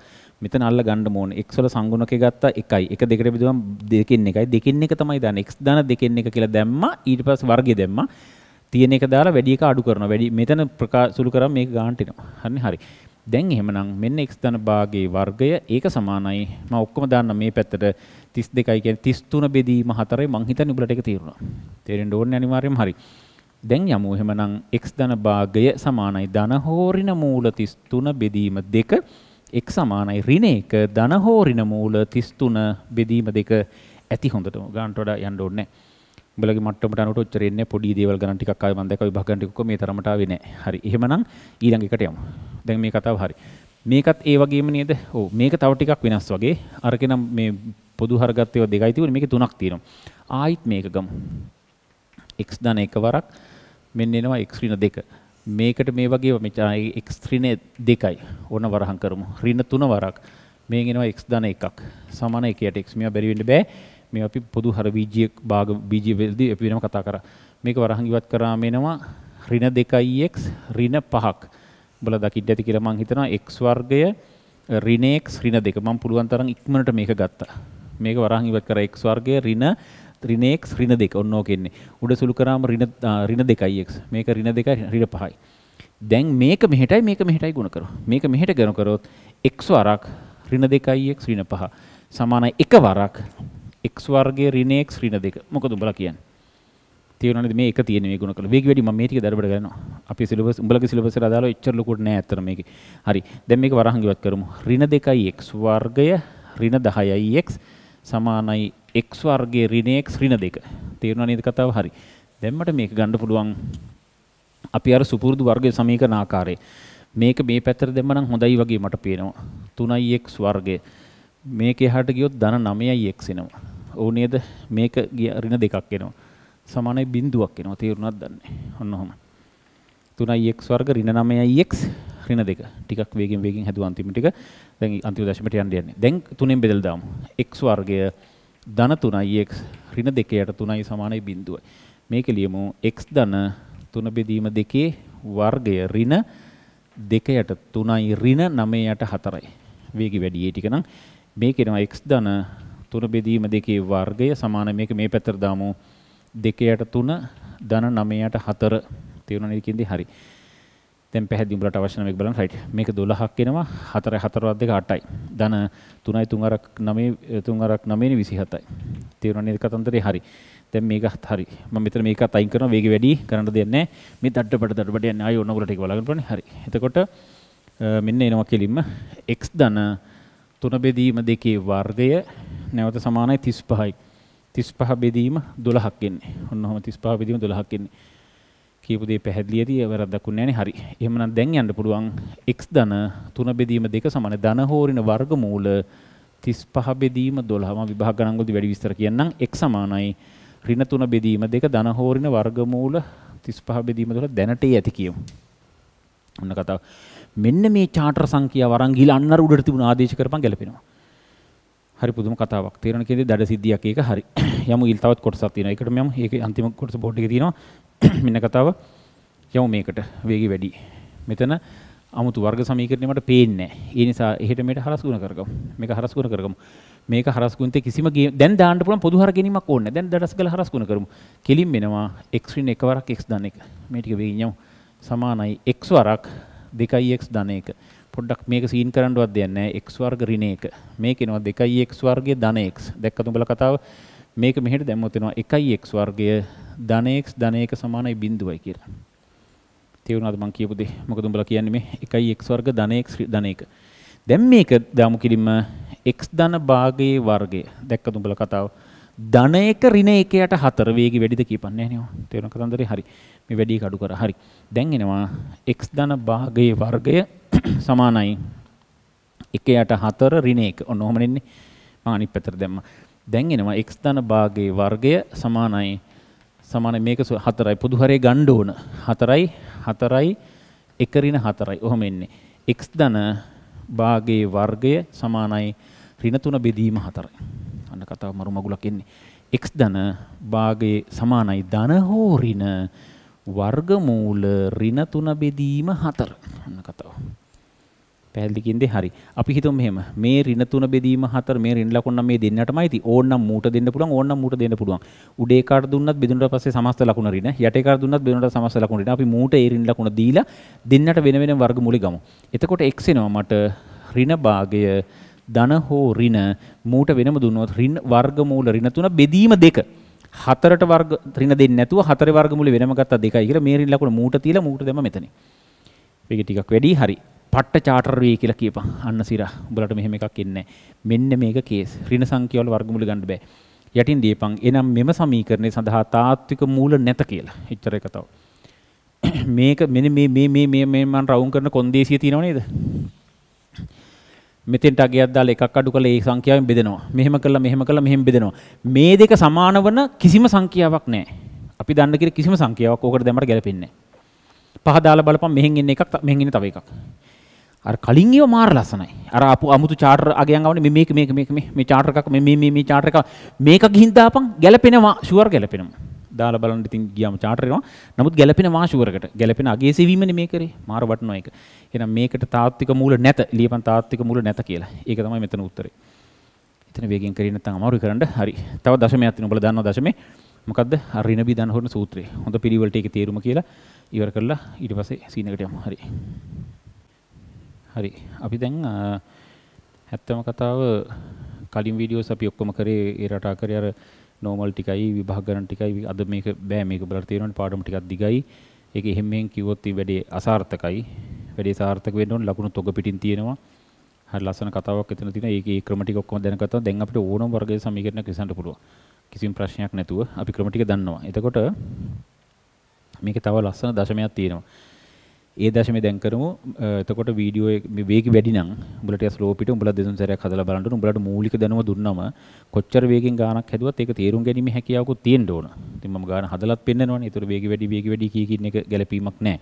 මෙතන අල්ල ගන්න ඕනේ x වල සංගුණකේ ගත්තා 1යි 1 දෙකට බෙදුවම දෙකෙන් එකයි දෙකෙන් එක තමයි දාන්නේ x ධන දෙකෙන් එක කියලා දැම්මා ඊට පස්සේ වර්ගය දැම්මා තියෙන එක දාලා වැඩි එක අඩු කරනවා. වැඩි මෙතන ප්‍රකාශ සුළු කරාම මේක ගන්නට එනවා. හරිනේ හරි. දැන් එහෙමනම් මෙන්න x ධන භාගයේ වර්ගය ඒක සමානයි. මම ඔක්කොම දාන්න මේ පැත්තට 32යි කියන්නේ 33 බෙදීම 4යි මං හිතන්නේ උඹලට ඒක තේරුණා. තේරෙන්න ඕනේ අනිවාර්යයෙන්ම හරි. දැන් යමු එහෙමනම් x ධන භාගය සමානයි ධන හෝරින මූල 33 බෙදීම 2 x සමානයි ඍණ 1 ධන හෝරින මූල 33 බෙදීම 2 ඇති හොඳටම ගන්නට වඩා යන්න ඕනේ නැහැ. උඹලගේ මට්ටමට අනුට ඔච්චර එන්නේ පොඩි දේවල් ගණන් ටිකක් ආවේ මම දැක්ක විභාග ගණන් ටිකක් මේ තරමට ආවේ නැහැ. හරි. එහෙමනම් ඊළඟ එකට යමු. දැන් මේ කතාව හරි. මේකත් ඒ වගේම නේද? ඔව්. මේක තව ටිකක් වෙනස් වගේ. අරක නම් මේ පොදු හරගත් ඒවා දෙකයි තිබුණේ. මේකේ තුනක් තියෙනවා. ආයිත් මේක ගමු. x ධන එක වරක් මෙන්න එනවා x ඍණ දෙක. මේකට මේ වගේ මෙචා x ඍණ දෙකයි. ඕන වරහන් කරමු. ඍණ තුන වරක්. මේන් එනවා x ධන එකක්. සමාන 1ට x මෙයා බැරි වෙන්න බෑ. මේ අපි පොදු හර බීජයක් භාග බීජ වෙලදී අපි වෙනම කතා කරා. මේක වරහන් ඉවත් කරාම එනවා ඍණ 2x ඍණ 5ක්. ඔබලා දකින්න ඇති කියලා මම හිතනවා x වර්ගය ඍණ x ඍණ 2. මම පුළුවන් තරම් ඉක්මනට මේක ගත්තා. මේක වරහන් ඉවත් කරා x වර්ගය ඍණ ඍණ x ඍණ 2. ඔන්න ඕක එන්නේ. උඩ සුළු කරාම ඍණ ඍණ 2x. මේක ඍණ 2 ඍණ 5යි. දැන් මේක මෙහෙටයි මේක මෙහෙටයි ගුණ කරොත් මේක මෙහෙට ගුණ කරොත් x වරක් ඍණ 2x ඍණ 5 සමානයි 1 වරක් x වර්ගයේ ඍණ x ඍණ 2. මොකද උඹලා කියන්නේ? තේරුණාද මේ එක තියෙන මේ ගුණ කළ. වේග වැඩි මම මේ ටික දරබඩ ගන්නවා. අපේ සිලබස් උඹලගේ සිලබස් වල අදාළව එච්චර ලොකුට නෑ අතන මේකේ. හරි. දැන් මේක වරහන් ඉවත් කරමු. ඍණ 2යි x වර්ගය ඍණ 10යි x සමානයි x වර්ගයේ ඍණ x ඍණ 2. තේරුණා නේද කතාව? හරි. දැන් මට මේක ගන්න පුළුවන් අපි අර සුපුරුදු වර්ගයේ සමීකරණ ආකාරයේ මේක මේ පැත්තට දෙන්න නම් හොඳයි වගේ මට පේනවා 3x වර්ගය මේක එහාට ගියොත් ධන 9x එනවා ඕනේද මේක ගිය ඍණ දෙකක් එනවා. සමානයි බිඳුවක් එනවා තේරුණාද දන්නේ. ඔන්න ඔහම. 3x වර්ග ඍණ 9x ඍණ දෙක. ටිකක් වේගෙන් වේගෙන් හැදුවා අන්තිම ටික. දැන් අන්තිම දශමයට යන්න යන්නේ. දැන් තුනෙන් බෙදලා දාමු. x වර්ගය ධන 3x ඍණ 2යට 3යි සමානයි බිඳුවයි. මේක ලියමු x ධන 3 බෙදීම 2 වර්ගය ඍණ 2යට 3යි ඍණ 9යට 4යි. වේගي වැඩි ඒ ටික නම් මේක එනවා x ධන තුන බෙදීම දෙකේ වර්ගය සමාන මේක මේ පැත්තට දාමු 2යට 3 ධන 9යට 4 තේරුණා නේද කියන්නේ හරි දැන් පැහැදිලි උඹලට අවශ්‍ය නම් මේක බලන්න රයිට් මේක 12ක් එනවා 4 4 2 8යි ධන 3යි 3 අරක් 9 3 අරක් 9 27යි තේරුණා නේද කතන්දරේ හරි දැන් මේකත් හරි මම මෙතන මේකත් අයින් කරනවා වේගෙ වැඩි කරන්න දෙයක් නැහැ මේ දඩබඩ දඩබඩ යන්නේ ආයෙ ඔන්න ඔකට ටික බලාගෙන බලන්න හරි එතකොට මෙන්න එනවා කෙලින්ම x ධන 3 බෙදීම දෙකේ වර්ගය නැවත සමානයි 35යි. 35 බෙදීම 12ක් එන්නේ. ඔන්න ඔහම 35 බෙදීම 12ක් එන්නේ. කියපු දේ පැහැදිලි ඇති. වැරද්දක් උන්නේ නැහනේ. හරි. එහෙමනම් දැන් යන්න පුළුවන් x ධන 3 බෙදීම 2 සමාන ධන හෝරින වර්ගමූල 35 බෙදීම 12 මම විභාග ගණන් වලදී වැඩි විස්තර කියන්නම්. x සමානයි ඍණ 3 බෙදීම 2 ධන හෝරින වර්ගමූල 35 බෙදීම 12 දැනට ඇති කියමු. ඔන්න කතාව. මෙන්න මේ චාටර් සංඛ්‍යාව අරන් ගිහලා අන්නර උඩට තිබුණ ආදේශ කරපන් ගැලපෙනවා. හරි පුදුම කතාවක්. තේරණ කේන්දේ දඩ සිද්ධියක් ඒක හරි. යමු ඊළ තවත් කොටසක් තියෙනවා. ඒකට යමු. ඒකේ අන්තිම කොටස බෝඩ් එකේ තියෙනවා. මෙන්න කතාව. යමු මේකට. වේගය වැඩි. මෙතන අමුතු වර්ග සමීකරණය මට පේන්නේ නැහැ. ඒ නිසා එහෙට මෙහෙට හරස් ගුණ කරගමු. මේක හරස් ගුණ කරගමු. මේක හරස් ගුණිතේ කිසිම දැන් දාන්න පුළුවන් පොදු හර ගැනීමක් ඕනේ නැහැ. දැන් දඩස් ගල හරස් ගුණ කරමු. කෙලින් වෙනවා x ඍණ එකවරක් x ධන 1. මේ ටික වෙගින් යමු. සමානයි x වරක් 2x ධන 1. පොඩ්ඩක් මේක සීන් කරන්නවත් දෙයක් නැහැ x වර්ග ඍණ 1 මේක එනවා 2x වර්ගය ධන x දැක්කද උඹලා කතාව මේක මෙහෙට දැම්මොත් එනවා 1x වර්ගය ධන x ධන 1 සමානයි බිඳුවයි කියලා තේරුණාද මම කියපු දේ මොකද උඹලා කියන්නේ මේ 1x වර්ග ධන x ධන 1 දැන් මේක දාමු කිලින්ම x ධන භාගයේ වර්ගය දැක්කද උඹලා කතාව ධන 1 ඍණ 1යට 4 වේගي වැඩිද කියපන්නේ නැහැ නේද තේරුණා කතන්දරේ හරි මේ වැඩි කඩු කර හරි දැන් එනවා x ධන භාගයේ වර්ගය සමානයි 1 යට 4 ඍණ 1. ඔන්න ඔහොම නෙන්නේ. මම අනිත් පැත්තට දැම්මා. දැන් එනවා x ධන භාගයේ වර්ගය සමානයි සමාන මේක 4යි පොදු හරේ ගන්න ඕන 4යි 4යි 1 ඍණ 4යි ඔහොම එන්නේ x ධන භාගයේ වර්ගය සමානයි ඍණ 3 බෙදීම 4යි අන්න කතාව මරු මගුලක් එන්නේ x ධන භාගයේ සමානයි ධන හෝ ඍණ වර්ගමූල ඍණ 3 බෙදීම 4 අන්න කතාව පැහැදිලිකින්ද හරි. අපි හිතමු මෙහෙම මේ ඍණ තුන බෙදීම හතර මේ ඍණ ලකුණ නම් මේ දෙන්නටමයි ති. ඕන්නම් මූට දෙන්න පුළුවන් ඕන්නම් මූට දෙන්න පුළුවන්. උඩේ කාට දුන්නත් බෙදුනට පස්සේ සමස්ත ලකුණ ඍණ. යටේ කාට දුන්නත් බෙදුනට සමස්ත ලකුණ ඍණ. අපි මූට ඒ ඍණ ලකුණ දීලා දෙන්නට වෙන වෙනම වර්ගමූල ගමු. එතකොට x එනවා මට ඍණ භාගය ධන හෝ ඍණ මූට වෙනම දුන්නොත් ඍණ වර්ගමූල ඍණ තුන බෙදීම දෙක. හතරට වර්ග ඍණ දෙන්නේ නැතුව හතරේ වර්ගමූල වෙනම ගත්තා දෙකයි කියලා මේ ඍණ ලකුණ මූට තියලා මූට දැම්ම මෙතන. මේක ටිකක් වැඩි හරි. පට්ට චාටර් වේ කියලා කියපන්. අන්න සිරා. උඹලට මෙහෙම එකක් ඉන්නේ මෙන්න මේක කේස්. ඍණ සංඛ්‍යාවල වර්ගමූල ගන්න බෑ. යටින් දීපන්. එනම් මෙම සමීකරණය සඳහා තාත්වික මූල නැත කියලා. එච්චර එක තව. මේක මෙන්න මේ මේ මේ මේ මේ මම රවුම් කරන කොන්දේසිය තියෙනව නේද? මෙතෙන්ට අගයක් දාලා එකක් අඩු කළා ඒ සංඛ්‍යාවෙන් බෙදෙනවා. මෙහෙම කළා මෙහෙම කළා මෙහෙම බෙදෙනවා. මේ දෙක සමාන වන කිසිම සංඛ්‍යාවක් නැහැ. අපි දන්න කිර කිසිම සංඛ්‍යාවක් ඕකට දැම්මට ගැලපෙන්නේ නැහැ. පහ දාලා බලපන් මෙහෙන් ඉන්න එකක් මෙහෙන් ඉන්න තව එකක්. අර කලින් ඒවා මාර ලස්සනයි. අර ආපු අමුතු චාටර් අගයන් ගාවනේ මේ මේක මේක මේක මේ මේ චාටර් එකක් මේ මේ මේ චාටර් එක මේක ගිහින් දාපන් ගැලපෙනවා ෂුවර් ගැලපෙනවා. දාලා බලන්න ඉතින් ගියාම චාටර් එනවා. නමුත් ගැලපෙනවා ෂුවර් එකට. ගැලපෙන අගේ සෙවීමනේ මේ කරේ. මාර වටනවා ඒක. එහෙනම් මේකට තාත්වික මූල නැත. ලියපන් තාත්වික මූල නැත කියලා. ඒක තමයි මෙතන උත්තරේ. එතන වේගෙන් කරේ නැත්නම් අමාරුයි කරන්න. හරි. තව දශමයක් තියෙනවා. ඔයාලා දන්නවා දශමේ. මොකද්ද? අර ඍණබි දන හොරන සූත්‍රය. හොඳ පිළිවෙලට ඒකේ තේරුම කියලා ඉවර කරලා ඊට පස්සේ සීන් එකට යමු. හරි. හරි අපි දැන් හැත්තම කතාව කලින් වීඩියෝස් අපි ඔක්කොම කරේ ඒ රටා කරේ අර නෝමල් ටිකයි විභාග ගණන් ටිකයි අද මේක බෑ මේක බලලා තියෙනවනේ පාඩම ටිකක් දිගයි ඒක එහෙම මෙහෙම කිව්වොත් ඒ වැඩේ අසාර්ථකයි වැඩේ සාර්ථක වෙන්න ඕන ලකුණු තොග පිටින් තියෙනවා හරි ලස්සන කතාවක් එතන තියෙනවා ඒකේ ඒ ක්‍රම ටික ඔක්කොම දැනගත්තා දැන් අපිට ඕනම වර්ගයේ සමීකරණයක් විසඳන්න පුළුවන් කිසිම ප්‍රශ්නයක් නැතුව අපි ක්‍රම ටික දන්නවා එතකොට මේකේ තව ලස්සන දශමයක් තියෙනවා ඒ දශමේ දැන් කරමු. එතකොට වීඩියෝ මේ වේගය වැඩි නම් උඹලට ස්ලෝ පිට උඹලා දෙතුන් සැරයක් හදලා බලන්න උඹලට මූලික දැනුම දුන්නම කොච්චර වේගෙන් ගානක් හැදුවත් ඒක තේරුම් ගැනීම හැකියාවකුත් තියෙන්න ඕන. ඉතින් මම ගාන හදලත් පෙන්නනවනේ. ඒතර වේගය වැඩි වේගය වැඩි කී කියන එක ගැළපීමක් නැහැ.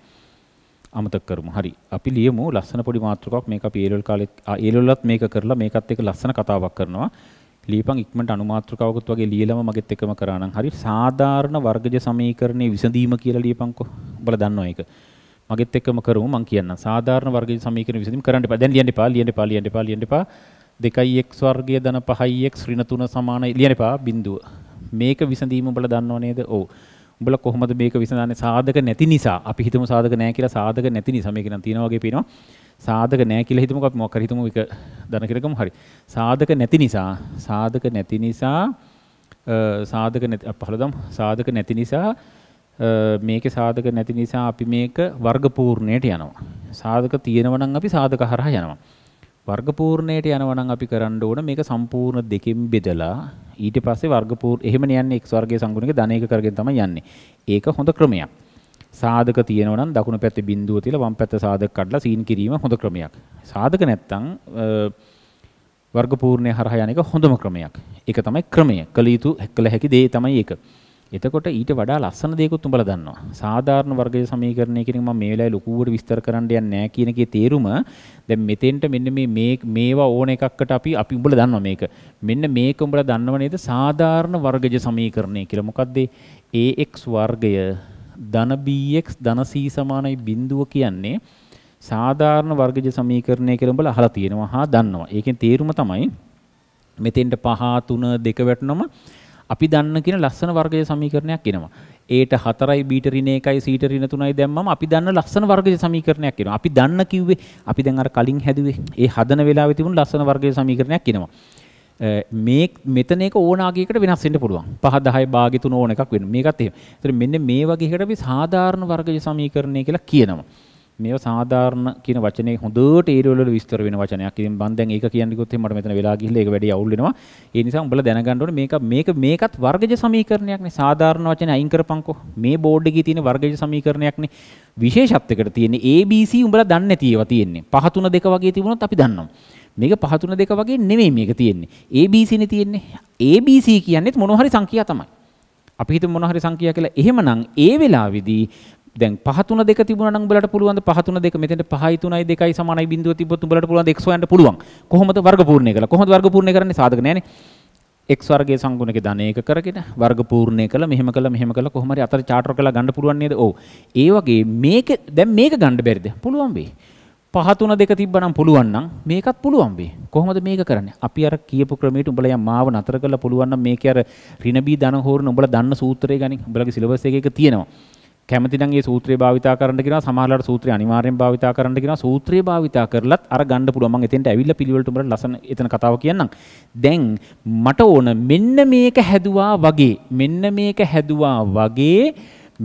අමතක කරමු. හරි. අපි ලියමු ලස්සන පොඩි මාතෘකාවක් මේක අපි ඒලවල් කාලෙත් ඒලවලත් මේක කරලා මේකත් එක්ක ලස්සන කතාවක් කරනවා. ලීපන් ඉක්මනට අනුමාත්‍රකාවකුත් වගේ ලියලම මගෙත් එකම කරා නම් හරි සාධාරණ වර්ගජ සමීකරණයේ විසඳීම කියලා ලියපන්කෝ. උඹලා දන්නවා ඒක. මගෙත් එක්කම කරමු මම කියන්නම්. සාධාරණ වර්ග සමීකරණ විසඳීම කරන්න එපා. දැන් ලියන්න එපා. ලියන්න එපා. ලියන්න එපා. ලියන්න එපා. 2x වර්ගය ධන 5x ඍණ 3 සමානයි. ලියන්න එපා. බිඳුව. මේක විසඳීම උඹලා දන්නව නේද? ඔව්. උඹලා කොහොමද මේක විසඳන්නේ? සාධක නැති නිසා. අපි හිතමු සාධක නැහැ කියලා සාධක නැති නිසා මේක නම් තියෙනවා වගේ පේනවා. සාධක නැහැ කියලා හිතමුකෝ අපි මොකක් හරි හිතමු එක දන කියලා හරි. සාධක නැති නිසා සාධක නැති නිසා සාධක නැති පහළදම් සාධක නැති නිසා මේකේ සාධක නැති නිසා අපි මේක වර්ගපූර්ණයට යනවා. සාධක තියෙනවා නම් අපි සාධක හරහා යනවා. වර්ගපූර්ණයට යනවා නම් අපි කරන්න ඕන මේක සම්පූර්ණ දෙකෙන් බෙදලා ඊට පස්සේ වර්ගපූර්ණ එහෙම යන්නේ x වර්ගයේ සංගුණක ධන එක කරගෙන තමයි යන්නේ. ඒක හොඳ ක්‍රමයක්. සාධක තියෙනවා නම් දකුණු පැත්තේ බිඳුව තියලා වම් පැත්ත සාධක කඩලා සීන් කිරීම හොඳ ක්‍රමයක්. සාධක නැත්තම් වර්ගපූර්ණය හරහා යන එක හොඳම ක්‍රමයක්. ඒක තමයි ක්‍රමය. කළ යුතු කළ හැකි දේ තමයි ඒක. එතකොට ඊට වඩා ලස්සන දේකුත් උඹලා දන්නවා. සාධාරණ වර්ගයේ සමීකරණය කියන එක මම මේ වෙලාවේ ලකුවට විස්තර කරන්න යන්නේ නැහැ කියන එකේ තේරුම දැන් මෙතෙන්ට මෙන්න මේ මේවා ඕන එකකට අපි අපි උඹලා දන්නවා මේක. මෙන්න මේක උඹලා දන්නව නේද සාධාරණ වර්ගජ සමීකරණය කියලා. මොකද්ද AX වර්ගය ධන BX ධන C සමානයි බිඳුව කියන්නේ සාධාරණ වර්ගජ සමීකරණය කියලා උඹලා අහලා තියෙනවා. හා දන්නවා. ඒකෙන් තේරුම තමයි මෙතෙන්ට 5 3 2 වැටෙනම අපි දන්න කියන ලස්සන වර්ගය සමීකරණයක් එනවා. ඒට හතරයි බීට ඍණ 1යි සීට ඍණ 3යි දැම්මම අපි දන්න ලස්සන වර්ගය සමීකරණයක් එනවා. අපි දන්න කිව්වේ අපි දැන් අර කලින් හැදුවේ ඒ හදන වෙලාවේ තිබුණු ලස්සන වර්ගය සමීකරණයක් එනවා. මේ මෙතන එක ඕන ආගයකට වෙනස් වෙන්න පුළුවන්. 5 10 භාගය තුන ඕන එකක් වෙනවා. මේකත් එහෙම. ඒතර මෙන්න මේ වගේ එකකට අපි සාධාරණ වර්ගය සමීකරණය කියලා කියනවා. මේව සාධාරණ කියන වචනේ හොඳට ඒරියවල විස්තර වෙන වචනයක්. ඉතින් මම දැන් ඒක කියන්න ගියොත් මට මෙතන වෙලා ගිහිල්ලා ඒක වැඩි අවුල් වෙනවා. ඒ නිසා උඹලා දැනගන්න ඕනේ මේක මේක මේකත් වර්ගජ සමීකරණයක්නේ. සාධාරණ වචනේ අයින් කරපන්කෝ. මේ බෝඩ් එකේ තියෙන වර්ගජ සමීකරණයක්නේ. විශේෂත්වයකට තියෙන්නේ ABC උඹලා දන්නේ නැති ඒවා තියෙන්නේ. 5 3 2 වගේ තිබුණොත් අපි දන්නවා. මේක පහ තුන දෙක වගේ නෙමෙයි මේක තියෙන්නේ. ABC නේ තියෙන්නේ. ABC කියන්නේත් මොන හරි සංඛ්‍යා තමයි. අපි හිතමු මොන හරි සංඛ්‍යා කියලා. එහෙමනම් ඒ වෙලාවේදී දැන් 5 3 2 තිබුණා නම් උඹලට පුළුවන් ද 5 3 2 මෙතෙන්ට 5යි 3යි 2යි සමානයි බිඳුව තිබ්බොත් උඹලට පුළුවන් ද x හොයන්න පුළුවන් කොහොමද වර්ග පූර්ණය කළා කොහොමද වර්ග පූර්ණය කරන්නේ සාධක නැහැනේ x වර්ගයේ සංගුණක ධන එක කරගෙන වර්ග පූර්ණය කළා මෙහෙම කළා මෙහෙම කළා කොහොම හරි අතර චාටර් කරලා ගන්න පුළුවන් නේද ඔව් ඒ වගේ මේක දැන් මේක ගන්න බැරිද පුළුවන් වෙයි 5 3 2 තිබ්බනම් පුළුවන් නම් මේකත් පුළුවන් වෙයි කොහොමද මේක කරන්නේ අපි අර කියපු ක්‍රමයට උඹලා යම් මාව නතර කරලා පුළුවන් නම් මේකේ අර ඍණ බී ධන හෝරන උඹලා දන්න සූත්‍රය ගනින් උඹලගේ සිලබස් එකේ එක තියෙනවා කැමති නම් ඒ සූත්‍රය භාවිතා කරන්න කියනවා සමහරලාට සූත්‍රය අනිවාර්යෙන් භාවිතා කරන්න කියනවා සූත්‍රය භාවිතා කරලත් අර ගන්න පුළුවන් මම එතෙන්ට ඇවිල්ලා පිළිවෙලට උඹට ලස්සන එතන කතාව කියන්නම් දැන් මට ඕන මෙන්න මේක හැදුවා වගේ මෙන්න මේක හැදුවා වගේ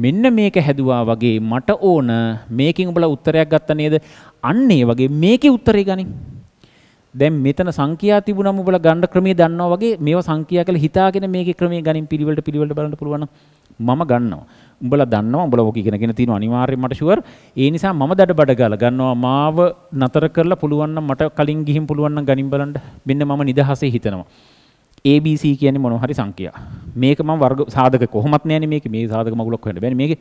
මෙන්න මේක හැදුවා වගේ මට ඕන මේකෙන් උඹලා උත්තරයක් ගත්ත නේද අන්න ඒ වගේ මේකේ උත්තරේ ගනි දැන් මෙතන සංඛ්‍යා තිබුණම උඹලා ගන්න ක්‍රමයේ දන්නවා වගේ මේවා සංඛ්‍යා කියලා හිතාගෙන මේකේ ක්‍රමයේ ගනින් පිළිවෙලට පිළිවෙලට බලන්න පුළුවන් මම ගන්නවා උඹලා දන්නවා උඹලා ඔක ඉගෙනගෙන තියෙනවා අනිවාර්යෙන් මට ෂුවර්. ඒ නිසා මම දඩබඩ ගාලා ගන්නවා මාව නතර කරලා පුළුවන් නම් මට කලින් ගිහින් පුළුවන් නම් ගනින් බලන්න. මෙන්න මම නිදහසේ හිතනවා. ABC කියන්නේ මොනවා හරි සංඛ්‍යා. මේක මම වර්ග සාධක කොහොමත් නෑනේ මේක මේ සාධක මගුලක් හොයන්න බෑනේ මේකේ.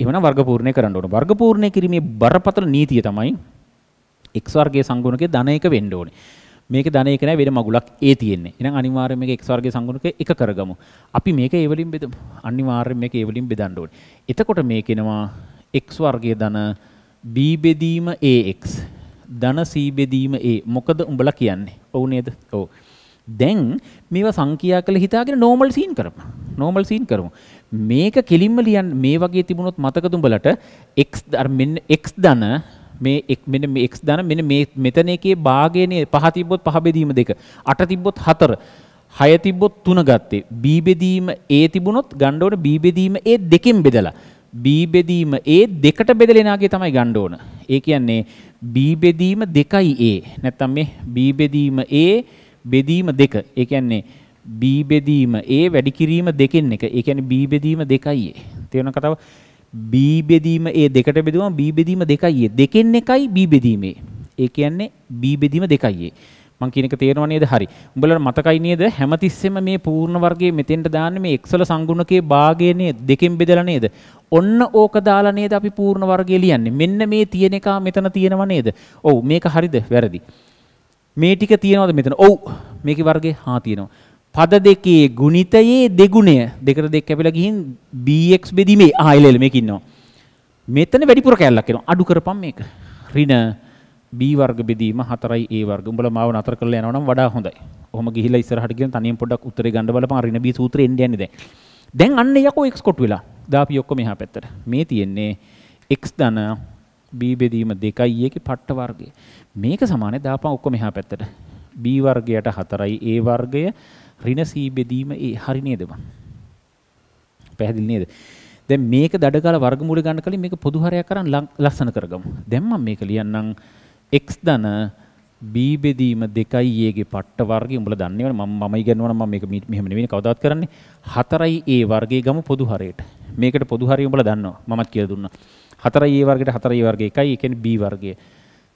එහෙමනම් වර්ග පූර්ණය කරන්න ඕන. වර්ග පූර්ණය කිරීමේ බරපතල නීතිය තමයි x වර්ගයේ සංගුණකයේ ධන එක වෙන්න ඕනේ. මේක ධන ඒක නෑ වෙන මගුලක් ඒ තියෙන්නේ. එහෙනම් අනිවාර්යයෙන් මේක x වර්ගයේ සංගුණක එක කරගමු. අපි මේක ඒ වලින් බෙදමු. අනිවාර්යයෙන් මේක ඒ වලින් බෙදන්න ඕනේ. එතකොට මේක එනවා x වර්ගයේ ධන b බෙදීම ax ධන c බෙදීම a. මොකද උඹලා කියන්නේ? ඔව් නේද? ඔව්. දැන් මේවා සංඛ්‍යා කළ හිතාගෙන normal scene කරමු. normal scene කරමු. මේක කෙලින්ම ලියන්න මේ වගේ තිබුණොත් මතකද උඹලට x ධර්මෙන් x ධන මේ එක් මෙන්න මේ x ධන මෙන්න මේ මෙතන එකේ භාගයනේ පහ තිබ්බොත් පහ බෙදීම දෙක අට තිබ්බොත් හතර හය තිබ්බොත් තුන ගත්තේ b බෙදීම a තිබුණොත් ගන්න ඕන b බෙදීම a දෙකෙන් බෙදලා b බෙදීම a දෙකට බෙදලෙනාගේ තමයි ගන්න ඕන ඒ කියන්නේ b බෙදීම 2යි a නැත්තම් මේ b බෙදීම a බෙදීම 2 ඒ කියන්නේ b බෙදීම a වැඩි කිරීම දෙකෙන් එක ඒ කියන්නේ b බෙදීම 2යි a තේරෙන කතාව B බෙදීම A දෙකට බෙදුවම B බෙදීම 2යි A දෙකෙන් එකයි B බෙදීමේ. ඒ කියන්නේ B බෙදීම 2යි A. මං කියන එක තේරෙනව නේද? හරි. උඹලට මතකයි නේද? හැමතිස්සෙම මේ පූර්ණ වර්ගයේ මෙතෙන්ට දාන්නේ මේ x වල සංගුණකයේ භාගය නේද? දෙකෙන් බෙදලා නේද? ඔන්න ඕක දාලා නේද අපි පූර්ණ වර්ගය ලියන්නේ. මෙන්න මේ තියෙන එක මෙතන තියෙනව නේද? ඔව් මේක හරිද? වැරදි. මේ ටික තියෙනවද මෙතන? ඔව්. මේකේ වර්ගය හා තියෙනවා. පද දෙකේ ගුණිතයේ දෙගුණය දෙකට දෙක කැපිලා ගිහින් bx බෙදීමේ ආයෙලෙල මේක ඉන්නවා. මෙතන වැඩිපුර කැලලක් එනවා. අඩු කරපම් මේක. ඍණ b වර්ග බෙදීම 4යි a වර්ග. උඹලා මාව නතර කරලා යනවා නම් වඩා හොඳයි. ඔහොම ගිහිලා ඉස්සරහට ගියොත් තනියෙන් පොඩ්ඩක් උත්තරේ ගන්න බලපන් ඍණ b සූත්‍රය එන්නේ යන්නේ දැන්. දැන් අන්න යකෝ x කොටු වෙලා. දාපි ඔක්කොම එහා පැත්තට. මේ තියෙන්නේ x ධන b බෙදීම 2යි ඒකේ පට්ට වර්ගය. මේක සමානයි දාපන් ඔක්කොම එහා පැත්තට. b වර්ගයට 4යි a වර්ගය රිනසී බෙදීම ඒ හරි නේද මන්? පැහැදිලි නේද? දැන් මේක දඩකාල වර්ගමූල ගන්න කලින් මේක පොදු හරයක් අරන් ලස්සන කරගමු. දැන් මම මේක ලියන්නම් x ධන b බෙදීම 2යි a ගේ පට්ට වර්ගය උඹලා දන්නේවනේ මම මම ඉගෙනවනම් මම මේක මෙහෙම නෙවෙයි කවදාත් කරන්නේ 4යි a වර්ගයේ ගම පොදු හරයට. මේකට පොදු හරිය උඹලා දන්නවා. මමත් කියලා දුන්නා. 4යි a වර්ගයට 4යි වර්ගය 1යි ඒ කියන්නේ b වර්ගය.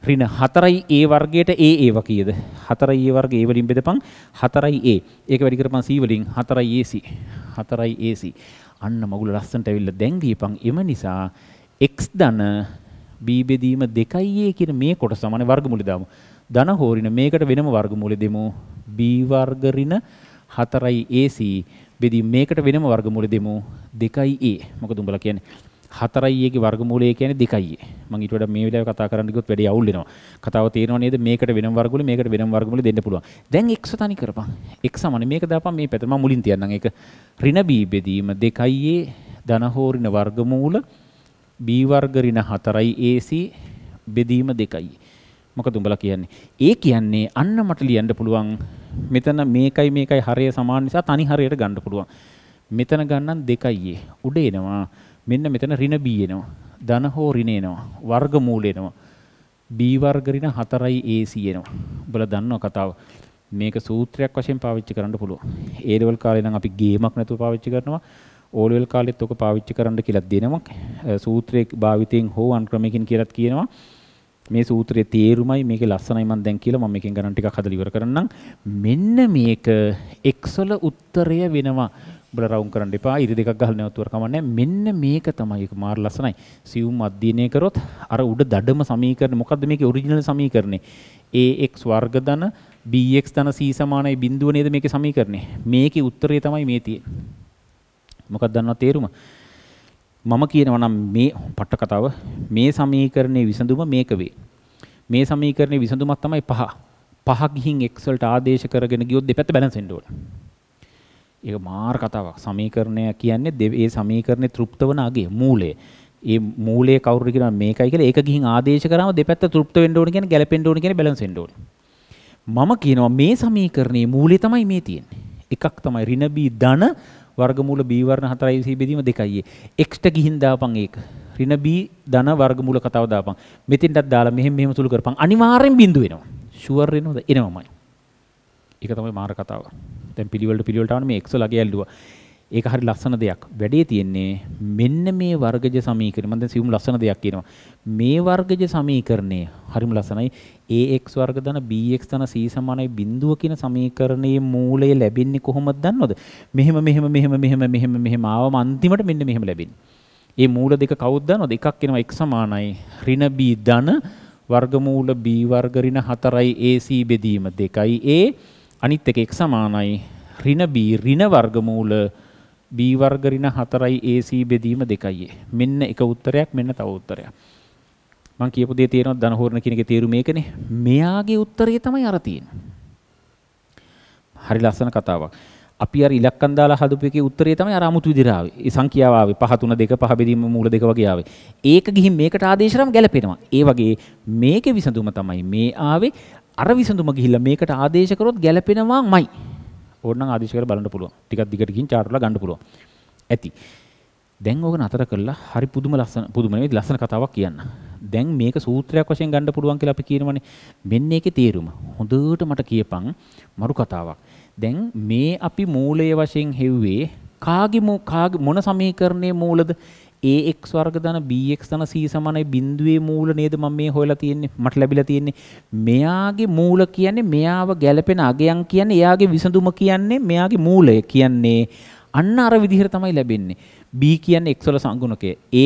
ඍණ 4යි A වර්ගයට A ඒව කීයද? 4යි A වර්ගය A වලින් බෙදපන් 4යි A. ඒක වැඩි කරපන් C වලින් 4යි AC. 4යි AC. අන්න මගුල ලස්සනට ඇවිල්ලා දැන් දීපන් එම නිසා x ධන b බෙදීම 2a කියන මේ කොටස සමාන වර්ගමූලෙ දාමු. ධන හෝරින මේකට වෙනම වර්ගමූලෙ දෙමු. b වර්ග ඍණ 4ac බෙදීම මේකට වෙනම වර්ගමූලෙ දෙමු. 2a. මොකද උඹලා කියන්නේ? 4යි ගේ වර්ගමූලය කියන්නේ 2යි. මම ඊට වඩා මේ වෙලාවේ කතා කරන්න ගියොත් වැඩි අවුල් වෙනවා. කතාව තේරෙනව නේද? මේකට වෙනම වර්ගමූල මේකට වෙනම වර්ගමූල දෙන්න පුළුවන්. දැන් x තනි කරපන්. x සමනේ මේක දාපන් මේ පැත්තට මම මුලින් තියන්නම්. ඒක ඍණ b බෙදීම 2යි ධන හෝ ඍණ වර්ගමූල b වර්ග ඍණ 4යි ac බෙදීම 2යි. මොකද උඹලා කියන්නේ? ඒ කියන්නේ අන්න මට ලියන්න පුළුවන් මෙතන මේකයි මේකයි හරය සමාන නිසා තනි හරයට ගන්න පුළුවන්. මෙතන ගන්නම් 2යි. උඩ එනවා මෙන්න මෙතන ඍණ B එනවා. ධන හෝ ඍණ එනවා. වර්ගමූල එනවා. B වර්ග ඍණ 4යි AC එනවා. ඔබලා දන්නවා කතාව. මේක සූත්‍රයක් වශයෙන් පාවිච්චි කරන්න පුළුවන්. A level කාලේ නම් අපි ගේමක් නැතුව පාවිච්චි කරනවා. O level කාලෙත් ඔක පාවිච්චි කරන්න කියලා දෙනවා. සූත්‍රයේ භාවිතයෙන් හෝ අන්ක්‍රමයකින් කියලාත් කියනවා. මේ සූත්‍රයේ තේරුමයි මේක ලස්සනයි මම දැන් කියලා මම මේකෙන් ගණන් ටිකක් හදලා ඉවර කරන්නම් මෙන්න මේක x වල උත්තරය වෙනවා උඹලා රවුම් කරන්න එපා. ඉරි දෙකක් ගහලා නැවතුවර කමන්නේ. මෙන්න මේක තමයි ඒක මාර ලස්සනයි. සියුම් අධ්‍යයනය කරොත් අර උඩ දඩම සමීකරණ මොකද්ද මේකේ ඔරිජිනල් සමීකරණේ? AX වර්ග ධන BX ධන C සමානයි බිඳුව නේද මේකේ සමීකරණේ. මේකේ උත්තරය තමයි මේ තියෙන්නේ. මොකක්ද දන්නවද තේරුම? මම කියනවා නම් මේ පට්ට කතාව මේ සමීකරණයේ විසඳුම මේක වේ. මේ සමීකරණයේ විසඳුමක් තමයි පහ. පහ ගිහින් x වලට ආදේශ කරගෙන ගියොත් දෙපැත්ත බැලන්ස් වෙන්න ඕන. ඒක මාර කතාවක්. සමීකරණය කියන්නේ ඒ සමීකරණේ තෘප්ත වන අගේ මූලය. ඒ මූලයේ කවුරු කියනවා මේකයි කියලා ඒක ගිහින් ආදේශ කරාම දෙපැත්ත තෘප්ත වෙන්න ඕන කියන්නේ ගැලපෙන්න ඕන කියන්නේ බැලන්ස් වෙන්න ඕන. මම කියනවා මේ සමීකරණයේ මූලය තමයි මේ තියෙන්නේ. එකක් තමයි ඍණ b ධන වර්ගමූල b වර්ණ 4c බෙදීම දෙකයි. x ට ගිහින් දාපන් ඒක. ඍණ b ධන වර්ගමූල කතාව දාපන්. මෙතෙන්ටත් දාලා මෙහෙම මෙහෙම සුළු කරපන්. අනිවාර්යෙන් බිඳු වෙනවා. ෂුවර් වෙනවද? එනවමයි. ඒක තමයි මාර කතාව. දැන් පිළිවෙලට පිළිවෙලට ආවම මේ x ලගේ ඇල්ලුවා. ඒක හරි ලස්සන දෙයක්. වැඩේ තියෙන්නේ මෙන්න මේ වර්ගජ සමීකරණය. මම දැන් සියුම් ලස්සන දෙයක් කියනවා. මේ වර්ගජ සමීකරණය හරිම ලස්සනයි. ax වර්ග ධන bx ධන c සමානයි බිඳුව කියන සමීකරණයේ මූලය ලැබෙන්නේ කොහොමද දන්නවද? මෙහෙම මෙහෙම මෙහෙම මෙහෙම මෙහෙම මෙහෙම ආවම අන්තිමට මෙන්න මෙහෙම ලැබෙන්නේ. ඒ මූල දෙක කවුද දන්නවද? එකක් එනවා x සමානයි ඍණ b ධන වර්ගමූල b වර්ග ඍණ 4යි ac බෙදීම 2යි a අනිත් එක x සමානයි ඍණ b ඍණ වර්ගමූල b වර්ග ඍණ 4යි ac බෙදීම 2යි. මෙන්න එක උත්තරයක් මෙන්න තව උත්තරයක්. මම කියපු දේ තියෙනවා ධනහෝරණ කියන එකේ තේරුම මේකනේ. මෙයාගේ උත්තරේ තමයි අර තියෙන්නේ. හරි ලස්සන කතාවක්. අපි අර ඉලක්කම් දාලා හදපු එකේ උත්තරේ තමයි අර 아무තු විදිහට ආවේ. ඒ සංඛ්‍යාව ආවේ 5 3 2 5 බෙදීම මූල දෙක වගේ ආවේ. ඒක ගිහින් මේකට ආදේශරම ගැලපෙනවා. ඒ වගේ මේකේ විසඳුම තමයි මේ ආවේ අර විසඳුම ගිහිල්ලා මේකට ආදේශ කරොත් ගැළපෙනවාමයි. ඕනනම් ආදේශ කරලා බලන්න පුළුවන්. ටිකක් දිගට ගිහින් චාටුලා ගන්න පුළුවන්. ඇති. දැන් ඕක නතර කළා හරි පුදුම ලස්සන පුදුම නෙවෙයි ලස්සන කතාවක් කියන්න. දැන් මේක සූත්‍රයක් වශයෙන් ගන්න පුළුවන් කියලා අපි කියනවනේ. මෙන්න ඒකේ තේරුම. හොඳට මට කියපන් මරු කතාවක්. දැන් මේ අපි මූලයේ වශයෙන් හෙව්වේ කාගේ මොන සමීකරණයේ මූලද? AX වර්ග ධන BX ධන C සමානයි බිඳුවේ මූල නේද මම මේ හොයලා තියෙන්නේ මට ලැබිලා තියෙන්නේ මෙයාගේ මූල කියන්නේ මෙයාව ගැළපෙන අගයන් කියන්නේ එයාගේ විසඳුම කියන්නේ මෙයාගේ මූලය කියන්නේ අන්න අර විදිහට තමයි ලැබෙන්නේ B කියන්නේ x වල සංගුණකය A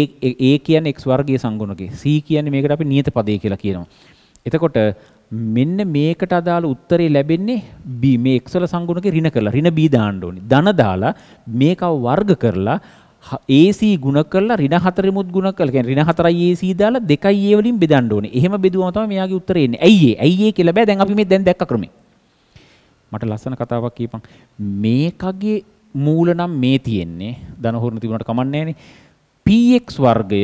A කියන්නේ x වර්ගයේ සංගුණකය C කියන්නේ මේකට අපි නියත පදේ කියලා කියනවා එතකොට මෙන්න මේකට අදාළ උත්තරේ ලැබෙන්නේ B මේ x වල සංගුණකේ ඍණ කරලා ඍණ B දාන්න ඕනේ. ධන දාලා මේකව වර්ග කරලා AC ගුණ කරලා ඍණ 4 මුත් ගුණ කරලා කියන්නේ ඍණ 4යි AC දාලා 2යි A වලින් බෙදන්න ඕනේ. එහෙම බෙදුවම තමයි මෙයාගේ උත්තරේ එන්නේ. ඇයි ඒ? ඇයි ඒ කියලා බෑ. දැන් අපි මේ දැන් දැක්ක ක්‍රමය. මට ලස්සන කතාවක් කියපන්. මේකගේ මූල නම් මේ තියෙන්නේ. ධන හොරණ තිබුණාට කමන්නේ නෑනේ. px වර්ගය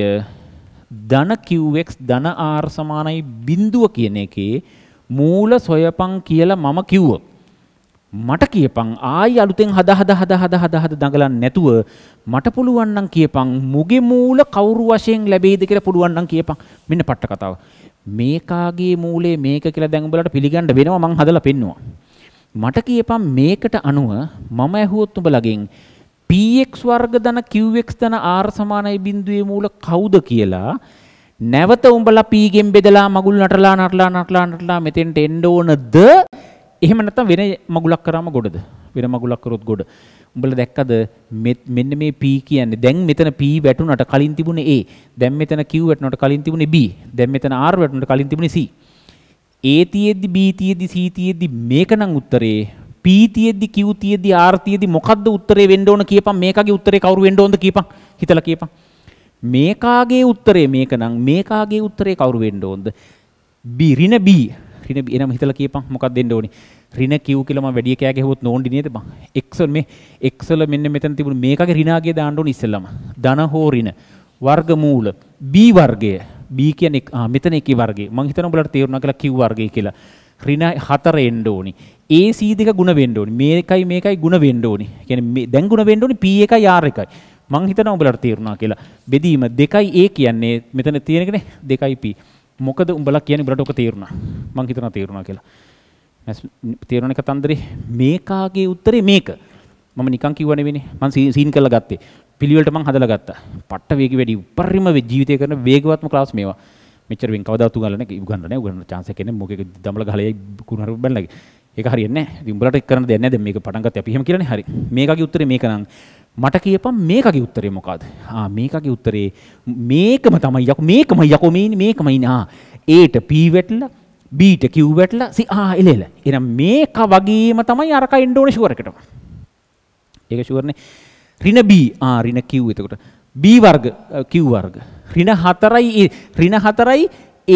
ධන qx ධන r සමානයි බිඳුව කියන එකේ මූල සොයපන් කියලා මම කිව්වා. මට කියපං ආයි අලුතෙන් හද හද හද හද හද හද දඟලන්නේ නැතුව මට පුළුවන් නම් කියපං මුගේ මූල කවුරු වශයෙන් ලැබෙයිද කියලා පුළුවන් නම් කියපං මෙන්න පට්ට කතාව මේකාගේ මූලේ මේක කියලා දැන් උඹලට පිළිගන්න වෙනවා මං හදලා පෙන්නවා මට කියපං මේකට අනුව මම ඇහුවොත් උඹලගෙන් px වර්ග ධන qx ධන r සමානයි බිඳුවේ මූල කවුද කියලා නැවත උඹලා p ගෙන් බෙදලා මගුල් නටලා නටලා නටලා නටලා මෙතෙන්ට එන්න ඕනද එහෙම නැත්නම් වෙන මගුලක් කරාම ගොඩද? වෙන මගුලක් කරොත් ගොඩ. උඹලා දැක්කද මෙන්න මේ P කියන්නේ දැන් මෙතන P වැටුණාට කලින් තිබුණේ A. දැන් මෙතන Q වැටුණාට කලින් තිබුණේ B. දැන් මෙතන R වැටුණාට කලින් තිබුණේ C. A තියෙද්දි B තියෙද්දි C තියෙද්දි මේක නම් උත්තරේ P තියෙද්දි Q තියෙද්දි R තියෙද්දි මොකද්ද උත්තරේ වෙන්න ඕන කියපන් මේකගේ උත්තරේ කවුරු වෙන්න ඕනද කියපන් හිතලා කියපන් මේකාගේ උත්තරේ මේක නම් මේකාගේ උත්තරේ කවුරු වෙන්න ඕනද B ඍණ B රින එනම හිතලා කියපන් මොකක් දෙන්න ඕනේ රින Q කියලා මම වැඩි කෑ ගැහුවොත් නෝන්ඩි නේද බං x මේ x වල මෙන්න මෙතන තිබුණ මේකගේ රිනාගේ දාන්න ඕනේ ඉස්සෙල්ලම ධන හෝ රින වර්ගමූල b වර්ගය b කියන්නේ ආ මෙතන එකේ වර්ගය මම හිතනවා ඔයාලට තේරුණා කියලා Q වර්ගය කියලා රින 4 එන්න ඕනේ AC දෙක ಗುಣ වෙන්න ඕනේ මේකයි මේකයි ಗುಣ වෙන්න ඕනේ කියන්නේ දැන් ಗುණ වෙන්න ඕනේ P එකයි R එකයි මං හිතනවා ඔයාලට තේරුණා කියලා බෙදීම 2 A කියන්නේ මෙතන තියෙනකනේ 2 P මොකද උඹලා කියන්නේ උඹලට ඔක තේරුණා. මං හිතනවා තේරුණා කියලා. මැස් තේරුණ එක තන්දරේ මේකාගේ උත්තරේ මේක. මම නිකන් කිව්ව නෙවෙයිනේ. මං සීන් කරලා ගත්තේ. පිළිවෙලට මං හදලා ගත්තා. පට්ට වේගෙ වැඩි උපරිම ජීවිතය කරන වේගවත්ම ක්ලාස් මේවා. මෙච්චර වෙන් කවදාවත් උගන්වලා නැහැ. උගන්වලා නැහැ. උගන්වන chance එක එන්නේ මොකෙක දමල ගහලා කුණ හරි බැලලා. ඒක හරියන්නේ නැහැ. ඉතින් උඹලට කරන්න දෙයක් නැහැ. දැන් මේක පටන් ගත්තේ අපි එහෙම කියලානේ. හරි. මේකාගේ උත්තරේ මේක නම් මට කියපම් මේකගේ උත්තරේ මොකක්ද මේකගේ උත්තරේ මේකම තමයි යකු මේකම යකෝ මේ මේකමයි නා ඒට පීවැටල බීට කිව්වැටල සි ආ එලෙල එන මේක වගේම තමයි අරක ඉන්ඩෝනශුවරකට ඒක ශුවරණ රින බී ආරින කිව් එතකොට බී වර්ග කිව් වර්ග රින හතරයි රින හතරයි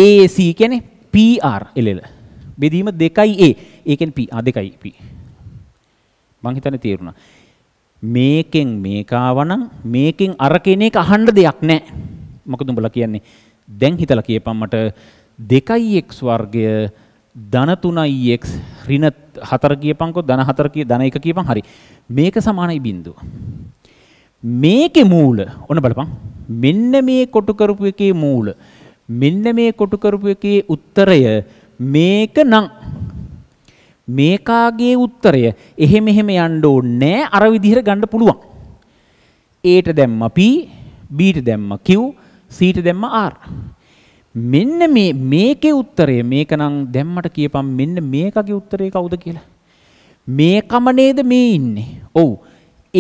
ඒසී කැනෙ පර් එලෙල බෙදීම දෙකයි ඒ ඒකෙන් පි අ දෙකයි පි මංහිතන තේරුණා මේකෙන් මේකාවනම් මේකෙන් අර කෙනෙක් අහන්න දෙයක් නැහැ. මොකද උඹලා කියන්නේ? දැන් හිතලා කියපන් මට 2x වර්ගය ධන 3x ඍණ 4 කියපන්කෝ ධන 4 කිය ධන 1 කියපන් හරි. මේක සමානයි බිඳුව. මේකේ මූල ඔන්න බලපන්. මෙන්න මේ කොටු කරපු එකේ මූල. මෙන්න මේ කොටු කරපු එකේ උත්තරය මේක නම් මේකාගේ උත්තරය එහෙම එහෙම යන්න ඕනේ අර විදිහට ගන්න පුළුවන්. ඒට දැම්ම P, Bට දැම්ම Q, Ct දැම්ම R. මෙන්න මේ මේකේ උත්තරය මේක නම් දැම්මට කියපම් මෙන්න මේකගේ උත්තරය කවුද කියලා. මේකම නේද මේ ඉන්නේ. ඔව්.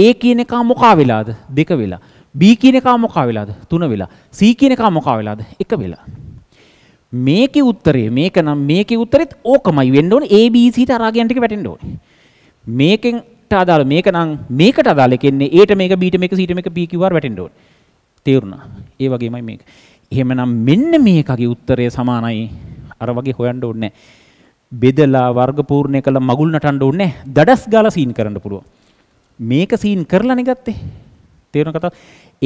A කියන එක මොකා වෙලාද? දෙක වෙලා. B කියන එක මොකා වෙලාද? තුන වෙලා. C කියන එක මොකා වෙලාද? එක වෙලා. මේක උත්තරේ මේක නම් මේක උත්තරෙත් ඕකමයි වෙන්න ඕනේ ABCට අරාගෙන ටික වැටෙන්න ඕනේ. මේකෙන්ට අදාළ මේක නම් මේකට අදාළ එකන්නේ Aට මේක Bට මේක Cට මේක P QR වැටෙන්න ඕනේ. තේරුණා. ඒ වගේමයි මේක. එහෙමනම් මෙන්න මේකගේ උත්තරය සමානයි අර වගේ හොයන්න ඕනේ නැහැ. බෙදලා වර්ගපූර්ණය කළා මගුල් නටන්න ඕනේ නැහැ. දඩස් ගාලා සීන් කරන්න පුළුවන්. මේක සීන් කරලානේ ගත්තේ. තේරෙන කතාව.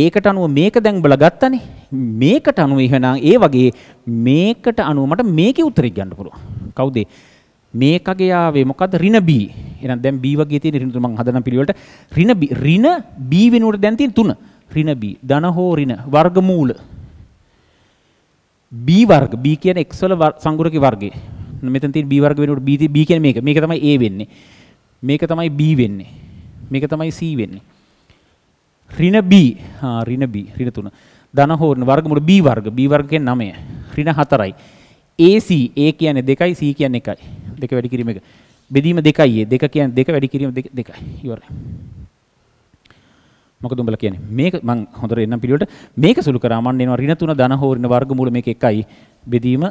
ඒකට අනුව මේක දැන් උඹලා ගත්තනේ. මේකට අනුව එහෙනම් ඒ වගේ මේකට අනුව මට මේකේ උත්තරේ ගන්න පුළුවන්. කවුද? මේකගේ ආවේ මොකද්ද? ඍණ B. එහෙනම් දැන් B වගේ තියෙන ඍණ තුන මම හදන පිළිවෙලට ඍණ B ඍණ B වෙනුවට දැන් තියෙන තුන. ඍණ B. ධන හෝ ඍණ වර්ගමූල. B වර්ග B කියන්නේ x වල සංගුණකේ වර්ගය. මෙතන තියෙන B වර්ග වෙනුවට B B කියන්නේ මේක. මේක තමයි A වෙන්නේ. මේක තමයි B වෙන්නේ. මේක තමයි C වෙන්නේ. ඍණ B ඍණ B ඍණ 3 ධන හෝරණ වර්ගමූල B වර්ග B වර්ග කියන්නේ 9 ඍණ 4යි AC A කියන්නේ 2යි C කියන්නේ 1යි දෙක වැඩි කිරීම එක බෙදීම 2යි ඒ 2 කියන්නේ 2 වැඩි කිරීම 2 2යි ඉවරයි මොකද උඹලා කියන්නේ මේක මං හොඳට එන්නම් පිළිවෙලට මේක සුළු කරා මන්න එනවා ඍණ 3 ධන හෝරණ වර්ගමූල මේක 1යි බෙදීම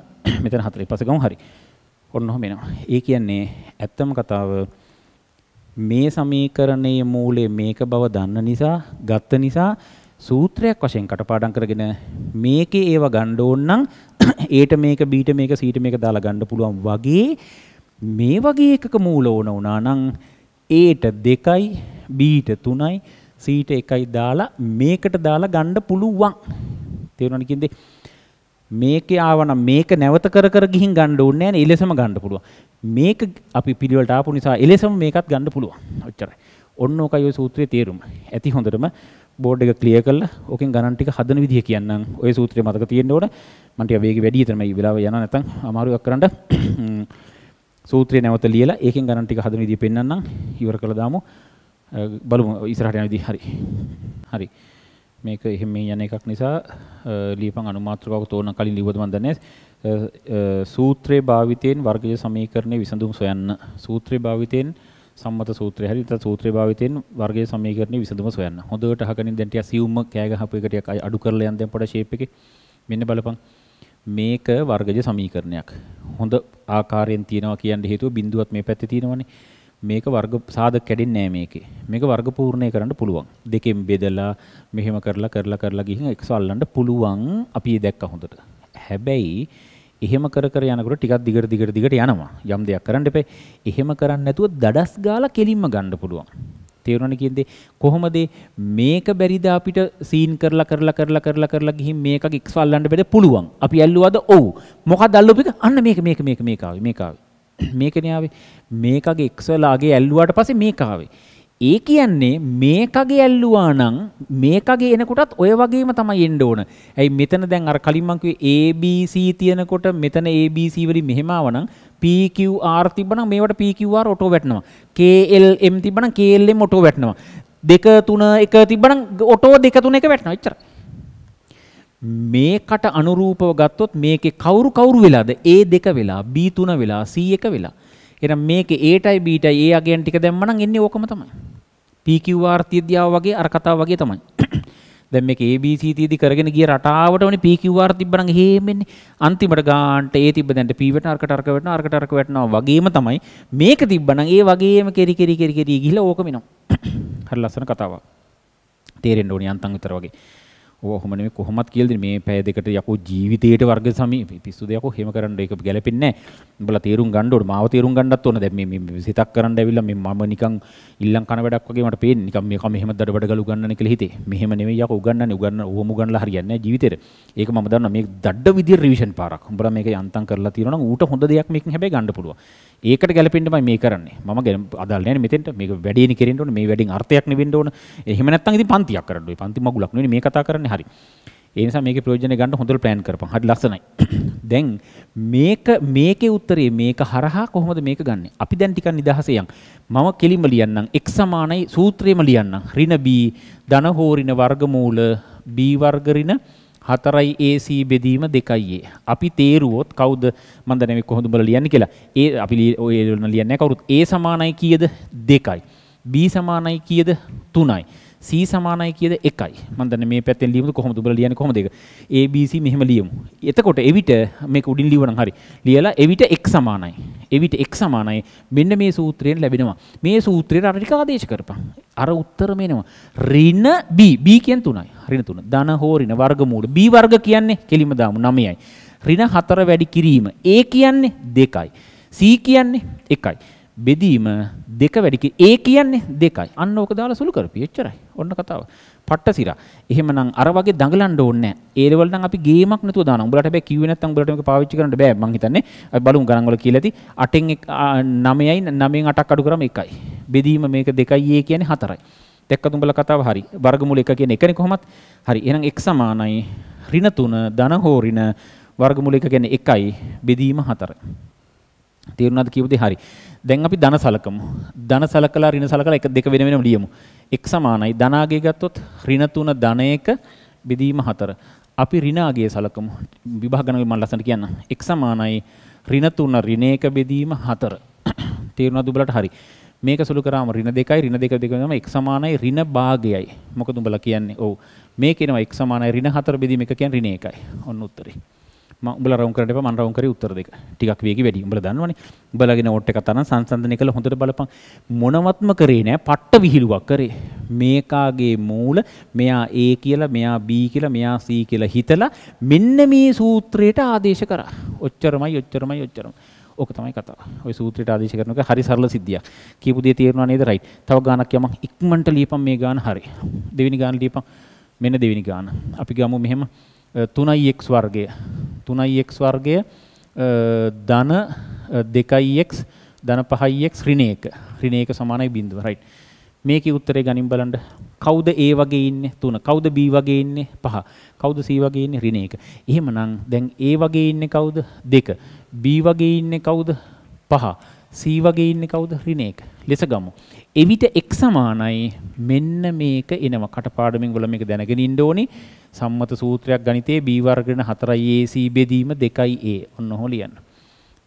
මෙතන 4යි පස්සේ ගමු හරි ඔන්න ඔහම එනවා ඒ කියන්නේ ඇත්තම කතාව මේ සමීකරණයේ මූලයේ මේක බව දන්න නිසා ගත්ත නිසා සූත්‍රයක් වශයෙන් කටපාඩම් කරගෙන මේකේ ඒව ගන්න ඕන නම් ඒට මේක බීට මේක සීට මේක දාලා ගන්න පුළුවන් වගේ මේ වගේ එකක මූල ඕන වුණා නම් ඒට දෙකයි බීට තුනයි සීට එකයි දාලා මේකට දාලා ගන්න පුළුවන් තේරුණානේ කියන්නේ මේකේ ආවනම් මේක නැවත කර කර ගිහින් ගන්න ඕනේ නැහැ එලෙසම ගන්න පුළුවන්. මේක අපි පිළිවෙලට ආපු නිසා එලෙසම මේකත් ගන්න පුළුවන්. ඔච්චරයි. ඔන්න ඕකයි ওই සූත්‍රයේ තේරුම. ඇති හොඳටම බෝඩ් එක ක්ලියර් කරලා ඕකෙන් ගණන් ටික හදන විදිහ කියන්නම්. ওই සූත්‍රය මතක තියෙන්න ඕන. මම ටික වේගෙ වැඩි විතර මේ වෙලාව යනවා නැත්නම් අමාරුවක් කරන්න. සූත්‍රය නැවත ලියලා ඒකෙන් ගණන් ටික හදන විදිහ පෙන්වන්නම්. ඉවර කළා දාමු. බලමු ඉස්සරහට යන විදිහ. හරි. හරි. මේක එහෙම මේ යන එකක් නිසා ලියපන් අනුමාත්‍රකව තෝරන කලින් ලිව්වද මන් දන්නේ සූත්‍රයේ භාවිතයෙන් වර්ගය සමීකරණයේ විසඳුම් සොයන්න සූත්‍රයේ භාවිතයෙන් සම්මත සූත්‍රය හරි ඉතින් සූත්‍රයේ භාවිතයෙන් වර්ගය සමීකරණයේ විසඳුම සොයන්න හොඳට අහගනින් දැන් ටික සියුම්ම කෑ ගහපු එක ටික අඩු කරලා යන් දැන් පොඩ ෂේප් එකේ මෙන්න බලපන් මේක වර්ගජ සමීකරණයක් හොඳ ආකාරයෙන් තියෙනවා කියන්නේ හේතුව බිඳුවත් මේ පැත්තේ තියෙනවනේ මේක වර්ග සාධක කැඩෙන්නේ නැහැ මේකේ. මේක වර්ග පූර්ණේ කරන්න පුළුවන්. දෙකෙන් බෙදලා මෙහෙම කරලා කරලා කරලා ගිහින් x අල්ලන්න පුළුවන්. අපි ඒ දැක්ක හොඳට. හැබැයි එහෙම කර කර යනකොට ටිකක් දිගට දිගට දිගට යනවා. යම් දෙයක් කරන්න එපේ. එහෙම කරන්නේ නැතුව දඩස් ගාලා කෙලින්ම ගන්න පුළුවන්. තේරුණානේ කියන්නේ කොහොමද මේක බැරිද අපිට සීන් කරලා කරලා කරලා කරලා කරලා ගිහින් මේකක් එක්ස්වල්ලන්න බෙද පුළුවන්. අපි ඇල්ලුවාද? ඔව්. මොකක්ද අල්ලුවපිට? අන්න මේක මේක මේක මේක ආවේ මේක ආවේ. මේකනේ ආවේ. මේකගේ x වලාගේ ඇල්ලුවාට පස්සේ මේක ආවේ. ඒ කියන්නේ මේකගේ ඇල්ලුවා නම් මේකගේ එනකොටත් ඔය වගේම තමයි එන්න ඕන. ඇයි මෙතන දැන් අර කලින් මං කිව්වේ ABC තියෙනකොට මෙතන ABC වලින් මෙහෙම ආවනම් PQR තිබ්බනම් මේවට PQR ඔටෝ වැටෙනවා. KLM තිබ්බනම් KLM ඔටෝ වැටෙනවා. දෙක තුන එක තිබ්බනම් ඔටෝ දෙක තුන එක වැටෙනවා. එච්චරයි. මේකට අනුරූපව ගත්තොත් මේකේ කවුරු කවුරු වෙලාද ඒ දෙක වෙලා B3 වෙලා C1 වෙලා එහෙනම් මේකේ Aටයි Bටයි ඒ අගයන් ටික දැම්මම නම් එන්නේ ඕකම තමයි PQR තියදියා වගේ අර කතාව වගේ තමයි දැන් මේක ABC තියදි කරගෙන ගිය රටාවටමනේ PQR තිබ්බනම් එහෙම එන්නේ අන්තිමට ගාන්ට ඒ තිබ්බ දැන්ට P වට අරකට අරක වැටෙනවා අරකට අරක වැටෙනවා වගේම තමයි මේක තිබ්බනම් ඒ වගේම කෙරි කෙරි කෙරි කෙරි ගිහිලා ඕකම එනවා හරි ලස්සන කතාවක් තේරෙන්න ඕනේ අන්තම් විතර වගේ ඕක කොහොම නෙමෙයි කොහොමත් කියලා දෙන්නේ මේ පැය දෙකට යකෝ ජීවිතේට වර්ග සමී පිස්සු දෙයක්ෝ එහෙම කරන්න ඒක ගැලපෙන්නේ නැහැ. උඹලා තීරුම් ගන්න ඕනේ. මාව තීරුම් ගන්නත් ඕන. දැන් මේ මේ සිතක් කරන්න ඇවිල්ලා මේ මම නිකන් ඉල්ලම් කන වැඩක් වගේ මට පේන්නේ. නිකන් මේක මෙහෙම දඩබඩ ගල උගන්නන කියලා හිතේ. මෙහෙම නෙමෙයි යකෝ උගන්නන්නේ. උගන්න ඕම උගන්නලා හරියන්නේ නැහැ ජීවිතේට. ඒක මම දන්නවා මේ දඩ විදියට රිවිෂන් පාරක්. උඹලා මේක යන්තම් කරලා තියෙනවා නම් ඌට හොඳ දෙයක් මේකෙන් හැබැයි ගන්න පුළුවන්. ඒකට ගැලපෙන්නමයි මේ කරන්නේ. මම ගැන අදාල් නැහැ මෙතෙන්ට මේක වැඩේනේ කෙරෙන්න ඕනේ. මේ වැඩෙන් අර්ථයක් නෙවෙන්න ඕන. එහෙම නැත්නම් ඉතින් පන්තියක් කරන්න ඕනේ. පන්ති මගුලක් නෙවෙයි මේ කතා කරන්නේ. කරන්නේ හරි. ඒ නිසා මේකේ ප්‍රයෝජනය ගන්න හොඳට plan කරපන්. හරි ලස්සනයි. දැන් මේක මේකේ උත්තරේ මේක හරහා කොහොමද මේක ගන්නෙ? අපි දැන් ටිකක් නිදහසේ යන්. මම කෙලින්ම ලියන්නම්. x සමානයි සූත්‍රයම ලියන්නම්. ඍණ b ධන හෝ ඍණ වර්ගමූල b වර්ග ඍණ 4යි AC බෙදීම 2යි. අපි තේරුවොත් කවුද මම දැන් මේ කොහොමද උඹලා ලියන්නේ කියලා. ඒ අපි ඔය ලියන්නේ කවුරුත් A සමානයි කීයද? 2යි. B සමානයි කීයද? 3යි. C සමානයි කියද එකයි. මම දන්නේ මේ පැත්තෙන් ලියමුද කොහොමද උඹලා ලියන්නේ කොහොමද ඒක? ABC මෙහෙම ලියමු. එතකොට එවිට මේක උඩින් ලියවනම් හරි. ලියලා එවිට x සමානයි. එවිට x සමානයි. මෙන්න මේ සූත්‍රයෙන් ලැබෙනවා. මේ සූත්‍රයට අර ටික ආදේශ කරපන්. අර උත්තරම එනවා. ඍණ b b කියන්නේ 3යි. ඍණ 3. ධන හෝ ඍණ වර්ගමූල. b වර්ග කියන්නේ කෙලිම දාමු 9යි. ඍණ 4 වැඩි කිරීම. a කියන්නේ 2යි. c කියන්නේ 1යි. බෙදීම දෙක වැඩි ඒ කියන්නේ දෙකයි. අන්න ඕක දාලා සුළු කරපිය එච්චරයි. ඔන්න කතාව. පට්ට සිරා. එහෙමනම් අර වගේ දඟලන්න ඕනේ නැහැ. ඒ ලෙවල් නම් අපි ගේමක් නැතුව දානවා. උඹලට හැබැයි කිව්වේ නැත්නම් උඹලට මේක පාවිච්චි කරන්න බෑ. මං හිතන්නේ අපි බලමු ගණන් වල කියලා ඇති 8න් 9යි 9න් 8ක් අඩු කරාම 1යි. බෙදීම මේක 2යි ඒ කියන්නේ 4යි. දැක්කද උඹලා කතාව හරි. වර්ගමූල 1 කියන එකනේ කොහොමත් හරි. එහෙනම් x සමානයි ඍණ 3 ධන හෝ ඍණ වර්ගමූල 1 කියන්නේ 1යි බෙදීම 4යි. තේරුණාද කියපු දේ හරි. දැන් අපි ධන සලකමු. ධන සලකලා ඍණ සලකලා එක දෙක වෙන වෙනම ලියමු. x සමානයි ධනාගය ගත්තොත් ඍණ 3 ධන 1 බෙදීම 4. අපි ඍණාගය සලකමු. විභාග ගණන් මම ලස්සනට කියන්න. x සමානයි ඍණ 3 ඍණ 1 බෙදීම 4. තේරුණාද උඹලට හරි. මේක සුළු කරාම ඍණ 2යි ඍණ 2 දෙක තමයි x සමානයි ඍණ භාගයයි. මොකද උඹලා කියන්නේ? ඔව්. මේක එනවා x සමානයි ඍණ 4 බෙදීම 1 කියන්නේ ඍණ 1යි. ඔන්න උත්තරේ. උඹල රවුම් කරන්න එපා මම රවුම් කරේ උත්තර දෙක. ටිකක් වේගි වැඩි. උඹලා දන්නවනේ. උඹලාගේ නෝට් එක තරම් සංසන්දනය කළ හොඳට බලපන්. මොනවත්ම කරේ නෑ. පට්ට විහිළුවක් කරේ. මේකාගේ මූල මෙයා A කියලා, මෙයා B කියලා, මෙයා C කියලා හිතලා මෙන්න මේ සූත්‍රයට ආදේශ කරා. ඔච්චරමයි ඔච්චරමයි ඔච්චරමයි. ඕක තමයි කතාව. ওই සූත්‍රයට ආදේශ කරනක හරි සරල සිද්ධියක්. කියපු දේ තේරුණා නේද? රයිට්. තව ගානක් යමක් ඉක්මනට ලියපන් මේ ගාන හරි. දෙවෙනි ගාන ලියපන්. මෙන්න දෙවෙනි ගාන. අපි ගමු මෙහෙම තුනයි එක් වර්ගය තුනයි එක් වර්ගය ධන දෙකයි එක් ධන පහයි එක් ඍණේක ඍණේක සමානයි බිඳුව රයිට් මේකේ උත්තරේ ගනින් බලන්න කවුද A වගේ ඉන්නේ තුන කවුද B වගේ ඉන්නේ පහ කවුද C වගේ ඉන්නේ ඍණේක එහෙමනම් දැන් A වගේ ඉන්නේ කවුද දෙක B වගේ ඉන්නේ කවුද පහ C වගේ ඉන්නේ කවුද ඍණේක ලෙස ගමු එවිට x සමානයි මෙන්න මේක එනවා කටපාඩමින් ඔයාලා මේක දැනගෙන ඉන්න ඕනේ සම්මත සූත්‍රයක් ගණිතයේ b වර්ගන 4ac බෙදීම 2a ඔන්න ඔහොම ලියන්න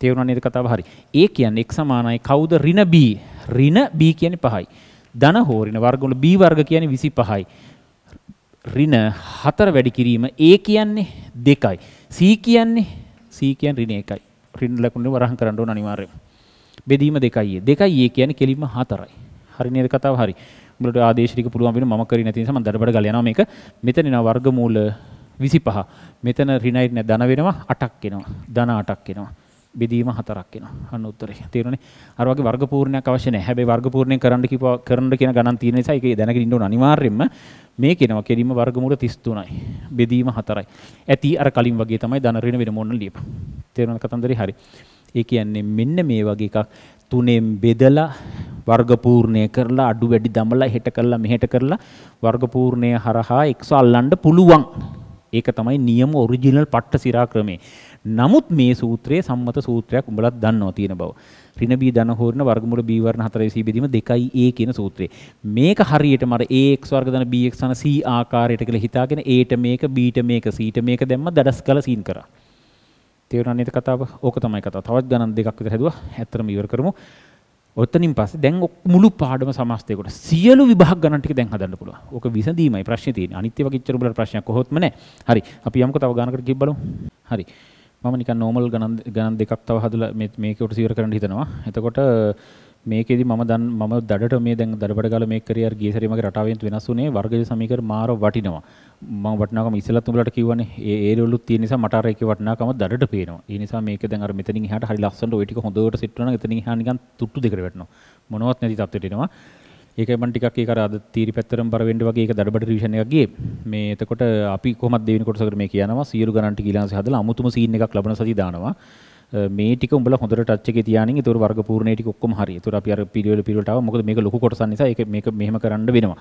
තේරුණා නේද කතාව හරි ඒ කියන්නේ x සමානයි කවුද ඍණ b ඍණ b කියන්නේ 5යි ධන හෝ ඍණ වර්ග වල b වර්ග කියන්නේ 25යි ඍණ 4 වැඩි කිරීම a කියන්නේ 2යි c කියන්නේ c කියන්නේ ඍණ 1යි ඍණ ලකුණු වරහන් කරන්න ඕන අනිවාර්යයෙන් බෙදීම 2යි 2යි කියන්නේ කෙලින්ම 4යි හරි නේද කතාව හරි. උඹලට ආදේශනික පුළුවන් වෙන මම කරේ නැති නිසා මම දඩබඩ ගාලා යනවා මේක. මෙතන එනවා වර්ගමූල 25. මෙතන ඍණයි නැ ධන වෙනවා 8ක් එනවා. ධන 8ක් එනවා. බෙදීම 4ක් එනවා. අන්න උත්තරේ. තේරුණනේ? අර වගේ වර්ගපූර්ණයක් අවශ්‍ය නැහැ. හැබැයි වර්ගපූර්ණයෙන් කරන්න කිව්වා කරන්න කියන ගණන් තියෙන නිසා ඒක දැනගෙන ඉන්න ඕන අනිවාර්යයෙන්ම. මේක එනවා කෙලින්ම වර්ගමූල 33යි. බෙදීම 4යි. ඇති අර කලින් වගේ තමයි ධන ඍණ වෙන මොන්න ලියපන්. තේරුණා කතන්දරේ හරි. ඒ කියන්නේ මෙන්න මේ වගේ එකක් තුනෙන් බෙදලා වර්ගපූර්ණය කරලා අඩු වැඩි දමලා හෙට කරලා මෙහෙට කරලා වර්ගපූර්ණය හරහා x අල්ලන්න පුළුවන්. ඒක තමයි නියම ඔරිජිනල් පට්ට සිරා ක්‍රමේ. නමුත් මේ සූත්‍රයේ සම්මත සූත්‍රයක් උඹලත් දන්නවා තියෙන බව. ඍණ B ධන හෝරණ වර්ගමූල B වර්ණ 4AC බෙදීම 2A කියන සූත්‍රය. මේක හරියටම අර AX වර්ග ධන BX ධන C ආකාරයට කියලා හිතාගෙන Aට මේක Bට මේක Cට මේක දැම්ම දඩස් කළා සීන් කරා. තේරුණා නේද කතාව? ඕක තමයි කතාව. තවත් ගණන් දෙකක් විතර හැදුවා. ඇත්තටම ඉවර කරමු. ඔත්තනින් පස්සේ දැන් මුළු පාඩම සමස්තයකට සියලු විභාග ගණන් ටික දැන් හදන්න පුළුවන්. ඕක විසඳීමයි ප්‍රශ්නේ තියෙන්නේ. අනිත් ඒවා කිච්චර බලන ප්‍රශ්නයක් කොහොත්ම නැහැ. හරි. අපි යමුකෝ තව ගණනකට ගිහින් බලමු. හරි. මම නිකන් normal ගණන් ගණන් දෙකක් තව හදලා මේ මේකට සීවර කරන්න හිතනවා. එතකොට මේකෙදි මම දැන් මම දඩට මේ දැන් දඩබඩ ගාලා මේක කරේ අර ගිය සැරේ මගේ රටාවෙන් වෙනස් වුණේ වර්ගජ සමීකරණ මාර වටිනවා මම වටිනාකම ඉස්සෙල්ලත් උඹලට කිව්වනේ ඒ ඒ ලෙවලුත් තියෙන නිසා මට අර ඒකේ වටිනාකම දඩට පේනවා ඒ නිසා මේක දැන් අර මෙතනින් එහාට හරි ලස්සනට ওই ටික හොඳට සෙට් වෙනවා එතනින් එහා නිකන් තුට්ටු දෙකට වැටෙනවා මොනවත් නැති තත්ත්වයට එනවා ඒකයි මම ටිකක් ඒක අර අද තීරි පැත්තරම බර වෙන්න වගේ ඒක දඩබඩ රිවිෂන් එකක් ගියේ මේ එතකොට අපි කොහොමද දෙවෙනි කොටසකට මේ කියනවා සියලු ගණන් ටික ඊළඟට හදලා අමුතුම සීන් එකක් ලබන සතිය දානවා මේ ටික උඹලා හොඳට ටච් එකේ තියානින් ඒතර වර්ග පූර්ණේ ටික ඔක්කොම හරි. ඒතර අපි අර පිළිවෙල පිළිවෙලට ආවා. මොකද මේක ලොකු කොටසක් නිසා ඒක මේක මෙහෙම කරන්න වෙනවා.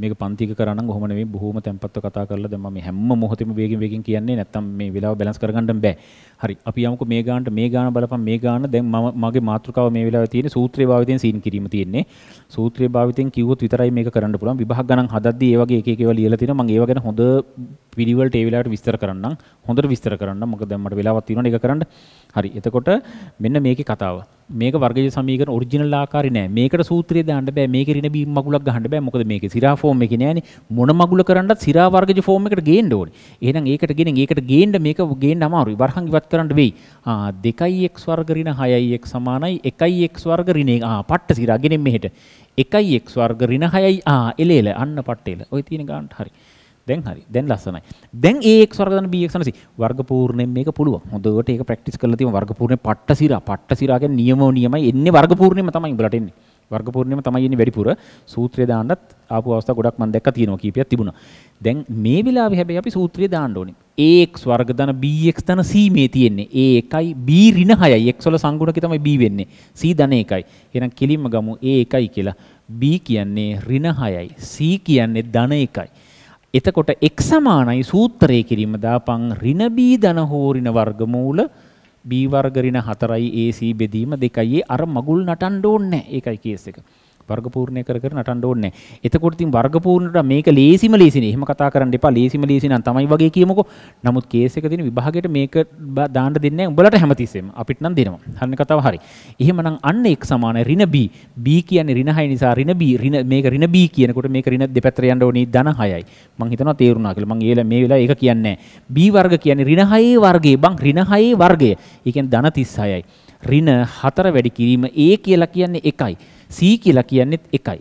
මේක පන්තික කරන්න හොම මේ බොහොම තැන්පත්ව කතා කරලා දැන් මම හැම මොහොතෙම වේගෙන් වේගෙන් කියන්නේ නැත්තම් මේ වෙලාව බැලන්ස් කරගන්න බෑ. හරි. අපි යමුකෝ මේ ගානට මේ ගාන බලපන් මේ ගාන දැන් මම මගේ මාතෘකාව මේ වෙලාවේ තියෙන්නේ සූත්‍රයේ භාවිතයෙන් සීන් කිරීම තියෙන්නේ. සූත්‍රයේ භාවිතයෙන් කිව්වොත් විතරයි මේක කරන්න පුළුවන්. විභාග ගණන් හදද්දී ඒ වගේ එක එක ඒවා ලියලා තිනවා. මම ඒව ගැන හොඳ පිළිවෙලට ඒ වෙලාවට විස්තර කරන්නම්. හොඳට විස්තර කරන්නම්. මොකද දැන් මට වෙලාවක් තියෙනවනේ ඒක කරන්න. හරි. එතකොට මෙන්න මේකේ කතාව. මේක වර්ගජ සමීකරණ ඔරිජිනල් ආකාරي නෑ. මේකට සූත්‍රය දාන්න බෑ. මේකේ රින බීම් මකුලක් ගහන්න බෑ. මොකද මේකේ සිරා ෆෝම් එක නෑන මොන මගුල කරන්නත් සිරාවර්ගජ ෆෝම් එකට ගේන්න ඕන එහනම් ඒකට ගෙන ඒකට ගේන්ඩ මේක ගේන්න අමාරු වර්හන් ඉවත් කරන්න වෙයි දෙකයි එක් වර්ගරින හයයි එක් සමානයි එකයි එක් වර්ගරිනේ පට්ට සිරාගෙනෙන් මෙහෙට එකයි එක් වර්ගරින හයයි එලේල අන්න පට්ටේල ඔය තියෙන ගාන්ට හරි දැන් හරි දැන් ලස්සනයි දැන් ඒක් වර්ගන බීක් සනසි වර්ගපූර්ණයෙන් මේක පුළුවන් හොඳට ඒක ප්‍රැක්ටිස් කරලා තියෙන වර්ගපූර්ණේ පට්ට සිරා පට්ට සිරාගේ නියම නියමයි එන්නේ වර්ගපූර්ණයම තමයි උඹලට එන්නේ වර්ගපූර්ණයම තමයි ඉන්නේ වැඩිපුර සූත්‍රය දාන්නත් ආපු අවස්ථා ගොඩක් මම දැක්කා තියෙනවා කීපයක් තිබුණා. දැන් මේ වෙලාවේ හැබැයි අපි සූත්‍රය දාන්න ඕනේ. AX වර්ග ධන BX ධන C මේ තියෙන්නේ. A එකයි B ඍණ 6යි. X වල සංගුණකේ තමයි B වෙන්නේ. C ධන 1යි. එහෙනම් කෙලින්ම ගමු A එකයි කියලා. B කියන්නේ ඍණ 6යි. C කියන්නේ ධන 1යි. එතකොට X සමානයි සූත්‍රයේ කිරීම දාපන් ඍණ B ධන හෝ ඍණ වර්ගමූල 6 B වර්ග ඍණ 4යි AC බෙදීම 2යි අර මගුල් නටන්න ඕනේ ඒකයි කේස් එක. වර්ගපූර්ණය කර කර නටන්න ඕනේ. එතකොට ඉතින් වර්ගපූර්ණට මේක ලේසිම ලේසිනේ. එහෙම කතා කරන්න එපා. ලේසිම ලේසි නම් තමයි වගේ කියමුකෝ. නමුත් කේස් එක තියෙන විභාගයට මේක දාන්න දෙන්නේ නැහැ. උඹලට හැමතිස්සෙම අපිට නම් දෙනවා. හරිනේ කතාව හරි. එහෙමනම් අන්න x සමානයි ඍණ b. b කියන්නේ ඍණ 6 නිසා ඍණ b ඍණ මේක ඍණ b කියනකොට මේක ඍණ දෙපැත්තට යන්න ඕනේ ධන 6යි. මම හිතනවා තේරුණා කියලා. මම ඒල මේ වෙලාව ඒක කියන්නේ නැහැ. b වර්ග කියන්නේ ඍණ 6 වර්ගය. බං ඍණ 6 වර්ගය. ඒ කියන්නේ ධන 36යි. ඍණ 4 වැඩි කිරීම a කියලා කියන්නේ 1යි. C කියලා කියන්නේත් එකයි.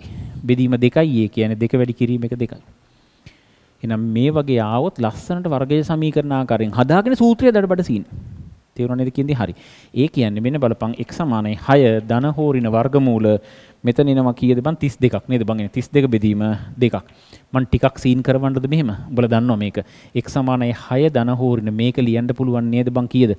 බෙදීම දෙකයි ඒ කියන්නේ දෙක වැඩි කිරීම එක දෙකයි. එහෙනම් මේ වගේ ආවොත් ලස්සනට වර්ගය සමීකරණ ආකාරයෙන් හදාගෙන සූත්‍රය දඩබඩ සීන. තේරුණා නේද කියන්නේ හරි. ඒ කියන්නේ මෙන්න බලපං x 6 ධන හෝරින වර්ගමූල මෙතන එනවා කීයද බං 32ක් නේද බං එන්නේ 32 බෙදීම දෙකක්. මම ටිකක් සීන් කරවන්නද මෙහෙම. උඹලා දන්නවා මේක. x 6 ධන හෝරින මේක ලියන්න පුළුවන් නේද බං කීයද?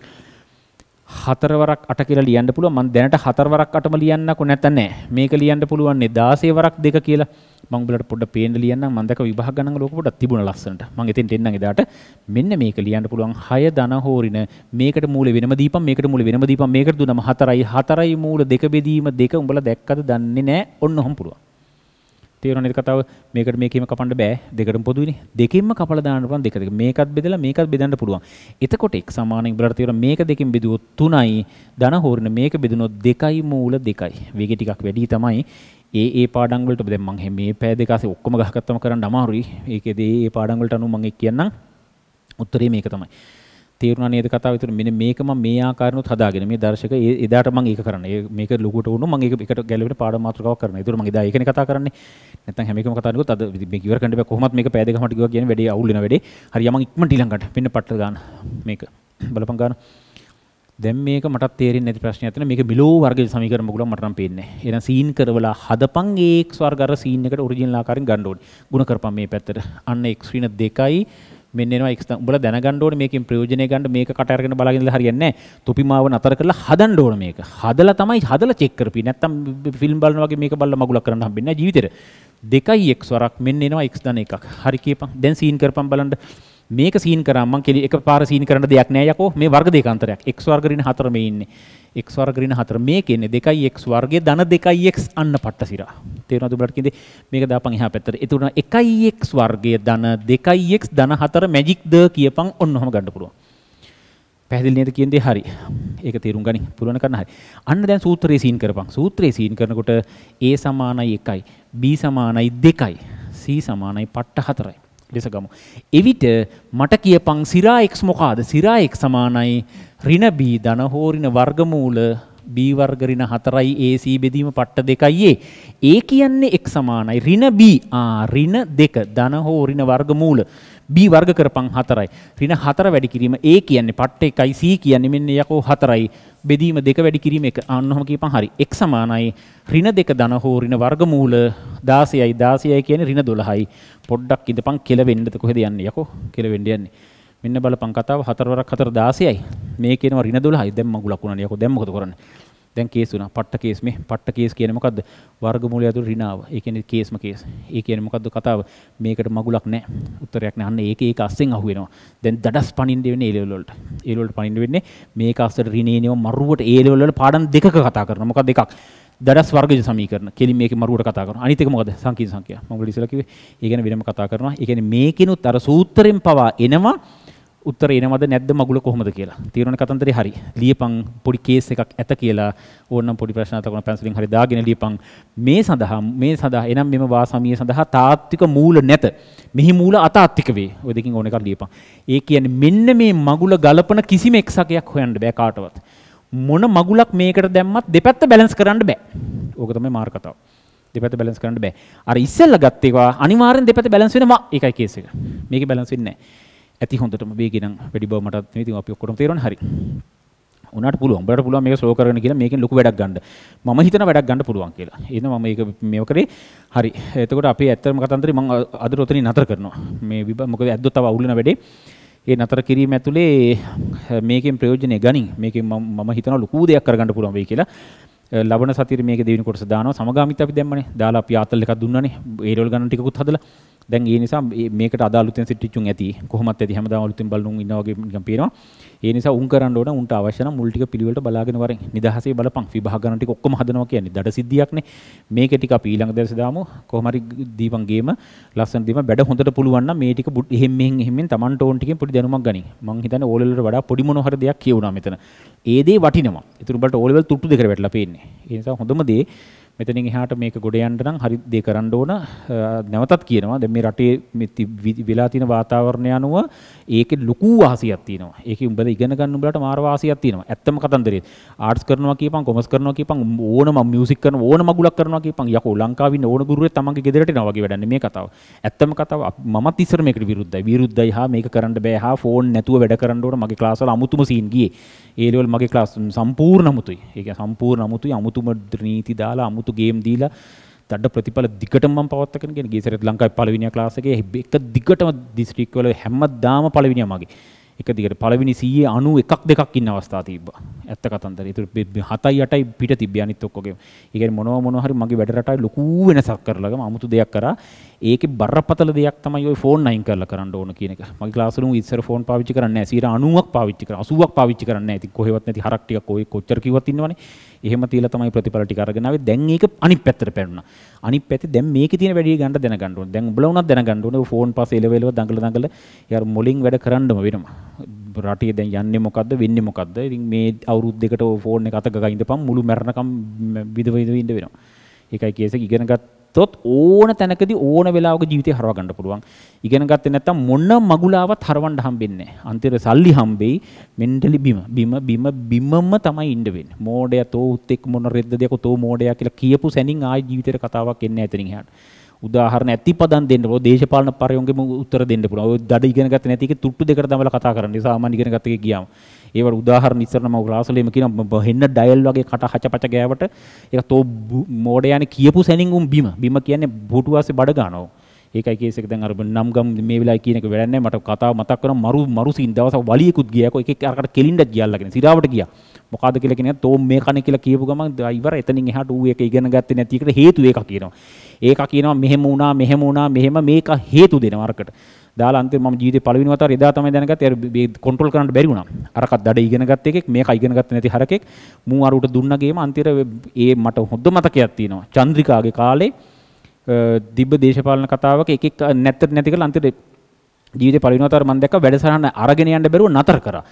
හතරවරක් අට කියලා ලියන්න පුළුවන් මම දැනට හතරවරක් අටම ලියන්නකො නැත නෑ මේක ලියන්න පුළුවන් නේ 16 වරක් දෙක කියලා මම උඹලට පොඩ්ඩක් පේන්න ලියන්නම් මම දැක විභාග ගණන් ලෝක පොඩ්ඩක් තිබුණා ලස්සනට මම එතෙන්ට එන්නම් එදාට මෙන්න මේක ලියන්න පුළුවන් 6 ධන හෝරින මේකට මූල වෙනම දීපම් මේකට මූල වෙනම දීපම් මේකට දුන්නම 4යි 4යි මූල දෙක බෙදීම දෙක උඹලා දැක්කද දන්නේ නෑ ඔන්න ඔහොම පුළුවන් තේරෙනවද කතාව? මේකට මේකෙම කපන්න බෑ. දෙකටම පොදුයිනේ. දෙකෙන්ම කපලා දාන්න පුළුවන් දෙක දෙක. මේකත් බෙදලා මේකත් බෙදන්න පුළුවන්. එතකොට x සමාන ඉබ්‍රට තියෙන මේක දෙකෙන් බෙදුවොත් 3යි. ධන හෝරණ මේක බෙදුනොත් 2යි මූල 2යි. වේගය ටිකක් වැඩි තමයි. ඒ ඒ පාඩම් වලට දැන් මම මේ පෑ දෙක අසේ ඔක්කොම ගහගත්තම කරන්න අමාරුයි. ඒකේදී ඒ පාඩම් වලට අනුව මම කියන්නම්. උත්තරේ මේක තමයි. තේරුණා නේද කතාව විතර මෙන්න මේක මම මේ ආකාරනොත් හදාගෙන මේ දර්ශක එදාට මම ඒක කරන්නේ. මේක ලොකුට වුණොත් මම ඒක එකට ගැලවෙන පාඩම් මාතෘකාවක් කරනවා. ඒතර මම එදා ඒකනේ කතා කරන්නේ. නැත්නම් හැම එකම කතා කරනකොත් අද මේක ඉවර කරන්න බෑ කොහොමත් මේක පෑදේ ගමට ගියා කියන්නේ වැඩේ අවුල් වෙන වැඩේ. හරි යමන් ඉක්මනට ඊළඟට මෙන්න පට්ට ගන්න. මේක බලපන් ගන්න. දැන් මේක මටත් තේරෙන්නේ නැති ප්‍රශ්නයක් තියෙනවා. මේක බිලෝ වර්ගයේ සමීකරණ මොකලක් මට නම් පේන්නේ. එහෙනම් සීන් කරවලා හදපන් ඒ x වර්ග අර සීන් එකට ඔරිජිනල් ආකාරයෙන් ගන්න ඕනේ. ಗುಣ කරපන් මේ පැත්තට. අන්න x ඍණ 2යි මෙන්නවා එක් උඹලා දැනගන්න ඕනේ මේකෙන් ප්‍රයෝජනය ගන්න මේක කට අරගෙන බලාගෙන ඉඳලා හරියන්නේ නැහැ. තුපි මාව නතර කරලා හදන්න ඕනේ මේක. හදලා තමයි හදලා චෙක් කරපි. නැත්තම් ෆිල්ම් බලන වගේ මේක බලලා මගුලක් කරන්න හම්බෙන්නේ නැහැ ජීවිතේට. දෙකයි x වරක් මෙන්න එනවා x ධන එකක්. හරි කියපන්. දැන් සීන් කරපන් බලන්න. මේක සීන් කරා මං කෙලි එකපාර සීන් කරන්න දෙයක් නෑ යකෝ. මේ වර්ග දෙක අතරයක්. x වර්ග ඍණ 4 මේ ඉන්නේ. x වර්ග ඍණ 4 මේ කියන්නේ 2x වර්ගයේ ධන 2x අන්න පට්ටසිරා තේරුණාද ඔයාලට කියන්නේ මේක දාපන් එහා පැත්තට ඒ තුන 1x වර්ගයේ ධන 2x ධන 4 මැජික් ද කියපන් ඔන්න ඔහම ගන්න පුළුවන් පැහැදිලි නේද කියන්නේ හරි ඒක තේරුම් ගනි පුළුවන් කරන්න හරි අන්න දැන් සූත්‍රයේ සීන් කරපන් සූත්‍රයේ සීන් කරනකොට a සමානයි 1යි b සමානයි 2යි c සමානයි පට්ට 4යි ලෙස ගමු. එවිට මට කියපං සිරා x මොකාද? සිරා x සමානයි ඍණ b ධන හෝරින වර්ගමූල b වර්ග ඍණ 4යි ac බෙදීම පට්ට 2යි a කියන්නේ x සමානයි ඍණ b ආ ඍණ 2 ධන හෝරින වර්ගමූල B වර්ග කරපන් 4යි. ඍණ 4 වැඩි කිරීම A කියන්නේ පට්ට 1යි C කියන්නේ මෙන්න යකෝ 4යි. බෙදීම 2 වැඩි කිරීම 1. අන්න ඔහම කියපන් හරි. x සමානයි ඍණ 2 ධන හෝ ඍණ වර්ගමූල 16යි 16යි කියන්නේ ඍණ 12යි. පොඩ්ඩක් ඉඳපන් කෙලවෙන්නද කොහෙද යන්නේ යකෝ? කෙලවෙන්න යන්නේ. මෙන්න බලපන් කතාව 4 වරක් 4 16යි. මේ කියනවා ඍණ 12යි. දැන් මගුලක් උනනේ යකෝ. දැන් මොකද කරන්නේ? දැන් කේස් වුණා. පට්ට කේස් මේ පට්ට කේස් කියන්නේ මොකද්ද? වර්ගමූලය ඇතුළේ ඍණාව. ඒ කියන්නේ කේස්ම කේස්. ඒ කියන්නේ මොකද්ද කතාව? මේකට මගුලක් නැහැ. උත්තරයක් නැහැ. අන්න ඒක ඒක අස්සෙන් අහුවෙනවා. දැන් දඩස් පණින්න වෙන්නේ ඒ ලෙවල් වලට. ඒ ලෙවල් වලට පණින්න වෙන්නේ මේක අස්සට ඍණේනියම මරුවට ඒ ලෙවල් වල පාඩම් දෙකක කතා කරනවා. මොකද්ද එකක්? දඩස් වර්ගජ සමීකරණ. කෙලින් මේකේ මරුවට කතා කරනවා. අනිත් එක මොකද්ද? සංකීර්ණ සංඛ්‍යා. මම ඔයාලට ඉස්සෙල්ලා කිව්වේ. ඒ ගැන වෙනම කතා කරනවා. ඒ කියන්නේ මේකිනුත් අර සූත්‍රයෙන් පවා එනවා උත්තර එනවද නැද්ද මගුල කොහොමද කියලා. තීරණ කතන්දරේ හරි. ලියපන් පොඩි කේස් එකක් ඇත කියලා ඕනනම් පොඩි ප්‍රශ්න අතකොන පැන්සලින් හරි දාගෙන ලියපන්. මේ සඳහා මේ සඳහා එනම් මෙම වාසමිය සඳහා තාත්වික මූල නැත. මෙහි මූල අතාත්වික වේ. ඔය දෙකකින් ඕන එකක් ලියපන්. ඒ කියන්නේ මෙන්න මේ මගුල ගලපන කිසිම එක්සකයක් හොයන්න බෑ කාටවත්. මොන මගුලක් මේකට දැම්මත් දෙපැත්ත බැලන්ස් කරන්න බෑ. ඕක තමයි මාර කතාව. දෙපැත්ත බැලන්ස් කරන්න බෑ. අර ඉස්සෙල්ලා ගත්තේවා අනිවාර්යෙන් දෙපැත්ත බැලන්ස් වෙනවා. ඒකයි කේස් එක. මේකේ බැලන්ස් වෙන්නේ නැහැ. ඇති හොඳටම වේගෙනම් වැඩි බව මට තේරෙනවා. ඉතින් අපි ඔක්කොටම තේරෙනවා හරි. උනාට පුළුවන්. උඹලට පුළුවන් මේක ස්ලෝ කරගෙන කියලා මේකෙන් ලොකු වැඩක් ගන්න. මම හිතන වැඩක් ගන්න පුළුවන් කියලා. එහෙනම් මම මේක මේව කරේ. හරි. එතකොට අපි ඇත්තම කතන්දරේ මම අද රොතනින් නතර කරනවා. මේ විභාග මොකද ඇද්දොත් තව අවුල් වෙන වැඩේ. ඒ නතර කිරීම ඇතුලේ මේකෙන් ප්‍රයෝජනෙ ගනින්. මේකෙන් මම මම හිතනවා ලොකු දෙයක් කරගන්න පුළුවන් වෙයි කියලා. ලබන සතියේ මේක දෙවෙනි කොටස දානවා. සමගාමීත් අපි දැම්මනේ. දාලා අපි ආතල් එකක් දුන්නානේ. ඒ රෝල් ගන්න ටිකකුත් හදලා. දැන් ඒ නිසා මේකට අදාළුතෙන් සිටිච්චුන් ඇති කොහොමත් ඇති හැමදාම අලුතෙන් බලනුන් ඉන්නා වගේ නිකන් පේනවා ඒ නිසා උන් කරන්න ඕන උන්ට අවශ්‍ය නම් මුල් ටික පිළිවෙලට බලාගෙන වරෙන් නිදහසේ බලපන් විභාග ගන්න ටික ඔක්කොම හදනවා කියන්නේ දඩ සිද්ධියක්නේ මේක ටික අපි ඊළඟ දවසේ දාමු කොහොම හරි දීපන් ගේම ලස්සන දීම වැඩ හොඳට පුළුවන් නම් මේ ටික එහෙම් මෙහෙන් එහෙම්ෙන් Taman ටෝන් ටිකෙන් පොඩි දැනුමක් ගනින් මං හිතන්නේ ඕ ලෙවල් වලට වඩා පොඩි මොන හරි දෙයක් කියුණා මෙතන ඒ දේ වටිනවා ඒතුරු බලට ඕ ලෙවල් තුට්ටු දෙකකට වැටලා පේන්නේ ඒ නිසා හොඳම දේ මෙතනින් එහාට මේක ගොඩ යන්න නම් හරි දේ කරන්න ඕන නැවතත් කියනවා දැන් මේ රටේ වෙලා තියෙන වාතාවරණය අනුව ඒකේ ලොකු වාසියක් තියෙනවා. ඒකේ උඹලා ඉගෙන ගන්න උඹලට මාර වාසියක් තියෙනවා. ඇත්තම කතන්දරේ. ආර්ට්ස් කරනවා කියපන්, කොමර්ස් කරනවා කියපන්, ඕනම මියුසික් කරන ඕන මගුලක් කරනවා කියපන්. යකෝ ලංකාවේ ඉන්න ඕන ගුරුවරයෙක් තමන්ගේ ගෙදරට එනවා වගේ වැඩන්නේ මේ කතාව. ඇත්තම කතාව මමත් ඉස්සර මේකට විරුද්ධයි. විරුද්ධයි හා මේක කරන්න බෑ හා ෆෝන් නැතුව වැඩ කරන්න ඕන මගේ ක්ලාස් වල අමුතුම සීන් ගියේ. ඒ ලෙවල් මගේ ක්ලාස් සම්පූර්ණ අමුතුයි. ඒ කියන්නේ සම්පූර්ණ අමුතුයි. අමුතුම නීති දාලා අමුතු ගේම් දීලා දඩ ප්‍රතිඵල දිගටම මම පවත්වාගෙන ගියේ. ගිය සැරේත් ලංකාවේ පළවෙනි ක්ලාස් එකේ එක දිගටම දිස්ත්‍රික් වල හැමදාම පළවෙනියා මගේ. එක දිගට පළවෙනි 191ක් දෙකක් ඉන්න අවස්ථා තිබ්බා. ඇත්ත කතන්දරේ. ඒතර 7යි 8යි පිට තිබ්බේ අනිත් ඔක්කොගේම. ඒ කියන්නේ මොනවා මොනවා හරි මගේ වැඩ රටාවේ ලොකු වෙනසක් කරලා ගම 아무තු දෙයක් කරා. ඒකේ බරපතල දෙයක් තමයි ওই ෆෝන් අයින් කරලා කරන්න ඕන කියන එක. මගේ ක්ලාස් රූම් ඉස්සර ෆෝන් පාවිච්චි කරන්නේ නැහැ. 90ක් පාවිච්චි කරා. 80ක් පාවිච්චි කරන්නේ නැහැ. ඉතින් කොහෙවත් නැති හරක් ටිකක් ඔය කොච්චර කිව්වත් ඉන්නවනේ. එහෙම තියලා තමයි ප්‍රතිඵල ටික අරගෙන ආවේ. දැන් ඒක අනිත් පැත්තට පැනුණා. අනිත් පැත්තේ දැන් මේකේ තියෙන වැඩි ගන්න දැනගන්න ඕනේ. දැන් උඹලා උනත් දැනගන්න ඕනේ. ෆෝන් පස්සේ එලවෙලව දඟල දඟල යාර මුලින් වැඩ කරන්නම වෙනවා. රටේ දැන් යන්නේ මොකද්ද වෙන්නේ මොකද්ද? ඉතින් මේ අවුරුදු දෙකට ෆෝන් එක අතක ගහින්දපම් මුළු මැරණකම් විදවිද ඉඳ වෙනවා. ඒකයි කේස එක ඉගෙනගත් ගත්තොත් ඕන තැනකදී ඕන වෙලාවක ජීවිතය හරව ගන්න පුළුවන්. ඉගෙන ගත්තේ නැත්නම් මොන මගුලාවත් හරවන්න හම්බෙන්නේ නැහැ. අන්තිමට සල්ලි හම්බෙයි මෙන්ටලි බිම. බිම බිම බිමම තමයි ඉන්න වෙන්නේ. මෝඩයා තෝ උත් එක් මොන රෙද්දද යකෝ තෝ මෝඩයා කියලා කියපු සැනින් ආයි ජීවිතේට කතාවක් එන්නේ නැහැ එතනින් එහාට. උදාහරණ ඇති පදන් දෙන්න පුළුවන් දේශපාලන පරයොන්ගෙම උත්තර දෙන්න පුළුවන්. ඔය දඩ ඉගෙන ගත්ත නැති එක තුට්ටු දෙකට තමයි කතා කරන්නේ. සාමාන්‍ය ඉගෙන ගත්ත එකේ ගියාම. ඒවට උදාහරණ ඉස්සරන මම ක්ලාස්වලෙම කියනවා හෙන්න ඩයල් වගේ කට හචපච ගෑවට ඒක තෝ මෝඩ යන්නේ කියපු සැනින් උම් බිම. බිම කියන්නේ බෝටුවාසේ බඩ ගන්නවා. ඒකයි කේස් එක දැන් අර නම් ගම් මේ වෙලාවේ කියන එක වැඩක් නැහැ මට කතාව මතක් කරන මරු මරු සීන් දවසක් වලියෙකුත් ගියා කො එක එක අරකට කෙලින්ඩක් ගියාලාගෙන සිරාවට ගියා මොකද්ද කියලා කියන්නේ තෝ මේ කන කියලා කියපු ගමන් ඉවර එතනින් එහාට ඌ එක ඉගෙන ගත්තේ නැති එකට හේතු ඒක කියනවා ඒක කියනවා මෙහෙම වුණා මෙහෙම වුණා මෙහෙම මේක හේතු දෙනවා අරකට දාලා අන්තිම මම ජීවිතේ පළවෙනි වතාවට එදා තමයි දැනගත්තේ අර මේ කන්ට්‍රෝල් කරන්න බැරි වුණා. අරකත් දඩ ඉගෙන ගත්ත එකෙක් මේක ඉගෙන ගත්තේ නැති හරකෙක් මූ අර උට දුන්න ගේම අන්තිර ඒ මට හොඳ මතකයක් තියෙනවා. චන්ද්‍රිකාගේ කාලේ තිබ්බ දේශපාලන කතාවක එක එක නැත්තර නැති කරලා අන්තිමට ජීවිතේ පරිණතතර මම දැක්ක වැඩසටහන අරගෙන යන්න බැරුව නතර කරා.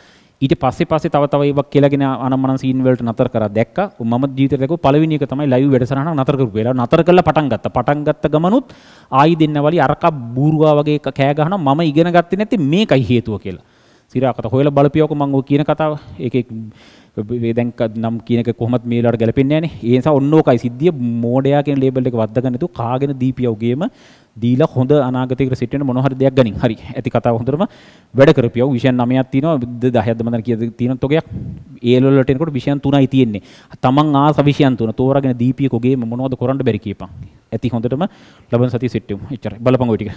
ඊට පස්සේ පස්සේ තව තව ඒවක් කියලාගෙන අනම්මන සීන් වලට නතර කරා දැක්කා. මම ජීවිතේ දැකපු පළවෙනි එක තමයි ලයිව් වැඩසටහන නතර කරපු වෙලාව. නතර කරලා පටන් ගත්තා. පටන් ගත්ත ගමනුත් ආයි දෙන්න වලි අරක බූරුවා වගේ කෑ ගහනවා මම ඉගෙන ගත්තේ නැති මේකයි හේතුව කියලා. සිරාකට හොයලා බලපියවක මම ඔය කියන කතාව. ඒකේ වේදැන් නම් කියනක කොහොමත් මේ ලට ගැලපෙන්නේ නැහැ ඒ නිසා ඔන්නෝකයි සිද්ධිය මෝඩයා කියන ලේබල් එක වද්දාගන්න තු කාගෙන දීපියවගේම දීලා හොඳ අනාගතයකට සිට වෙන මොන හරි දෙයක් ගනින් හරි ඇති කතාව හොඳටම වැඩ කරපියව විෂයන් 9ක් තියෙනවා 10ක්ද මන්ද කියද තියෙන තොගයක් ඒ ලෙවල් වලට එනකොට විෂයන් 3යි තියෙන්නේ තමන් ආස විෂයන් 3 තෝරාගෙන දීපියකෝගේ මොනවද කරන්න බැරි කියපන් ඇති හොඳටම ලබන සතිය සෙට් වෙමු එච්චරයි බලපන් ඔය ටික